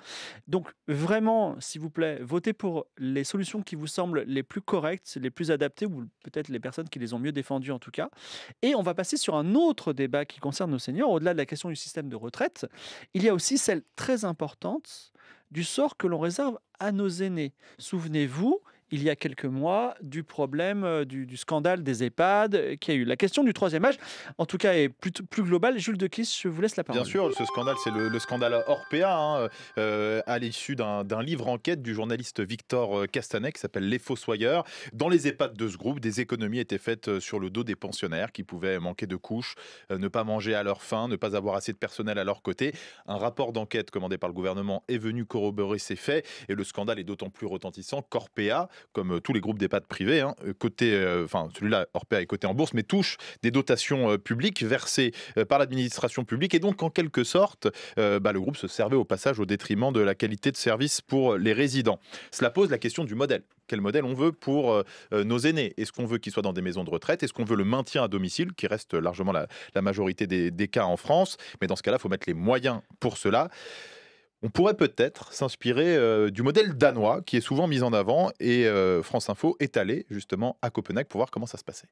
Donc vraiment, s'il vous plaît, votez pour les solutions qui vous semblent les plus correctes, les plus adaptées, ou peut-être les personnes qui les ont mieux défendues en tout cas. Et on va passer sur un autre débat qui concerne nos seniors. Au-delà de la question du système de retraite, il y a aussi celle très importante du sort que l'on réserve à nos aînés. Souvenez-vous, il y a quelques mois du problème euh, du, scandale des EHPAD euh, qui a eu. La question du troisième âge, en tout cas, est plus, global. globale. Jules de je vous laisse la parole. Bien sûr, ce scandale, c'est le, scandale Orpea, hein, euh, à l'issue d'un livre enquête du journaliste Victor Castanet qui s'appelle Les Fossoyeurs. Dans les EHPAD de ce groupe, des économies étaient faites sur le dos des pensionnaires qui pouvaient manquer de couches, ne pas manger à leur faim, ne pas avoir assez de personnel à leur côté. Un rapport d'enquête commandé par le gouvernement est venu corroborer ces faits et le scandale est d'autant plus retentissant qu'Orpea, comme euh, tous les groupes d'EHPAD privés, hein, euh, côté, euh, enfin celui-là, Orpea est coté en bourse, mais touche des dotations publiques versées par l'administration publique. Et donc, en quelque sorte, bah, le groupe se servait au passage au détriment de la qualité de service pour les résidents. Cela pose la question du modèle. Quel modèle on veut pour nos aînés Est-ce qu'on veut qu'ils soient dans des maisons de retraite Est-ce qu'on veut le maintien à domicile, qui reste largement la, majorité des, cas en France Mais dans ce cas-là, il faut mettre les moyens pour cela on pourrait peut-être s'inspirer euh, du modèle danois qui est souvent mis en avant et euh, France Info est allé justement à Copenhague pour voir comment ça se passait.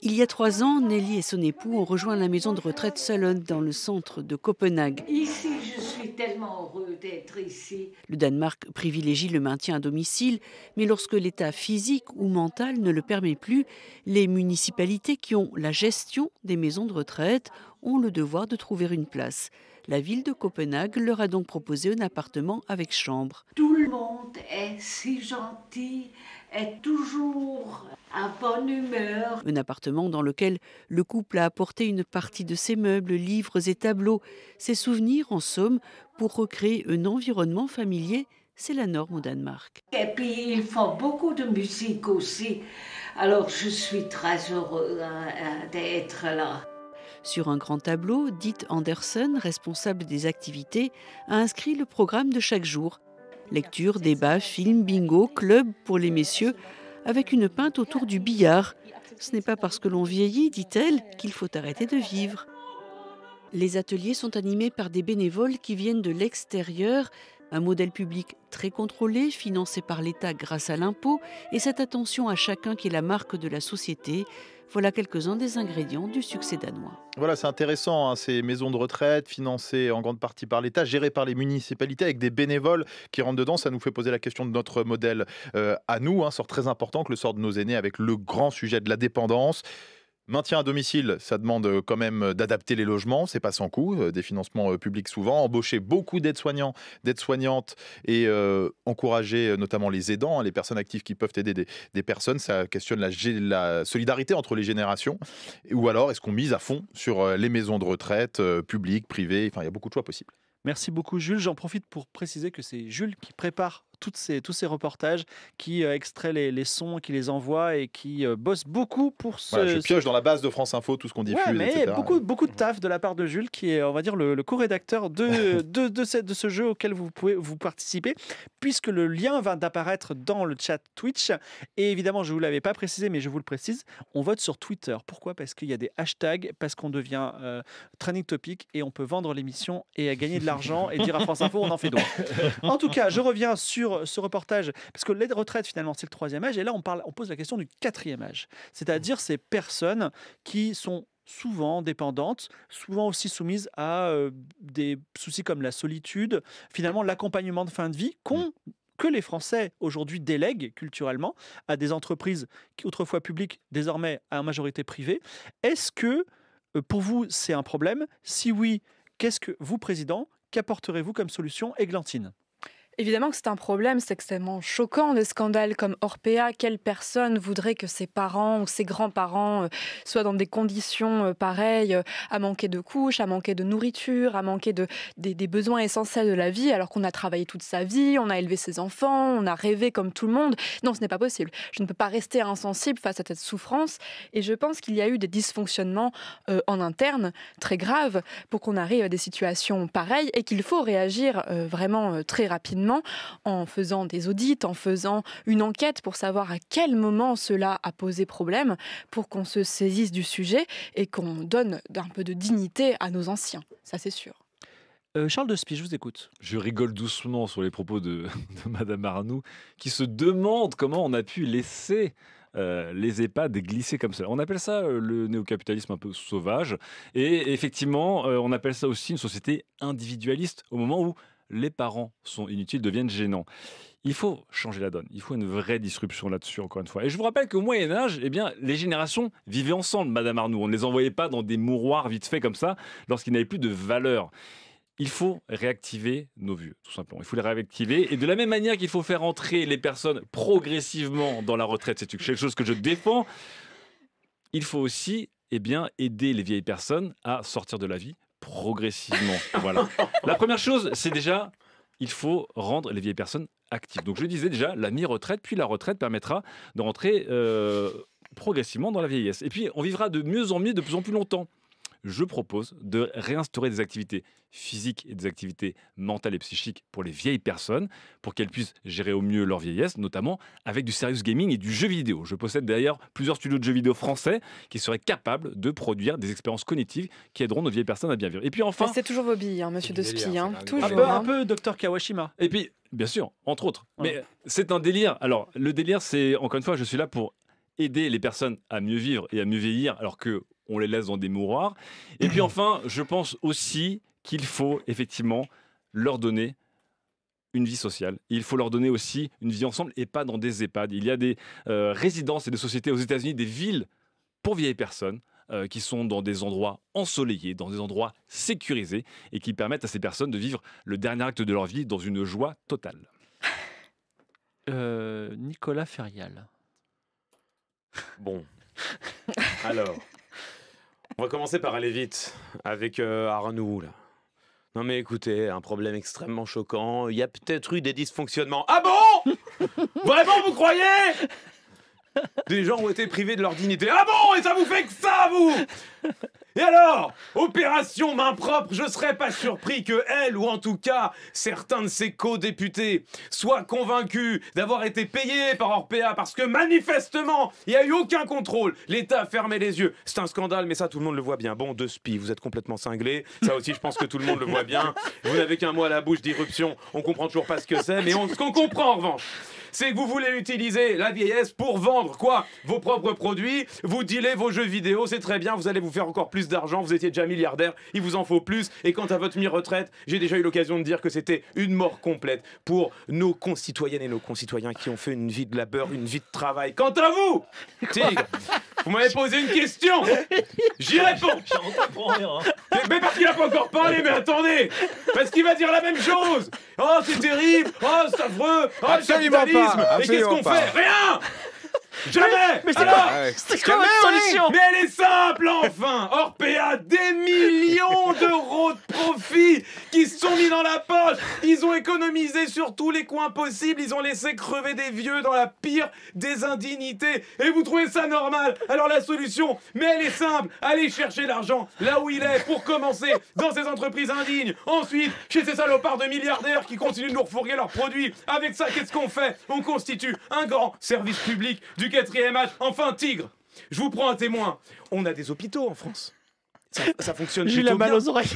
Il y a trois ans, Nelly et son époux ont rejoint la maison de retraite Solon dans le centre de Copenhague. Ici, je suis tellement heureux d'être ici. Le Danemark privilégie le maintien à domicile, mais lorsque l'état physique ou mental ne le permet plus, les municipalités qui ont la gestion des maisons de retraite ont le devoir de trouver une place. La ville de Copenhague leur a donc proposé un appartement avec chambre. Tout le monde est si gentil, est toujours à bonne humeur. Un appartement dans lequel le couple a apporté une partie de ses meubles, livres et tableaux, ses souvenirs en somme, pour recréer un environnement familier c'est la norme au Danemark. Et puis ils font beaucoup de musique aussi. Alors je suis très heureux hein, d'être là. Sur un grand tableau, Diet Anderson, responsable des activités, a inscrit le programme de chaque jour. Lecture, débat, film, bingo, club pour les messieurs, avec une pinte autour du billard. Ce n'est pas parce que l'on vieillit, dit-elle, qu'il faut arrêter de vivre. Les ateliers sont animés par des bénévoles qui viennent de l'extérieur un modèle public très contrôlé, financé par l'État grâce à l'impôt et cette attention à chacun qui est la marque de la société, voilà quelques-uns des ingrédients du succès danois. Voilà, c'est intéressant, hein, ces maisons de retraite financées en grande partie par l'État, gérées par les municipalités avec des bénévoles qui rentrent dedans. Ça nous fait poser la question de notre modèle euh, à nous, un hein. sort très important que le sort de nos aînés avec le grand sujet de la dépendance. Maintien à domicile, ça demande euh, quand même euh, d'adapter les logements, c'est pas sans coût, euh, des financements publics souvent, embaucher beaucoup d'aides-soignants, d'aides-soignantes et encourager notamment les aidants, hein, les personnes actives qui peuvent aider des, personnes, ça questionne la, solidarité entre les générations. Ou alors, est-ce qu'on mise à fond sur les maisons de retraite, publiques, privées, enfin, il y a beaucoup de choix possibles. Merci beaucoup Jules, j'en profite pour préciser que c'est Jules qui prépare ces, tous ces reportages, qui euh, extraient les, sons, qui les envoient et qui euh, bosse beaucoup pour ce. je pioche dans la base de France Info tout ce qu'on diffuse. mais Beaucoup, beaucoup de mmh. taf de la part de Jules, qui est, on va dire, le, co-rédacteur de, de, de, ce, de ce jeu auquel vous pouvez vous participer, puisque le lien va d'apparaître dans le chat Twitch. Et évidemment, je ne vous l'avais pas précisé, mais je vous le précise, on vote sur Twitter. Pourquoi Parce qu'il y a des hashtags, parce qu'on devient euh, trending training topic et on peut vendre l'émission et gagner de l'argent et dire à France Info, on en fait d'autres. En tout cas, je reviens sur euh, ce reportage. Parce que les retraites, finalement, c'est le troisième âge. Et là, on, parle, on pose la question du quatrième âge. C'est-à-dire mmh. ces personnes qui sont souvent dépendantes, souvent aussi soumises à euh, des soucis comme la solitude, finalement l'accompagnement de fin de vie qu'on mmh. que les Français aujourd'hui délèguent culturellement à des entreprises qui autrefois publiques, désormais à majorité privée. Est-ce que euh, pour vous c'est un problème Si oui, qu'est-ce que vous, président, qu'apporterez-vous comme solution Églantine Évidemment que c'est un problème, c'est extrêmement choquant des scandales comme Orpea. Quelle personne voudrait que ses parents ou ses grands-parents euh, soient dans des conditions euh, pareilles, euh, à manquer de couches, à manquer de nourriture, à manquer de, des, besoins essentiels de la vie, alors qu'on a travaillé toute sa vie, on a élevé ses enfants, on a rêvé comme tout le monde. Non, ce n'est pas possible. Je ne peux pas rester insensible face à cette souffrance. Et je pense qu'il y a eu des dysfonctionnements en interne très graves pour qu'on arrive à des situations pareilles et qu'il faut réagir vraiment très rapidement en faisant des audits, en faisant une enquête pour savoir à quel moment cela a posé problème, pour qu'on se saisisse du sujet et qu'on donne un peu de dignité à nos anciens. Ça, c'est sûr. Euh, Charles de Spie, je vous écoute. Je rigole doucement sur les propos de, de Madame Arnoux, qui se demande comment on a pu laisser euh, les EHPAD glisser comme ça. On appelle ça euh, le néo-capitalisme un peu sauvage. Et effectivement, on appelle ça aussi une société individualiste au moment où les parents sont inutiles, deviennent gênants. Il faut changer la donne. Il faut une vraie disruption là-dessus, encore une fois. Et je vous rappelle qu'au Moyen Âge, eh bien, les générations vivaient ensemble, Madame Arnoux. On ne les envoyait pas dans des mouroirs vite fait comme ça, lorsqu'ils n'avaient plus de valeur. Il faut réactiver nos vieux, tout simplement. Il faut les réactiver. Et de la même manière qu'il faut faire entrer les personnes progressivement dans la retraite, c'est quelque chose que je défends, il faut aussi eh bien, aider les vieilles personnes à sortir de la vie progressivement. voilà. La première chose, c'est déjà, il faut rendre les vieilles personnes actives. Donc je disais déjà, la mi-retraite puis la retraite permettra de rentrer euh, progressivement dans la vieillesse. Et puis on vivra de mieux en mieux, de plus en plus longtemps je propose de réinstaurer des activités physiques et des activités mentales et psychiques pour les vieilles personnes, pour qu'elles puissent gérer au mieux leur vieillesse, notamment avec du serious gaming et du jeu vidéo. Je possède d'ailleurs plusieurs studios de jeux vidéo français qui seraient capables de produire des expériences cognitives qui aideront nos vieilles personnes à bien vivre. Et puis enfin... Bah, c'est toujours vos billes, hein, monsieur de hein, toujours. Un peu, hein. un docteur Kawashima. Et puis, bien sûr, entre autres. Mais c'est un délire. Alors, le délire, c'est, encore une fois, je suis là pour aider les personnes à mieux vivre et à mieux vieillir, alors que on les laisse dans des mouroirs. Et puis enfin, je pense aussi qu'il faut effectivement leur donner une vie sociale. Il faut leur donner aussi une vie ensemble et pas dans des EHPAD. Il y a des euh, résidences et des sociétés aux États-Unis, des villes pour vieilles personnes euh, qui sont dans des endroits ensoleillés, dans des endroits sécurisés et qui permettent à ces personnes de vivre le dernier acte de leur vie dans une joie totale. Euh, Nicolas Ferial. Bon. Alors. On va commencer par aller vite avec euh, Là. Non mais écoutez, un problème extrêmement choquant. Il y a peut-être eu des dysfonctionnements. Ah bon Vraiment, vous croyez Des gens ont été privés de leur dignité. Ah bon Et ça vous fait que ça, vous et alors Opération main propre, je serais pas surpris que elle, ou en tout cas certains de ses co-députés, soient convaincus d'avoir été payés par Orpea parce que manifestement, il n'y a eu aucun contrôle. L'État a fermé les yeux. C'est un scandale, mais ça, tout le monde le voit bien. Bon, deux spies, vous êtes complètement cinglés. Ça aussi, je pense que tout le monde le voit bien. Vous n'avez qu'un mot à la bouche d'irruption. On comprend toujours pas ce que c'est, mais on, ce qu'on comprend en revanche, c'est que vous voulez utiliser la vieillesse pour vendre quoi Vos propres produits, vous dealez vos jeux vidéo, c'est très bien, vous allez vous faire encore plus d'argent, vous étiez déjà milliardaire, il vous en faut plus. Et quant à votre mi-retraite, j'ai déjà eu l'occasion de dire que c'était une mort complète pour nos concitoyennes et nos concitoyens qui ont fait une vie de labeur, une vie de travail. Quant à vous, Tigre, vous m'avez posé une question J'y réponds hein. Mais parce qu'il n'a pas encore parlé, mais attendez Parce qu'il va dire la même chose Oh, c'est terrible Oh, c'est affreux Oh, Absolument pas mais qu'est-ce qu'on fait Rien Jamais Mais c'est quoi, ah c'est quoi solution Mais elle est simple, enfin Orpea, des millions d'euros de profit qui se sont mis dans la poche Ils ont économisé sur tous les coins possibles, ils ont laissé crever des vieux dans la pire des indignités. Et vous trouvez ça normal Alors la solution, mais elle est simple, allez chercher l'argent là où il est, pour commencer, dans ces entreprises indignes, ensuite, chez ces salopards de milliardaires qui continuent de nous refourguer leurs produits. Avec ça, qu'est-ce qu'on fait On constitue un grand service public du quatrième âge, enfin tigre. Je vous prends un témoin. On a des hôpitaux en France. Ça, ça fonctionne plutôt mal Aux oreilles.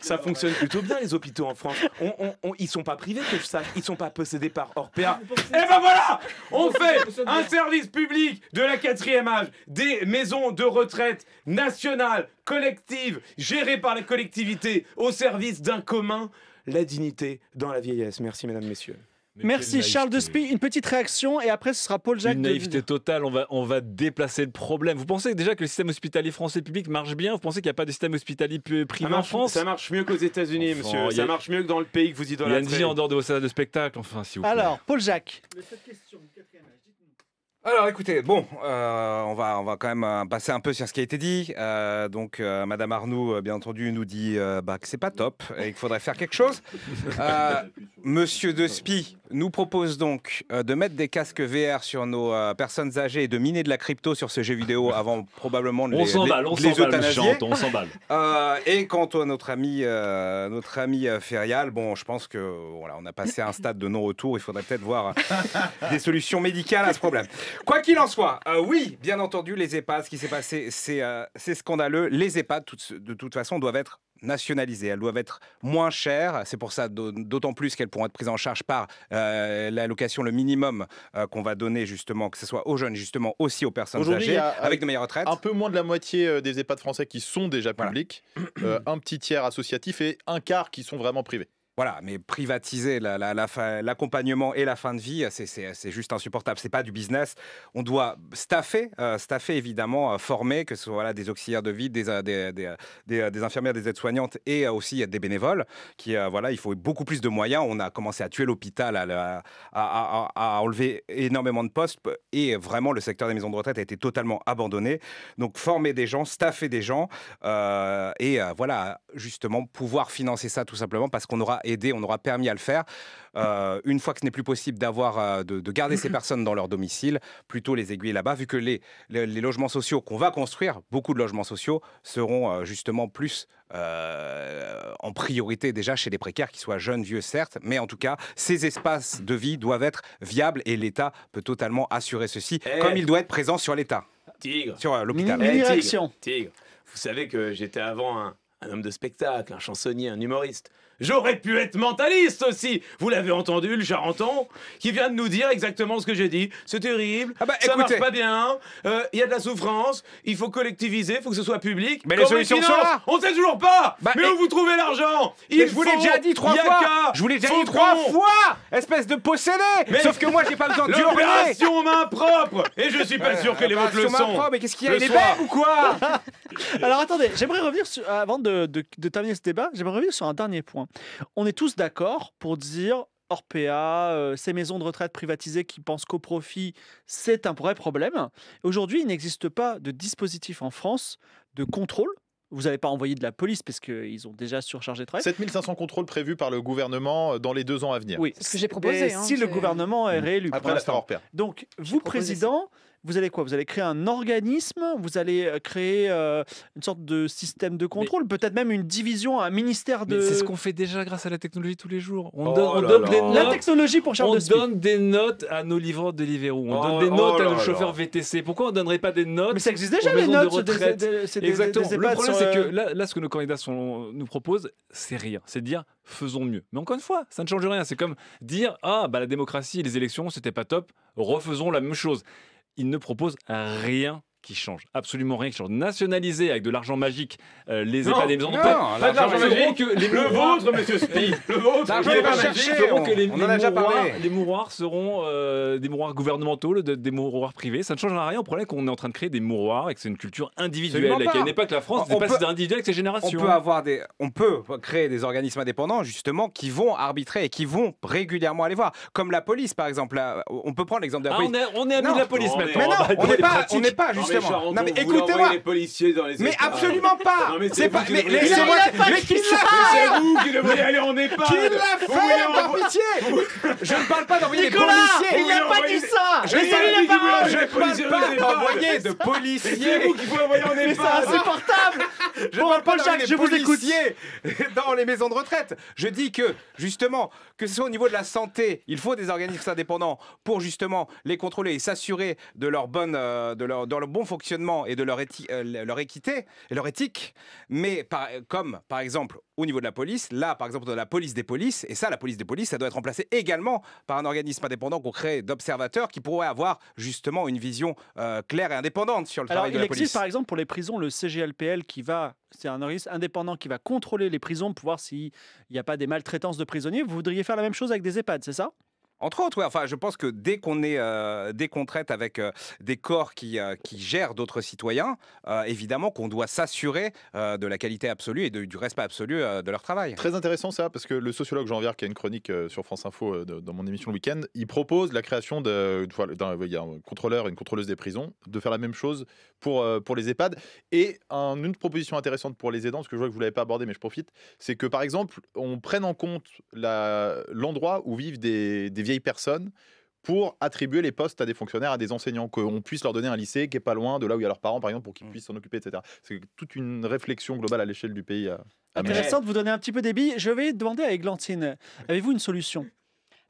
Ça, fonctionne plutôt bien les hôpitaux en France. On, on, ils sont pas privés que ça, Ils sont pas possédés par Orpea. Ah, Et eh ben voilà, on fait un service public de la quatrième âge, des maisons de retraite nationales, collectives, gérées par la collectivité, au service d'un commun, la dignité dans la vieillesse. Merci mesdames, messieurs. Merci Charles Spie. Une petite réaction et après ce sera Paul Jacques. Une naïveté totale. On va, on va déplacer le problème. Vous pensez déjà que le système hospitalier français public marche bien Vous pensez qu'il n'y a pas de système hospitalier privé en France Ça marche mieux qu'aux États-Unis, monsieur. Ça marche mieux que dans le pays que vous idolâtrez. Il y a une en dehors de vos de spectacle, enfin, si vous plaît. Alors, Paul Jacques. question alors écoutez, bon, euh, on, va, on va quand même euh, passer un peu sur ce qui a été dit. Euh, donc Madame Arnoux, bien entendu, nous dit bah, que c'est pas top et qu'il faudrait faire quelque chose. Monsieur Despi nous propose donc de mettre des casques VR sur nos personnes âgées et de miner de la crypto sur ce jeu vidéo avant probablement de on les, on s'emballe, on et quant à notre ami, notre ami Ferial, bon, je pense que voilà, on a passé un stade de non-retour. Il faudrait peut-être voir des solutions médicales à ce problème. Quoi qu'il en soit, euh, oui, bien entendu, les EHPAD, ce qui s'est passé, c'est euh, scandaleux. Les EHPAD, de toute façon, doivent être nationalisées. Elles doivent être moins chères. C'est pour ça d'autant plus qu'elles pourront être prises en charge par euh, l'allocation, le minimum qu'on va donner justement, que ce soit aux jeunes, justement aussi aux personnes âgées, avec de meilleures retraites. Un peu moins de la moitié des EHPAD français qui sont déjà publics, un petit tiers associatif et un quart qui sont vraiment privés. Voilà, mais privatiser l'accompagnement la, et la fin de vie, c'est juste insupportable. C'est pas du business. On doit staffer, euh, évidemment, euh, former, que ce soit voilà, des auxiliaires de vie, des, euh, des, infirmières, des aides-soignantes et aussi des bénévoles. Qui, voilà, il faut beaucoup plus de moyens. On a commencé à tuer l'hôpital, à, à, enlever énormément de postes et vraiment le secteur des maisons de retraite a été totalement abandonné. Donc former des gens, staffer des gens et voilà, justement pouvoir financer ça tout simplement parce qu'on aura aidé, on aura permis à le faire. Euh, une fois que ce n'est plus possible d'avoir euh, de, garder ces personnes dans leur domicile, plutôt les aiguiller là-bas, vu que les, logements sociaux qu'on va construire, beaucoup de logements sociaux, seront euh, justement plus en priorité déjà chez les précaires, qu'ils soient jeunes, vieux, certes, mais en tout cas, ces espaces de vie doivent être viables et l'État peut totalement assurer ceci, eh. comme il doit être présent sur l'État. Sur l'hôpital. Eh, tigre. Vous savez que j'étais avant un homme de spectacle, un chansonnier, un humoriste. J'aurais pu être mentaliste aussi. Vous l'avez entendu, le Charenton, qui vient de nous dire exactement ce que j'ai dit. C'est terrible, ah bah, ça écoutez. marche pas bien, euh, il y a de la souffrance, il faut collectiviser, il faut que ce soit public. Mais les solutions sont On sait toujours pas bah, Mais où vous trouvez l'argent Il Je vous l'ai déjà dit trois fois Je vous l'ai déjà dit trois fois Espèce de possédé mais Sauf que moi, j'ai pas besoin de L'opération main propre Et je suis pas sûr que les vôtres le sont. mais qu'est-ce qu'il y a Les ou quoi Alors attendez, j'aimerais revenir avant de, terminer ce débat, j'aimerais revenir sur un dernier point. On est tous d'accord pour dire Orpea, euh, ces maisons de retraite privatisées qui pensent qu'au profit, c'est un vrai problème. Aujourd'hui, il n'existe pas de dispositif en France de contrôle. Vous n'avez pas envoyé de la police parce qu'ils ont déjà surchargé de travail. 7500 contrôles prévus par le gouvernement euh, dans les deux ans à venir. Oui, ce que j'ai proposé. Hein, si le gouvernement est mmh. réélu. Après Orpea. Donc, vous, président, vous allez quoi Vous allez créer un organisme, vous allez euh, créer euh, une sorte de système de contrôle, peut-être même une division, un ministère de. C'est ce qu'on fait déjà grâce à la technologie tous les jours. On, oh donne, des notes. La technologie pour On donne des notes à nos livreurs de Deliveroo. On donne oh des notes à nos chauffeurs VTC. Pourquoi on donnerait pas des notes Mais ça existe déjà les notes. De retraite Exactement. le problème c'est que euh, là, là, ce que nos candidats nous proposent, c'est rien. C'est dire faisons mieux. Mais encore une fois, ça ne change rien. C'est comme dire ah bah la démocratie et les élections c'était pas top, refaisons la même chose il ne propose rien qui change absolument rien, qui change. Nationaliser avec de l'argent magique euh, les non, États des maisons. Non, l'argent magique. le vôtre, monsieur Spi. Le vôtre. L'argent les, on en a déjà parlé. les mouroirs seront euh, des mouroirs gouvernementaux, le, des mouroirs privés. Ça ne change rien le problème qu'on est en train de créer des mouroirs et que c'est une culture individuelle. Et qu'à une époque, la France c'est pas si individuelle que ses générations. On peut, avoir des, on peut créer des organismes indépendants, justement, qui vont arbitrer et qui vont régulièrement aller voir. Comme la police, par exemple. on peut prendre l'exemple de la ah, police. on est, on amis de la police maintenant. on n'est pas, justement non, mais écoutez-moi. mais absolument pas. mais c'est pas. Mais laissez-moi. qui l'a fait C'est vous qui devriez aller en EHPAD. Qui l'a fait Par pitié. Je ne parle pas d'envoyer des policiers. Il n'a pas dit ça. Je ne parle pas d'envoyer de policiers. C'est vous qui faut envoyer en EHPAD. C'est insupportable. Je ne parle pas de je vous dans les maisons de retraite. Je dis que justement, que ce soit au niveau de la santé, il faut des organismes indépendants pour justement les contrôler et s'assurer de leur bonne, euh, de leur, dans le bon fonctionnement et de leur, euh, leur équité et leur éthique, mais comme par exemple au niveau de la police, là par exemple de la police des polices, et ça la police des polices, ça doit être remplacé également par un organisme indépendant qu'on crée d'observateurs qui pourraient avoir justement une vision euh, claire et indépendante sur le travail de la police. Il existe par exemple pour les prisons le CGLPL qui va c'est un organisme indépendant qui va contrôler les prisons pour voir s'il n'y a pas des maltraitances de prisonniers. Vous voudriez faire la même chose avec des EHPAD, c'est ça entre autres, Enfin, je pense que dès qu'on est, euh, avec euh, des corps qui, euh, qui gèrent d'autres citoyens, euh, évidemment qu'on doit s'assurer de la qualité absolue et du respect absolu de leur travail. Très intéressant ça, parce que le sociologue Jean Viard, qui a une chronique sur France Info dans mon émission le week-end, il propose la création d'un contrôleur et une contrôleuse des prisons, de faire la même chose pour, pour les EHPAD. Et une proposition intéressante pour les aidants, parce que je vois que vous ne l'avez pas abordé, mais je profite, c'est que par exemple, on prenne en compte l'endroit où vivent des, des vieilles personnes pour attribuer les postes à des fonctionnaires, à des enseignants, qu'on puisse leur donner un lycée qui est pas loin de là où il y a leurs parents, par exemple, pour qu'ils mm. puissent s'en occuper, etc. C'est toute une réflexion globale à l'échelle du pays. Euh, intéressante de vous donner un petit peu des Je vais demander à Eglantine. avez-vous une solution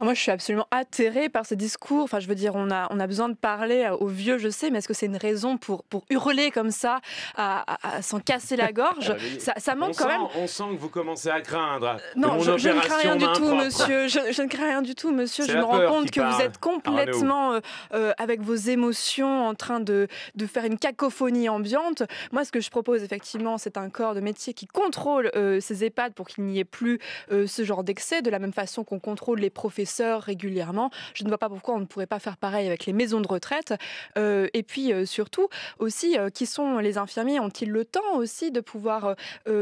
moi, je suis absolument atterrée par ce discours. Enfin, je veux dire, on a, on a besoin de parler aux vieux, je sais, mais est-ce que c'est une raison pour, pour hurler comme ça, à, s'en casser la gorge ah bah ça, manque quand même. On sent que vous commencez à craindre. Euh, non, je, ne crains rien du tout, monsieur. Je, ne crains rien du tout, monsieur. Je me rends compte que vous êtes complètement euh, euh, avec vos émotions en train de, de faire une cacophonie ambiante. Moi, ce que je propose, effectivement, c'est un corps de métier qui contrôle ses ces EHPAD pour qu'il n'y ait plus ce genre d'excès, de la même façon qu'on contrôle les professionnels sœurs régulièrement. Je ne vois pas pourquoi on ne pourrait pas faire pareil avec les maisons de retraite. Euh, et puis euh, surtout aussi, euh, qui sont les infirmiers Ont-ils le temps aussi de pouvoir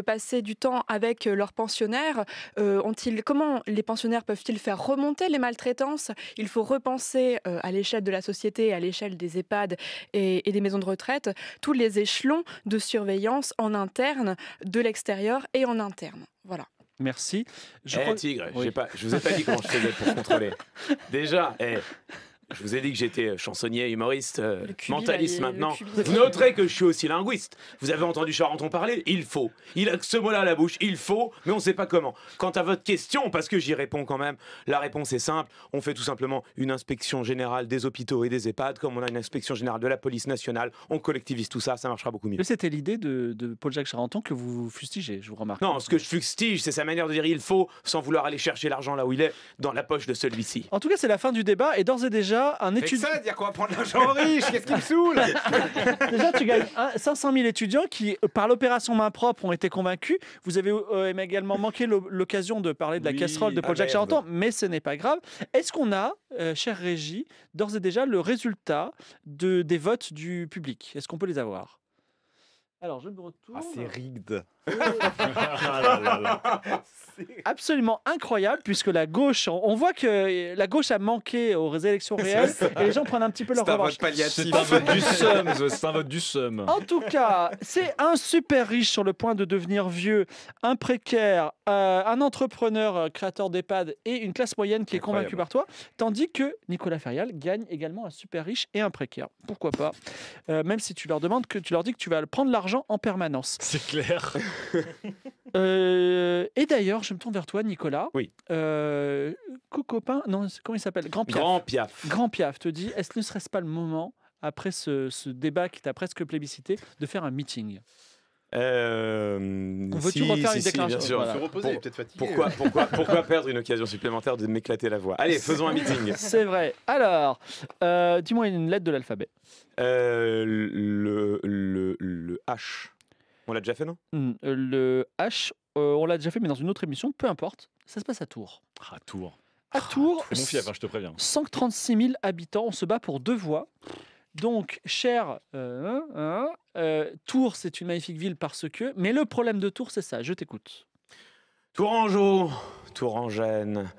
passer du temps avec leurs pensionnaires Ont-ils comment les pensionnaires peuvent-ils faire remonter les maltraitances Il faut repenser à l'échelle de la société, à l'échelle des EHPAD et, des maisons de retraite, tous les échelons de surveillance en interne, de l'extérieur et en interne. Voilà. Merci. Je hey, eh, tigre, pas, je vous ai pas dit comment je faisais pour contrôler. Déjà, eh je vous ai dit que j'étais euh, chansonnier, humoriste, euh, mentaliste maintenant. Vous noterez que je suis aussi linguiste. Vous avez entendu Charenton parler Il faut. Il a ce mot-là à la bouche, il faut, mais on ne sait pas comment. Quant à votre question, parce que j'y réponds quand même, la réponse est simple. On fait tout simplement une inspection générale des hôpitaux et des EHPAD, comme on a une inspection générale de la police nationale. On collectivise tout ça, ça marchera beaucoup mieux. Mais c'était l'idée de, de Paul-Jacques Charenton que vous fustigez, je vous remarque. Non, ce que je fustige, c'est sa manière de dire il faut, sans vouloir aller chercher l'argent là où il est, dans la poche de celui-ci. En tout cas, c'est la fin du débat, et d'ores et déjà, un étudiant. ça, dire qu'on va prendre l'argent riche, qu'est-ce qui me saoule Déjà, tu gagnes 500 000 étudiants qui, par l'opération main propre, ont été convaincus. Vous avez euh, également manqué l'occasion de parler de la casserole de ah Paul-Jacques Charenton, mais ce n'est pas grave. Est-ce qu'on a, cher euh, chère Régie, d'ores et déjà le résultat de, des votes du public Est-ce qu'on peut les avoir alors, je me retourne. Ah, c'est rigged. Ah Absolument incroyable, puisque la gauche, on voit que la gauche a manqué aux élections réelles et les gens prennent un petit peu leur revanche. C'est un vote du seum du En tout cas, c'est un super riche sur le point de devenir vieux, un précaire, euh, un entrepreneur euh, créateur d'EHPAD et une classe moyenne qui est convaincue par toi, tandis que Nicolas Ferial gagne également un super riche et un précaire. Pourquoi pas euh, Même si tu leur demandes que tu leur dis que tu vas prendre l'argent en permanence. C'est clair. Euh, et d'ailleurs, je me tourne vers toi, Nicolas. Oui. Euh, copain, non, comment il s'appelle Grand Piaf. Grand Piaf. Grand te dit est-ce ne serait-ce pas le moment, après ce, débat qui t'a presque plébiscité, de faire un meeting euh, veut tu refaire une déclaration reposer, pourquoi, pourquoi, pourquoi perdre une occasion supplémentaire de m'éclater la voix Allez, faisons un meeting. C'est vrai. Alors, euh, dis-moi une lettre de l'alphabet. Euh, le, le H. On l'a déjà fait, non hmm, Le H, euh, on l'a déjà fait, mais dans une autre émission, peu importe. Ça se passe à Tours. Ah, à Tours. À ah, Tours, mon fief, hein, je te préviens. 136 000 habitants, on se bat pour deux voix. Donc, cher euh, hein, hein, euh, Tours, c'est une magnifique ville parce que. Mais le problème de Tours, c'est ça. Je t'écoute. Tourangeau, Tourangène,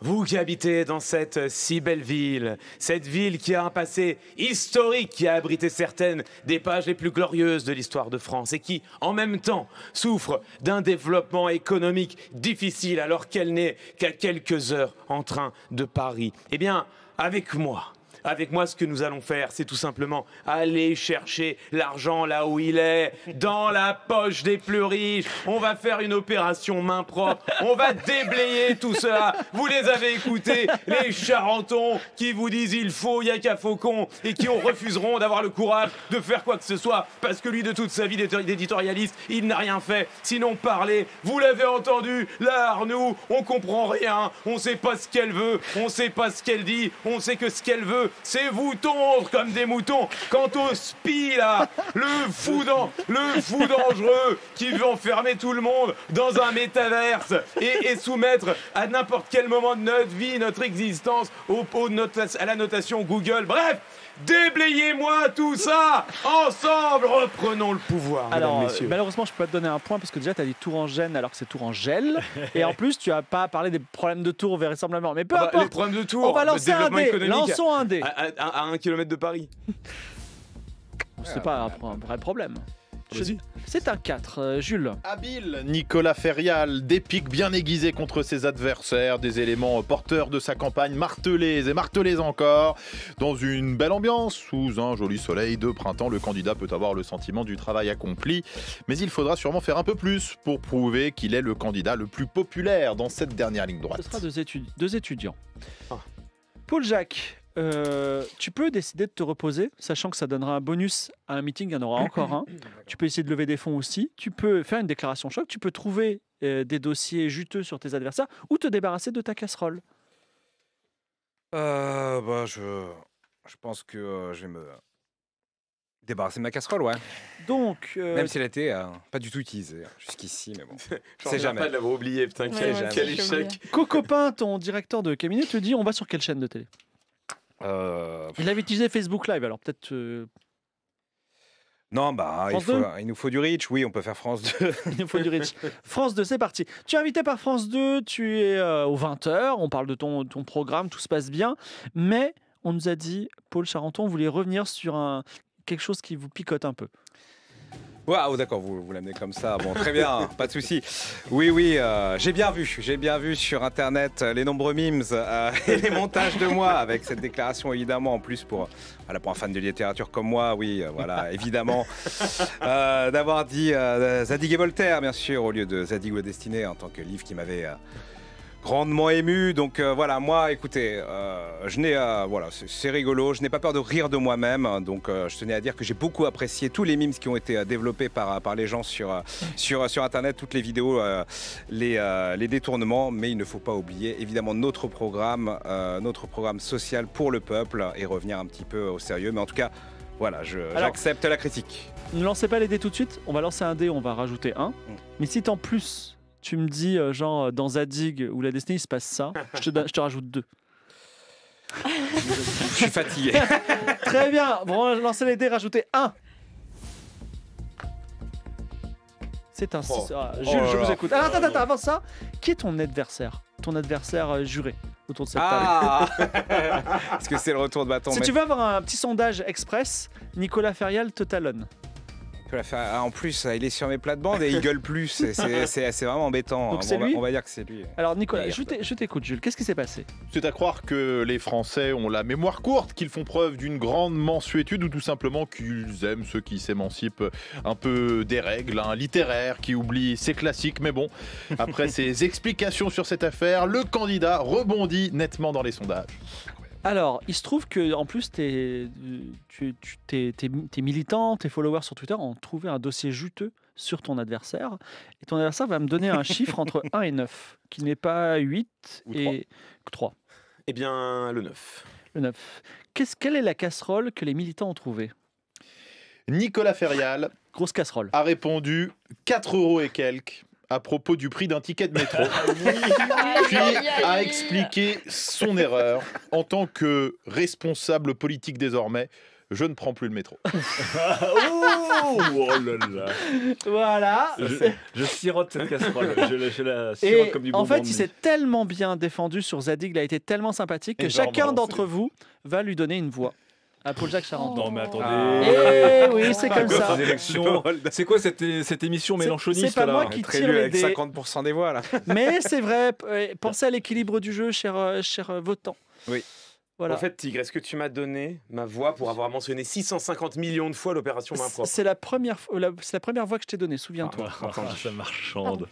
vous qui habitez dans cette si belle ville, cette ville qui a un passé historique, qui a abrité certaines des pages les plus glorieuses de l'histoire de France et qui, en même temps, souffre d'un développement économique difficile alors qu'elle n'est qu'à quelques heures en train de Paris. Eh bien, avec moi, avec moi, ce que nous allons faire, c'est tout simplement aller chercher l'argent là où il est, dans la poche des plus riches. On va faire une opération main propre. On va déblayer tout cela. Vous les avez écoutés, les charentons qui vous disent il faut, il y a qu'à faucon, et qui ont refuseront d'avoir le courage de faire quoi que ce soit, parce que lui, de toute sa vie d'éditorialiste, il n'a rien fait, sinon parler. Vous l'avez entendu, là, Arnoux, on comprend rien, on sait pas ce qu'elle veut, on sait pas ce qu'elle dit, on sait que ce qu'elle veut, c'est vous tondre comme des moutons. Quant au spi, là, le fou, le fou dangereux qui veut enfermer tout le monde dans un métaverse et, soumettre à n'importe quel moment de notre vie, notre existence, au, à la notation Google. Bref, Déblayez-moi tout ça Ensemble, reprenons le pouvoir. Alors, euh, malheureusement, je peux pas te donner un point parce que déjà, tu as dit gêne alors que c'est en tour gel. et en plus, tu as pas parlé des problèmes de tour vraisemblablement. Mais peu ah bah, importe. Les problèmes de tour, on va lancer un dé. Lançons un dé. À, 1 km un kilomètre de Paris. C'est pas un vrai problème. C'est un 4, euh, Jules. Habile, Nicolas Ferial, des pics bien aiguisés contre ses adversaires, des éléments porteurs de sa campagne martelés et martelés encore. Dans une belle ambiance, sous un joli soleil de printemps, le candidat peut avoir le sentiment du travail accompli, mais il faudra sûrement faire un peu plus pour prouver qu'il est le candidat le plus populaire dans cette dernière ligne droite. Ce sera deux, étudiants. Ah. Paul Jacques, euh, tu peux décider de te reposer, sachant que ça donnera un bonus à un meeting, il y en aura encore un. tu peux essayer de lever des fonds aussi. Tu peux faire une déclaration choc. Tu peux trouver euh, des dossiers juteux sur tes adversaires ou te débarrasser de ta casserole. Euh, bah, je, pense que je vais me débarrasser de ma casserole, ouais. Donc, même si elle était pas du tout utilisée hein, jusqu'ici, mais bon, c'est jamais. Pas de l'avoir oublié, putain, quel, quel échec. ton directeur de cabinet, te dit, on va sur quelle chaîne de télé euh, il avait utilisé Facebook Live, alors peut-être. Euh, non, bah, il, nous faut du Rich. Oui, on peut faire France 2. il faut du Rich. France 2, c'est parti. Tu es invité par France 2, tu es au euh, aux 20h, on parle de ton, programme, tout se passe bien. Mais on nous a dit, Paul Charenton voulait revenir sur quelque chose qui vous picote un peu. Waouh, d'accord, vous, vous l'amenez comme ça. Bon, très bien, pas de souci. Oui, oui, euh, j'ai bien vu, j'ai bien vu sur Internet euh, les nombreux mimes euh, et les montages de moi avec cette déclaration, évidemment, en plus pour, pour un fan de littérature comme moi, oui, voilà, évidemment, d'avoir dit Zadig et Voltaire, bien sûr, au lieu de Zadig ou Destiné en tant que livre qui m'avait grandement ému. Donc euh, voilà, moi, écoutez, euh, je n'ai, euh, voilà, c'est rigolo. Je n'ai pas peur de rire de moi-même. Donc je tenais à dire que j'ai beaucoup apprécié tous les mimes qui ont été développés par, par les gens sur, sur, sur Internet, toutes les vidéos, les, les détournements. Mais il ne faut pas oublier, évidemment, notre programme, notre programme social pour le peuple et revenir un petit peu au sérieux. Mais en tout cas, voilà, j'accepte la critique. Ne lancez pas les dés tout de suite. On va lancer un dé, on va rajouter un. Mm. Mais si en plus tu me dis, euh, genre, euh, dans Zadig ou la Destinée, il se passe ça, je te, je te rajoute deux. Je suis fatigué. Très bien, bon, on lancer les dés, rajouter un. C'est un. Oh. Ah, Jules, oh je vous écoute. Ah, attends, oh attends, avant ça, qui est ton adversaire Ton adversaire euh, juré autour de cette table Parce ah. que c'est le retour de bâton. Si tu veux avoir un petit sondage express, Nicolas Ferial te talonne. Ah, en plus, il est sur mes plates-bandes et il gueule plus. C'est vraiment embêtant. on, va, dire que c'est lui. Alors, Nicolas, je t'écoute, Jules. Qu'est-ce qui s'est passé C'est à croire que les Français ont la mémoire courte, qu'ils font preuve d'une grande mensuétude ou tout simplement qu'ils aiment ceux qui s'émancipent un peu des règles. Hein, littéraires, qui oublient ses classiques. Mais bon, après ses explications sur cette affaire, le candidat rebondit nettement dans les sondages. Alors, il se trouve que en plus, tes, euh, tes, militants, tes followers sur Twitter ont trouvé un dossier juteux sur ton adversaire. Et ton adversaire va me donner un chiffre entre 1 et 9, qui n'est pas 8 et 3. Eh bien, le 9. Le 9. Qu'est-ce quelle est la casserole que les militants ont trouvée Nicolas Ferial. Grosse casserole. A répondu 4 euros et quelques à propos du prix d'un ticket de métro, ah puis a expliqué son erreur en tant que responsable politique désormais je ne prends plus le métro. Oh voilà. Je, sirote cette casserole. Je, la sirote comme du En fait, il s'est tellement bien défendu sur Zadig, il a été tellement sympathique que chacun d'entre vous va lui donner une voix à ah, Paul-Jacques Non, mais attendez. Ah. Eh oui, c'est comme ça. C'est quoi cette, cette émission mélanchoniste C'est pas moi qui tire les avec 50% des voix là. Mais c'est vrai, euh, pensez à l'équilibre du jeu, cher, euh, cher euh, votant. Oui. Voilà. En fait, Tigre, est-ce que tu m'as donné ma voix pour avoir mentionné 650 millions de fois l'opération main propre C'est la première, la, la première voix que je t'ai donnée, souviens-toi. Ah, ah ça marchande.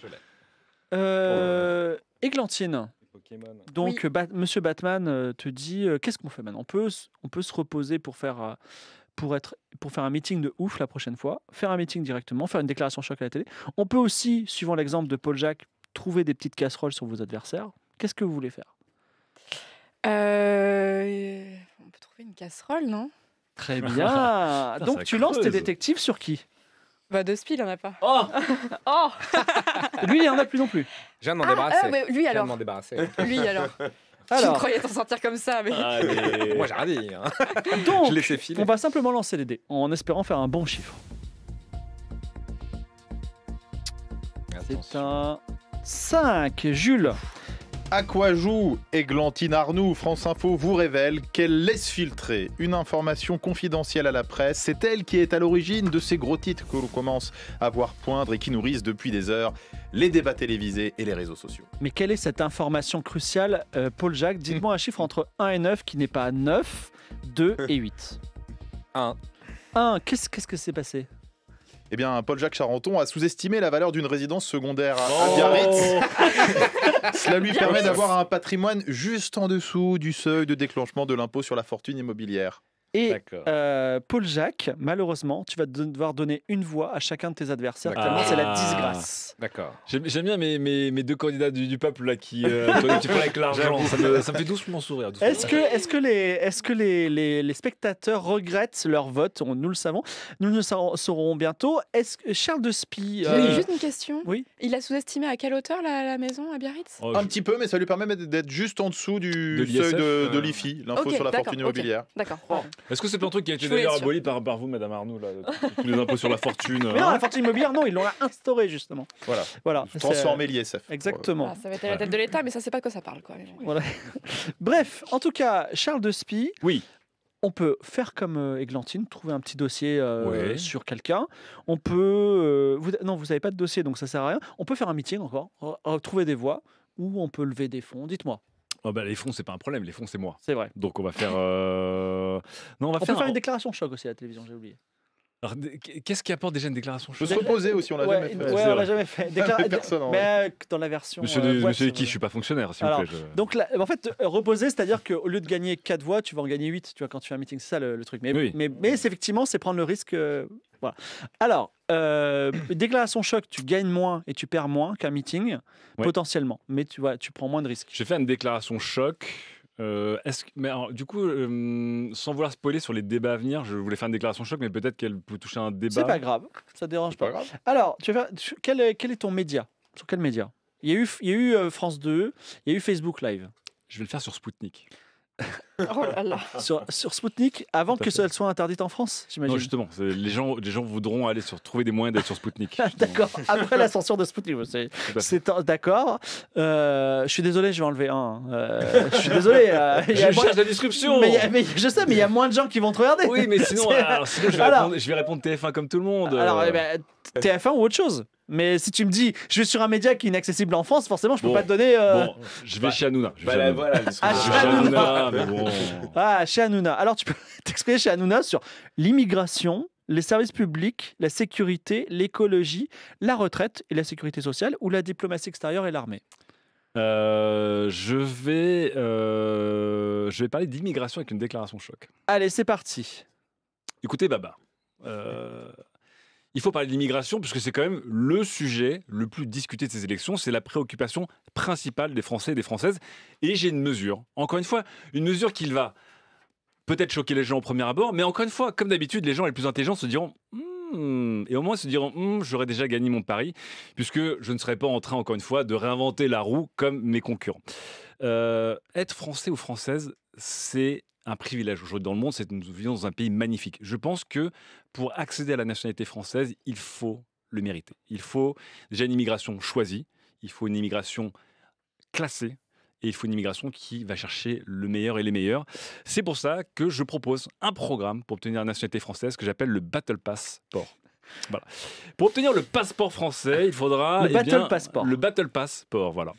Euh, Églantine. Donc, euh, Monsieur Batman euh, te dit euh, qu'est-ce qu'on fait maintenant on peut, on peut se reposer pour faire, pour, être, pour faire un meeting de ouf la prochaine fois, faire un meeting directement, faire une déclaration choc à la télé. On peut aussi, suivant l'exemple de Paul Jacques, trouver des petites casseroles sur vos adversaires. Qu'est-ce que vous voulez faire On peut trouver une casserole, non Très ah, bien. Donc, tu lances tes détectives sur qui bah, de pile il en a pas. Oh Oh Lui, il en a plus non plus. Je viens de m'en ah, débarrasser. Euh, lui, alors. Je viens de lui, alors. alors. Tu croyais t'en sortir comme ça, mais. Moi, j'ai rien dit. Hein. Donc, on va simplement lancer les dés en espérant faire un bon chiffre. C'est un 5, Jules. À quoi joue Eglantine Arnoux France Info vous révèle qu'elle laisse filtrer une information confidentielle à la presse. C'est elle qui est à l'origine de ces gros titres que l'on commence à voir poindre et qui nourrissent depuis des heures les débats télévisés et les réseaux sociaux. Mais quelle est cette information cruciale, euh, Paul Jacques Dites-moi un chiffre entre 1 et 9 qui n'est pas 9, 2 et 8. 1. 1. Qu'est-ce qu'est-ce que s'est passé eh bien, Paul-Jacques Charenton a sous-estimé la valeur d'une résidence secondaire à oh. Biarritz. Cela lui permet d'avoir un patrimoine juste en dessous du seuil de déclenchement de l'impôt sur la fortune immobilière. Et euh, Paul Jacques, malheureusement, tu vas devoir donner une voix à chacun de tes adversaires. Ah. c'est la disgrâce. D'accord. J'aime bien mes, mes, deux candidats du, peuple là, qui euh, tu avec l'argent. ça, me, fait doucement sourire. Est-ce que, est que, les, est que les, spectateurs regrettent leur vote Nous le savons. Nous le saurons bientôt. Est-ce que Charles de Spie. Euh, juste une question. Oui. Il a sous-estimé à quelle hauteur la, maison à Biarritz oh, Un petit peu, mais ça lui permet d'être juste en dessous du seuil de, l'IFI, l'info sur la fortune immobilière. d'accord. Oh. Est-ce que c'est un truc qui a été d'ailleurs aboli par, par, vous, Madame Arnoux, tous les impôts sur la fortune Non, hein la fortune immobilière, non, ils l'ont instauré justement. Voilà. voilà. lié, euh, l'ISF. Exactement. Ah, ça va être à la tête de l'État, mais ça, c'est pas de quoi ça parle, quoi. Bref, en tout cas, Charles de Spie. Oui on peut faire comme Eglantine, euh, trouver un petit dossier euh, sur quelqu'un. On peut. vous, non, vous n'avez pas de dossier, donc ça sert à rien. On peut faire un meeting encore, trouver des voix ou on peut lever des fonds. Dites-moi. Oh, bah les fonds, c'est pas un problème. Les fonds, c'est moi. C'est vrai. Donc on va faire. Euh, non, on va faire, une déclaration choc aussi à la télévision. J'ai oublié. Alors, qu'est-ce qui apporte déjà une déclaration choc Se reposer aussi, on l'a jamais fait. on l'a jamais fait. mais euh, dans la version. Monsieur, euh, qui Je suis pas fonctionnaire, s'il vous plaît. Donc, en fait, reposer, c'est-à-dire qu'au lieu de gagner 4 voix, tu vas en gagner 8, tu vois, quand tu fais un meeting. C'est ça le, truc. Mais, mais, mais, mais effectivement, c'est prendre le risque. Voilà. Alors, euh, déclaration choc, tu gagnes moins et tu perds moins qu'un meeting, potentiellement. Mais tu, vois, tu prends moins de risques. J'ai fait une déclaration choc. Euh, est-ce mais du coup, euh, sans vouloir spoiler sur les débats à venir, je voulais faire une déclaration choc, mais peut-être qu'elle peut toucher un débat. C'est pas grave, ça dérange pas. Alors, tu vas quel, est, ton média Sur quel média Il y a eu, il y a eu France 2, il y a eu Facebook Live. Je vais le faire sur Spoutnik oh Sur, sur Spoutnik avant que cela soit interdite en France, j'imagine. Non, justement, les gens, les gens voudront aller sur, trouver des moyens d'être sur Spoutnik. d'accord, après la censure de Spoutnik. C'est, d'accord. Euh, je suis désolé, je vais enlever un. Euh, je suis désolé. Euh, il je y a la description. Mais, je sais, mais il y a moins de gens qui vont te regarder. Oui, mais sinon, alors, je, vais répondre, je, vais répondre, TF1 comme tout le monde. Alors, eh ben, TF1 ou autre chose mais si tu me dis, je vais sur un média qui est inaccessible en France, forcément, je peux pas te donner. Euh, bon, je vais bah, chez Hanouna. Je bah, Voilà, ah, ah, chez Hanouna. bon. Ah, chez Alors, tu peux t'exprimer chez Hanouna sur l'immigration, les services publics, la sécurité, l'écologie, la retraite et la sécurité sociale, ou la diplomatie extérieure et l'armée. Euh, je vais, euh, je vais parler d'immigration avec une déclaration choc. Allez, c'est parti. Écoutez, Baba il faut parler d'immigration puisque c'est quand même le sujet le plus discuté de ces élections. C'est la préoccupation principale des Français et des Françaises. Et j'ai une mesure, encore une fois, une mesure qui va peut-être choquer les gens au premier abord, mais encore une fois, comme d'habitude, les gens les plus intelligents se diront hmm, et au moins se diront hmm, j'aurais déjà gagné mon pari puisque je ne serais pas en train encore une fois de réinventer la roue comme mes concurrents. Euh, être français ou française, c'est un privilège aujourd'hui dans le monde, c'est nous vivons dans un pays magnifique. Je pense que pour accéder à la nationalité française, il faut le mériter. Il faut déjà une immigration choisie, il faut une immigration classée, et il faut une immigration qui va chercher le meilleur et les meilleurs. C'est pour ça que je propose un programme pour obtenir la nationalité française que j'appelle le Battle Pass Port. Voilà. Pour obtenir le passeport français, il faudra le eh battle Le battle voilà.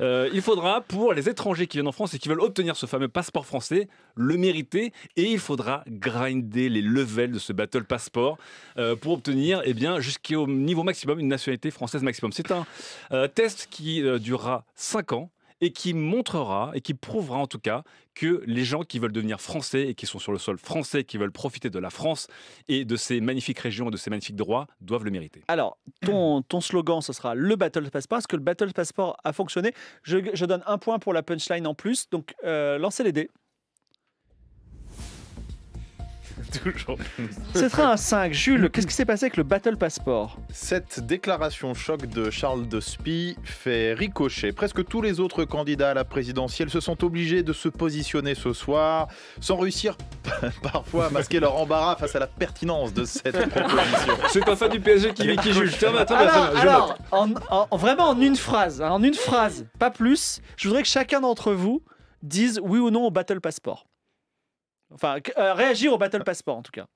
Euh, il faudra pour les étrangers qui viennent en France et qui veulent obtenir ce fameux passeport français, le mériter et il faudra grinder les levels de ce battle passport euh, pour obtenir eh bien jusqu'au niveau maximum une nationalité française maximum. C'est un euh, test qui durera 5 ans et qui montrera et qui prouvera en tout cas que les gens qui veulent devenir français et qui sont sur le sol français, qui veulent profiter de la France et de ces magnifiques régions et de ces magnifiques droits, doivent le mériter. Alors, ton, slogan, ce sera le Battle Passport. Est-ce que le Battle Passport a fonctionné je, donne un point pour la punchline en plus. Donc, euh, lancez les dés. c'est Ce train 5, Jules, qu'est-ce qui s'est passé avec le Battle Passport Cette déclaration choc de Charles de Spie fait ricocher. Presque tous les autres candidats à la présidentielle se sont obligés de se positionner ce soir, sans réussir parfois à masquer leur embarras face à la pertinence de cette proposition. C'est pas ça du PSG qui, qui juge. Bah, bah, alors, en, vraiment en une phrase, hein, en une phrase, pas plus, je voudrais que chacun d'entre vous dise oui ou non au Battle Passport. Enfin, euh, réagir au Battle Passport en tout cas.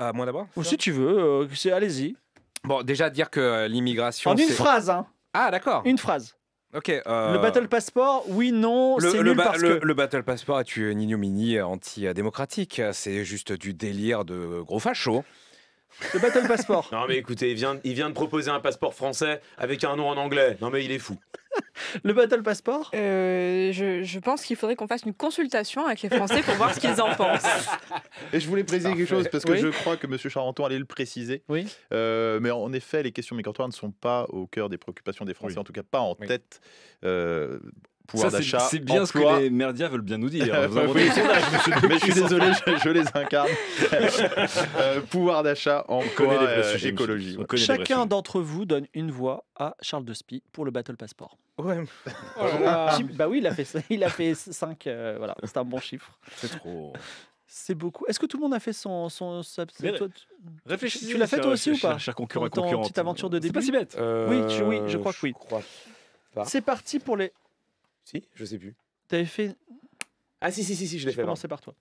Euh, moi d'abord Ou si tu veux, euh, allez-y. Bon, déjà dire que l'immigration. En une phrase, hein Ah, d'accord. Une phrase. Ok. Le Battle Passport, oui, non, c'est nul parce que... le, Battle Passport est une ignominie antidémocratique. C'est juste du délire de gros facho. Le Battle Passport. non, mais écoutez, il vient, il vient de proposer un passeport français avec un nom en anglais. Non, mais il est fou. Le Battle Passport euh, je, pense qu'il faudrait qu'on fasse une consultation avec les Français pour voir ce qu'ils en pensent. Et je voulais préciser quelque chose parce que je crois que M. Charenton allait le préciser. Oui. Euh, mais en effet, les questions migratoires ne sont pas au cœur des préoccupations des Français, en tout cas pas en tête. Euh, pouvoir d'achat. C'est bien ce que les merdias veulent bien nous dire. Hein, mais je suis désolé, je, les incarne. Euh, pouvoir d'achat, emploi, euh, écologie. Chacun d'entre vous donne une voix à Charles Despy pour le Battle Passport. Oh bah oui, il a fait, il a fait 5. Euh, voilà, c'est un bon chiffre. C'est trop. C'est beaucoup. Est-ce que tout le monde a fait son. son, Tu l'as fait toi aussi ou pas Cher concurrent, concurrent. petite aventure de début. bête. oui, oui, je crois que oui. Euh, c'est parti pour les si, je sais plus. avais fait. Ah si si si si, je l'ai fait. commencer par toi.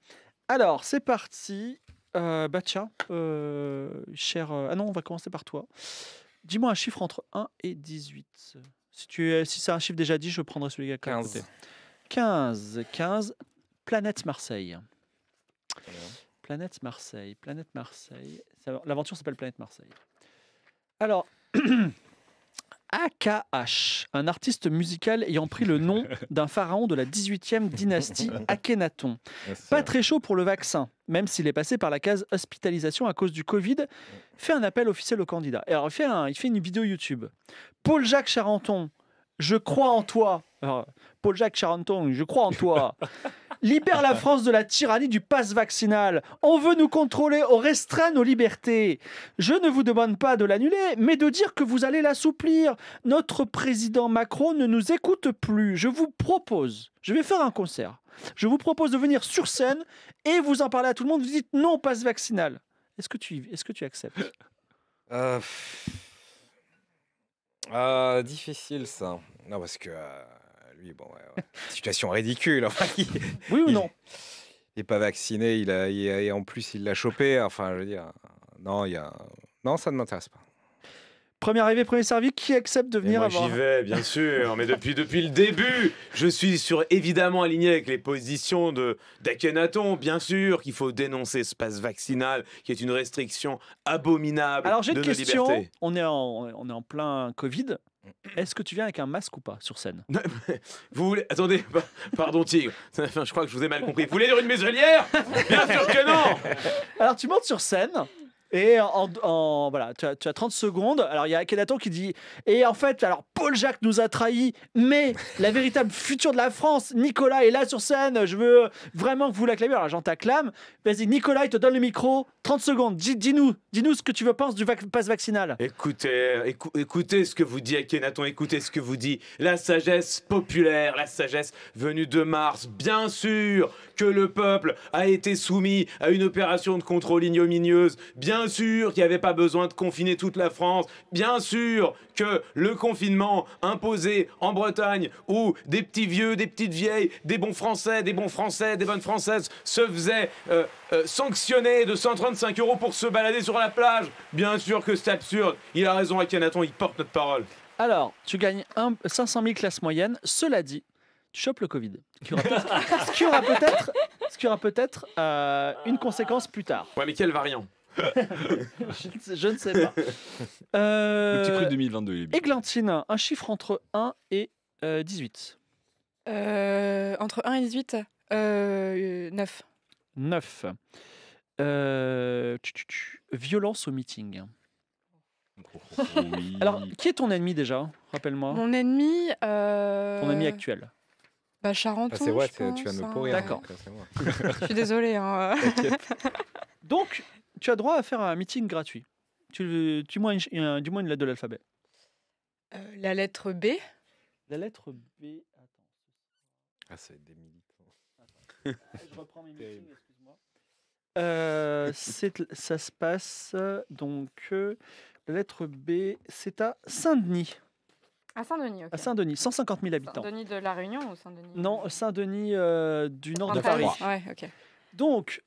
Alors c'est parti. Euh, bah tiens, euh, cher. Euh, ah non, on va commencer par toi. Dis-moi un chiffre entre 1 et 18. Si, tu, si c'est un chiffre déjà dit, je prendrai celui-là. 15. 15. 15. Planète Marseille. Planète Marseille. Planète Marseille. L'aventure s'appelle Planète Marseille. Alors, AKH, un artiste musical ayant pris le nom d'un pharaon de la 18e dynastie Akhenaton. Pas très chaud pour le vaccin, même s'il est passé par la case hospitalisation à cause du Covid, fait un appel officiel au candidat. Et alors, il fait, il fait une vidéo YouTube. Paul-Jacques Charenton, je crois en toi, Paul-Jacques Charenton, je crois en toi. Libère la France de la tyrannie du passe vaccinal. On veut nous contrôler, on restreint nos libertés. Je ne vous demande pas de l'annuler, mais de dire que vous allez l'assouplir. Notre président Macron ne nous écoute plus. Je vous propose, je vais faire un concert. Je vous propose de venir sur scène et vous en parler à tout le monde. Vous dites non passe vaccinal. Est-ce que tu, est-ce que tu acceptes euh, euh, Difficile ça. Non parce que. Euh, situation ridicule. Enfin, oui ou non Il n'est pas vacciné, il a, et en plus il l'a chopé. Enfin, je veux dire, non, il y a, non ça ne m'intéresse pas. Premier arrivé, premier servi, qui accepte de venir moi, J'y vais, bien sûr, mais depuis, depuis le début, je suis sur, évidemment aligné avec les positions de d'Akhenaton, bien sûr, qu'il faut dénoncer ce passe vaccinal, qui est une restriction abominable. Alors j'ai une question, on est, en, on est en plein Covid, est-ce que tu viens avec un masque ou pas sur scène Vous Attendez, pardon Tigre, je crois que je vous ai mal compris. Vous voulez dire une muselière Bien sûr que non Alors tu montes sur scène, et en, voilà, tu as, 30 secondes. Alors il y a Akhenaton qui dit Et en fait, alors Paul Jacques nous a trahis, mais la véritable future de la France, Nicolas est là sur scène. Je veux vraiment que vous l'acclamiez. Alors j'en t'acclame. Vas-y, Nicolas, il te donne le micro. 30 secondes. Dis-nous dis nous ce que tu veux penser du passe vaccinal. Écoutez, écoutez ce que vous dit Akhenaton, écoutez ce que vous dit la sagesse populaire, la sagesse venue de Mars. Bien sûr que le peuple a été soumis à une opération de contrôle ignominieuse. Bien Bien sûr qu'il n'y avait pas besoin de confiner toute la France. Bien sûr que le confinement imposé en Bretagne où des petits vieux, des petites vieilles, des bons Français, des bons Français, des bonnes Françaises se faisaient euh, euh, sanctionner de 135 euros pour se balader sur la plage. Bien sûr que c'est absurde. Il a raison, Akhenaton, il porte notre parole. Alors, tu gagnes 500 000 classes moyennes. Cela dit, tu chopes le Covid. Ce qui aura peut-être euh, une conséquence plus tard. Ouais, mais quel variant je, ne sais, pas. Euh, le petit cru 2022. Euh, Églantine, un chiffre entre 1 et 18. Euh, euh, entre 1 et 18 9. 9. violence au meeting. Oh, Alors, qui est ton ennemi déjà Rappelle-moi. Mon ennemi. Ton ennemi actuel. Bah, Charenton. Ah, c'est ouais, tu vas me pourrir. D'accord. Hein, je suis désolé. Hein. Donc, tu as droit à faire un meeting gratuit. Tu, du moins, euh, du moins une lettre de l'alphabet. Euh, la lettre B. La lettre B. Attends. Ah, c'est des militants. Je reprends mes meetings, excuse-moi. Euh, ça se passe donc. la lettre B, c'est à Saint-Denis. À Saint-Denis, À Saint-Denis, 150 000 habitants. Saint-Denis de La Réunion ou Saint-Denis Non, Saint-Denis du nord de Paris. Ouais, ok. Donc,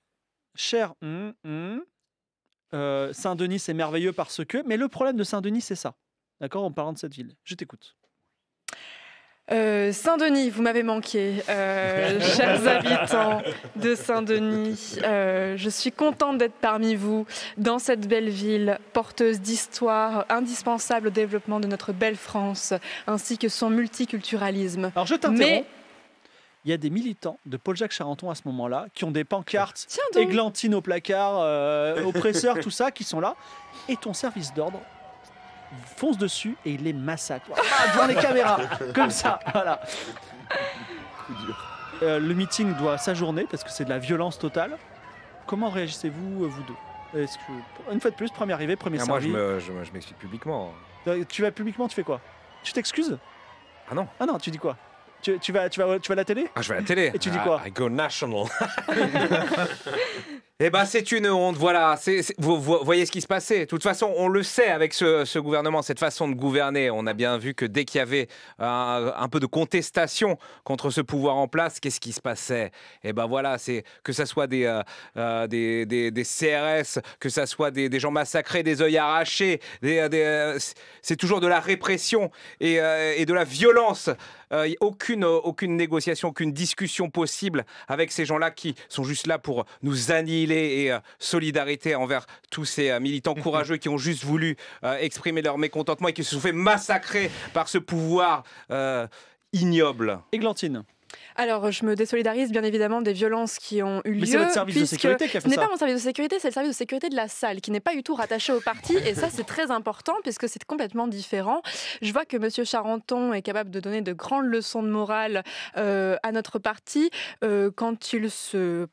cher, hum, hum, euh, Saint-Denis, c'est merveilleux parce que. Mais le problème de Saint-Denis, c'est ça. D'accord En parlant de cette ville. Je t'écoute. Euh, Saint-Denis, vous m'avez manqué, euh, chers habitants de Saint-Denis. je suis contente d'être parmi vous dans cette belle ville, porteuse d'histoire indispensable au développement de notre belle France, ainsi que son multiculturalisme. Alors je t'interromps il y a des militants de Paul-Jacques Charenton à ce moment-là qui ont des pancartes, églantines au placard, euh, oppresseurs, tout ça, qui sont là. Et ton service d'ordre fonce dessus et il les massacre. Ah, devant les caméras, comme ça, voilà. Euh, le meeting doit s'ajourner parce que c'est de la violence totale. Comment réagissez-vous, euh, vous deux Une fois de plus, premier arrivé, premier ah, servi. Moi, je m'explique publiquement. Tu vas publiquement, tu fais quoi Tu t'excuses Ah non. Ah non, tu dis quoi tu, vas, tu, vas, tu vas à la télé Ah, je vais à la télé. Et tu dis quoi I go national. Eh ben, c'est une honte. Voilà, vous, voyez ce qui se passait. De toute façon, on le sait avec ce, gouvernement, cette façon de gouverner. On a bien vu que dès qu'il y avait un, peu de contestation contre ce pouvoir en place, qu'est-ce qui se passait Eh ben voilà, c'est que ça soit des, euh, euh, des, CRS, que ça soit des, gens massacrés, des œils arrachés, euh, c'est toujours de la répression et, de la violence. aucune, aucune négociation, aucune discussion possible avec ces gens-là qui sont juste là pour nous animer, et euh, solidarité envers tous ces euh, militants mm-hmm. courageux qui ont juste voulu euh, exprimer leur mécontentement et qui se sont fait massacrer par ce pouvoir ignoble. Églantine. Alors, je me désolidarise bien évidemment des violences qui ont eu lieu. Mais c'est votre service de sécurité qui a fait ça. Ce n'est pas mon service de sécurité, c'est le service de sécurité de la salle qui n'est pas du tout rattaché au parti. et ça, c'est très important puisque c'est complètement différent. Je vois que M. Charenton est capable de donner de grandes leçons de morale à notre parti quand il se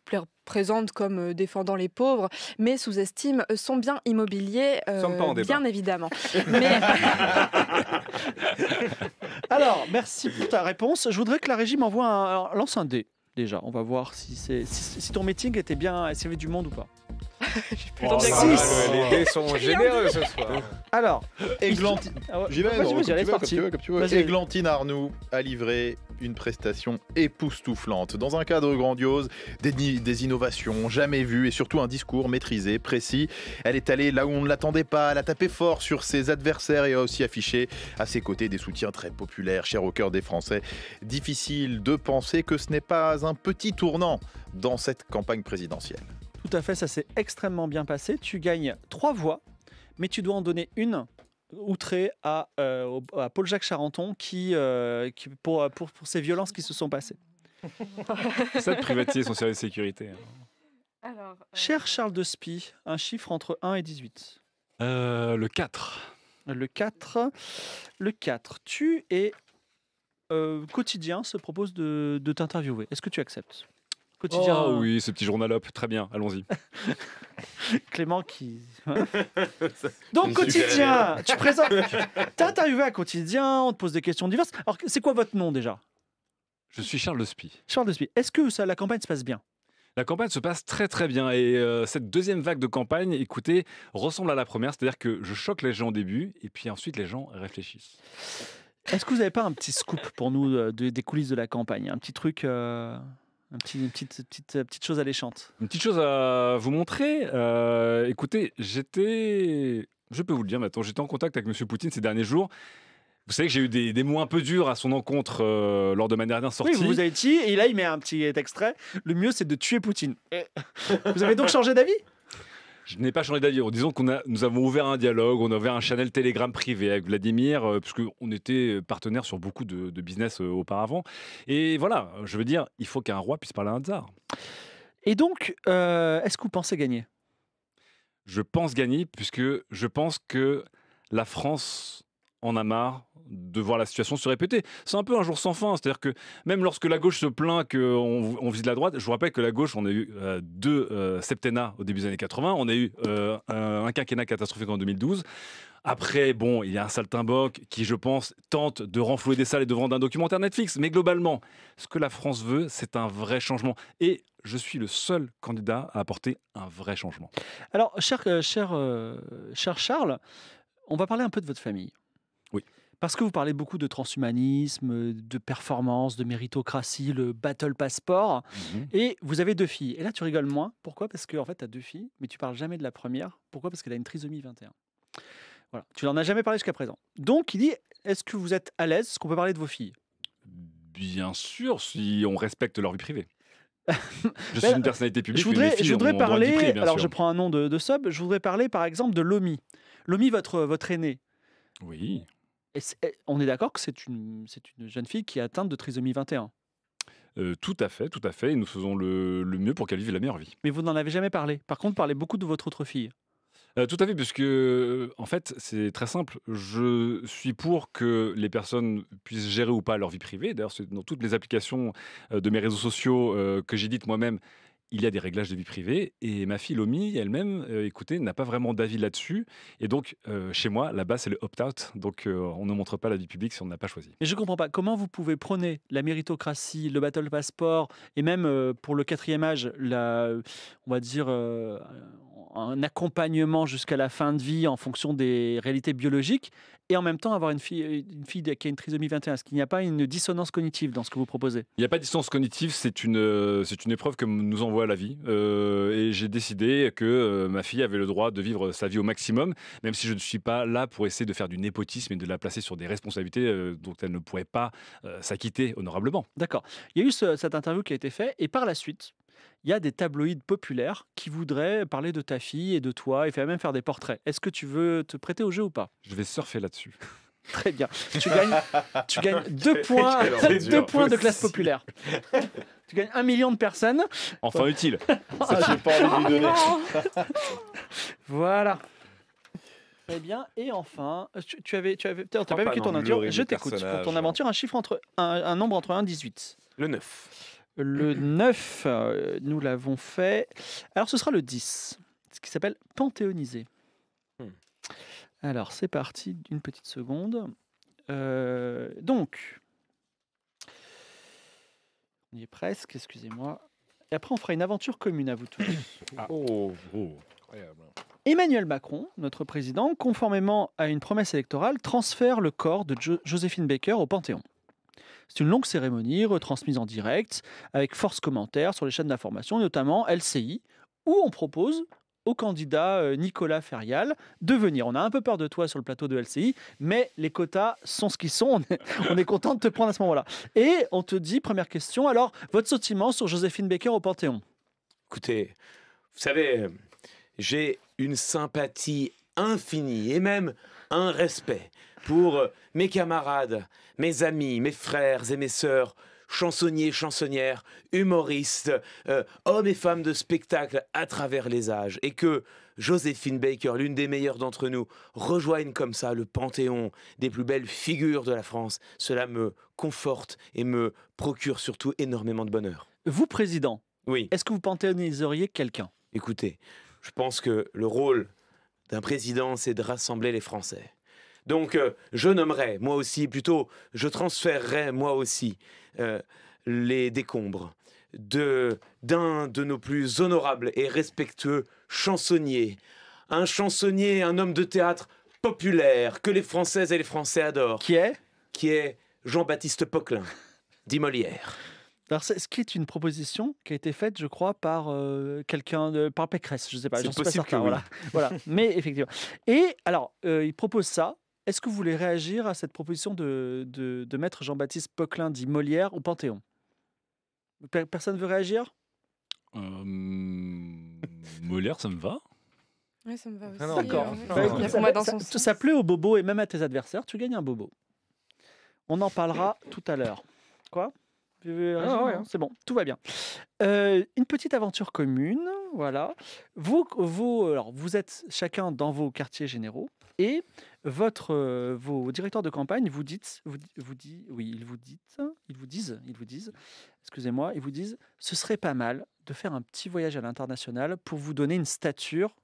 présente comme euh, défendant les pauvres, mais sous-estime euh, son bien immobilier, euh, bien évidemment. Alors, merci pour ta réponse. Je voudrais que la régie m'envoie un, lance un dé déjà. On va voir si, c'est si ton meeting était bien, s'il y avait du monde ou pas. les dés sont généreux ce soir. Alors, Eglantine Arnoux a livré une prestation époustouflante. Dans un cadre grandiose, des, innovations jamais vues et surtout un discours maîtrisé, précis. Elle est allée là où on ne l'attendait pas, elle a tapé fort sur ses adversaires et a aussi affiché à ses côtés des soutiens très populaires, chers au cœur des Français. Difficile de penser que ce n'est pas un petit tournant dans cette campagne présidentielle. Tout à fait, ça s'est extrêmement bien passé. Tu gagnes trois voix, mais tu dois en donner une outré à, euh, Paul-Jacques Charenton qui, euh, pour, ces violences qui se sont passées. Ça de privatiser son service de sécurité. Hein. Euh, Cher Charles de un chiffre entre 1 et 18. le 4. Le 4. Le 4. Tu et Quotidien se propose de, de t'interviewer. Est-ce que tu acceptes Oh oui, ce petit journal très bien, allons-y. Clément qui. Hein. Donc, quotidien Tu présentes. T'as interviewé à quotidien, on te pose des questions diverses. Alors, c'est quoi votre nom déjà Je suis Charles spi Charles Despie. Est-ce que ça, la campagne se passe bien la campagne se passe très très bien et euh, cette deuxième vague de campagne, écoutez, ressemble à la première, c'est-à-dire que je choque les gens au début et puis ensuite les gens réfléchissent. Est-ce que vous n'avez pas un petit scoop pour nous euh, des coulisses de la campagne Un petit truc euh, une petite, petite, euh, petite chose alléchante. Une petite chose à vous montrer. Euh, écoutez, j'étais, je peux vous le dire maintenant, j'étais en contact avec M. Poutine ces derniers jours. Vous savez que j'ai eu des, des, mots un peu durs à son encontre euh, lors de ma dernière sortie. Oui, vous, vous avez dit, et là il met un petit extrait, le mieux c'est de tuer Poutine. vous avez donc changé d'avis je n'ai pas changé d'avis. Disons qu'on a, nous avons ouvert un dialogue, on a ouvert un channel Telegram privé avec Vladimir, euh, puisqu'on était partenaire sur beaucoup de, business euh, auparavant. Et voilà, je veux dire, il faut qu'un roi puisse parler à un tsar. Et donc, euh, est-ce que vous pensez gagner Je pense gagner, puisque je pense que la France en a marre de voir la situation se répéter. C'est un peu un jour sans fin, c'est-à-dire que même lorsque la gauche se plaint qu'on on vise la droite, je vous rappelle que la gauche, on a eu euh, deux euh, septennats au début des années 80, on a eu euh, un quinquennat catastrophique en 2012. Après, bon, il y a un saltimbanque qui, je pense, tente de renflouer des salles et de vendre un documentaire Netflix. Mais globalement, ce que la France veut, c'est un vrai changement. Et je suis le seul candidat à apporter un vrai changement. Alors, cher, cher, cher Charles, on va parler un peu de votre famille. Parce que vous parlez beaucoup de transhumanisme, de performance, de méritocratie, le battle passport. Mhm. Et vous avez deux filles. Et là, tu rigoles moins. Pourquoi Parce que en fait, tu as deux filles, mais tu parles jamais de la première. Pourquoi Parce qu'elle a une trisomie 21. Voilà. Tu n'en as jamais parlé jusqu'à présent. Donc, il dit est-ce que vous êtes à l'aise Est-ce qu'on peut parler de vos filles Bien sûr, si on respecte leur vie privée. je suis ben, une personnalité publique. Je voudrais, je voudrais parler. alors, je prends un nom de, de sub. Je voudrais parler, par exemple, de Lomi. Lomi, votre, votre aîné. Oui on est d'accord que c'est une, jeune fille qui est atteinte de trisomie 21 euh, tout à fait, tout à fait. Et nous faisons le, mieux pour qu'elle vive la meilleure vie. Mais vous n'en avez jamais parlé. Par contre, parlez beaucoup de votre autre fille. Euh, tout à fait, puisque euh, en fait c'est très simple. Je suis pour que les personnes puissent gérer ou pas leur vie privée. D'ailleurs, c'est dans toutes les applications de mes réseaux sociaux que j'édite moi-même il y a des réglages de vie privée. Et ma fille Lomi, elle-même, euh, écoutez, n'a pas vraiment d'avis là-dessus. Et donc, euh, chez moi, là-bas, c'est le opt-out. Donc, euh, on ne montre pas la vie publique si on n'a pas choisi. Mais je ne comprends pas. Comment vous pouvez prôner la méritocratie, le battle passport, et même pour le quatrième âge, on va dire, un accompagnement jusqu'à la fin de vie en fonction des réalités biologiques, et en même temps avoir une fille, une fille qui a une trisomie 21 Est-ce qu'il n'y a pas une dissonance cognitive dans ce que vous proposez Il n'y a pas de dissonance cognitive. C'est une, c'est une épreuve que nous envoie la vie. Euh, et j'ai décidé que euh, ma fille avait le droit de vivre sa vie au maximum, même si je ne suis pas là pour essayer de faire du népotisme et de la placer sur des responsabilités euh, dont elle ne pourrait pas s'acquitter honorablement. D'accord. Il y a eu cette interview qui a été faite, et par la suite, il y a des tabloïds populaires qui voudraient parler de ta fille et de toi et faire même faire des portraits. Est-ce que tu veux te prêter au jeu ou pas Je vais surfer là-dessus. Très bien. Tu gagnes, tu deux points, deux points de classe populaire. Tu gagnes un million de personnes. Enfin utile. Ça, j'ai pas envie de lui donner. voilà. Très bien. Et enfin, tu, tu avais, tu pas vu ton aventure. Je t'écoute pour ton aventure. Un chiffre entre, un, nombre entre 1 et 18. Le 9. Le 9, euh, nous l'avons fait. Alors ce sera le 10, ce qui s'appelle panthéoniser. Alors, c'est parti d'une petite seconde. Euh, donc, on y est presque, excusez-moi. Et après, on fera une aventure commune à vous tous. Ah. Oh, oh. Emmanuel Macron, notre président, conformément à une promesse électorale, transfère le corps de Joséphine Baker au Panthéon. C'est une longue cérémonie retransmise en direct, avec force commentaires sur les chaînes d'information, notamment LCI, où on propose au candidat euh, Nicolas Ferial de venir. On a un peu peur de toi sur le plateau de LCI, mais les quotas sont ce qu'ils sont. On est, content de te prendre à ce moment-là. Et on te dit, première question, alors, votre sentiment sur Joséphine Baker au Panthéon Écoutez, vous savez, j'ai une sympathie infinie et même un respect pour euh, mes camarades, mes amis, mes frères et mes sœurs chansonniers, chansonnières, humoristes, euh, hommes et femmes de spectacle à travers les âges, et que Joséphine Baker, l'une des meilleures d'entre nous, rejoigne comme ça le panthéon des plus belles figures de la France, cela me conforte et me procure surtout énormément de bonheur. Vous, président, oui. est-ce que vous panthéoniseriez quelqu'un Écoutez, je pense que le rôle d'un président, c'est de rassembler les Français. Donc, euh, je nommerai, moi aussi, plutôt, je transférerai, moi aussi, euh, les décombres de d'un de nos plus honorables et respectueux chansonniers, un chansonnier, un homme de théâtre populaire que les Françaises et les Français adorent. Qui est Qui est Jean-Baptiste Poquelin, dit Molière. Alors, ce qui est une proposition qui a été faite, je crois, par euh, quelqu'un, de, par Pécresse, je ne sais pas, j'en suis pas certain. Voilà. voilà. Mais effectivement. Et alors, euh, il propose ça est-ce que vous voulez réagir à cette proposition de, maître Jean-Baptiste Poquelin dit Molière au Panthéon Personne veut réagir Molière, ça me va. Oui, ça me va ça, plaît aux bobos et même à tes adversaires, tu gagnes un bobo. On en parlera tout à l'heure. Quoi ah, hein. C'est bon, tout va bien. Euh, une petite aventure commune, voilà. vous, alors, vous êtes chacun dans vos quartiers généraux. Et votre, euh, vos directeurs de campagne vous dites, vous, dit, oui, ils vous disent, ils vous excusez-moi, ils vous disent, ce serait pas mal de faire un petit voyage à l'international pour vous donner une stature.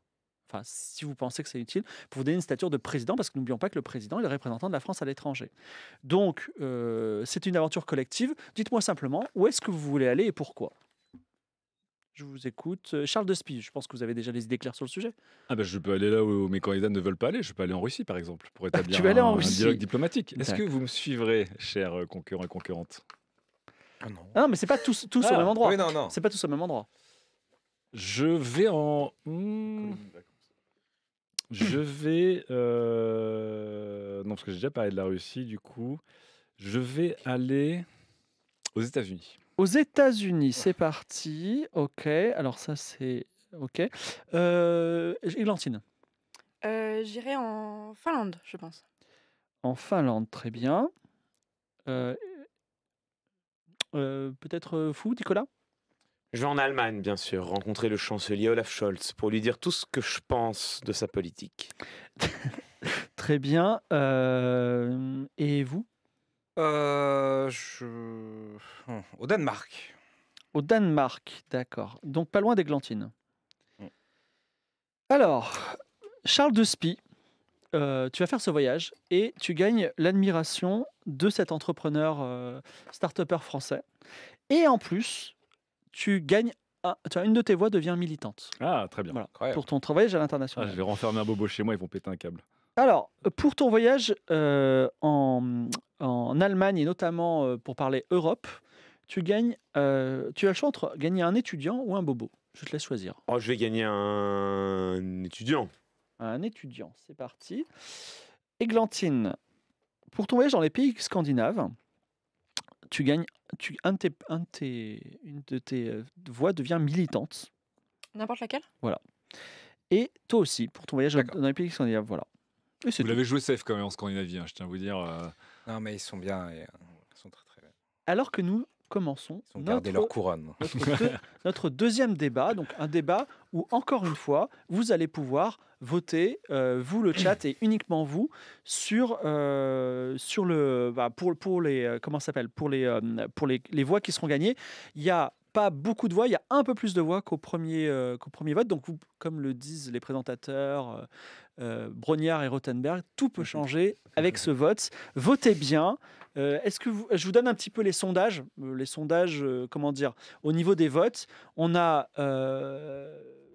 Enfin, si vous pensez que c'est utile, pour vous donner une stature de président, parce que n'oublions pas que le président est le représentant de la France à l'étranger. Donc, euh, c'est une aventure collective. Dites-moi simplement où est-ce que vous voulez aller et pourquoi. Je vous écoute. Euh, Charles Despie, je pense que vous avez déjà les idées claires sur le sujet. Ah ben je peux aller là où mes candidats ne veulent pas aller. Je peux aller en Russie, par exemple, pour établir un, dialogue diplomatique. Est-ce que vous me suivrez, chers euh, concurrents et concurrentes ah ah non. mais c'est pas tous, au ah. même endroit. Oui, non, C'est pas tous au même endroit. Je vais en. Hmm. je vais. Euh, non, parce que j'ai déjà parlé de la Russie, du coup. Je vais aller aux États-Unis. Aux États-Unis, c'est parti. Ok, alors ça c'est ok. Euh, euh J'irai en Finlande, je pense. En Finlande, très bien. Euh, euh, peut-être fou, Nicolas Je vais en Allemagne, bien sûr, rencontrer le chancelier Olaf Scholz pour lui dire tout ce que je pense de sa politique. très bien. et vous euh, hum, au Danemark. Au Danemark, d'accord. Donc pas loin d'Églantine. Mm. Alors, Charles de Spie, euh, tu vas faire ce voyage et tu gagnes l'admiration de cet entrepreneur euh, start français. Et en plus, tu gagnes une de tes voix devient militante. Ah, très bien. pour ton voyage à l'international. Ah, je vais renfermer un bobo chez moi, ils vont péter un câble. Alors, pour ton voyage en, en Allemagne et notamment euh, pour parler Europe, tu gagnes, euh, tu as le choix entre gagner un étudiant ou un bobo. Je te laisse choisir. Oh, je vais gagner un étudiant. Un étudiant, c'est parti. Eglantine, pour ton voyage dans les pays scandinaves, tu gagnes, tu, une de tes euh, voix devient militante. N'importe laquelle Voilà. Et toi aussi, pour ton voyage dans les pays scandinaves, voilà. Vous l'avez joué safe quand même en Scandinavie, hein, je tiens à vous dire. Non, mais ils sont euh, bien. Alors que nous commençons ils notre, leur couronne. Notre, deuxième débat, donc un débat où, encore une fois, vous allez pouvoir voter, euh, vous le chat et uniquement vous, sur, euh, sur le, bah, pour, pour les, comment s'appelle, pour, les, pour les, les voix qui seront gagnées. Il y a pas beaucoup de voix, il y a un peu plus de voix qu'au premier, euh, qu'au premier vote. Donc, comme le disent les présentateurs euh, euh Brognard et Rothenberg, tout peut mhm. changer avec ce vote. Votez bien. Euh, est-ce que je vous donne un petit peu les sondages, les sondages, comment dire, au niveau des votes. On a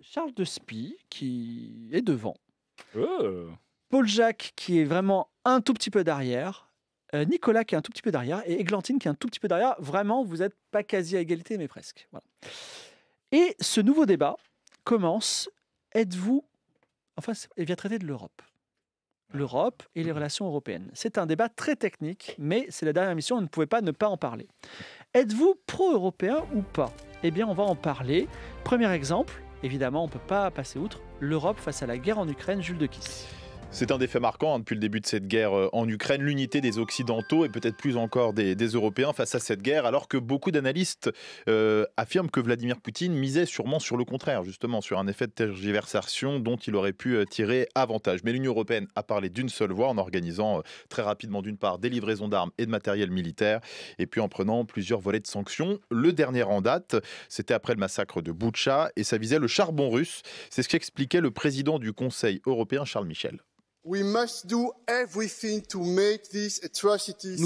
Charles de Spie qui est devant. Oh. Paul Jacques qui est vraiment un tout petit peu derrière. Euh, Nicolas qui est un tout petit peu derrière et Eglantine, qui est un tout petit peu derrière. Vraiment, vous n'êtes pas quasi à égalité, mais presque. Voilà. Et ce nouveau débat commence. Êtes-vous. Enfin, il vient traiter de l'Europe. L'Europe et les relations européennes. C'est un débat très technique, mais c'est la dernière mission, on ne pouvait pas ne pas en parler. Êtes-vous pro-européen ou pas Eh bien, on va en parler. Premier exemple, évidemment, on ne peut pas passer outre l'Europe face à la guerre en Ukraine, Jules de Kiss. C'est un des faits marquants hein, depuis le début de cette guerre euh, en Ukraine, l'unité des Occidentaux et peut-être plus encore des, Européens face à cette guerre, alors que beaucoup d'analystes euh, affirment que Vladimir Poutine misait sûrement sur le contraire, justement, sur un effet de tergiversation dont il aurait pu euh, tirer avantage. Mais l'Union européenne a parlé d'une seule voix en organisant très rapidement, d'une part, des livraisons d'armes et de matériel militaire, et puis en prenant plusieurs volets de sanctions. Le dernier en date, c'était après le massacre de Boucha et ça visait le charbon russe. C'est ce qu'expliquait le président du Conseil européen, Charles Michel. Nous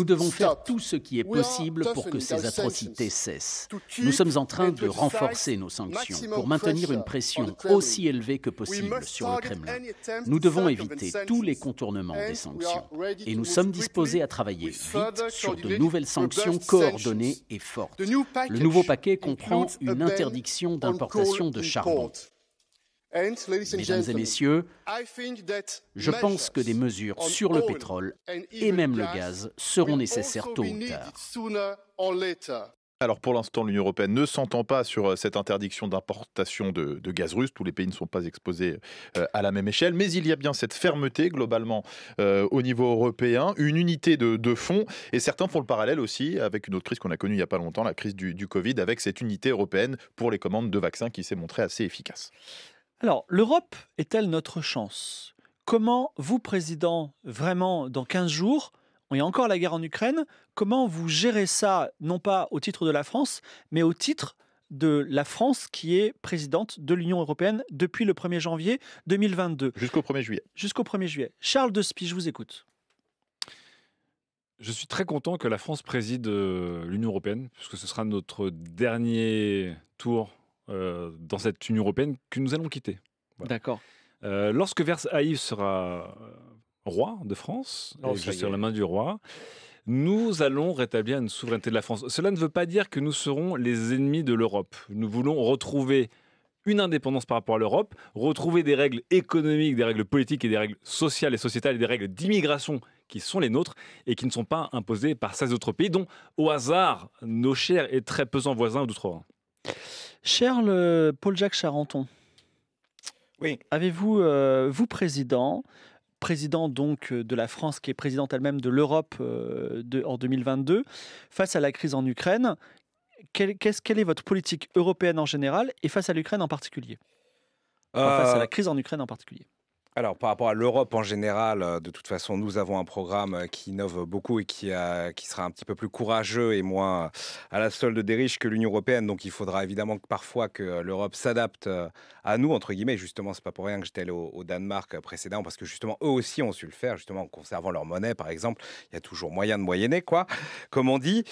devons faire tout ce qui est possible pour que ces atrocités cessent. Nous sommes en train de renforcer nos sanctions pour maintenir une pression aussi élevée que possible sur le Kremlin. Nous devons éviter tous les contournements des sanctions et nous sommes disposés à travailler vite sur de nouvelles sanctions coordonnées et fortes. Le nouveau paquet comprend une interdiction d'importation de charbon. Mesdames et messieurs, je pense que des mesures sur le pétrole et même le gaz seront nécessaires tôt ou tard. Alors pour l'instant, l'Union européenne ne s'entend pas sur euh, cette interdiction d'importation de, gaz russe. Tous les pays ne sont pas exposés euh, à la même échelle, mais il y a bien cette fermeté globalement euh, au niveau européen, une unité de, de, fond. Et certains font le parallèle aussi avec une autre crise qu'on a connue il n'y a pas longtemps, la crise du, du Covid, avec cette unité européenne pour les commandes de vaccins qui s'est montrée assez efficace. Alors, l'Europe est-elle notre chance Comment vous, président, vraiment dans 15 jours, il y a encore la guerre en Ukraine, comment vous gérez ça, non pas au titre de la France, mais au titre de la France qui est présidente de l'Union européenne depuis le 1er janvier 2022 Jusqu'au 1er juillet. Jusqu'au 1er juillet. Charles Despy, je vous écoute. Je suis très content que la France préside euh, l'Union européenne, puisque ce sera notre dernier tour euh, dans cette Union européenne que nous allons quitter. D'accord. Euh, lorsque Versailles sera euh, roi de France, sur la main du roi, nous allons rétablir une souveraineté de la France. Cela ne veut pas dire que nous serons les ennemis de l'Europe. Nous voulons retrouver une indépendance par rapport à l'Europe, retrouver des règles économiques, des règles politiques et des règles sociales et sociétales et des règles d'immigration qui sont les nôtres et qui ne sont pas imposées par 16 autres pays, dont au hasard nos chers et très pesants voisins d'outre-Rhin. Cher Paul-Jacques Charenton, oui. avez-vous, euh, vous président, président donc euh, de la France qui est présidente elle-même de l'Europe euh, en 2022, face à la crise en Ukraine, quelle, est votre politique européenne en général et face à l'Ukraine en particulier Face à la crise en Ukraine en particulier alors, par rapport à l'Europe en général, euh, de toute façon, nous avons un programme euh, qui innove beaucoup et qui, a, qui sera un petit peu plus courageux et moins euh, à la solde des riches que l'Union européenne. Donc, il faudra évidemment que parfois que l'Europe s'adapte à nous, entre guillemets. Justement, c'est pas pour rien que j'étais allé au, Danemark précédent, parce que justement, eux aussi ont su le faire, justement, en conservant leur monnaie, par exemple. Il y a toujours moyen de moyenner, quoi, comme on dit.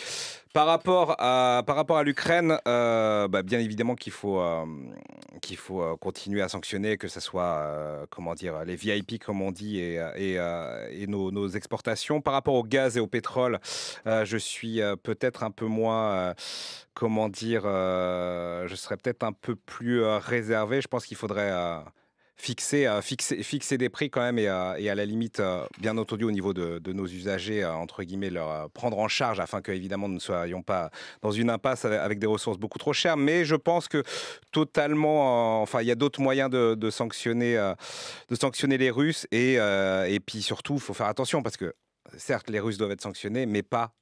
Par rapport à, par rapport à l'Ukraine, bah, bien évidemment qu'il faut, qu'il faut continuer à sanctionner, que ce soit, comment dire, euh, les VIP, comme on dit, et, euh, euh, nos, exportations. Par rapport au gaz et au pétrole, je suis peut-être un peu moins, comment dire, je serais peut-être un peu plus réservé. Je pense qu'il faudrait euh, fixer, des prix quand même et, euh, à la limite, euh, bien entendu, au niveau de, nos usagers, entre guillemets, leur prendre en charge afin que, évidemment, nous ne soyons pas dans une impasse avec des ressources beaucoup trop chères. Mais je pense que totalement, enfin, il y a d'autres moyens de, sanctionner, de sanctionner les Russes et, et puis surtout, il faut faire attention parce que certes, les Russes doivent être sanctionnés, mais pas,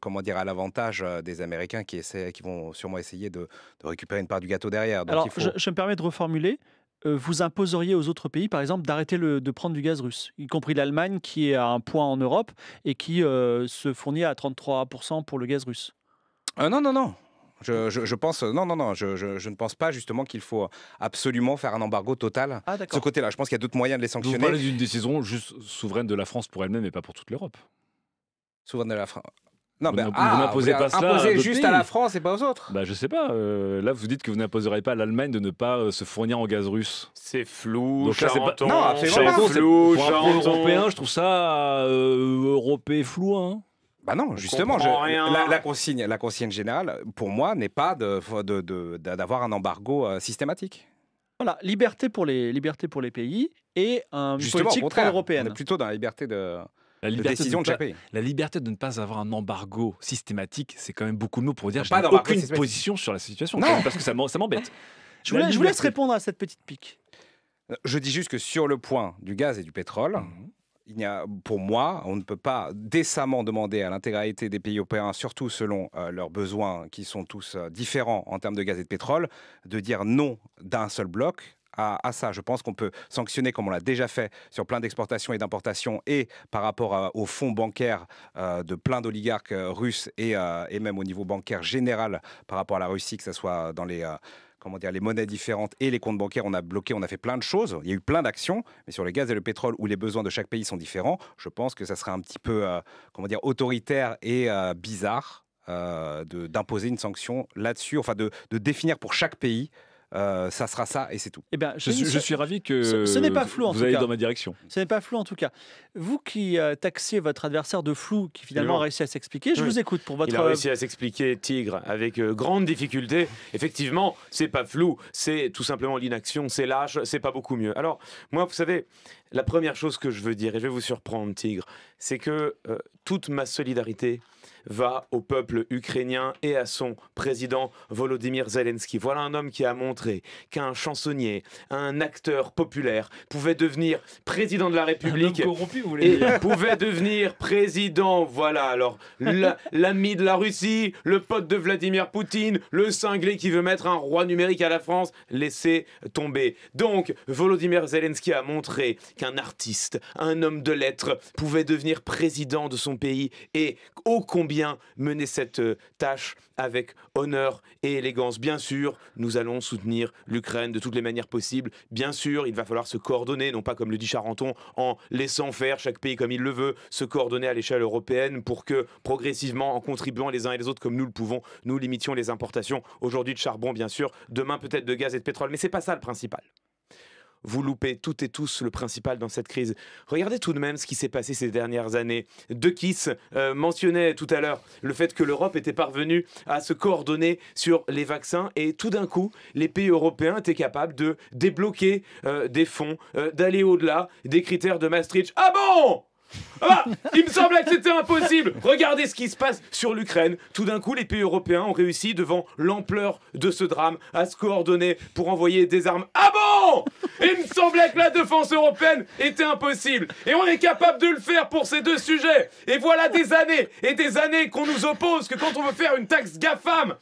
comment dire, à l'avantage des Américains qui, essaient, qui vont sûrement essayer de, récupérer une part du gâteau derrière. je, me permets de reformuler. Euh, vous imposeriez aux autres pays, par exemple, d'arrêter de prendre du gaz russe, y compris l'Allemagne qui est à un point en Europe et qui euh, se fournit à 33% pour le gaz russe euh, Non, non, non. Je, pense non non non je, ne pense pas justement qu'il faut absolument faire un embargo total ah, de ce côté-là je pense qu'il y a d'autres moyens de les sanctionner. Vous parlez d'une décision juste souveraine de la France pour elle-même et pas pour toute l'Europe. Souveraine de la France. Non, vous ah, n'imposez pas ça à juste à la France et pas aux autres. Bah, je sais pas. Euh, là, vous dites que vous n'imposerez pas à l'Allemagne de ne pas euh, se fournir en gaz russe. C'est flou. Donc c'est pas... Non, absolument Flou, pour européen, je trouve ça euh, européen flou. Hein. Bah non, justement, je, la, la, consigne, la consigne générale, pour moi, n'est pas d'avoir de, un embargo euh, systématique. Voilà, liberté pour les, pour les pays et un, une politique On européenne Plutôt dans la liberté de. La liberté, de, ne pas avoir un embargo systématique, c'est quand même beaucoup de mots pour dire pas je n'ai aucune position sur la situation, non. parce que ça m'embête. Je, vous laisse répondre à cette petite pique. Euh, je dis juste que sur le point du gaz et du pétrole, mhm. il y a, pour moi, on ne peut pas décemment demander à l'intégralité des pays européens, surtout selon euh, leurs besoins qui sont tous euh, différents en termes de gaz et de pétrole, de dire non d'un seul bloc à, ça. Je pense qu'on peut sanctionner, comme on l'a déjà fait sur plein d'exportations et d'importations, et par rapport aux fonds bancaires euh, de plein d'oligarques euh, russes euh, et, même au niveau bancaire général par rapport à la Russie, que ce soit dans les... comment dire, les monnaies différentes et les comptes bancaires, on a bloqué, on a fait plein de choses. Il y a eu plein d'actions, mais sur le gaz et le pétrole, où les besoins de chaque pays sont différents, je pense que ça serait un petit peu, comment dire, autoritaire et bizarre d'imposer une sanction là-dessus, enfin de, de, définir pour chaque pays euh, ça sera ça et c'est tout. Eh bien, je, suis ravi que ce, n'est pas flou, en vous allez dans ma direction. Ce n'est pas flou en tout cas. Vous qui euh, taxiez votre adversaire de flou, qui finalement a réussi à s'expliquer, je vous écoute pour votre. Il a réussi à s'expliquer, Tigre, avec euh, grande difficulté. Effectivement, c'est pas flou, c'est tout simplement l'inaction, c'est lâche, c'est pas beaucoup mieux. Alors moi, vous savez, la première chose que je veux dire, et je vais vous surprendre, Tigre, c'est que euh, toute ma solidarité va au peuple ukrainien et à son président Volodymyr Zelensky. Voilà un homme qui a montré qu'un chansonnier, un acteur populaire pouvait devenir président de la République. corrompu, vous voulez pouvait devenir président. Voilà, alors l'ami de la Russie, le pote de Vladimir Poutine, le cinglé qui veut mettre un roi numérique à la France, laissez tomber. Donc, Volodymyr Zelensky a montré qu'un artiste, un homme de lettres pouvait devenir président de son pays et ô combien mener cette euh, tâche avec honneur et élégance. Bien sûr, nous allons soutenir l'Ukraine de toutes les manières possibles. Bien sûr, il va falloir se coordonner, non pas comme le dit Charenton, en laissant faire chaque pays comme il le veut, se coordonner à l'échelle européenne pour que progressivement, en contribuant les uns et les autres comme nous le pouvons, nous limitions les importations aujourd'hui de charbon, bien sûr, demain peut-être de gaz et de pétrole. Mais ce n'est pas ça le principal vous loupez toutes et tous le principal dans cette crise. Regardez tout de même ce qui s'est passé ces dernières années. De Kiss euh, mentionnait tout à l'heure le fait que l'Europe était parvenue à se coordonner sur les vaccins et tout d'un coup, les pays européens étaient capables de débloquer euh, des fonds, euh, d'aller au-delà des critères de Maastricht. Ah bon ah bah, Il me semblait que c'était impossible Regardez ce qui se passe sur l'Ukraine. Tout d'un coup, les pays européens ont réussi, devant l'ampleur de ce drame, à se coordonner pour envoyer des armes. Ah bon Il me semblait que la défense européenne était impossible. Et on est capable de le faire pour ces deux sujets. Et voilà des années et des années qu'on nous oppose que quand on veut faire une taxe GAFAM,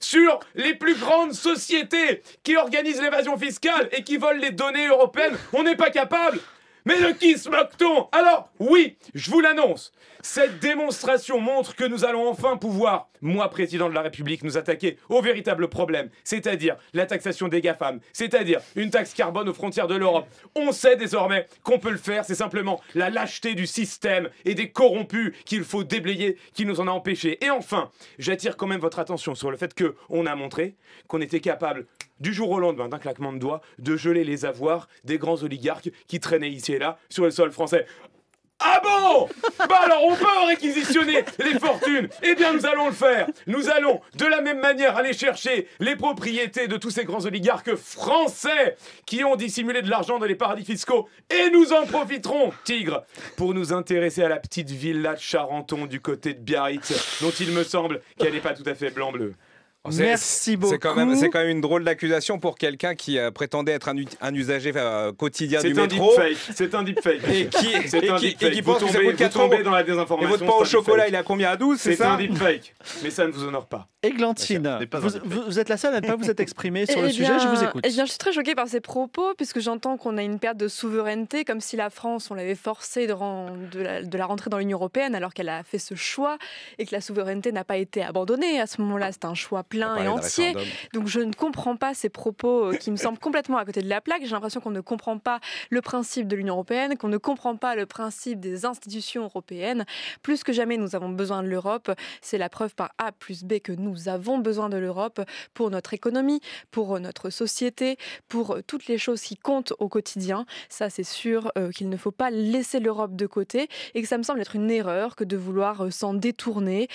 sur les plus grandes sociétés qui organisent l'évasion fiscale et qui volent les données européennes. On n'est pas capable. Mais de qui se moque-t-on Alors, oui, je vous l'annonce. Cette démonstration montre que nous allons enfin pouvoir, moi président de la République, nous attaquer au véritable problème, c'est-à-dire la taxation des GAFAM, c'est-à-dire une taxe carbone aux frontières de l'Europe. On sait désormais qu'on peut le faire, c'est simplement la lâcheté du système et des corrompus qu'il faut déblayer qui nous en a empêchés. Et enfin, j'attire quand même votre attention sur le fait qu'on a montré qu'on était capable du jour au lendemain d'un claquement de doigts de geler les avoirs des grands oligarques qui traînaient ici là sur le sol français. Ah bon Bah alors on peut réquisitionner les fortunes Eh bien nous allons le faire Nous allons de la même manière aller chercher les propriétés de tous ces grands oligarques français qui ont dissimulé de l'argent dans les paradis fiscaux et nous en profiterons, tigre, pour nous intéresser à la petite villa de Charenton du côté de Biarritz dont il me semble qu'elle n'est pas tout à fait blanc-bleu. Oh, Merci beaucoup. C'est quand, même, une drôle d'accusation pour quelqu'un qui euh, prétendait être un, usager euh, quotidien du métro. C'est un deepfake. Et qui, et qui, un deep et qui pense que ça coûte 4 dans la désinformation. Et votre pain au chocolat, il a combien à 12 C'est un deepfake. Mais ça ne vous honore pas. Églantine, vous, vous, êtes la seule à ne pas vous être exprimée sur le eh sujet. Je vous écoute. Eh bien, je suis très choquée par ces propos puisque j'entends qu'on a une perte de souveraineté comme si la France, on l'avait forcée de, la, rentrer dans l'Union européenne alors qu'elle a fait ce choix et que la souveraineté n'a pas été abandonnée. À ce moment-là, c'est un choix plein et entier. Donc je ne comprends pas ces propos euh, qui me semblent complètement à côté de la plaque. J'ai l'impression qu'on ne comprend pas le principe de l'Union européenne, qu'on ne comprend pas le principe des institutions européennes. Plus que jamais, nous avons besoin de l'Europe. C'est la preuve par A plus B que nous avons besoin de l'Europe pour notre économie, pour notre société, pour euh, toutes les choses qui comptent au quotidien. Ça, c'est sûr euh, qu'il ne faut pas laisser l'Europe de côté et que ça me semble être une erreur que de vouloir s'en détourner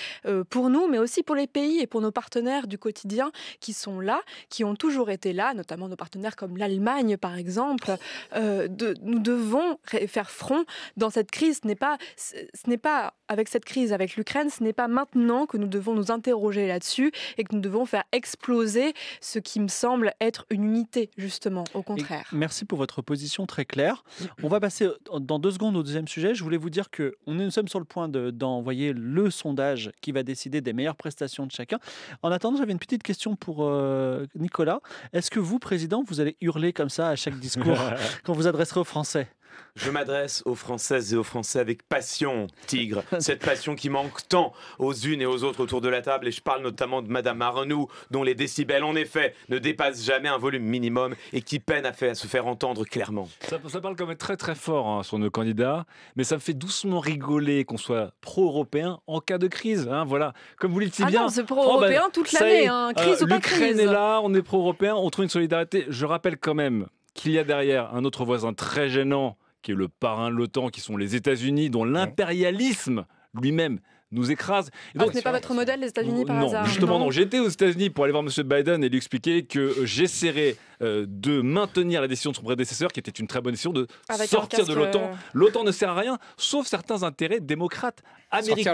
pour nous, mais aussi pour les pays et pour nos partenaires du quotidien qui sont là, qui ont toujours été là, notamment nos partenaires comme l'Allemagne par exemple. Euh, nous devons faire front dans cette crise. Ce n'est pas, ce n'est pas avec cette crise, avec l'Ukraine, ce n'est pas maintenant que nous devons nous interroger là-dessus et que nous devons faire exploser ce qui me semble être une unité, justement, au contraire. merci pour votre position très claire. On va passer dans deux secondes au deuxième sujet. Je voulais vous dire que nous sommes sur le point d'envoyer le sondage qui va décider des meilleures prestations de chacun. En attendant, j'avais une petite question pour euh, Nicolas. Est-ce que vous, président, vous allez hurler comme ça à chaque discours quand vous adresserez aux Français je m'adresse aux Françaises et aux Français avec passion, Tigre. Cette passion qui manque tant aux unes et aux autres autour de la table. Et je parle notamment de Madame Arnoux, dont les décibels, en effet, ne dépassent jamais un volume minimum et qui peine à, se faire entendre clairement. Ça, parle quand même très très fort hein, sur nos candidats, mais ça me fait doucement rigoler qu'on soit pro-européen en cas de crise. Hein, voilà, comme vous le dites ah bien. c'est pro-européen oh, ben, toute l'année, hein, euh, crise ou pas crise. est là, on est pro-européen, on trouve une solidarité. Je rappelle quand même qu'il y a derrière un autre voisin très gênant qui est le parrain de l'OTAN, qui sont les États-Unis, dont l'impérialisme lui-même nous écrase. Ah donc, ce n'est pas votre modèle, les États-Unis, par exemple. hasard Non, justement, J'étais aux États-Unis pour aller voir M. Biden et lui expliquer que euh, j'essaierai euh, de maintenir la décision de son prédécesseur, qui était une très bonne décision, de ah, sortir de l'OTAN. L'OTAN ne sert à rien, sauf certains intérêts démocrates américains.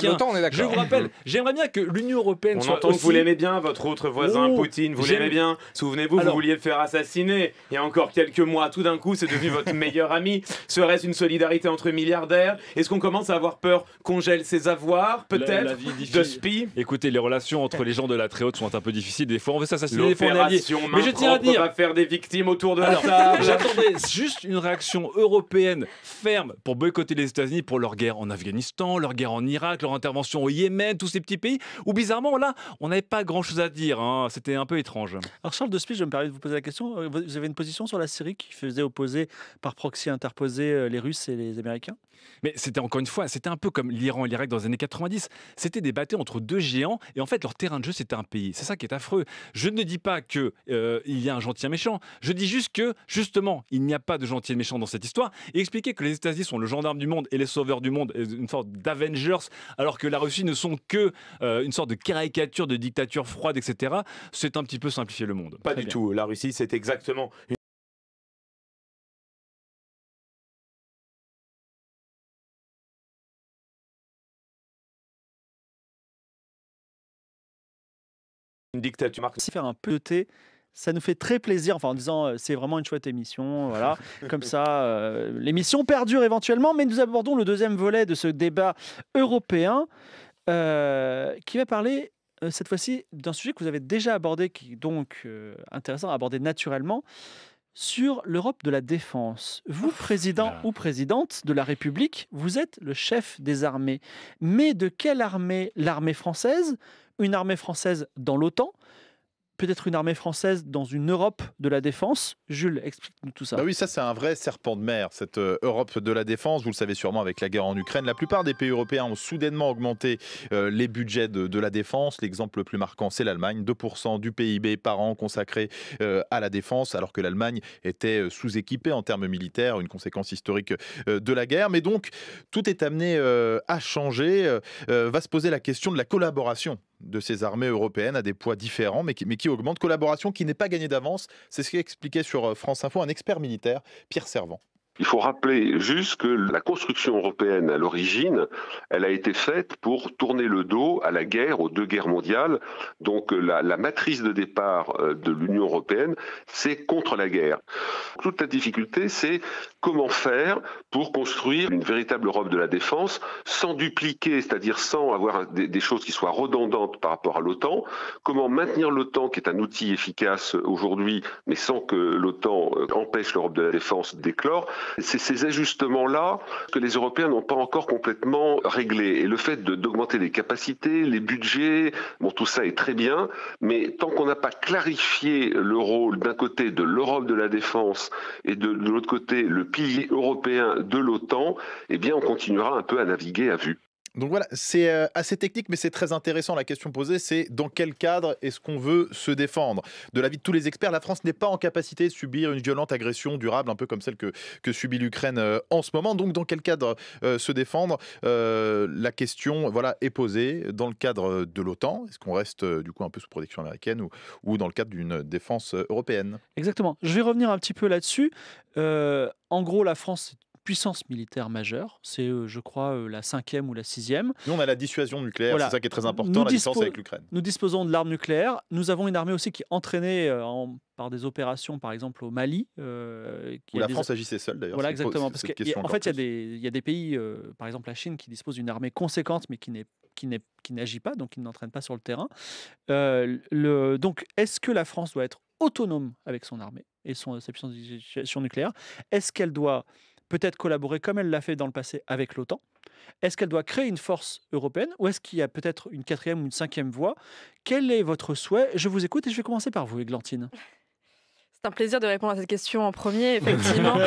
Je vous rappelle, j'aimerais bien que l'Union européenne on entend que vous l'aimez bien, votre autre voisin oh, Poutine, vous l'aimez bien. Souvenez-vous, vous vouliez le faire assassiner. Il y a encore quelques mois, tout d'un coup, c'est devenu votre meilleur ami. Serait-ce une solidarité entre milliardaires Est-ce qu'on commence à avoir peur qu'on gèle ses avoirs, peut-être, de spi Écoutez, les relations entre les gens de la très haute sont un peu difficiles. Des fois, on veut s'assassiner, des fois, on Mais je tiens à dire, des victimes autour de la ah, table. J'attendais juste une réaction européenne ferme pour boycotter les États-Unis pour leur guerre en Afghanistan, leur guerre en Irak, leur intervention au Yémen, tous ces petits pays où bizarrement là, on n'avait pas grand-chose à dire. Hein. C'était un peu étrange. Alors Charles de Spiegel, je me permets de vous poser la question. Euh, vous avez une position sur la Syrie qui faisait opposer par proxy interposé euh, les Russes et les Américains Mais c'était encore une fois, c'était un peu comme l'Iran et l'Irak dans les années 90. C'était débatté entre deux géants et en fait leur terrain de jeu c'était un pays. C'est ça qui est affreux. Je ne dis pas que euh, il y a un gentil méchant je dis juste que, justement, il n'y a pas de gentil et de méchant dans cette histoire. Et expliquer que les États-Unis sont le gendarme du monde et les sauveurs du monde, une sorte d'Avengers, alors que la Russie ne sont que euh, une sorte de caricature de dictature froide, etc., c'est un petit peu simplifier le monde. Pas du tout. La Russie, c'est exactement une dictature. si faire un peu de thé ça nous fait très plaisir, enfin en disant euh, c'est vraiment une chouette émission, voilà, comme ça euh, l'émission perdure éventuellement, mais nous abordons le deuxième volet de ce débat européen euh, qui va parler cette fois-ci d'un sujet que vous avez déjà abordé, qui est donc intéressant à aborder naturellement, sur l'Europe de la défense. Vous, président ou présidente de la République, vous êtes le chef des armées. Mais de quelle armée L'armée française Une armée française dans l'OTAN peut-être une armée française dans une Europe de la défense. Jules, explique-nous tout ça. Bah oui, ça c'est un vrai serpent de mer, cette euh, Europe de la défense. Vous le savez sûrement avec la guerre en Ukraine, la plupart des pays européens ont soudainement augmenté euh, les budgets de, la défense. L'exemple le plus marquant, c'est l'Allemagne, 2% du PIB par an consacré euh, à la défense, alors que l'Allemagne était sous-équipée en termes militaires, une conséquence historique de la guerre. Mais donc, tout est amené à changer. va se poser la question de la collaboration de ces armées européennes à des poids différents, mais qui, augmentent. Collaboration qui n'est pas gagnée d'avance. C'est ce qu'expliquait sur euh, France Info un expert militaire, Pierre Servant. Il faut rappeler juste que la construction européenne à l'origine, elle a été faite pour tourner le dos à la guerre, aux deux guerres mondiales. Donc la, matrice de départ euh, de l'Union européenne, c'est contre la guerre. Toute la difficulté, c'est comment faire pour construire une véritable Europe de la défense sans dupliquer, c'est-à-dire sans avoir des, des choses qui soient redondantes par rapport à l'OTAN. Comment maintenir l'OTAN, qui est un outil efficace aujourd'hui, mais sans que l'OTAN euh, empêche l'Europe de la défense d'éclore c'est ces ajustements-là que les Européens n'ont pas encore complètement réglés. Et le fait d'augmenter les capacités, les budgets, bon, tout ça est très bien, mais tant qu'on n'a pas clarifié le rôle d'un côté de l'Europe de la défense et de, l'autre côté le pilier européen de l'OTAN, eh bien, on continuera un peu à naviguer à vue. Donc voilà, c'est euh, assez technique, mais c'est très intéressant. La question posée, c'est dans quel cadre est-ce qu'on veut se défendre De l'avis de tous les experts, la France n'est pas en capacité de subir une violente agression durable, un peu comme celle que, subit l'Ukraine euh, en ce moment. Donc dans quel cadre euh, se défendre La question voilà, est posée dans le cadre de l'OTAN. Est-ce qu'on reste du coup un peu sous protection américaine ou, dans le cadre d'une défense européenne Exactement. Je vais revenir un petit peu là-dessus. en gros, la France, puissance militaire majeure. C'est, euh, je crois, euh, la cinquième ou la sixième. Nous, on a la dissuasion nucléaire, c'est ça qui est très important, la distance avec l'Ukraine. Nous disposons de l'arme nucléaire. Nous avons une armée aussi qui est entraînée euh, par des opérations, par exemple au Mali. où la France agissait seule, d'ailleurs. Voilà, exactement. Parce fait, il y, y, a des pays, par exemple la Chine, qui dispose d'une armée conséquente, mais qui n'est qui n'agit pas, donc qui n'entraîne pas sur le terrain. le, donc, est-ce que la France doit être autonome avec son armée et son, sa puissance dissuasion nucléaire Est-ce qu'elle doit peut-être collaborer comme elle l'a fait dans le passé avec l'OTAN Est-ce qu'elle doit créer une force européenne ou est-ce qu'il y a peut-être une quatrième ou une cinquième voie Quel est votre souhait Je vous écoute et je vais commencer par vous, Églantine. C'est un plaisir de répondre à cette question en premier, effectivement.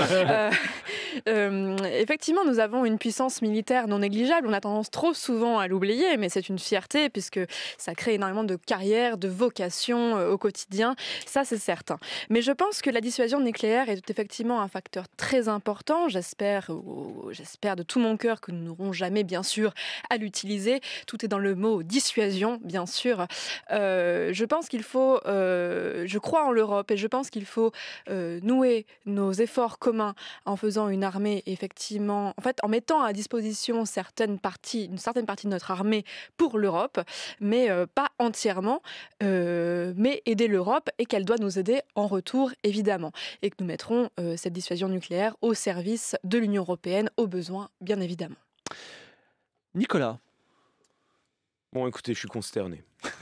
Euh, euh, effectivement, nous avons une puissance militaire non négligeable. On a tendance trop souvent à l'oublier, mais c'est une fierté puisque ça crée énormément de carrières, de vocations euh, au quotidien. Ça, c'est certain. Mais je pense que la dissuasion nucléaire est effectivement un facteur très important. J'espère, oh, j'espère de tout mon cœur que nous n'aurons jamais, bien sûr, à l'utiliser. Tout est dans le mot dissuasion, bien sûr. je pense qu'il faut, je crois en l'Europe et je pense qu'il faut euh, nouer nos efforts communs en faisant une armée effectivement, en fait, en mettant à disposition certaines parties, une certaine partie de notre armée pour l'Europe, mais euh, pas entièrement, euh, mais aider l'Europe et qu'elle doit nous aider en retour évidemment, et que nous mettrons cette dissuasion nucléaire au service de l'Union européenne au besoin, bien évidemment. Nicolas. Bon, écoutez, je suis consterné.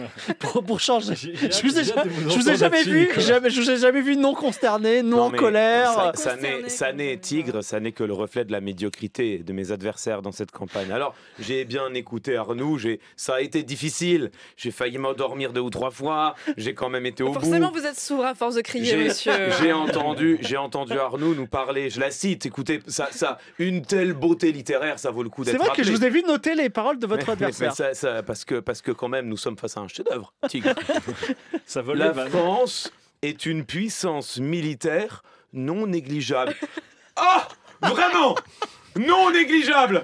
pour, changer. Je vous ai, je vous ai jamais vu, jamais, je vous jamais vu non consterné, non, en colère. Ça, ça n'est tigre, ça n'est que le reflet de la médiocrité de mes adversaires dans cette campagne. Alors j'ai bien écouté Arnoux, j'ai, ça a été difficile. J'ai failli m'endormir deux ou trois fois. J'ai quand même été au Forcément, vous êtes sourd à force de crier, monsieur. J'ai entendu, j'ai entendu Arnoux nous parler. Je la cite. Écoutez, ça, ça, une telle beauté littéraire, ça vaut le coup d'être. C'est vrai que je vous ai vu noter les paroles de votre adversaire. parce que, parce que quand même, nous sommes face à un chef-d'œuvre, Tigre. Ça vole La France est une puissance militaire non négligeable. Ah oh, Vraiment non négligeable.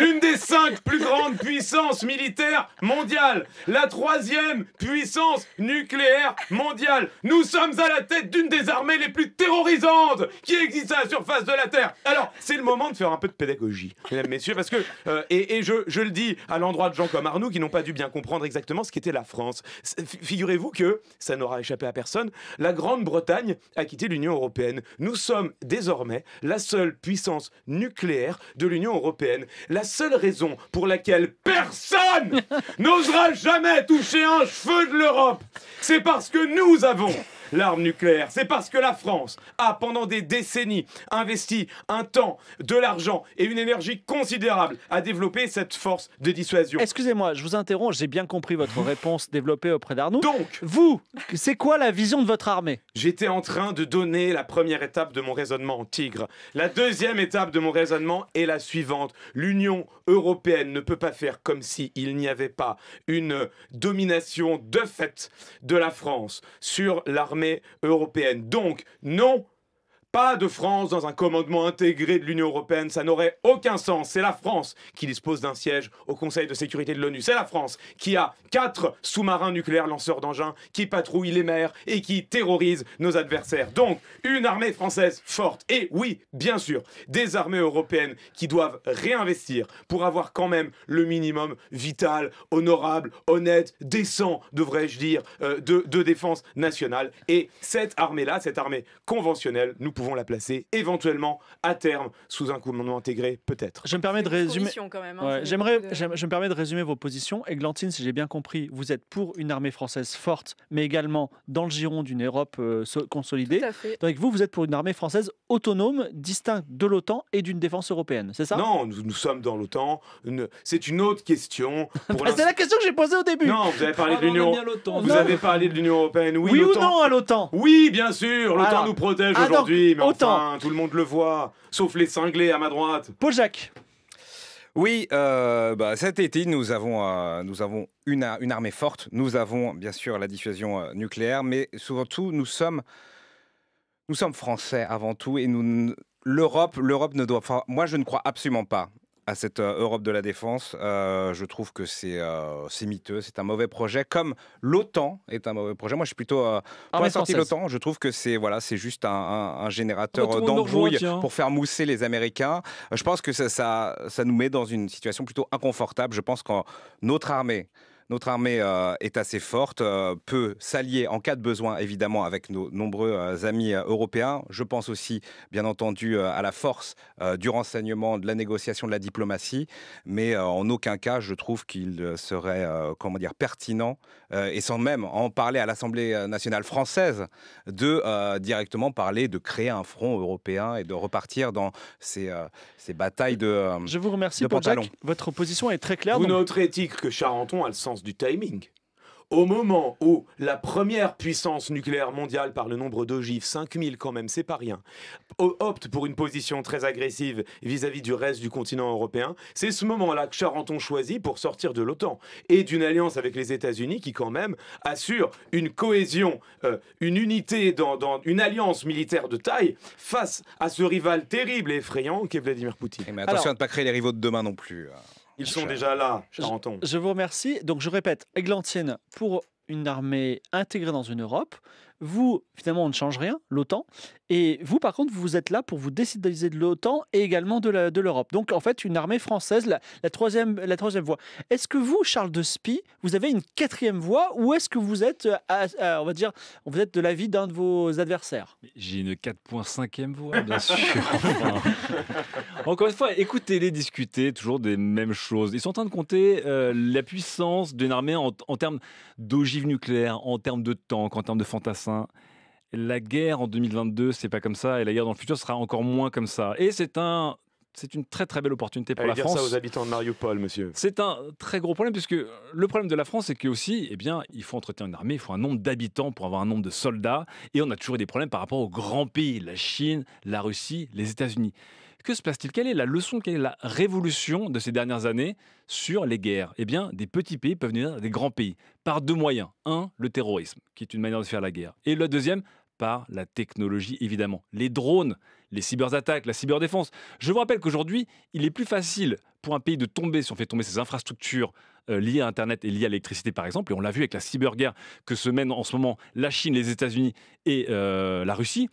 L'une des cinq plus grandes puissances militaires mondiales. La troisième puissance nucléaire mondiale. Nous sommes à la tête d'une des armées les plus terrorisantes qui existent à la surface de la Terre. Alors, c'est le moment de faire un peu de pédagogie, mesdames, messieurs, parce que, euh, et, je, je, le dis à l'endroit de gens comme Arnaud qui n'ont pas dû bien comprendre exactement ce qu'était la France. Figurez-vous que, ça n'aura échappé à personne, la Grande-Bretagne a quitté l'Union européenne. Nous sommes désormais la seule puissance nucléaire nucléaire de l'Union européenne. La seule raison pour laquelle personne n'osera jamais toucher un cheveu de l'Europe, c'est parce que nous avons l'arme nucléaire. C'est parce que la France a, pendant des décennies, investi un temps, de l'argent et une énergie considérable à développer cette force de dissuasion. Excusez-moi, je vous interromps, j'ai bien compris votre réponse développée auprès d'Arnaud. Donc, vous, c'est quoi la vision de votre armée J'étais en train de donner la première étape de mon raisonnement en tigre. La deuxième étape de mon raisonnement est la suivante. L'Union européenne ne peut pas faire comme si il n'y avait pas une domination de fait de la France sur l'armée européenne. Donc, non, pas de France dans un commandement intégré de l'Union européenne, ça n'aurait aucun sens. C'est la France qui dispose d'un siège au Conseil de sécurité de l'ONU. C'est la France qui a quatre sous-marins nucléaires lanceurs d'engins qui patrouillent les mers et qui terrorisent nos adversaires. Donc, une armée française forte. Et oui, bien sûr, des armées européennes qui doivent réinvestir pour avoir quand même le minimum vital, honorable, honnête, décent, devrais-je dire, euh, de, de défense nationale. Et cette armée-là, cette armée conventionnelle, nous pouvons la placer éventuellement à terme sous un commandement intégré, peut-être. Je me permets de résumer. Hein, j'aimerais, je me permets de résumer vos positions. Eglantine, si j'ai bien compris, vous êtes pour une armée française forte, mais également dans le giron d'une Europe euh, consolidée. Donc vous, vous êtes pour une armée française autonome, distincte de l'OTAN et d'une défense européenne, c'est ça Non, nous, nous, sommes dans l'OTAN. C'est une autre question. Bah, c'est la question que j'ai posée au début. Non, vous avez parlé de l'Union. Vous parlé de l'Union européenne. Oui, ou non à l'OTAN Oui, bien sûr. L'OTAN nous protège ah, aujourd'hui, mais tout le monde le voit, sauf les cinglés à ma droite. Paul Jacques. Oui, euh, bah, cet été, nous avons, euh, nous avons une, une, armée forte. Nous avons, bien sûr, la dissuasion euh, nucléaire, mais surtout, nous sommes nous sommes français avant tout et nous l'Europe l'Europe ne doit pas moi je ne crois absolument pas à cette euh, Europe de la défense. Euh, je trouve que c'est mytheux, miteux, c'est un mauvais projet, comme l'OTAN est un mauvais projet. Moi, je suis plutôt euh, pour la sortie l'OTAN. Je trouve que c'est voilà, c'est juste un, générateur oh, pour faire mousser les Américains. Je pense que ça, ça, ça nous met dans une situation plutôt inconfortable. Je pense que notre armée notre armée euh, est assez forte, euh, peut s'allier en cas de besoin, évidemment, avec nos nombreux euh, amis européens. Je pense aussi, bien entendu, à la force du renseignement, de la négociation, de la diplomatie. Mais en aucun cas, je trouve qu'il serait, comment dire, pertinent, et sans même en parler à l'Assemblée nationale française, de directement parler de créer un front européen et de repartir dans ces, ces batailles de. je vous remercie, de pour Votre position est très claire. Vous donc... que Charenton a le sens du timing. Au moment où la première puissance nucléaire mondiale, par le nombre d'ogives, 5000 quand même, c'est pas rien, opte pour une position très agressive vis-à-vis du reste du continent européen, c'est ce moment-là que Charenton choisit pour sortir de l'OTAN et d'une alliance avec les États-Unis qui, quand même, assure une cohésion, euh, une unité dans, une alliance militaire de taille face à ce rival terrible et effrayant qu'est Vladimir Poutine. Eh, mais attention à ne pas créer les rivaux de demain non plus. Hein. Ils sont déjà là, Charenton. Je, vous remercie. Donc, je répète, Eglantienne, pour une armée intégrée dans une Europe, vous, finalement, on ne change rien, l'OTAN, et vous, par contre, vous êtes là pour vous décidaliser de l'OTAN et également de l'Europe. Donc, en fait, une armée française, la, troisième, la troisième voie. Est-ce que vous, Charles de Spie, vous avez une quatrième voie ou est-ce que vous êtes, euh, on va dire, vous êtes de l'avis d'un de vos adversaires J'ai une 4.5e voie, bien sûr. encore une fois, écoutez-les discuter toujours des mêmes choses. Ils sont en train de compter euh, la puissance d'une armée en, en termes d'ogives nucléaires, en termes de tanks, en termes de fantassins la guerre en 2022, c'est pas comme ça, et la guerre dans le futur sera encore moins comme ça. Et c'est un c'est une très très belle opportunité pour Allez la dire France. ça aux habitants de Mariupol, monsieur. C'est un très gros problème puisque le problème de la France, c'est que aussi, eh bien, il faut entretenir une armée, il faut un nombre d'habitants pour avoir un nombre de soldats, et on a toujours des problèmes par rapport aux grands pays, la Chine, la Russie, les États-Unis. Que se passe-t-il Quelle est la leçon, quelle est la révolution de ces dernières années sur les guerres Eh bien, des petits pays peuvent devenir des grands pays par deux moyens. Un, le terrorisme, qui est une manière de faire la guerre. Et le deuxième, par la technologie, évidemment. Les drones, les cyberattaques, la cyberdéfense. Je vous rappelle qu'aujourd'hui, il est plus facile pour un pays de tomber si on fait tomber ses infrastructures euh, liées à Internet et liées à l'électricité, par exemple. Et on l'a vu avec la cyberguerre que se mènent en ce moment la Chine, les États-Unis et euh, la Russie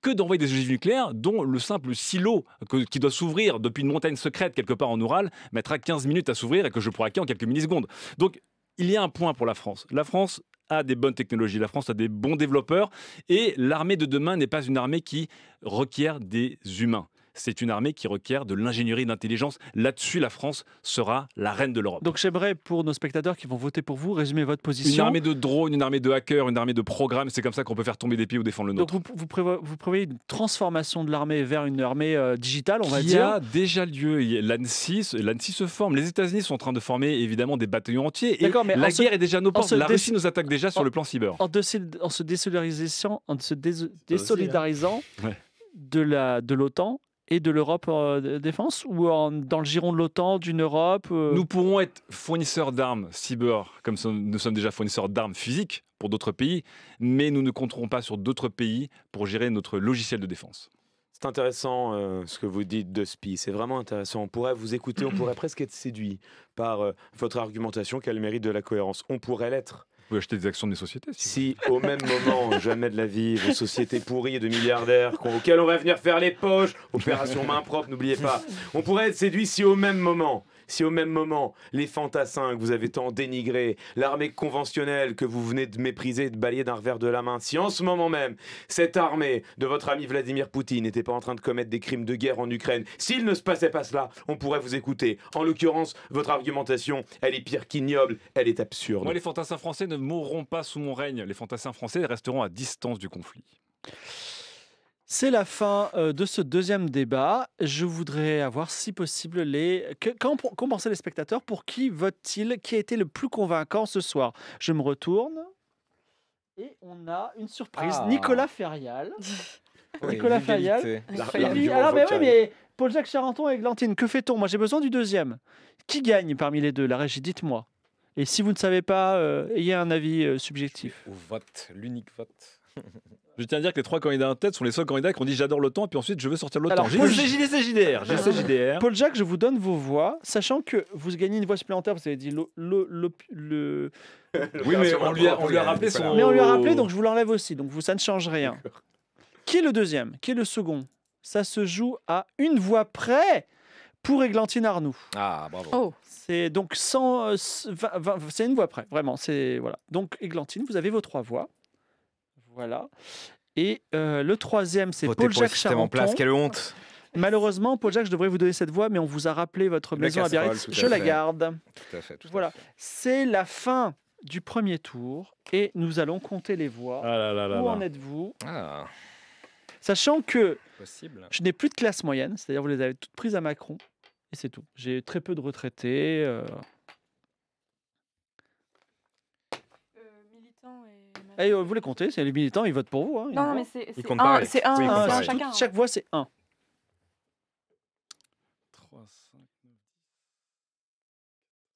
que d'envoyer des ogives nucléaires dont le simple silo qui doit s'ouvrir depuis une montagne secrète quelque part en Oural mettra 15 minutes à s'ouvrir et que je pourrai acquérir en quelques millisecondes. Donc il y a un point pour la France. La France a des bonnes technologies, la France a des bons développeurs, et l'armée de demain n'est pas une armée qui requiert des humains c'est une armée qui requiert de l'ingénierie d'intelligence. Là-dessus, la France sera la reine de l'Europe. Donc j'aimerais, pour nos spectateurs qui vont voter pour vous, résumer votre position. Une armée de drones, une armée de hackers, une armée de programmes, c'est comme ça qu'on peut faire tomber des pays ou défendre le nôtre. Donc vous, prévoyez, une transformation de l'armée vers une armée euh, digitale, on va dire dire Qui a déjà lieu. L'ANSI se forme. Les États-Unis sont en train de former évidemment des bataillons entiers. Et mais la guerre est déjà à nos portes. La Russie nous attaque déjà sur le plan cyber. En, se désolidarisant, en se bah, hein. de l'OTAN, et de l'Europe euh, défense ou dans le giron de l'OTAN, d'une Europe euh? Nous pourrons être fournisseurs d'armes cyber, comme nous sommes déjà fournisseurs d'armes physiques pour d'autres pays, mais nous ne compterons pas sur d'autres pays pour gérer notre logiciel de défense. C'est intéressant euh, ce que vous dites de SPI, c'est vraiment intéressant. On pourrait vous écouter, on pourrait presque être séduit par euh, votre argumentation qui a le mérite de la cohérence. On pourrait l'être acheter des actions des sociétés. Si, au même moment, jamais de la vie, vos sociétés pourries de milliardaires auxquelles on va venir faire les poches, opération main propre, n'oubliez pas, on pourrait être séduit si au même moment, si au même moment, les fantassins que vous avez tant dénigrés, l'armée conventionnelle que vous venez de mépriser et de balayer d'un revers de la main, si en ce moment même, cette armée de votre ami Vladimir Poutine n'était pas en train de commettre des crimes de guerre en Ukraine, s'il ne se passait pas cela, on pourrait vous écouter. En l'occurrence, votre argumentation, elle est pire qu'ignoble, elle est absurde. Moi, les fantassins français ne mourront pas sous mon règne. Les fantassins français resteront à distance du conflit. C'est la fin euh, de ce deuxième débat. Je voudrais avoir, si possible, les. Qu'en pensaient les spectateurs Pour qui vote-t-il Qui a été le plus convaincant ce soir Je me retourne. Et on a une surprise ah. Nicolas Ferial. Nicolas Ferial. Alors, ah mais oui, mais Paul-Jacques Charenton et Glantine, que fait-on Moi, j'ai besoin du deuxième. Qui gagne parmi les deux La régie, dites-moi. Et si vous ne savez pas, euh, ayez un avis euh, subjectif. Ou vote, l'unique vote. Je tiens à dire que les trois candidats en tête sont les seuls candidats qui ont dit j'adore l'OTAN, et puis ensuite je veux sortir de l'OTAN. J'ai Paul Jacques, je vous donne vos voix, sachant que vous gagnez une voix supplémentaire, vous avez dit le. le, Oui, mais on lui, a, rappelé son. Mais on lui a rappelé, donc je vous l'enlève aussi, donc ça ne change rien. Qui est le deuxième Qui est le second Ça se joue à une voix près pour Églantine Arnoux. Ah, bravo. Oh. C'est donc 100, euh, c'est une voix près, vraiment. C'est voilà. Donc Églantine, vous avez vos trois voix. Voilà. Et euh, le troisième, c'est Paul-Jacques Charenton. en place, quelle honte Malheureusement, Paul-Jacques, je devrais vous donner cette voix, mais on vous a rappelé votre eh maison à Biarritz. Je la garde. Tout à fait. voilà. C'est la fin du premier tour et nous allons compter les voix. Ah Où en êtes-vous ah. Sachant que je n'ai plus de classe moyenne, c'est-à-dire vous les avez toutes prises à Macron et c'est tout. J'ai très peu de retraités. Euh... Eh, vous les comptez, c'est les militants, ils votent pour vous. Hein, non, mais c'est un, c'est chacun. Hein. Chaque voix, c'est un. 3, 5, 9.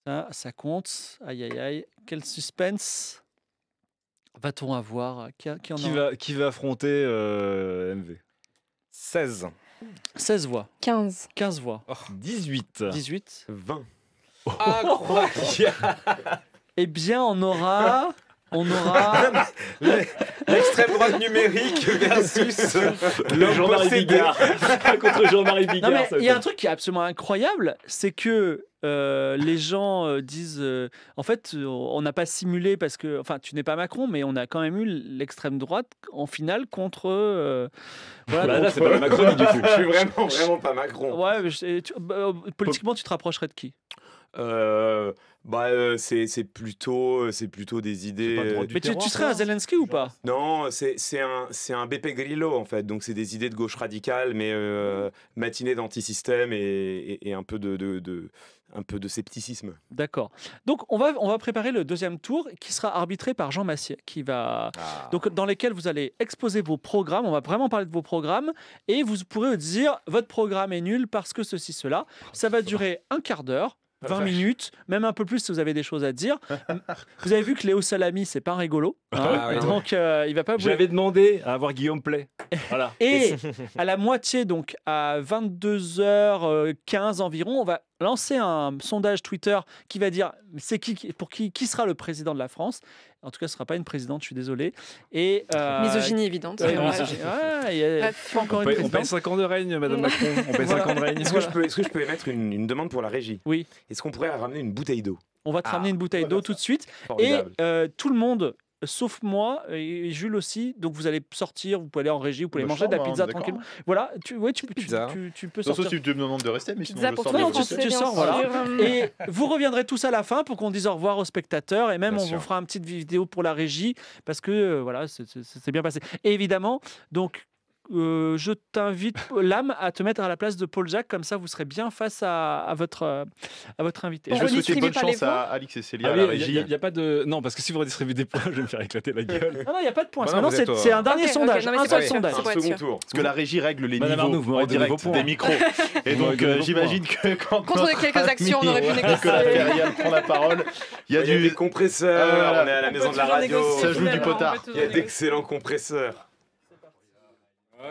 Ça, ça compte. Aïe, aïe, aïe. Quel suspense va-t-on avoir qui, qui, va, qui va affronter euh, MV 16. 16 voix. 15. 15 voix. 18. 18. 20. Incroyable. eh bien, on aura on aura l'extrême droite numérique versus le Jean-Marie Bigard contre Jean-Marie Bigard. Il y a un truc qui est absolument incroyable, c'est que euh, les gens euh, disent euh, en fait on n'a pas simulé parce que enfin tu n'es pas Macron mais on a quand même eu l'extrême droite en finale contre voilà, bah, c'est pas Macron du tout je suis vraiment pas Macron ouais, politiquement tu te rapprocherais de qui euh, bah, euh, c'est plutôt, euh, c'est plutôt des idées. Mais tu, serais à Zelensky ou pas Non, c'est un, c'est un BP Grillo en fait. Donc c'est des idées de gauche radicale, mais mmh. matinée d'antisystème et, un peu de, un peu de scepticisme. D'accord. Donc on va, on va préparer le deuxième tour qui sera arbitré par Jean Massier, qui va, ah. donc dans lequel vous allez exposer vos programmes. On va vraiment parler de vos programmes et vous pourrez dire votre programme est nul parce que ceci, cela. Oh, ça va durer un quart d'heure. 20 minutes, même un peu plus si vous avez des choses à dire. vous avez vu que Léo Salami, c'est pas rigolo. Ah hein. donc, euh, il va pas. J'avais demandé à avoir Guillaume Play. Voilà. Et à la moitié, donc à 22h15 environ, on va lancer un sondage Twitter qui va dire c'est qui, pour qui qui sera le président de la France. En tout cas, ce sera pas une présidente, je suis désolé. Et euh, misogynie évidente. on, une 5 ans de règne, Madame Macron. On Est-ce que, est que, je peux émettre une, demande pour la régie Oui. Est-ce qu'on pourrait ramener une bouteille d'eau on va te ramener ah. une bouteille oh, d'eau bah, tout de suite. Et euh, tout le monde sauf moi et Jules aussi. Donc vous allez sortir, vous pouvez aller en régie, vous pouvez bah, manger de la hein, pizza tranquillement. Voilà, tu, ouais, tu, peux hein. sortir. Sauf si tu me demandes de rester, mais sinon je sors. tu, sors, euh. et vous reviendrez tous à la fin pour qu'on dise au revoir aux spectateurs et même on vous fera une petite vidéo pour la régie parce que euh, voilà, c'est bien passé. évidemment, donc euh, je t'invite, l'âme, à te mettre à la place de Paul Jacques, comme ça vous serez bien face à, euh, votre, invité. Je vais souhaiter bonne chance à Alix et Célia, ah Il n'y a, pas de. Non, parce que si vous redistribuez des points, je vais me faire éclater la gueule. Ah non, non, il n'y a pas de points. c'est, un dernier sondage. un seul sondage. second tour. Parce que la régie règle les Madame niveaux en direct des, micros. et donc, euh, j'imagine que quand. Contre quelques actions, on aurait pu négocier. prend la parole. Il y a du. compresseur. Ah, on est à la maison de la radio. Ça joue du potard. Il y a d'excellents compresseurs.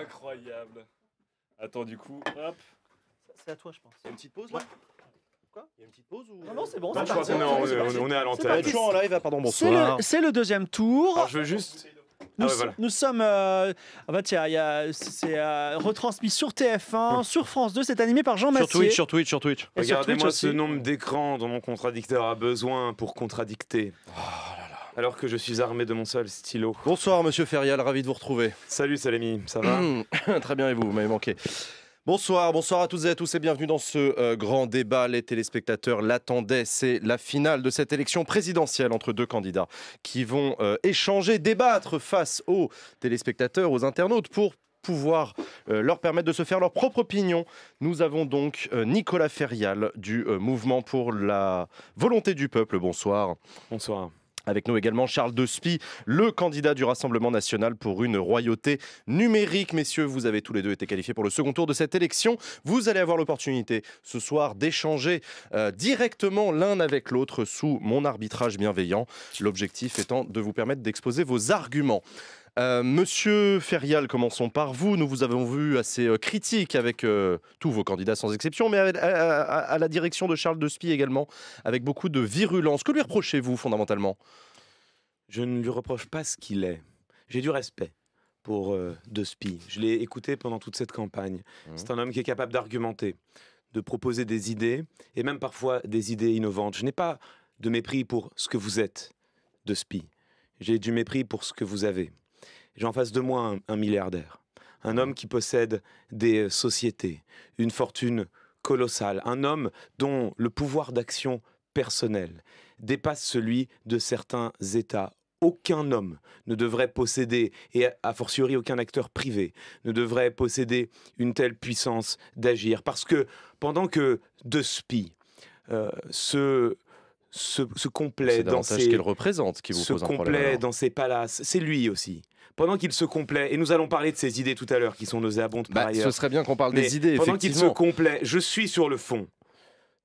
Incroyable. Attends, du coup, hop. C'est à toi, je pense. Il y a une petite pause là Quoi Il y a une petite pause ou... Non, non, c'est bon. on est- à l'antenne. C'est le, c'est le deuxième tour. Alors, je veux juste. Ah, nous, sommes. Euh, ah bah, en fait, il y a- c'est euh, retransmis sur TF1, hum. sur France 2. C'est animé par Jean Sur Twitch, sur Twitch, sur Twitch. Regardez-moi ce nombre d'écrans dont mon contradicteur a besoin pour contradicter. Oh alors que je suis armé de mon seul stylo. Bonsoir Monsieur Ferial, ravi de vous retrouver. Salut Salemi, ça va mmh. Très bien et vous, vous m'avez manqué. Bonsoir, bonsoir à toutes et à tous et bienvenue dans ce euh, grand débat. Les téléspectateurs l'attendaient. C'est la finale de cette élection présidentielle entre deux candidats qui vont euh, échanger, débattre face aux téléspectateurs, aux internautes pour pouvoir euh, leur permettre de se faire leur propre opinion. Nous avons donc Nicolas Ferial du Mouvement pour la volonté du peuple. Bonsoir. Bonsoir. Avec nous également Charles Despy, le candidat du Rassemblement national pour une royauté numérique. Messieurs, vous avez tous les deux été qualifiés pour le second tour de cette élection. Vous allez avoir l'opportunité ce soir d'échanger euh, directement l'un avec l'autre sous mon arbitrage bienveillant. L'objectif étant de vous permettre d'exposer vos arguments. Euh, Monsieur Ferial, commençons par vous. Nous vous avons vu assez euh, critique avec euh, tous vos candidats sans exception, mais à, la direction de Charles Despie également, avec beaucoup de virulence. Que lui reprochez-vous fondamentalement Je ne lui reproche pas ce qu'il est. J'ai du respect pour Despie. Je l'ai écouté pendant toute cette campagne. Mmh. C'est un homme qui est capable d'argumenter, de proposer des idées, et même parfois des idées innovantes. Je n'ai pas de mépris pour ce que vous êtes, Despie. J'ai du mépris pour ce que vous avez. J'ai en face de moi un, milliardaire, un homme qui possède des sociétés, une fortune colossale, un homme dont le pouvoir d'action personnel dépasse celui de certains États aucun homme ne devrait posséder, et a fortiori aucun acteur privé, ne devrait posséder une telle puissance d'agir. Parce que pendant que De Spie se euh, se, complet dans ses qu'il représente qui pose dans ses palaces. C'est lui aussi. Pendant qu'il se complaît, et nous allons parler de ses idées tout à l'heure qui sont nos abondes par bah, ailleurs. Ce serait bien qu'on parle des idées. Pendant qu'il se complaît, je suis sur le fond.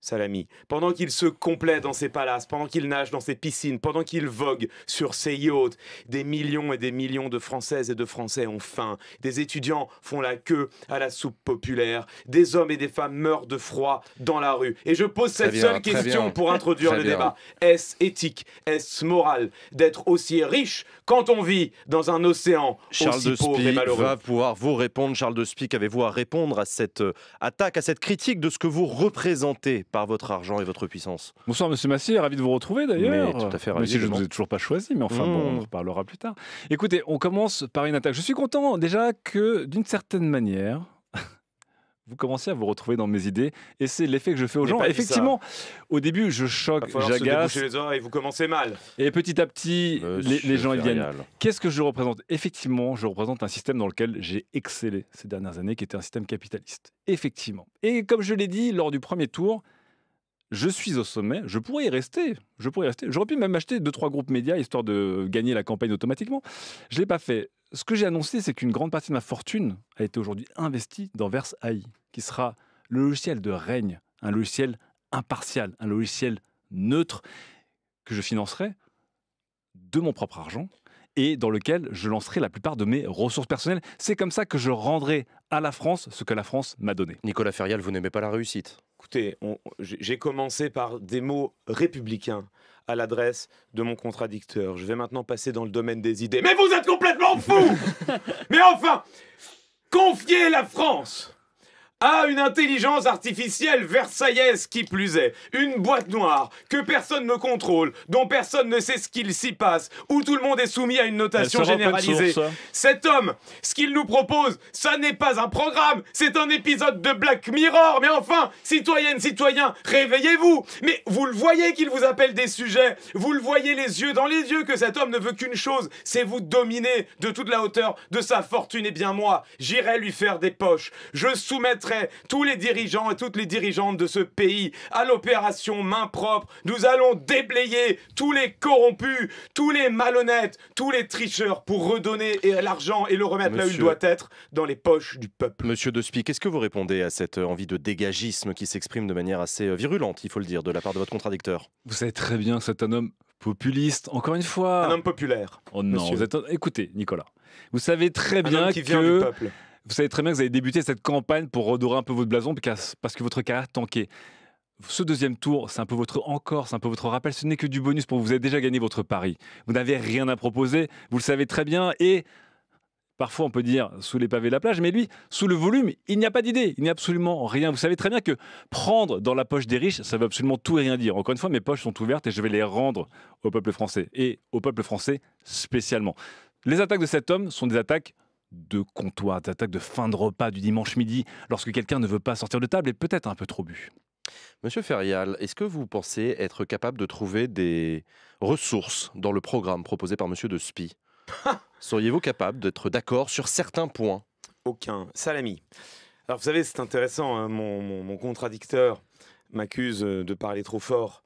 Salami, pendant qu'il se complète dans ses palaces, pendant qu'il nage dans ses piscines, pendant qu'il vogue sur ses yachts, des millions et des millions de Françaises et de Français ont faim. Des étudiants font la queue à la soupe populaire. Des hommes et des femmes meurent de froid dans la rue. Et je pose cette seule question pour introduire le débat. Est-ce éthique, est-ce moral d'être aussi riche quand on vit dans un océan Charles aussi pauvre et malheureux pouvoir vous répondre. Charles de Spic, avez-vous à répondre à cette euh, attaque, à cette critique de ce que vous représentez par votre argent et votre puissance. Bonsoir Monsieur Massier, ravi de vous retrouver d'ailleurs. Tout à fait je ne vous ai toujours pas choisi, mais enfin bon, on hmm. reparlera plus tard. Écoutez, on commence par une attaque. Je suis content déjà que d'une certaine manière, vous commencez à vous retrouver dans mes idées et c'est l'effet que je fais aux gens. Effectivement, au début, je choque, j'agace. les et vous commencez mal. Et petit à petit, les, les, gens y viennent. Qu'est-ce que je représente Effectivement, je représente un système dans lequel j'ai excellé ces dernières années, qui était un système capitaliste. Effectivement. Et comme je l'ai dit lors du premier tour, je suis au sommet, je pourrais y rester, je pourrais rester. J'aurais pu même acheter deux trois groupes médias histoire de gagner la campagne automatiquement. Je l'ai pas fait. Ce que j'ai annoncé, c'est qu'une grande partie de ma fortune a été aujourd'hui investie dans Verse AI, qui sera le logiciel de règne, un logiciel impartial, un logiciel neutre que je financerai de mon propre argent et dans lequel je lancerai la plupart de mes ressources personnelles. C'est comme ça que je rendrai à la France ce que la France m'a donné. Nicolas Ferial, vous n'aimez pas la réussite Écoutez, j'ai commencé par des mots républicains à l'adresse de mon contradicteur. Je vais maintenant passer dans le domaine des idées. Mais vous êtes complètement fous Mais enfin Confiez la France ah, une intelligence artificielle versaillaise qui plus est. Une boîte noire que personne ne contrôle, dont personne ne sait ce qu'il s'y passe, où tout le monde est soumis à une notation généralisée. Hein. Cet homme, ce qu'il nous propose, ça n'est pas un programme, c'est un épisode de Black Mirror. Mais enfin, citoyennes, citoyens, réveillez-vous. Mais vous le voyez qu'il vous appelle des sujets, vous le voyez les yeux dans les yeux que cet homme ne veut qu'une chose, c'est vous dominer de toute la hauteur de sa fortune. Et eh bien moi, j'irai lui faire des poches. Je soumettrai tous les dirigeants et toutes les dirigeantes de ce pays à l'opération main propre. Nous allons déblayer tous les corrompus, tous les malhonnêtes, tous les tricheurs pour redonner l'argent et le remettre là où il doit être, dans les poches du peuple. Monsieur De qu'est-ce que vous répondez à cette euh, envie de dégagisme qui s'exprime de manière assez euh, virulente, il faut le dire, de la part de votre contradicteur Vous savez très bien, c'est un homme populiste, encore une fois. Un homme populaire. Oh non, vous écoutez, Nicolas, vous savez très bien qui que. Vient peuple. Vous savez très bien que vous avez débuté cette campagne pour redorer un peu votre blason parce que votre carrière tanquait. Ce deuxième tour, c'est un peu votre encore, c'est un peu votre rappel. Ce n'est que du bonus pour vous. Vous avez déjà gagné votre pari. Vous n'avez rien à proposer. Vous le savez très bien. Et parfois on peut dire sous les pavés de la plage, mais lui, sous le volume, il n'y a pas d'idée, il n'y a absolument rien. Vous savez très bien que prendre dans la poche des riches, ça veut absolument tout et rien dire. Encore une fois, mes poches sont ouvertes et je vais les rendre au peuple français, et au peuple français spécialement. Les attaques de cet homme sont des attaques de comptoir, d'attaque de fin de repas du dimanche midi, lorsque quelqu'un ne veut pas sortir de table et peut-être un peu trop bu. Monsieur Ferrial, est-ce que vous pensez être capable de trouver des ressources dans le programme proposé par Monsieur de Spi Seriez-vous capable d'être d'accord sur certains points Aucun. Salami. Alors vous savez, c'est intéressant, hein, mon contradicteur m'accuse euh, de parler trop fort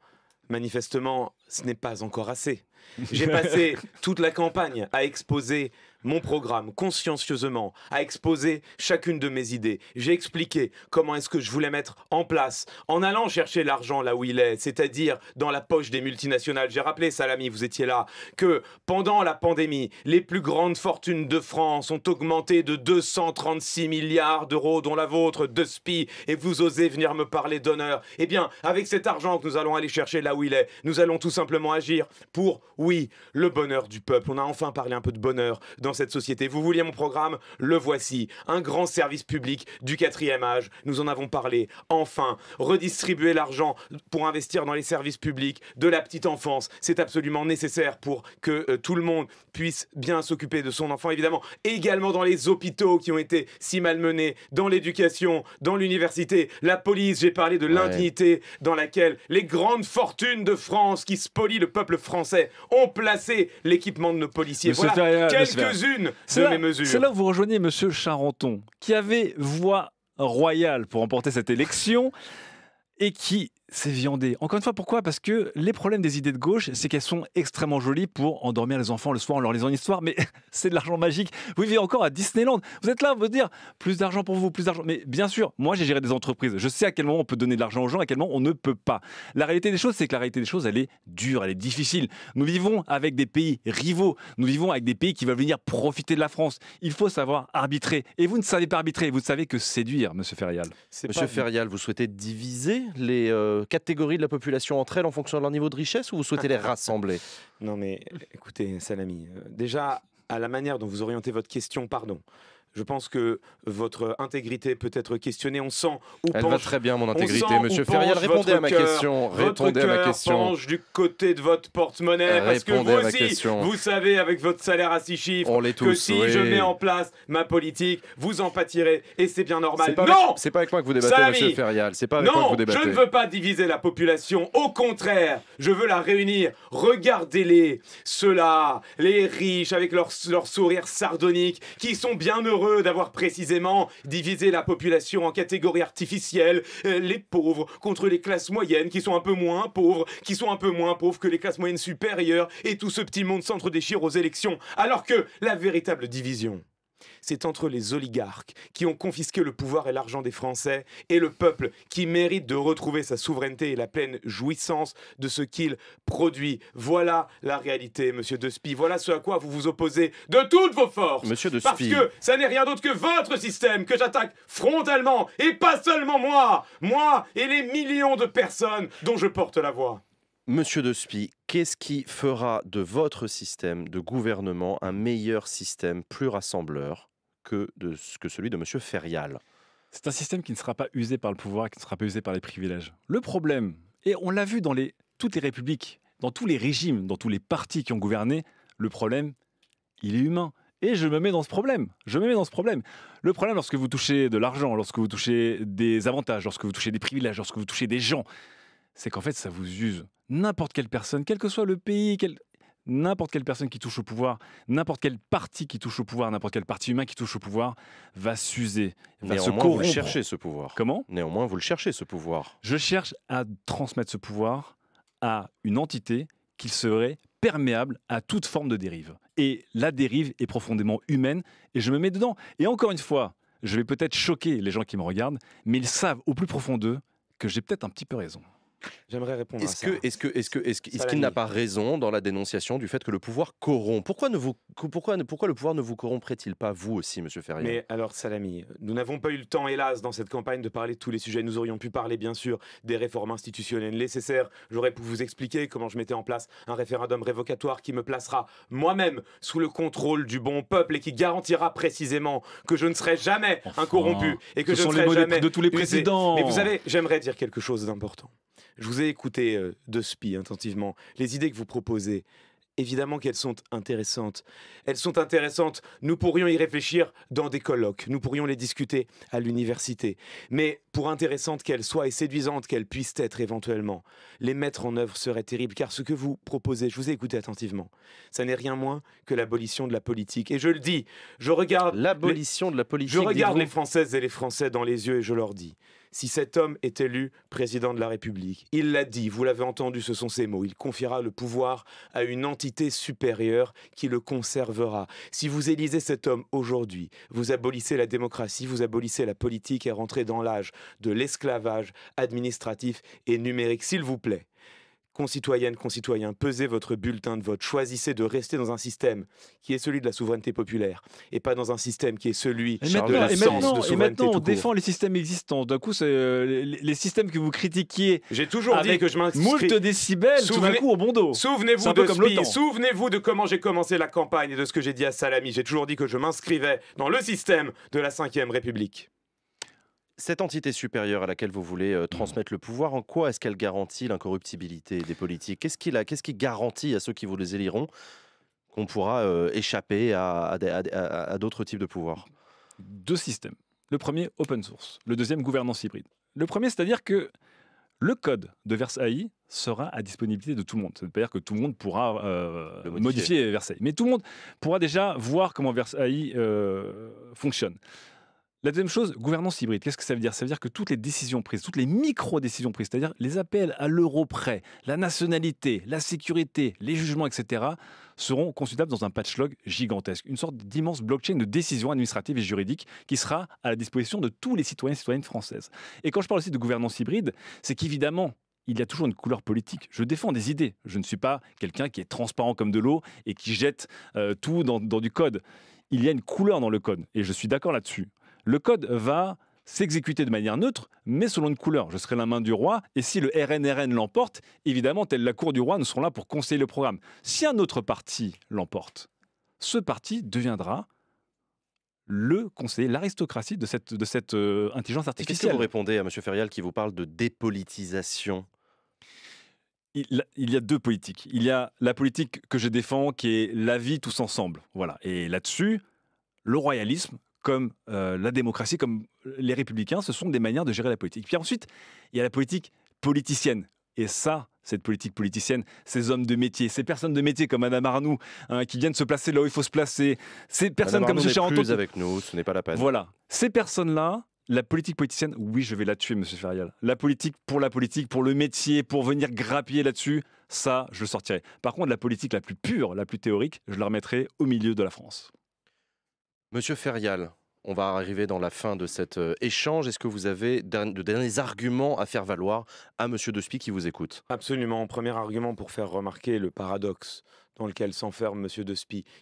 manifestement, ce n'est pas encore assez. J'ai passé toute la campagne à exposer mon programme, consciencieusement, a exposé chacune de mes idées. J'ai expliqué comment est-ce que je voulais mettre en place, en allant chercher l'argent là où il est, c'est-à-dire dans la poche des multinationales. J'ai rappelé, Salami, vous étiez là, que pendant la pandémie, les plus grandes fortunes de France ont augmenté de 236 milliards d'euros, dont la vôtre, de SPI, et vous osez venir me parler d'honneur. Eh bien, avec cet argent que nous allons aller chercher là où il est, nous allons tout simplement agir pour, oui, le bonheur du peuple. On a enfin parlé un peu de bonheur dans cette société. Vous vouliez mon programme Le voici. Un grand service public du quatrième âge. Nous en avons parlé. Enfin, redistribuer l'argent pour investir dans les services publics de la petite enfance. C'est absolument nécessaire pour que euh, tout le monde puisse bien s'occuper de son enfant, évidemment. Également dans les hôpitaux qui ont été si malmenés, dans l'éducation, dans l'université, la police. J'ai parlé de l'indignité dans laquelle les grandes fortunes de France qui spolient le peuple français ont placé l'équipement de nos policiers. voilà quelques-unes c'est là où vous rejoignez M. Charenton, qui avait voix royale pour emporter cette élection et qui c'est viandé. Encore une fois, pourquoi Parce que les problèmes des idées de gauche, c'est qu'elles sont extrêmement jolies pour endormir les enfants le soir en leur lisant une histoire, mais c'est de l'argent magique. Vous vivez encore à Disneyland. Vous êtes là, vous dire plus d'argent pour vous, plus d'argent. Mais bien sûr, moi j'ai géré des entreprises. Je sais à quel moment on peut donner de l'argent aux gens, à quel moment on ne peut pas. La réalité des choses, c'est que la réalité des choses, elle est dure, elle est difficile. Nous vivons avec des pays rivaux. Nous vivons avec des pays qui veulent venir profiter de la France. Il faut savoir arbitrer. Et vous ne savez pas arbitrer. Vous ne savez que séduire, monsieur Ferrial. Monsieur Ferial, vous souhaitez diviser les. Euh, catégories de la population entre elles en fonction de leur niveau de richesse ou vous souhaitez les rassembler Non mais écoutez, Salami, euh, déjà à la manière dont vous orientez votre question, pardon, je pense que votre intégrité peut être questionnée. On sent ou Elle va très bien, mon intégrité, monsieur Ferial, Répondez à ma question. Répondez à ma question. penche du côté de votre porte-monnaie. Parce que vous aussi, vous savez, avec votre salaire à six chiffres, que si je mets en place ma politique, vous en pâtirez. Et c'est bien normal. non C'est pas avec moi que vous débattez, monsieur Ferrial. C'est pas avec non, moi que vous débattez. Je ne veux pas diviser la population. Au contraire, je veux la réunir. Regardez-les, ceux-là, les riches, avec leur, leur sourire sardonique, qui sont bien heureux d'avoir précisément divisé la population en catégories artificielles, euh, les pauvres contre les classes moyennes qui sont un peu moins pauvres, qui sont un peu moins pauvres que les classes moyennes supérieures, et tout ce petit monde s'entre-déchire aux élections, alors que la véritable division, c'est entre les oligarques qui ont confisqué le pouvoir et l'argent des Français et le peuple qui mérite de retrouver sa souveraineté et la pleine jouissance de ce qu'il produit. Voilà la réalité, monsieur De Voilà ce à quoi vous vous opposez de toutes vos forces. Monsieur De Parce que ça n'est rien d'autre que votre système que j'attaque frontalement et pas seulement moi, moi et les millions de personnes dont je porte la voix. Monsieur De qu'est-ce qui fera de votre système de gouvernement un meilleur système plus rassembleur que, de, que celui de M. Ferial. C'est un système qui ne sera pas usé par le pouvoir, qui ne sera pas usé par les privilèges. Le problème, et on l'a vu dans les, toutes les républiques, dans tous les régimes, dans tous les partis qui ont gouverné, le problème, il est humain. Et je me mets dans ce problème. Je me mets dans ce problème. Le problème, lorsque vous touchez de l'argent, lorsque vous touchez des avantages, lorsque vous touchez des privilèges, lorsque vous touchez des gens, c'est qu'en fait, ça vous use. N'importe quelle personne, quel que soit le pays, quel n'importe quelle personne qui touche au pouvoir, n'importe quel parti qui touche au pouvoir, n'importe quel parti humain qui touche au pouvoir, va s'user, va se corrompre. vous cherchez ce pouvoir. Comment Néanmoins, vous le cherchez ce pouvoir. Je cherche à transmettre ce pouvoir à une entité qui serait perméable à toute forme de dérive. Et la dérive est profondément humaine et je me mets dedans. Et encore une fois, je vais peut-être choquer les gens qui me regardent, mais ils savent au plus profond d'eux que j'ai peut-être un petit peu raison. J'aimerais répondre est-ce à ça. est-ce que, est-ce que, est-ce, qu'il n'a pas raison dans la dénonciation du fait que le pouvoir corrompt Pourquoi le pouvoir ne vous corromprait-il pas vous aussi, Monsieur Ferrier Mais alors, Salami, nous n'avons pas eu le temps, hélas, dans cette campagne, de parler de tous les sujets. Nous aurions pu parler, bien sûr, des réformes institutionnelles nécessaires. J'aurais pu vous expliquer comment je mettais en place un référendum révocatoire qui me placera moi-même sous le contrôle du bon peuple et qui garantira précisément que je ne serai jamais incorrompu. un corrompu et que je sont serai les de tous les précédents. Mais vous savez, j'aimerais dire quelque chose d'important. Je vous ai écouté euh, de spi attentivement. Les idées que vous proposez, évidemment qu'elles sont intéressantes. Elles sont intéressantes. Nous pourrions y réfléchir dans des colloques. Nous pourrions les discuter à l'université. Mais pour intéressantes qu'elles soient et séduisantes qu'elles puissent être éventuellement, les mettre en œuvre serait terrible. Car ce que vous proposez, je vous ai écouté attentivement, ça n'est rien moins que l'abolition de la politique. Et je le dis, je regarde l'abolition de la politique. Je regarde les Françaises et les Français dans les yeux et je leur dis si cet homme est élu président de la République. Il l'a dit, vous l'avez entendu, ce sont ses mots. Il confiera le pouvoir à une entité supérieure qui le conservera. Si vous élisez cet homme aujourd'hui, vous abolissez la démocratie, vous abolissez la politique et rentrez dans l'âge de l'esclavage administratif et numérique. S'il vous plaît, Concitoyennes, concitoyens, pesez votre bulletin de vote. Choisissez de rester dans un système qui est celui de la souveraineté populaire et pas dans un système qui est celui de la et maintenant, de souveraineté. Et maintenant, on défend les systèmes existants. D'un coup, c'est euh, les, systèmes que vous critiquiez. J'ai toujours dit que je Moult décibels, bon dos. Souvenez-vous de souvenez de comment j'ai commencé la campagne et de ce que j'ai dit à Salami. J'ai toujours dit que je m'inscrivais dans le système de la Ve République. Cette entité supérieure à laquelle vous voulez euh, mmh transmettre le pouvoir, en quoi est-ce qu'elle garantit l'incorruptibilité des politiques Qu'est-ce qui, garantit à ceux qui vous les éliront qu'on pourra euh, échapper à, d'autres types de pouvoirs Deux systèmes. Le premier, open source. Le deuxième, gouvernance hybride. Le premier, c'est-à-dire que le code de Versailles sera à disponibilité de tout le monde. C'est-à-dire que tout le monde pourra euh, modifier. modifier Versailles. Mais tout le monde pourra déjà voir comment Versailles fonctionne. La deuxième chose, gouvernance hybride. Qu'est-ce que ça veut dire Ça veut dire que toutes les décisions prises, toutes les micro-décisions prises, c'est-à-dire les appels à l'euro la nationalité, la sécurité, les jugements, etc., seront consultables dans un patch-log gigantesque, une sorte d'immense blockchain de décisions administratives et juridiques qui sera à la disposition de tous les citoyens et citoyennes françaises. Et quand je parle aussi de gouvernance hybride, c'est qu'évidemment, il y a toujours une couleur politique. Je défends des idées. Je ne suis pas quelqu'un qui est transparent comme de l'eau et qui jette euh, tout dans du code. Il y a une couleur dans le code, et je suis d'accord là-dessus le code va s'exécuter de manière neutre, mais selon une couleur. Je serai la main du roi, et si le RNRN l'emporte, évidemment, telle la cour du roi, nous serons là pour conseiller le programme. Si un autre parti l'emporte, ce parti deviendra le conseiller, l'aristocratie de cette, euh, intelligence artificielle. Qu'est-ce que vous répondez à M. Ferial qui vous parle de dépolitisation il, il, y a deux politiques. Il y a la politique que je défends, qui est la vie tous ensemble. Voilà. Et là-dessus, le royalisme comme euh, la démocratie, comme les républicains, ce sont des manières de gérer la politique. Puis ensuite, il y a la politique politicienne. Et ça, cette politique politicienne, ces hommes de métier, ces personnes de métier comme Adam Arnoux, hein, qui viennent se placer là où il faut se placer, ces personnes comme ce Charenton. Plus avec nous, ce n'est pas la peine. Voilà, ces personnes-là, la politique politicienne, oui, je vais la tuer, Monsieur Ferial. La politique pour la politique, pour le métier, pour venir grappiller là-dessus, ça, je sortirai. Par contre, la politique la plus pure, la plus théorique, je la remettrai au milieu de la France. Monsieur Ferial, on va arriver dans la fin de cet euh, échange. Est-ce que vous avez de derniers arguments à faire valoir à Monsieur Despy qui vous écoute Absolument. Premier argument pour faire remarquer le paradoxe dans lequel s'enferme M. De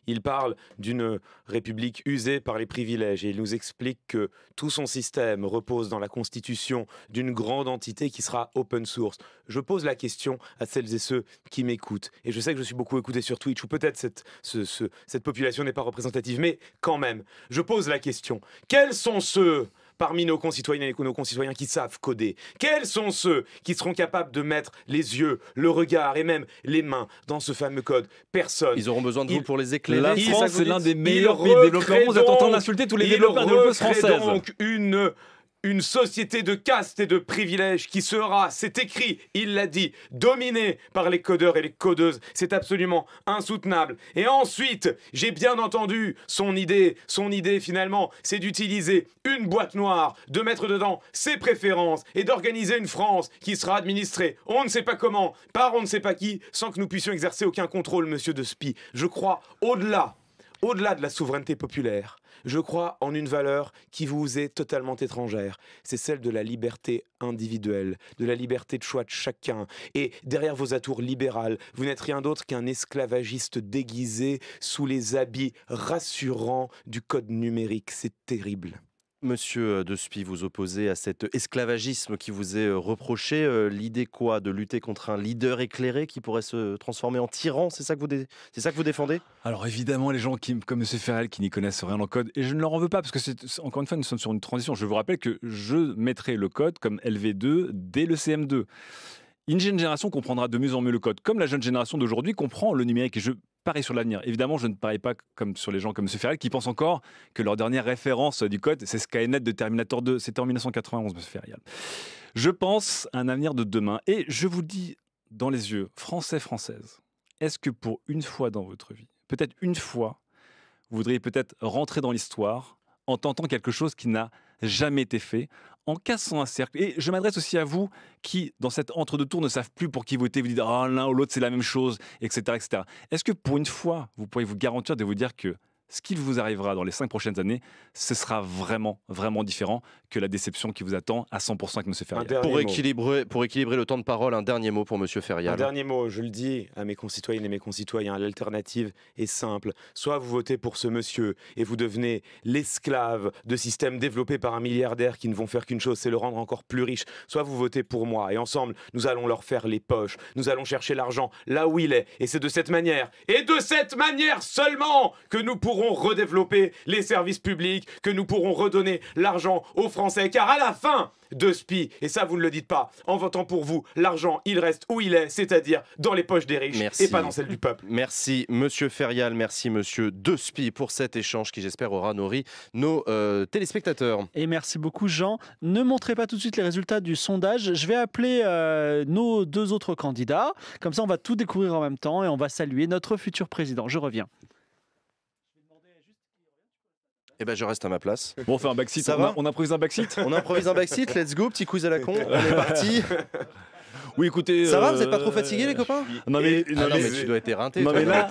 Il parle d'une République usée par les privilèges et il nous explique que tout son système repose dans la constitution d'une grande entité qui sera open source. Je pose la question à celles et ceux qui m'écoutent. Et je sais que je suis beaucoup écouté sur Twitch, ou peut-être cette, ce, cette population n'est pas représentative, mais quand même, je pose la question. Quels sont ceux parmi nos concitoyens et nos concitoyens qui savent coder Quels sont ceux qui seront capables de mettre les yeux, le regard et même les mains dans ce fameux code Personne. Ils auront besoin de vous pour les éclairer. La France c'est l'un des meilleurs pays Vous êtes en train d'insulter tous les développeurs de l'Europe donc une une société de caste et de privilèges qui sera, c'est écrit, il l'a dit, dominée par les codeurs et les codeuses. C'est absolument insoutenable. Et ensuite, j'ai bien entendu son idée. Son idée, finalement, c'est d'utiliser une boîte noire, de mettre dedans ses préférences et d'organiser une France qui sera administrée, on ne sait pas comment, par on ne sait pas qui, sans que nous puissions exercer aucun contrôle, monsieur de Spy. Je crois au-delà, au-delà de la souveraineté populaire, je crois en une valeur qui vous est totalement étrangère. C'est celle de la liberté individuelle, de la liberté de choix de chacun. Et derrière vos atours libérales, vous n'êtes rien d'autre qu'un esclavagiste déguisé sous les habits rassurants du code numérique. C'est terrible. Monsieur euh, Despy, vous opposez à cet esclavagisme qui vous est euh, reproché. Euh, l'idée quoi De lutter contre un leader éclairé qui pourrait se transformer en tyran C'est ça, que vous ça que vous défendez Alors évidemment, les gens qui, comme M. Ferrel qui n'y connaissent rien en code, et je ne leur en veux pas parce que, encore une fois, nous sommes sur une transition. Je vous rappelle que je mettrai le code comme LV2 dès le CM2 une jeune génération comprendra de mieux en mieux le code, comme la jeune génération d'aujourd'hui comprend le numérique. Et je parie sur l'avenir. Évidemment, je ne parie pas comme sur les gens comme M. Ferial, qui pensent encore que leur dernière référence euh, du code, c'est Skynet de Terminator 2. C'était en 1991, M. Ferial. Je pense à un avenir de demain et je vous dis dans les yeux, Français, française est-ce que pour une fois dans votre vie, peut-être une fois, vous voudriez peut-être rentrer dans l'histoire en tentant quelque chose qui n'a jamais été fait, en cassant un cercle. Et je m'adresse aussi à vous qui, dans cet entre-deux-tours, ne savent plus pour qui voter. Vous dites, ah, l'un ou l'autre, c'est la même chose, etc. etc. Est-ce que pour une fois, vous pourriez vous garantir de vous dire que ce qu'il vous arrivera dans les cinq prochaines années, ce sera vraiment, vraiment différent que la déception qui vous attend à 100% avec M. Ferrial. Pour équilibrer, pour équilibrer le temps de parole, un dernier mot pour M. Ferrial. Un dernier mot, je le dis à mes concitoyennes et mes concitoyens, l'alternative est simple. Soit vous votez pour ce monsieur et vous devenez l'esclave de systèmes développés par un milliardaire qui ne vont faire qu'une chose, c'est le rendre encore plus riche. Soit vous votez pour moi et ensemble, nous allons leur faire les poches. Nous allons chercher l'argent là où il est. Et c'est de cette manière, et de cette manière seulement que nous pourrons redévelopper les services publics, que nous pourrons redonner l'argent aux Français. Car à la fin de SPI, et ça vous ne le dites pas, en votant pour vous, l'argent il reste où il est, c'est-à-dire dans les poches des riches et pas dans celles du peuple. Merci Monsieur Ferial, merci Monsieur De SPI pour cet échange qui j'espère aura nourri nos euh, téléspectateurs. Et merci beaucoup Jean. Ne montrez pas tout de suite les résultats du sondage. Je vais appeler euh, nos deux autres candidats. Comme ça, on va tout découvrir en même temps et on va saluer notre futur président. Je reviens. Eh ben je reste à ma place. Bon, on fait un backseat. Ça on, improvise un backseat. On improvise un backseat. Let's go, petit quiz à la con. On est parti. Oui, écoutez. Ça va, vous êtes pas trop euh, fatigué, les copains Non, mais, non, ah mais, tu dois être éreinté. Non, mais là,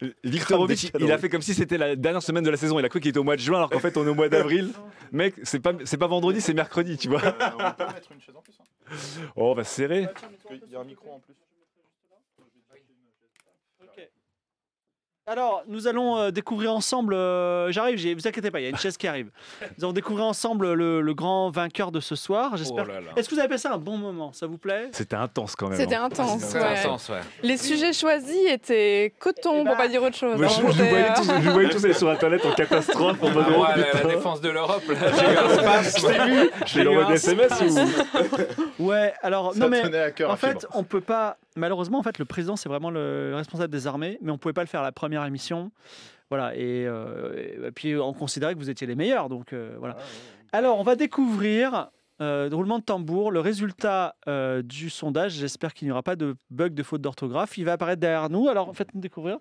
eh, Viktorovic, il a fait comme si c'était la dernière semaine de la saison. Il a cru qu'il était au mois de juin, alors qu'en fait, on est au mois d'avril. Mec, c'est pas, pas vendredi, c'est mercredi, tu vois. On peut mettre une chaise en plus. Hein. Oh, on va serrer. Il y a un micro en plus. Alors, nous allons euh, découvrir ensemble. Euh, j'arrive, ne vous inquiétez pas, il y a une chaise qui arrive. Nous allons découvrir ensemble le, grand vainqueur de ce soir. J'espère. Oh Est-ce que vous avez passé un bon moment Ça vous plaît C'était intense quand même. C'était hein. intense. Les sujets choisis étaient coton, bah, pour ben, pas dire autre chose. je, hein. vous euh, voyais tous, sur internet en catastrophe pour Ah ouais, oh, la, défense de l'Europe. Je J'ai eu un SMS ou. Ouais. Alors non mais en fait, on peut pas. Malheureusement, en fait, le président c'est vraiment le responsable des armées, mais on pouvait pas le faire la première émission. Voilà, euh, et, puis on considérait que vous étiez les meilleurs. Donc euh, voilà. Ah alors, on va découvrir, le euh, roulement de tambour, le résultat du sondage. J'espère qu'il n'y aura pas de bug de faute d'orthographe. Il va apparaître derrière nous. Alors, faites-nous découvrir.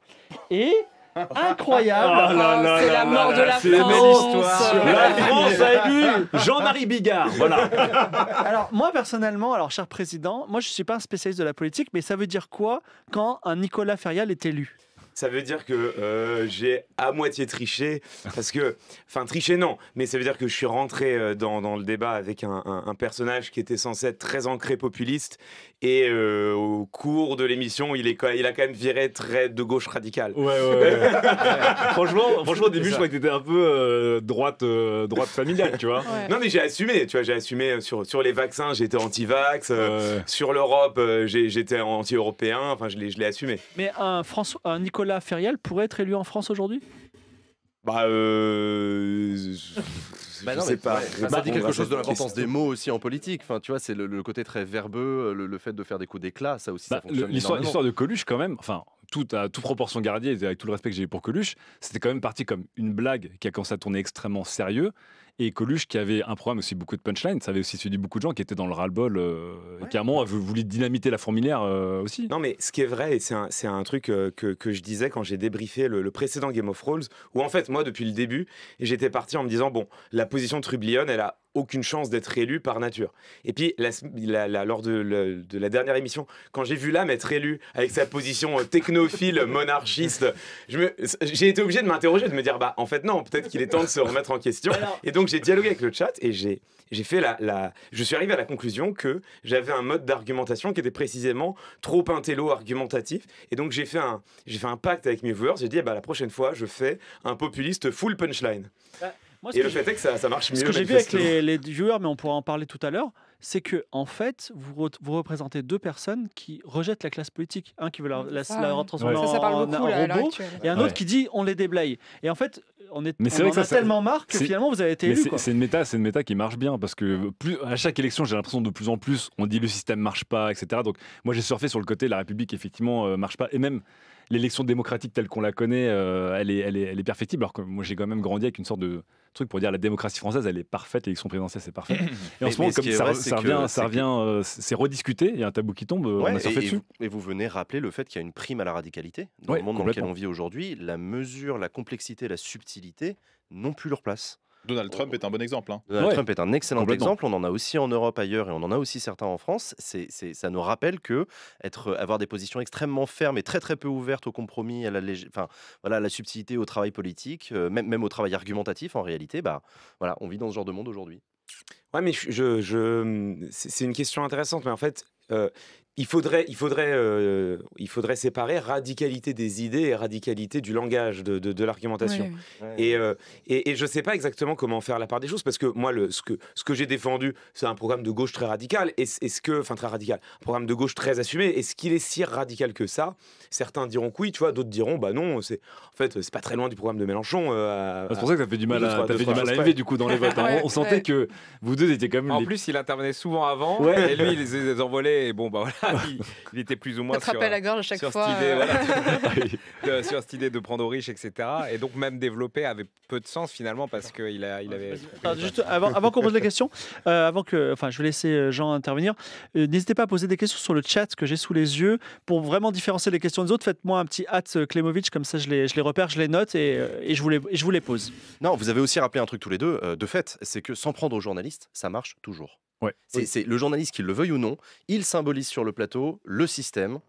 Et. Incroyable! Oh c'est la mort de la France! La France a élu Jean-Marie Bigard! Voilà! Alors, moi personnellement, alors cher président, moi je ne suis pas un spécialiste de la politique, mais ça veut dire quoi quand un Nicolas Ferial est élu? ça veut dire que euh, j'ai à moitié triché, parce que, enfin triché non, mais ça veut dire que je suis rentré euh, dans, le débat avec un, personnage qui était censé être très ancré populiste, et euh, au cours de l'émission, il, est, il a quand même viré très de gauche radicale. Ouais, franchement, au début, je crois que t'étais un peu droite, droite familiale, tu vois. Non, mais j'ai assumé, tu vois, j'ai assumé sur, sur les vaccins, j'étais anti-vax, sur l'Europe, j'étais anti-européen, enfin, je l'ai assumé. Mais un, François, un Nicolas Nicolas Ferial pourrait être élu en France aujourd'hui Bah, euh. je bah non, sais pas. Ça dit quelque chose de l'importance des mots aussi en politique. Enfin, tu vois, c'est le, côté très verbeux, le, fait de faire des coups d'éclat, ça aussi, bah, L'histoire de Coluche, quand même, enfin, tout, à, toute proportion gardée, avec tout le respect que j'ai eu pour Coluche, c'était quand même parti comme une blague qui a commencé à tourner extrêmement sérieux et Coluche, qui avait un programme aussi beaucoup de punchlines ça avait aussi séduit beaucoup de gens qui étaient dans le ras-le-bol. Et euh, voulu dynamiter la fourmilière euh, aussi. Non, mais ce qui est vrai, et c'est un, truc euh, que, je disais quand j'ai débriefé le, précédent Game of Thrones, où en fait, moi, depuis le début, j'étais parti en me disant, bon, la position de Trublion, elle a aucune chance d'être élu par nature. Et puis, lors de, la dernière émission, quand j'ai vu l'âme être élu avec sa position euh, technophile, monarchiste, j'ai été obligé de m'interroger, de me dire, bah, en fait, non, peut-être qu'il est temps de se remettre en question. Et donc, j'ai dialogué avec le chat et j'ai fait la, Je suis arrivé à la conclusion que j'avais un mode d'argumentation qui était précisément trop intello argumentatif. Et donc, j'ai fait, un, pacte avec mes viewers. J'ai dit, bah, la prochaine fois, je fais un populiste full punchline. Bah, et le fait est que ça, marche mieux. Ce que j'ai vu avec les, viewers, mais on pourra en parler tout à l'heure, c'est que en fait, vous, représentez deux personnes qui rejettent la classe politique. Un qui veut la, la, en, robot, et un autre qui dit on les déblaye. Et en fait, on, est, mais ça, a tellement marre que finalement vous avez été élu. C'est une méta, c'est une méta qui marche bien parce que plus à chaque élection, j'ai l'impression de plus en plus, on dit le système marche pas, etc. Donc moi j'ai surfé sur le côté la République effectivement ne euh, marche pas et même l'élection démocratique telle qu'on la connaît, euh, elle, est, elle, est, perfectible. Alors que moi, j'ai quand même grandi avec une sorte de truc pour dire la démocratie française, elle est parfaite, l'élection présidentielle, c'est parfait. Et en ce moment, comme ça, revient, euh, c'est rediscuté, il y a un tabou qui tombe, euh, on a et, dessus. Et vous venez rappeler le fait qu'il y a une prime à la radicalité. Dans le monde dans lequel on vit aujourd'hui, la mesure, la complexité, la subtilité n'ont plus leur place. Donald Trump est un bon exemple. Hein. Donald Trump est un excellent exemple. On en a aussi en Europe ailleurs et on en a aussi certains en France. C'est, ça nous rappelle que être, euh, avoir des positions extrêmement fermes et très très peu ouvertes au compromis, à la, enfin, voilà, la subtilité, au travail politique, euh, même, même au travail argumentatif, en réalité, bah, voilà, on vit dans ce genre de monde aujourd'hui. Ouais, mais je, je, c'est une question intéressante, mais en fait, euh, il faudrait, il, faudrait, euh, il faudrait séparer radicalité des idées et radicalité du langage, de, de, l'argumentation. Euh, et, et, je ne sais pas exactement comment faire la part des choses, parce que moi, le, ce que, ce que j'ai défendu, c'est un programme de gauche très radical, et, ce que, enfin très radical, un programme de gauche très assumé. Est-ce qu'il est si radical que ça Certains diront que oui, tu vois, d'autres diront, bah non, c'est en fait, c'est pas très loin du programme de Mélenchon. Euh, ah, c'est pour ça que ça fait du mal à, fait du à du coup, dans les votes. Hein. on, sentait que vous deux étiez quand même. En plus, il intervenait souvent avant, et lui, il les, les envolait, et bon, bah voilà il, était plus ou moins sur, la gorge à chaque Cette idée, de, sur cette idée de prendre aux riches, etc. Et donc même développer avait peu de sens finalement parce qu'il il avait. juste avant, avant qu'on pose la question, euh, avant que, enfin, je vais laisser euh, Jean intervenir. Euh, n'hésitez pas à poser des questions sur le chat que j'ai sous les yeux pour vraiment différencier les questions des autres. Faites-moi un petit hâte Klemovic comme ça, je les, repère, je les note et, je vous les, je vous les pose. Non, vous avez aussi rappelé un truc tous les deux. de fait, c'est que sans prendre aux journalistes, ça marche toujours. C'est, le journaliste qu'il le veuille ou non, il symbolise sur le plateau le système,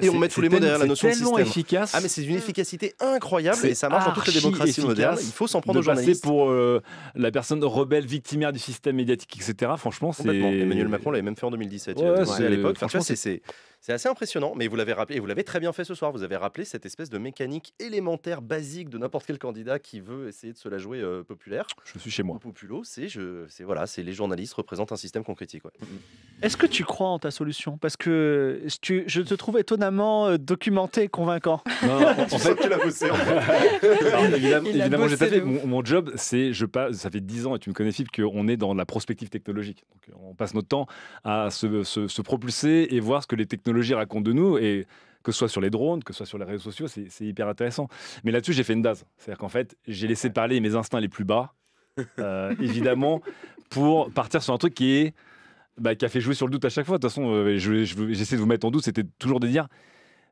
et on met tous les mots derrière la notion de système. efficace. Ah, mais c'est une mm. efficacité incroyable et ça marche dans toutes les démocraties modernes. Il faut s'en prendre aux journalistes. pour euh, la personne rebelle, victimaire du système médiatique, etc. Franchement, c'est. Emmanuel Macron l'avait même fait en 2017. Ouais, à l'époque. c'est. assez impressionnant, mais vous l'avez rappelé, et vous l'avez très bien fait ce soir. Vous avez rappelé cette espèce de mécanique élémentaire, basique de n'importe quel candidat qui veut essayer de se la jouer euh, populaire. Je suis chez moi. Populo, c'est voilà, les journalistes représentent un système qu'on critique. Est-ce que tu crois en ta solution Parce que je te trouvais étonnamment euh, documenté et convaincant. Non, En fait. évidemment, j'ai Mon, job, c'est, je passe, ça fait 10 ans, et tu me connais, Philippe, qu'on est dans la prospective technologique. Donc, euh, on passe notre temps à se, propulser et voir ce que les technologies racontent de nous. Et que ce soit sur les drones, que ce soit sur les réseaux sociaux, c'est hyper intéressant. Mais là-dessus, j'ai fait une base. C'est-à-dire qu'en fait, j'ai laissé parler mes instincts les plus bas, euh, évidemment, pour partir sur un truc qui est bah, qui a fait jouer sur le doute à chaque fois. De toute façon, euh, j'essaie de vous mettre en doute, c'était toujours de dire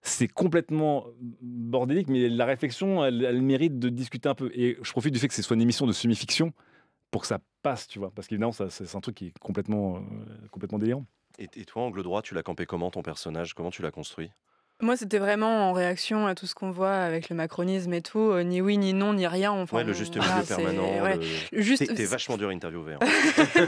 c'est complètement bordélique, mais la réflexion, elle, elle, mérite de discuter un peu. Et je profite du fait que ce soit une émission de semi-fiction pour que ça passe, tu vois. Parce qu'évidemment, c'est un truc qui est complètement, euh, complètement délirant. Et, et, toi, angle droit, tu l'as campé comment ton personnage Comment tu l'as construit moi, c'était vraiment en réaction à tout ce qu'on voit avec le macronisme et tout, euh, ni oui, ni non, ni rien. Enfin, ouais, le juste milieu permanent. C'était vachement dur à interviewer. Hein.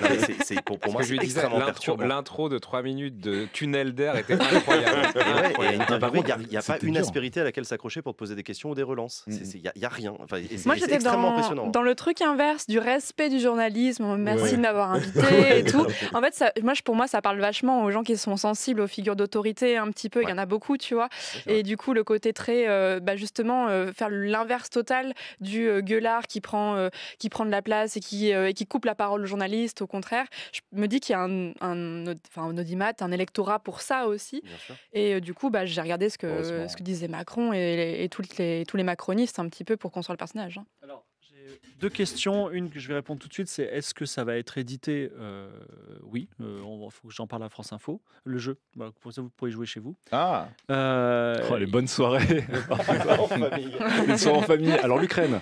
pour, moi, c'est extrêmement l'intro, L'intro de trois minutes de Tunnel d'air était incroyable. Ah, il n'y a, pas une aspérité à laquelle s'accrocher pour te poser des questions ou des relances. Il n'y a, rien. Enfin, moi, j'étais dans, hein. dans le truc inverse du respect du journalisme. Oh, merci d'avoir de m'avoir invité et tout. En fait, moi, pour moi, ça parle vachement aux gens qui sont sensibles aux figures d'autorité un petit peu. Il y en a beaucoup, tu vois et du coup, le côté très, euh, bah, justement, euh, faire l'inverse total du euh, gueulard qui prend, qui prend de la place et qui, qui coupe la parole au journaliste, au contraire. Je me dis qu'il y a un, un, un, un électorat pour ça aussi. Et du coup, bah, j'ai regardé ce que, ce que disait Macron et, les, tous les macronistes un petit peu pour construire le personnage. Hein. Deux questions. Une que je vais répondre tout de suite, c'est est-ce que ça va être édité euh, Oui, il euh, faut que j'en parle à France Info. Le jeu, vous pourrez jouer chez vous. Ah euh, oh, Les bonnes soirées Une soirée en famille. Alors l'Ukraine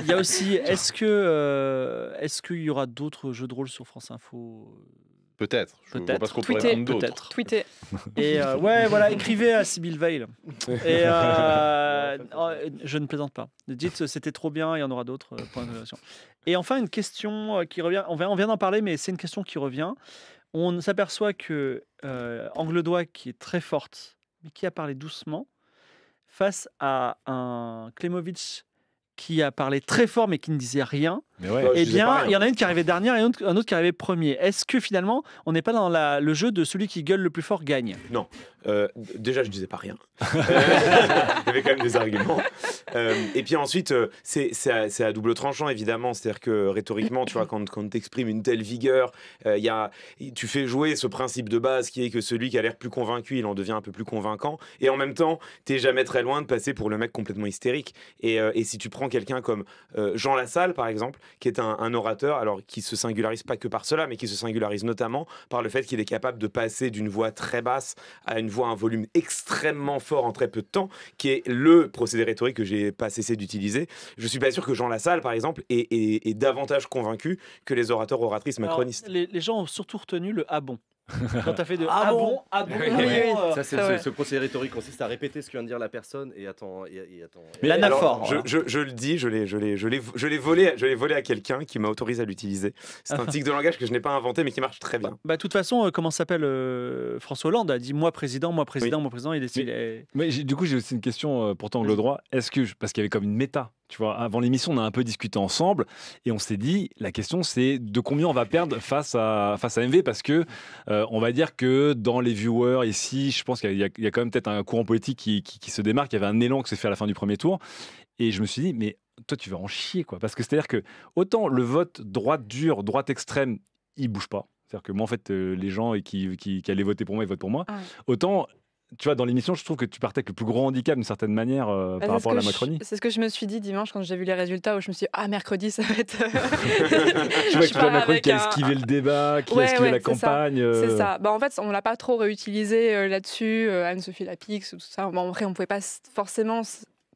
Il y a aussi, est-ce que euh, est-ce qu'il y aura d'autres jeux de rôle sur France Info Peut-être. Je peut pas ce Et euh, ouais, voilà, écrivez à Sibyl Veil. Euh, oh, je ne plaisante pas. Dites c'était trop bien, il y en aura d'autres. Euh, Et enfin, une question qui revient. On vient, d'en parler, mais c'est une question qui revient. On s'aperçoit que euh, Angledois, qui est très forte, mais qui a parlé doucement, face à un Klemovic qui a parlé très fort mais qui ne disait rien, bah, eh bien, hein. il y en a une qui arrivait dernière et un autre, qui arrivait premier. Est-ce que finalement, on n'est pas dans le jeu de celui qui gueule le plus fort gagne Non. Euh, déjà, je disais pas rien. il y avait quand même des arguments. Euh, et puis ensuite, euh, c'est à, double tranchant, évidemment. C'est-à-dire que rhétoriquement, tu vois, quand, quand t'exprime une telle vigueur, il y a, tu fais jouer ce principe de base qui est que celui qui a l'air plus convaincu, il en devient un peu plus convaincant. Et en même temps, t'es jamais très loin de passer pour le mec complètement hystérique. Et, et si tu prends quelqu'un comme Jean Lassalle, par exemple, qui est un, orateur, alors qui se singularise pas que par cela, mais qui se singularise notamment par le fait qu'il est capable de passer d'une voix très basse à une voix, à un volume extrêmement fort en très peu de temps, qui est le procédé rhétorique que j'ai pas cessé d'utiliser. Je suis pas sûr que Jean Lassalle, par exemple, est, davantage convaincu que les orateurs oratrices macronistes. Les, gens ont surtout retenu le ah bon. Quand t'as fait de ah, ah bon, ah bon, ah euh, Ça, c'est, ce, procès procédé rhétorique consiste à répéter ce que vient de dire la personne et attends. Et, attends l'anaphore. Je, le dis, je l'ai, je l'ai, je l'ai, volé, je l'ai volé à quelqu'un qui m'a autorisé à l'utiliser. C'est un tic de langage que je n'ai pas inventé mais qui marche très bien. Bah, de toute façon, euh, comment s'appelle euh, François Hollande a dit moi président, moi président, moi président. Il est, mais, du coup, j'ai aussi une question pour pourtant le droit. Est-ce que parce qu'il y avait comme une méta tu vois, avant l'émission, on a un peu discuté ensemble et on s'est dit, la question c'est de combien on va perdre face à, face à MV parce que euh, on va dire que dans les viewers ici, je pense qu'il y, a quand même peut-être un courant politique qui, se démarque. Il y avait un élan que s'est fait à la fin du premier tour. Et je me suis dit, mais toi, tu vas en chier, quoi. Parce que c'est-à-dire que autant le vote droite dure, droite extrême, il bouge pas. C'est-à-dire que moi, en fait, euh, les gens qui, qui, allaient voter pour moi, ils votent pour moi. Ah. Autant tu vois, dans l'émission, je trouve que tu partais avec le plus gros handicap d'une certaine manière euh, bah, par rapport à la Macronie. C'est ce que je me suis dit dimanche quand j'ai vu les résultats où je me suis dit, ah, mercredi, ça va être. Euh, tu vois que qui a esquivé le débat, qui a esquivé la campagne. Euh. C'est ça. Bah, en fait, on l'a pas trop réutilisé là-dessus. Anne-Sophie Lapix, tout ça. en vrai, on pouvait pas forcément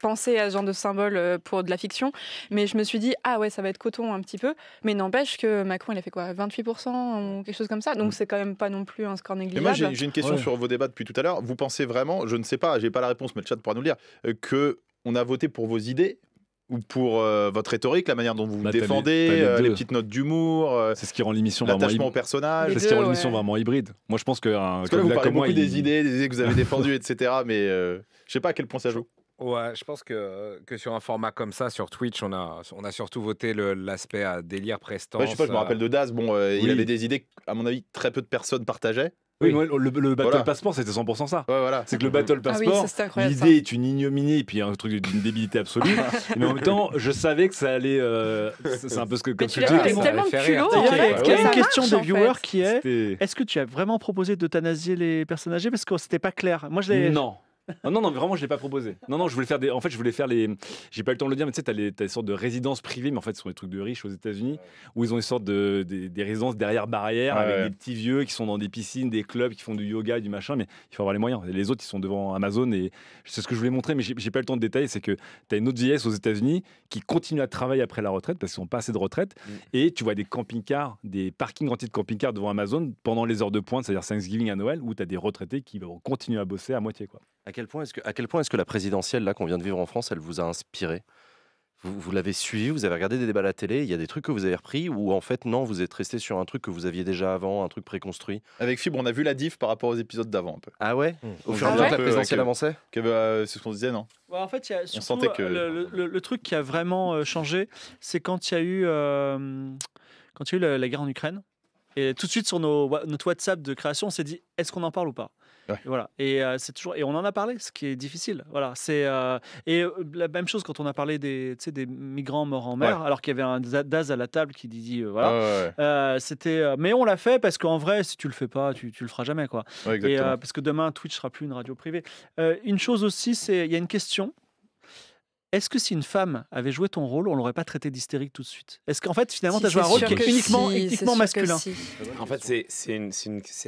pensé à ce genre de symbole euh, pour de la fiction, mais je me suis dit, ah ouais, ça va être coton un petit peu. Mais n'empêche que Macron, il a fait quoi 28% ou quelque chose comme ça. Donc mm. c'est quand même pas non plus un score négligeable. moi, j'ai une question sur vos débats depuis tout à l'heure. Vous pensez vraiment, je ne sais pas, j'ai pas la réponse, mais le chat pourra nous le dire, euh, que on a voté pour vos idées, ou pour euh, votre rhétorique, la manière dont vous vous bah, défendez, les, petites notes d'humour, c'est ce qui rend l'émission l'attachement au personnage, c'est ce qui rend l'émission vraiment hybride. Moi, je pense que, Parce que là, vous parlez beaucoup des idées, des idées que vous avez défendues, etc. Mais je je sais pas à quel point ça joue. Ouais, je pense que, que sur un format comme ça, sur Twitch, on a, on a surtout voté l'aspect à délire prestance. je me rappelle de Daz, bon, euh, il avait des idées, à mon avis, très peu de personnes partageaient. Oui, le, Battle voilà. Passport, c'était 100% ça. C'est que le Battle Passport, ah l'idée est une ignominie et puis un truc d'une débilité absolue. mais en même temps, je savais que ça allait. Euh, c'est un peu ce que. tu Il y a une question des viewers qui est est-ce que tu as vraiment proposé d'euthanasier les personnages Parce que c'était pas clair. Moi, je l'ai. Non. Ah non, non, vraiment, je l'ai pas proposé. Non, non, je voulais faire des. En fait, je voulais faire les. J'ai pas eu le temps de le dire, mais tu sais, t'as, les... des sortes de résidences privées, mais en fait, ce sont des trucs de riches aux États-Unis, où ils ont une sortes de des, résidences derrière barrière ah avec des petits vieux qui sont dans des piscines, des clubs, qui font du yoga, du machin, mais il faut avoir les moyens. Les autres, ils sont devant Amazon et c'est ce que je voulais montrer, mais j'ai, pas eu le temps de détailler, c'est que tu as une autre vieillesse aux États-Unis qui continue à travailler après la retraite parce qu'ils n'ont pas assez de retraite, mm. et tu vois des camping-cars, des parkings entiers de camping-cars devant Amazon pendant les heures de pointe, c'est-à-dire Thanksgiving à Noël, où as des retraités qui vont continuer à bosser à moitié, quoi. À quel point est-ce que, la présidentielle là qu'on vient de vivre en France, elle vous a inspiré vous, l'avez suivi, vous avez regardé des débats à la télé, il y a des trucs que vous avez repris ou en fait non, vous êtes resté sur un truc que vous aviez déjà avant, un truc préconstruit Avec Fibre, on a vu la diff par rapport aux épisodes d'avant un peu. Ah ouais mmh. Au fur et à mesure que la présidentielle avançait bah, euh, C'est ce qu'on disait, non bah, En fait, y a que... Euh, le, truc qui a vraiment euh, changé, c'est quand il y a eu, la guerre en Ukraine. Et tout de suite sur nos, notre WhatsApp de création, on s'est dit est-ce qu'on en parle ou pas et Voilà. Et euh, c'est toujours et on en a parlé, ce qui est difficile. Voilà. C'est euh, et euh, la même chose quand on a parlé des, des migrants morts en mer, alors qu'il y avait un Daz à la table qui dit voilà. C'était mais on l'a fait parce qu'en vrai, si tu le fais pas, tu, tu le feras jamais quoi. parce que demain Twitch sera plus une radio privée. une chose aussi, c'est il y a une question est-ce que si une femme avait joué ton rôle, on l'aurait pas traité d'hystérique tout de suite Est-ce qu'en fait, finalement, tu as joué un rôle qui est uniquement, masculin ah En fait, c'est une,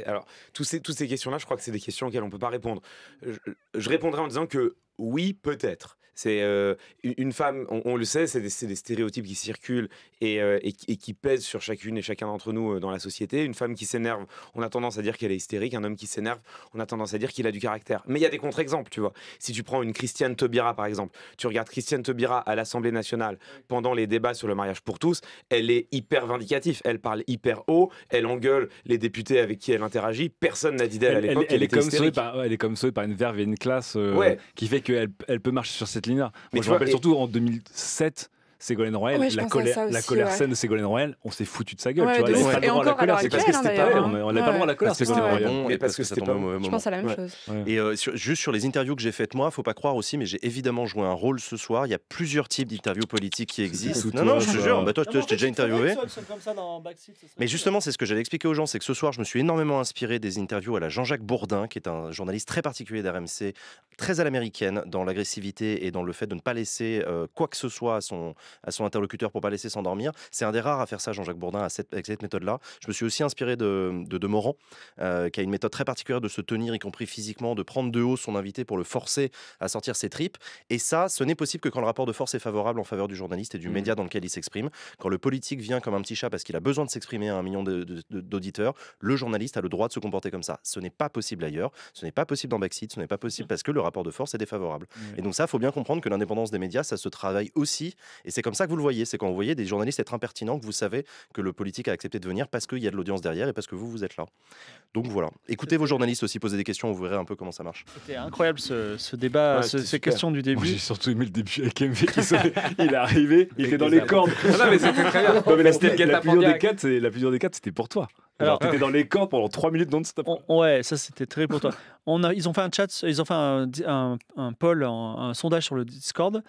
alors toutes ces, toutes ces questions-là, je crois que c'est des questions auxquelles on ne peut pas répondre. je répondrai en disant que oui, peut-être. C'est une femme, on, le sait, c'est des, stéréotypes qui circulent et, qui pèsent sur chacune et chacun d'entre nous dans la société. Une femme qui s'énerve, on a tendance à dire qu'elle est hystérique. Un homme qui s'énerve, on a tendance à dire qu'il a du caractère. Mais il y a des contre-exemples, tu vois. Si tu prends une Christiane Taubira, par exemple, tu regardes Christiane Taubira à l'Assemblée nationale pendant les débats sur le mariage pour tous, elle est hyper vindicative. Elle parle hyper haut, elle engueule les députés avec qui elle interagit. Personne n'a dit d'elle à l'époque. Elle, elle, est comme sauvée par une verve et une classe euh, qui fait qu'elle elle peut marcher sur cette mais je me rappelle surtout en 2007 Ségolène Royal, la, colère, la, colère, saine de Ségolène Royal, on s'est foutu de sa gueule. tu vois, la colère. C'est parce que c'était pas On n'avait hein. pas le droit à la colère, Ségolène Royal. Et parce que c'était pas bon. Je pense à la même chose. Et euh, juste sur les interviews que j'ai faites moi, faut pas croire aussi, mais j'ai évidemment joué un rôle ce soir. Il y a plusieurs types d'interviews politiques qui existent. Non, non, je te jure. Bah, toi, je t'ai déjà interviewé. Mais justement, c'est ce que j'allais expliquer aux gens, c'est que ce soir, je me suis énormément inspiré des interviews à la Jean-Jacques Bourdin, qui est un journaliste très particulier d'RMC, très à l'américaine dans l'agressivité et dans le fait de ne pas laisser euh, quoi que ce soit à son à son interlocuteur pour pas laisser s'endormir. C'est un des rares à faire ça, Jean-Jacques Bourdin, avec cette méthode-là. Je me suis aussi inspiré de de, de Morand, euh, qui a une méthode très particulière de se tenir, y compris physiquement, de prendre de haut son invité pour le forcer à sortir ses tripes. Et ça, ce n'est possible que quand le rapport de force est favorable en faveur du journaliste et du mmh. média dans lequel il s'exprime. Quand le politique vient comme un petit chat parce qu'il a besoin de s'exprimer à un million d'auditeurs, le journaliste a le droit de se comporter comme ça. Ce n'est pas possible ailleurs, ce n'est pas possible dans Backseat, ce n'est pas possible mmh. parce que le rapport de force est défavorable. Mmh. Et donc ça, il faut bien comprendre que l'indépendance des médias, ça se travaille aussi, et c'est comme ça que vous le voyez, c'est quand vous voyez des journalistes être impertinents que vous savez que le politique a accepté de venir parce qu'il y a de l'audience derrière et parce que vous, vous êtes là. Donc voilà, écoutez vos journalistes aussi, posez des questions, vous verrez un peu comment ça marche. C'était incroyable ce, débat, ces questions du début. J'ai surtout aimé le début avec MV qui il est arrivé, il était dans les cordes. non, mais c'était très la, la, des quatre, c'était pour toi. Alors, t'étais dans les cordes pendant 3 minutes non-stop. Ouais, ça c'était très pour toi. On a, ils ont fait un chat, ils ont fait un, un poll, un, sondage sur le Discord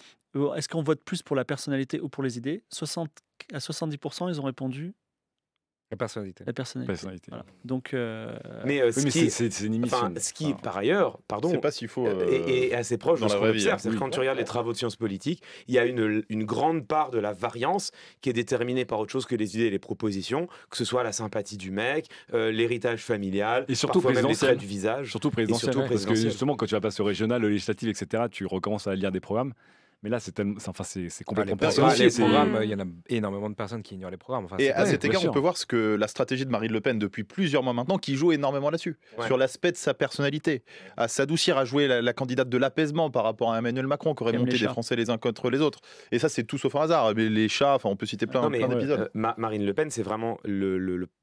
est-ce qu'on vote plus pour la personnalité ou pour les idées 60, À 70%, ils ont répondu la personnalité. La personnalité. Voilà. Donc, euh, mais, euh, c'est une émission. ce qui, par ailleurs, pardon, euh, est assez proche dans de ce qu'on observe. Hein. Quand tu regardes les travaux de sciences politiques, il y a une, grande part de la variance qui est déterminée par autre chose que les idées et les propositions, que ce soit la sympathie du mec, l'héritage familial, et surtout du visage. Surtout présidentiel, surtout présidentiel. Parce que justement, quand tu vas passer au régional, au législatif, etc., tu recommences à lire des programmes. Mais là, c'est enfin, c'est complètement personnel. Mm. il y en a énormément de personnes qui ignorent les programmes. et à cet égard, on peut voir ce que la stratégie de Marine Le Pen depuis plusieurs mois maintenant, qui joue énormément là-dessus, sur l'aspect de sa personnalité, à s'adoucir, à jouer la, candidate de l'apaisement par rapport à Emmanuel Macron, qui monté des Français les uns contre les autres. Et ça, c'est tout sauf un hasard. Mais les chats, on peut citer plein, euh, d'épisodes. Marine Le Pen, c'est vraiment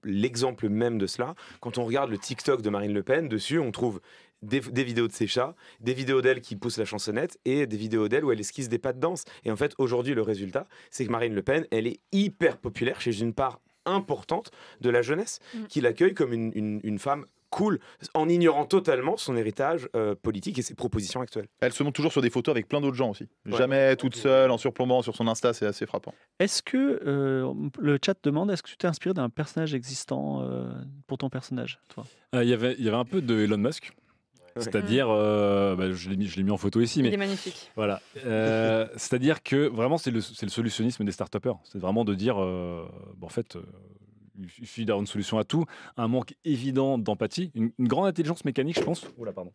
l'exemple même de cela. Quand on regarde le TikTok de Marine Le Pen, dessus, on trouve des, vidéos de ses chats, des vidéos d'elle qui pousse la chansonnette et des vidéos d'elle où elle esquisse des pas de danse. Et en fait, aujourd'hui, le résultat, c'est que Marine Le Pen, elle est hyper populaire chez une part importante de la jeunesse mm. qui l'accueille comme une, femme cool en ignorant totalement son héritage euh, politique et ses propositions actuelles. Elle se montre toujours sur des photos avec plein d'autres gens aussi. Jamais toute seule, en surplombant sur son Insta, c'est assez frappant. Est-ce que euh, le chat demande est-ce que tu t'es inspiré d'un personnage existant euh, pour ton personnage, toi Il y avait, y avait un peu de Elon Musk c'est-à-dire, euh, bah, je l'ai mis, en photo ici. Il est magnifique. Voilà. Euh, c'est-à-dire que vraiment, c'est le, solutionnisme des start C'est vraiment de dire, euh, bah, en fait, il suffit d'avoir une solution à tout, un manque évident d'empathie, une, grande intelligence mécanique, je pense, pardon.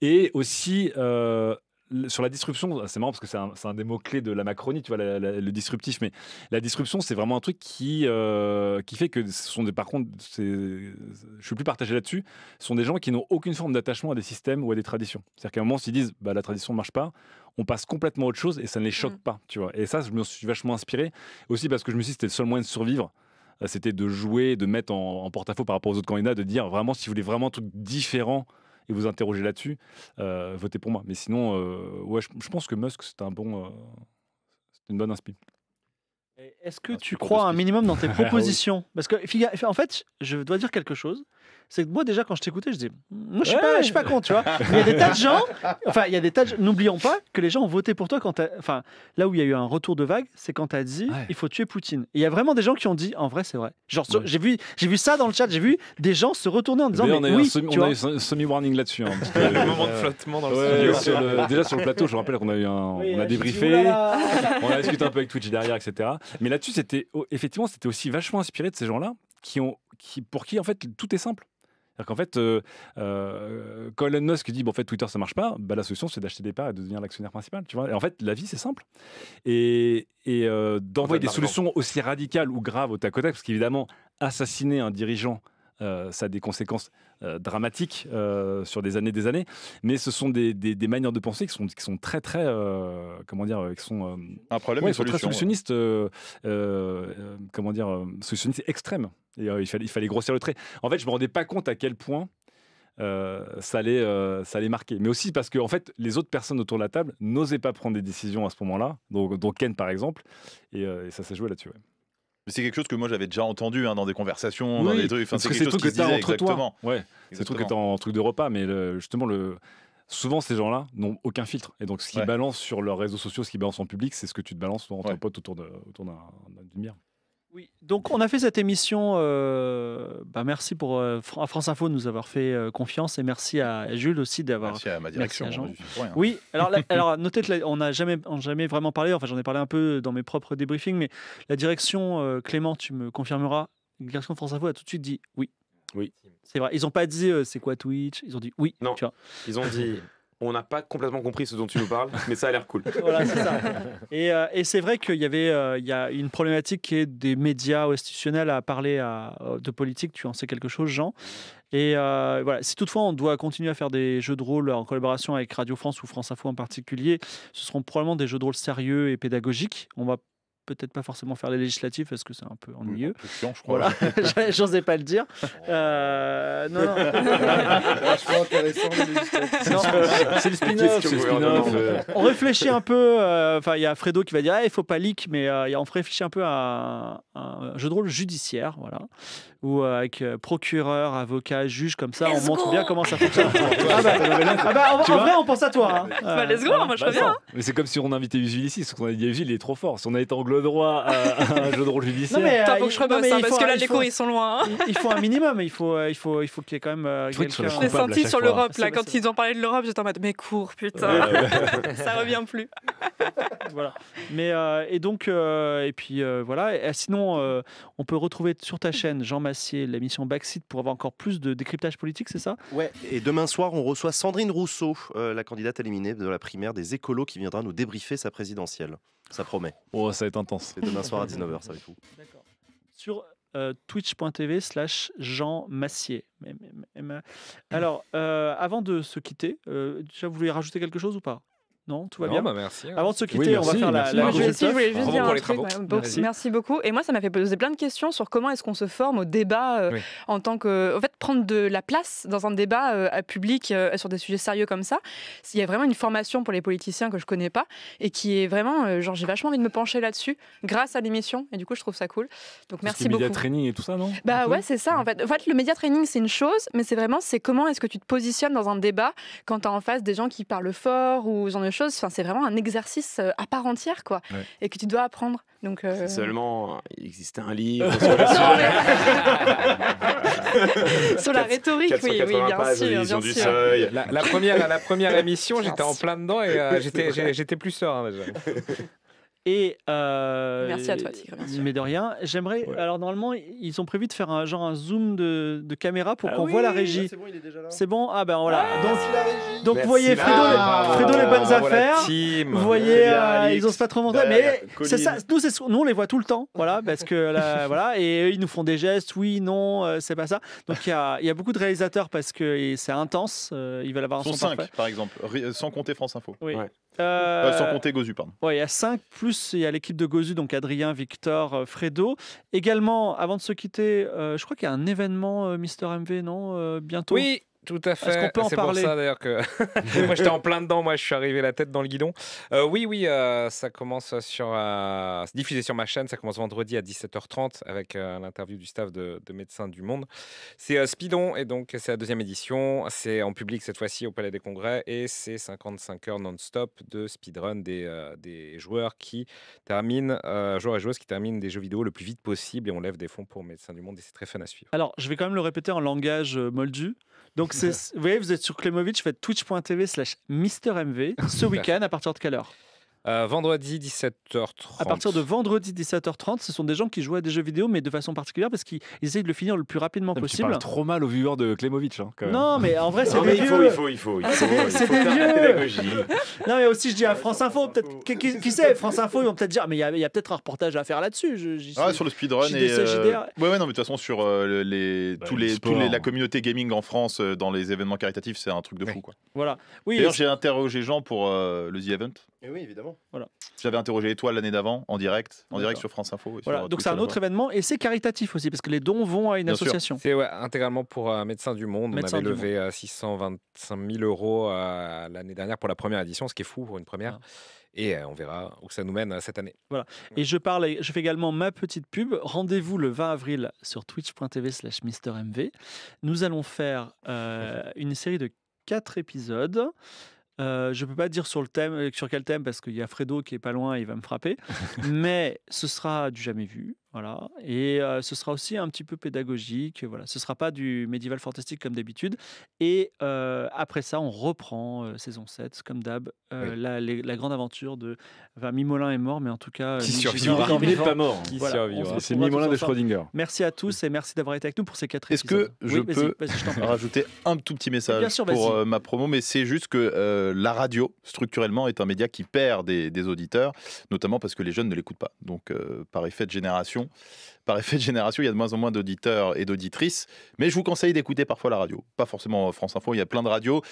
et aussi euh, sur la disruption, ah, c'est marrant parce que c'est un, des mots-clés de la Macronie, tu vois, le disruptif, mais la disruption, c'est vraiment un truc qui, euh, qui fait que sont des, par contre, je suis plus partagé là-dessus, ce sont des gens qui n'ont aucune forme d'attachement à des systèmes ou à des traditions. C'est-à-dire qu'à un moment, s'ils disent, bah, la tradition ne marche pas, on passe complètement à autre chose et ça ne les mm. choque pas, tu vois. Et ça, je me suis vachement inspiré, aussi parce que je me suis dit, c'était le seul moyen de survivre euh, c'était de jouer, de mettre en, en porte-à-faux par rapport aux autres candidats, de dire vraiment si vous voulez vraiment un truc différent et vous interrogez là-dessus, euh, votez pour moi. Mais sinon, euh, ouais, je, pense que Musk, c'est un bon, euh, c'est une bonne inspiration. Est-ce que ah, tu crois un minimum dans tes ah propositions Parce que, en fait, je dois dire quelque chose. C'est que moi, déjà, quand je t'écoutais, je dis Moi, je suis, pas, je suis pas con, tu vois. il y a des tas de gens. Enfin, il y a des tas de... N'oublions pas que les gens ont voté pour toi quand Enfin, là où il y a eu un retour de vague, c'est quand t'as dit Il faut tuer Poutine. Et il y a vraiment des gens qui ont dit En vrai, c'est vrai. Genre, j'ai vu, vu ça dans le chat, j'ai vu des gens se retourner en disant Mais on a eu un semi-warning semi warning là dessus le moment de flottement dans le studio. déjà, sur le plateau, je rappelle qu'on a eu on a débriefé, oh on a discuté un peu avec Twitch derrière, etc. Mais là-dessus, c'était effectivement, c'était aussi vachement inspiré de ces gens-là qui ont, qui, pour qui en fait tout est simple. C'est-à-dire qu'en fait, euh, euh, quand Elon Musk dit bon, en fait Twitter ça marche pas, bah, la solution c'est d'acheter des parts et de devenir l'actionnaire principal. Tu vois et en fait, la vie c'est simple. Et, euh, d'envoyer des solutions aussi radicales ou graves au tac au tac, parce qu'évidemment, assassiner un dirigeant euh, ça a des conséquences euh, dramatiques euh, sur des années des années, mais ce sont des, des, manières de penser qui sont, qui sont très, très, comment dire, qui sont... Un problème, ouais, ils sont très solutionnistes, comment dire, solutionnistes extrêmes. Et, il, fallait, il fallait grossir le trait. En fait, je me rendais pas compte à quel point ça, allait, ça allait marquer. Mais aussi parce que, en fait, les autres personnes autour de la table n'osaient pas prendre des décisions à ce moment-là, donc, donc Ken par exemple, et, ça s'est joué là-dessus. Ouais c'est quelque chose que moi j'avais déjà entendu hein, dans des conversations, dans des trucs. Enfin, c'est quelque chose qui entre toi. Ouais, c'est truc que tu en truc de repas, mais justement, le, souvent ces gens-là n'ont aucun filtre. Et donc ce qu'ils balancent sur leurs réseaux sociaux, ce qu'ils balancent en public, c'est ce que tu te balances entre en autour d'une bière donc on a fait cette émission. Euh, bah, merci pour euh, France Info de nous avoir fait euh, confiance et merci à Jules aussi d'avoir. Merci à ma direction. Hein, hein. Oui, alors, alors notez que on n'a jamais, jamais vraiment parlé, enfin j'en ai parlé un peu dans mes propres débriefings, mais la direction, Clément, tu me confirmeras, la direction France Info a tout de suite dit oui. Oui. C'est vrai. Ils n'ont pas dit c'est quoi Twitch. Ils ont dit oui. Non. Ils ont dit on n'a pas complètement compris ce dont tu nous parles, mais ça a l'air cool. Euh, et, c'est vrai qu'il y avait euh, il y a une problématique qui est des médias institutionnels à parler euh, de politique. Tu en sais quelque chose, Jean. Et voilà, si toutefois on doit continuer à faire des jeux de rôle en collaboration avec Radio France ou France Info en particulier, ce seront probablement des jeux de rôle sérieux et pédagogiques. On va peut-être pas forcément faire les législatives parce que c'est un peu ennuyeux. je crois. j'osais pas le dire. Oh. Euh, non, non. c'est le spin-off. on réfléchit un peu. Euh, enfin, il y a Fredo qui va dire, il eh, ne faut pas leak, mais euh, on réfléchit un peu à un, jeu de rôle judiciaire, voilà, où euh, avec procureur, avocat, juge, comme ça, on montre bien comment ça fonctionne. Ah bah, ah bah, en, vrai, on pense à toi. Hein. Bah, mais c'est comme si on invitait Usul ici, parce qu'on a dit Usul, il est trop fort. Si on a été anglo droit à, un jeu de rôle judiciaire. Non, euh, faut que je rebosse, hein, parce que là, les cours, ils sont loin. Il faut un minimum, il faut euh, il faut, il faut qu'il y ait quand même. je l'ai senti sur hein. l'Europe, là, quand ils ont parlé de l'Europe, j'étais en mode, mais cours, putain, ça revient plus. voilà. Mais, euh, et donc, et puis voilà. sinon, on peut retrouver sur ta chaîne Jean Massier, l'émission Backseat, pour avoir encore plus de décryptage politique, c'est ça Ouais, et demain soir, on reçoit Sandrine Rousseau, la candidate éliminée de la primaire des écolos, qui viendra nous débriefer sa présidentielle. Ça promet. Oh, ça va être intense. C'est demain soir à 19h, ça va être fou. D'accord. Sur euh, twitch.tv slash Jean Massier. Alors, euh, avant de se quitter, euh, tu rajouter quelque chose ou pas non, tout va bien. Bah, merci. Hein. Avant de se quitter, on va faire la, la voulais juste dire Merci. beaucoup. Et moi, ça m'a fait poser plein de questions sur comment est-ce qu'on se forme au débat euh, en tant que, en fait, prendre de la place dans un débat euh, public euh, sur des sujets sérieux comme ça. Il y a vraiment une formation pour les politiciens que je connais pas et qui est vraiment, genre, j'ai vachement envie de me pencher là-dessus grâce à l'émission. Et du coup, je trouve ça cool. Donc merci beaucoup. Média training et tout ça, non Bah ouais, c'est ça. En fait, en fait le média training, c'est une chose, mais c'est vraiment, c'est comment est-ce que tu te positionnes dans un débat quand tu as en face des gens qui parlent fort ou en chose. Enfin, c'est vraiment un exercice euh, à part entière, quoi, et que tu dois apprendre. Donc euh, seulement euh, il existait un livre sur, la rhétorique, oui, bien sûr, La, première, la première émission, j'étais en plein dedans et j'étais plus serein déjà merci à euh, toi, Tigre. Mais de rien. J'aimerais. Alors normalement, ils ont prévu de faire un genre un zoom de, caméra pour ah qu'on voit la régie. C'est bon, il est Ah ben voilà. Ah, donc, vous voyez Fredo, les, bonnes affaires. Vous voyez, euh, ils ont pas trop monté, bah, mais c'est ça. Nous, nous, on les voit tout le temps. Voilà, parce que voilà, et eux, ils nous font des gestes. Oui, non, euh, c'est pas ça. Donc il y a, beaucoup de réalisateurs parce que c'est intense. ils veulent avoir un son parfait. par exemple, sans compter France Info. Oui. Euh, euh, sans compter Gozu, pardon. il y a 5, plus il y a l'équipe de Gozu, donc Adrien, Victor, euh, Fredo. Également, avant de se quitter, je crois qu'il y a un événement Mister MV, non Bientôt Oui, tout à fait. C'est pour ça d'ailleurs que moi j'étais en plein dedans. Moi, je suis arrivé la tête dans le guidon. Euh, oui, oui, euh, ça commence sur euh, diffusé sur ma chaîne. Ça commence vendredi à 17h30 avec euh, l'interview du staff de, Médecins du Monde. C'est Spidon et donc c'est la deuxième édition. C'est en public cette fois-ci au Palais des Congrès et c'est 55 heures non-stop de speedrun des, des joueurs qui terminent joueurs et joueuses qui terminent des jeux vidéo le plus vite possible et on lève des fonds pour Médecins du Monde et c'est très fun à suivre. Alors, je vais quand même le répéter en langage moldu. Donc, vous voyez, vous êtes sur Klemovic, faites twitch.tv slash MrMV ce week-end à partir de quelle heure euh, vendredi 17h30. À partir de vendredi 17h30, ce sont des gens qui jouent à des jeux vidéo, mais de façon particulière parce qu'ils essayent de le finir le plus rapidement possible. Tu trop mal aux viewers de Klemovic. Hein, non, mais en vrai, c'est des il faut, Il faut, il ah, faut, il faut. c'est des Non, mais aussi, je dis à France Info, peut-être. Qui, sait France Info, ils vont peut-être dire, mais il y a, peut-être un reportage à faire là-dessus. Ah, sur le speedrun et. Euh, ouais, non, mais de toute façon, sur euh, les, bah, tous les, tous les, la communauté gaming en France, dans les événements caritatifs, c'est un truc de fou. Quoi. Voilà. Oui, D'ailleurs, j'ai interrogé Jean pour le The Event. Eh oui, évidemment. Voilà. J'avais interrogé Étoile l'année d'avant, en direct, en direct sur France Info. Voilà. Donc c'est un autre événement et c'est caritatif aussi, parce que les dons vont à une association. C'est ouais, intégralement pour euh, Médecins du Monde. on avait levé 625 euh, 000 euros euh, l'année dernière pour la première édition, ce qui est fou pour une première. Ah. Et on verra où ça nous mène cette année. Voilà. Et je parle, je fais également ma petite pub. Rendez-vous le 20 avril sur twitch.tv slash MrMV. Nous allons faire une série de quatre épisodes. Euh, je ne peux pas dire sur, le thème, euh, sur quel thème, parce qu'il y a Fredo qui est pas loin, il va me frapper. mais ce sera du jamais vu. Voilà. Et euh, ce sera aussi un petit peu pédagogique. Voilà. Ce ne sera pas du médiéval fantastique comme d'habitude. Et euh, après ça, on reprend euh, saison 7, comme d'hab, la, grande aventure de. Mimolin est mort, mais en tout cas. Il n'est pas mort. C'est Mimolin de Schrödinger. Merci à tous et merci d'avoir été avec nous pour ces quatre Est-ce que je peux rajouter un tout petit message pour ma promo Mais c'est juste que la radio, structurellement, est un média qui perd des, auditeurs, notamment parce que les jeunes ne l'écoutent pas. Donc, par effet de génération, par effet de génération, il y a de moins en moins d'auditeurs et d'auditrices. Mais je vous conseille d'écouter parfois la radio. Pas forcément France Info, il y a plein de radios.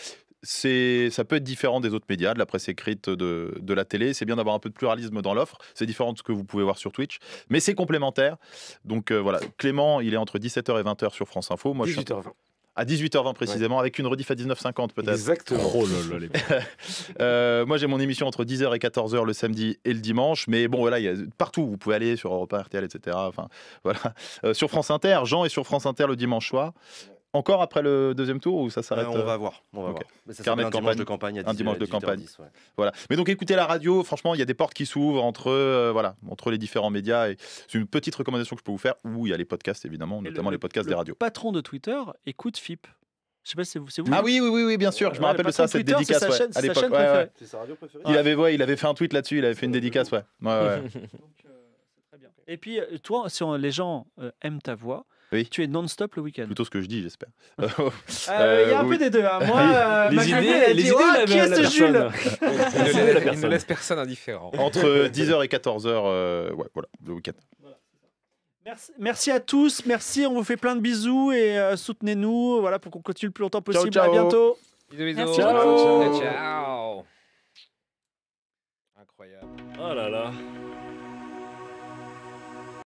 C'est, ça peut être différent des autres médias, de la presse écrite, de, la télé. C'est bien d'avoir un peu de pluralisme dans l'offre. C'est différent de ce que vous pouvez voir sur Twitch. Mais c'est complémentaire. Donc euh, voilà, Clément, il est entre 17h et 20h sur France Info. Moi, 18h20 à 18h20 précisément, avec une rediff à 19h50 peut-être. Exactement. Oh euh, moi j'ai mon émission entre 10h et 14h le samedi et le dimanche, mais bon voilà, il y a partout, vous pouvez aller sur Europa, RTL, etc. Enfin, voilà. Euh, sur France Inter, Jean est sur France Inter le dimanche soir. Encore après le deuxième tour ou ça s'arrête euh, On va euh voir. On va voir. ça Carnet un dimanche de campagne. un dimanche de campagne. Voilà. Mais donc écoutez la radio. Franchement, il y a des portes qui s'ouvrent entre euh, voilà entre les différents médias. Et c'est une petite recommandation que je peux vous faire. Où il y a les podcasts évidemment, notamment les podcasts des radios. Patron de Twitter écoute FIP. Je sais pas si c'est vous, Ah oui, oui, oui, bien sûr. Je me rappelle de ça, cette dédicace. Sa chaîne, sa radio préférée. Il avait, ouais, il avait fait un tweet là-dessus. Il avait fait une dédicace, ouais. Et puis, toi, si les gens aiment ta voix, tu es non-stop le week-end. Plutôt ce que je dis, j'espère. Ah, euh, il y a un euh, peu des deux. Hein. Moi, euh, les idées, les idées, oh, qui est ce Jules Il ne, laisse personne indifférent. Entre 10h et 14h, ouais, voilà, le week-end. Merci, à tous, merci, on vous fait plein de bisous et soutenez-nous voilà, pour qu'on continue le plus longtemps possible. À bientôt. Bisous, bisous. ciao. ciao. Incroyable. Oh là là.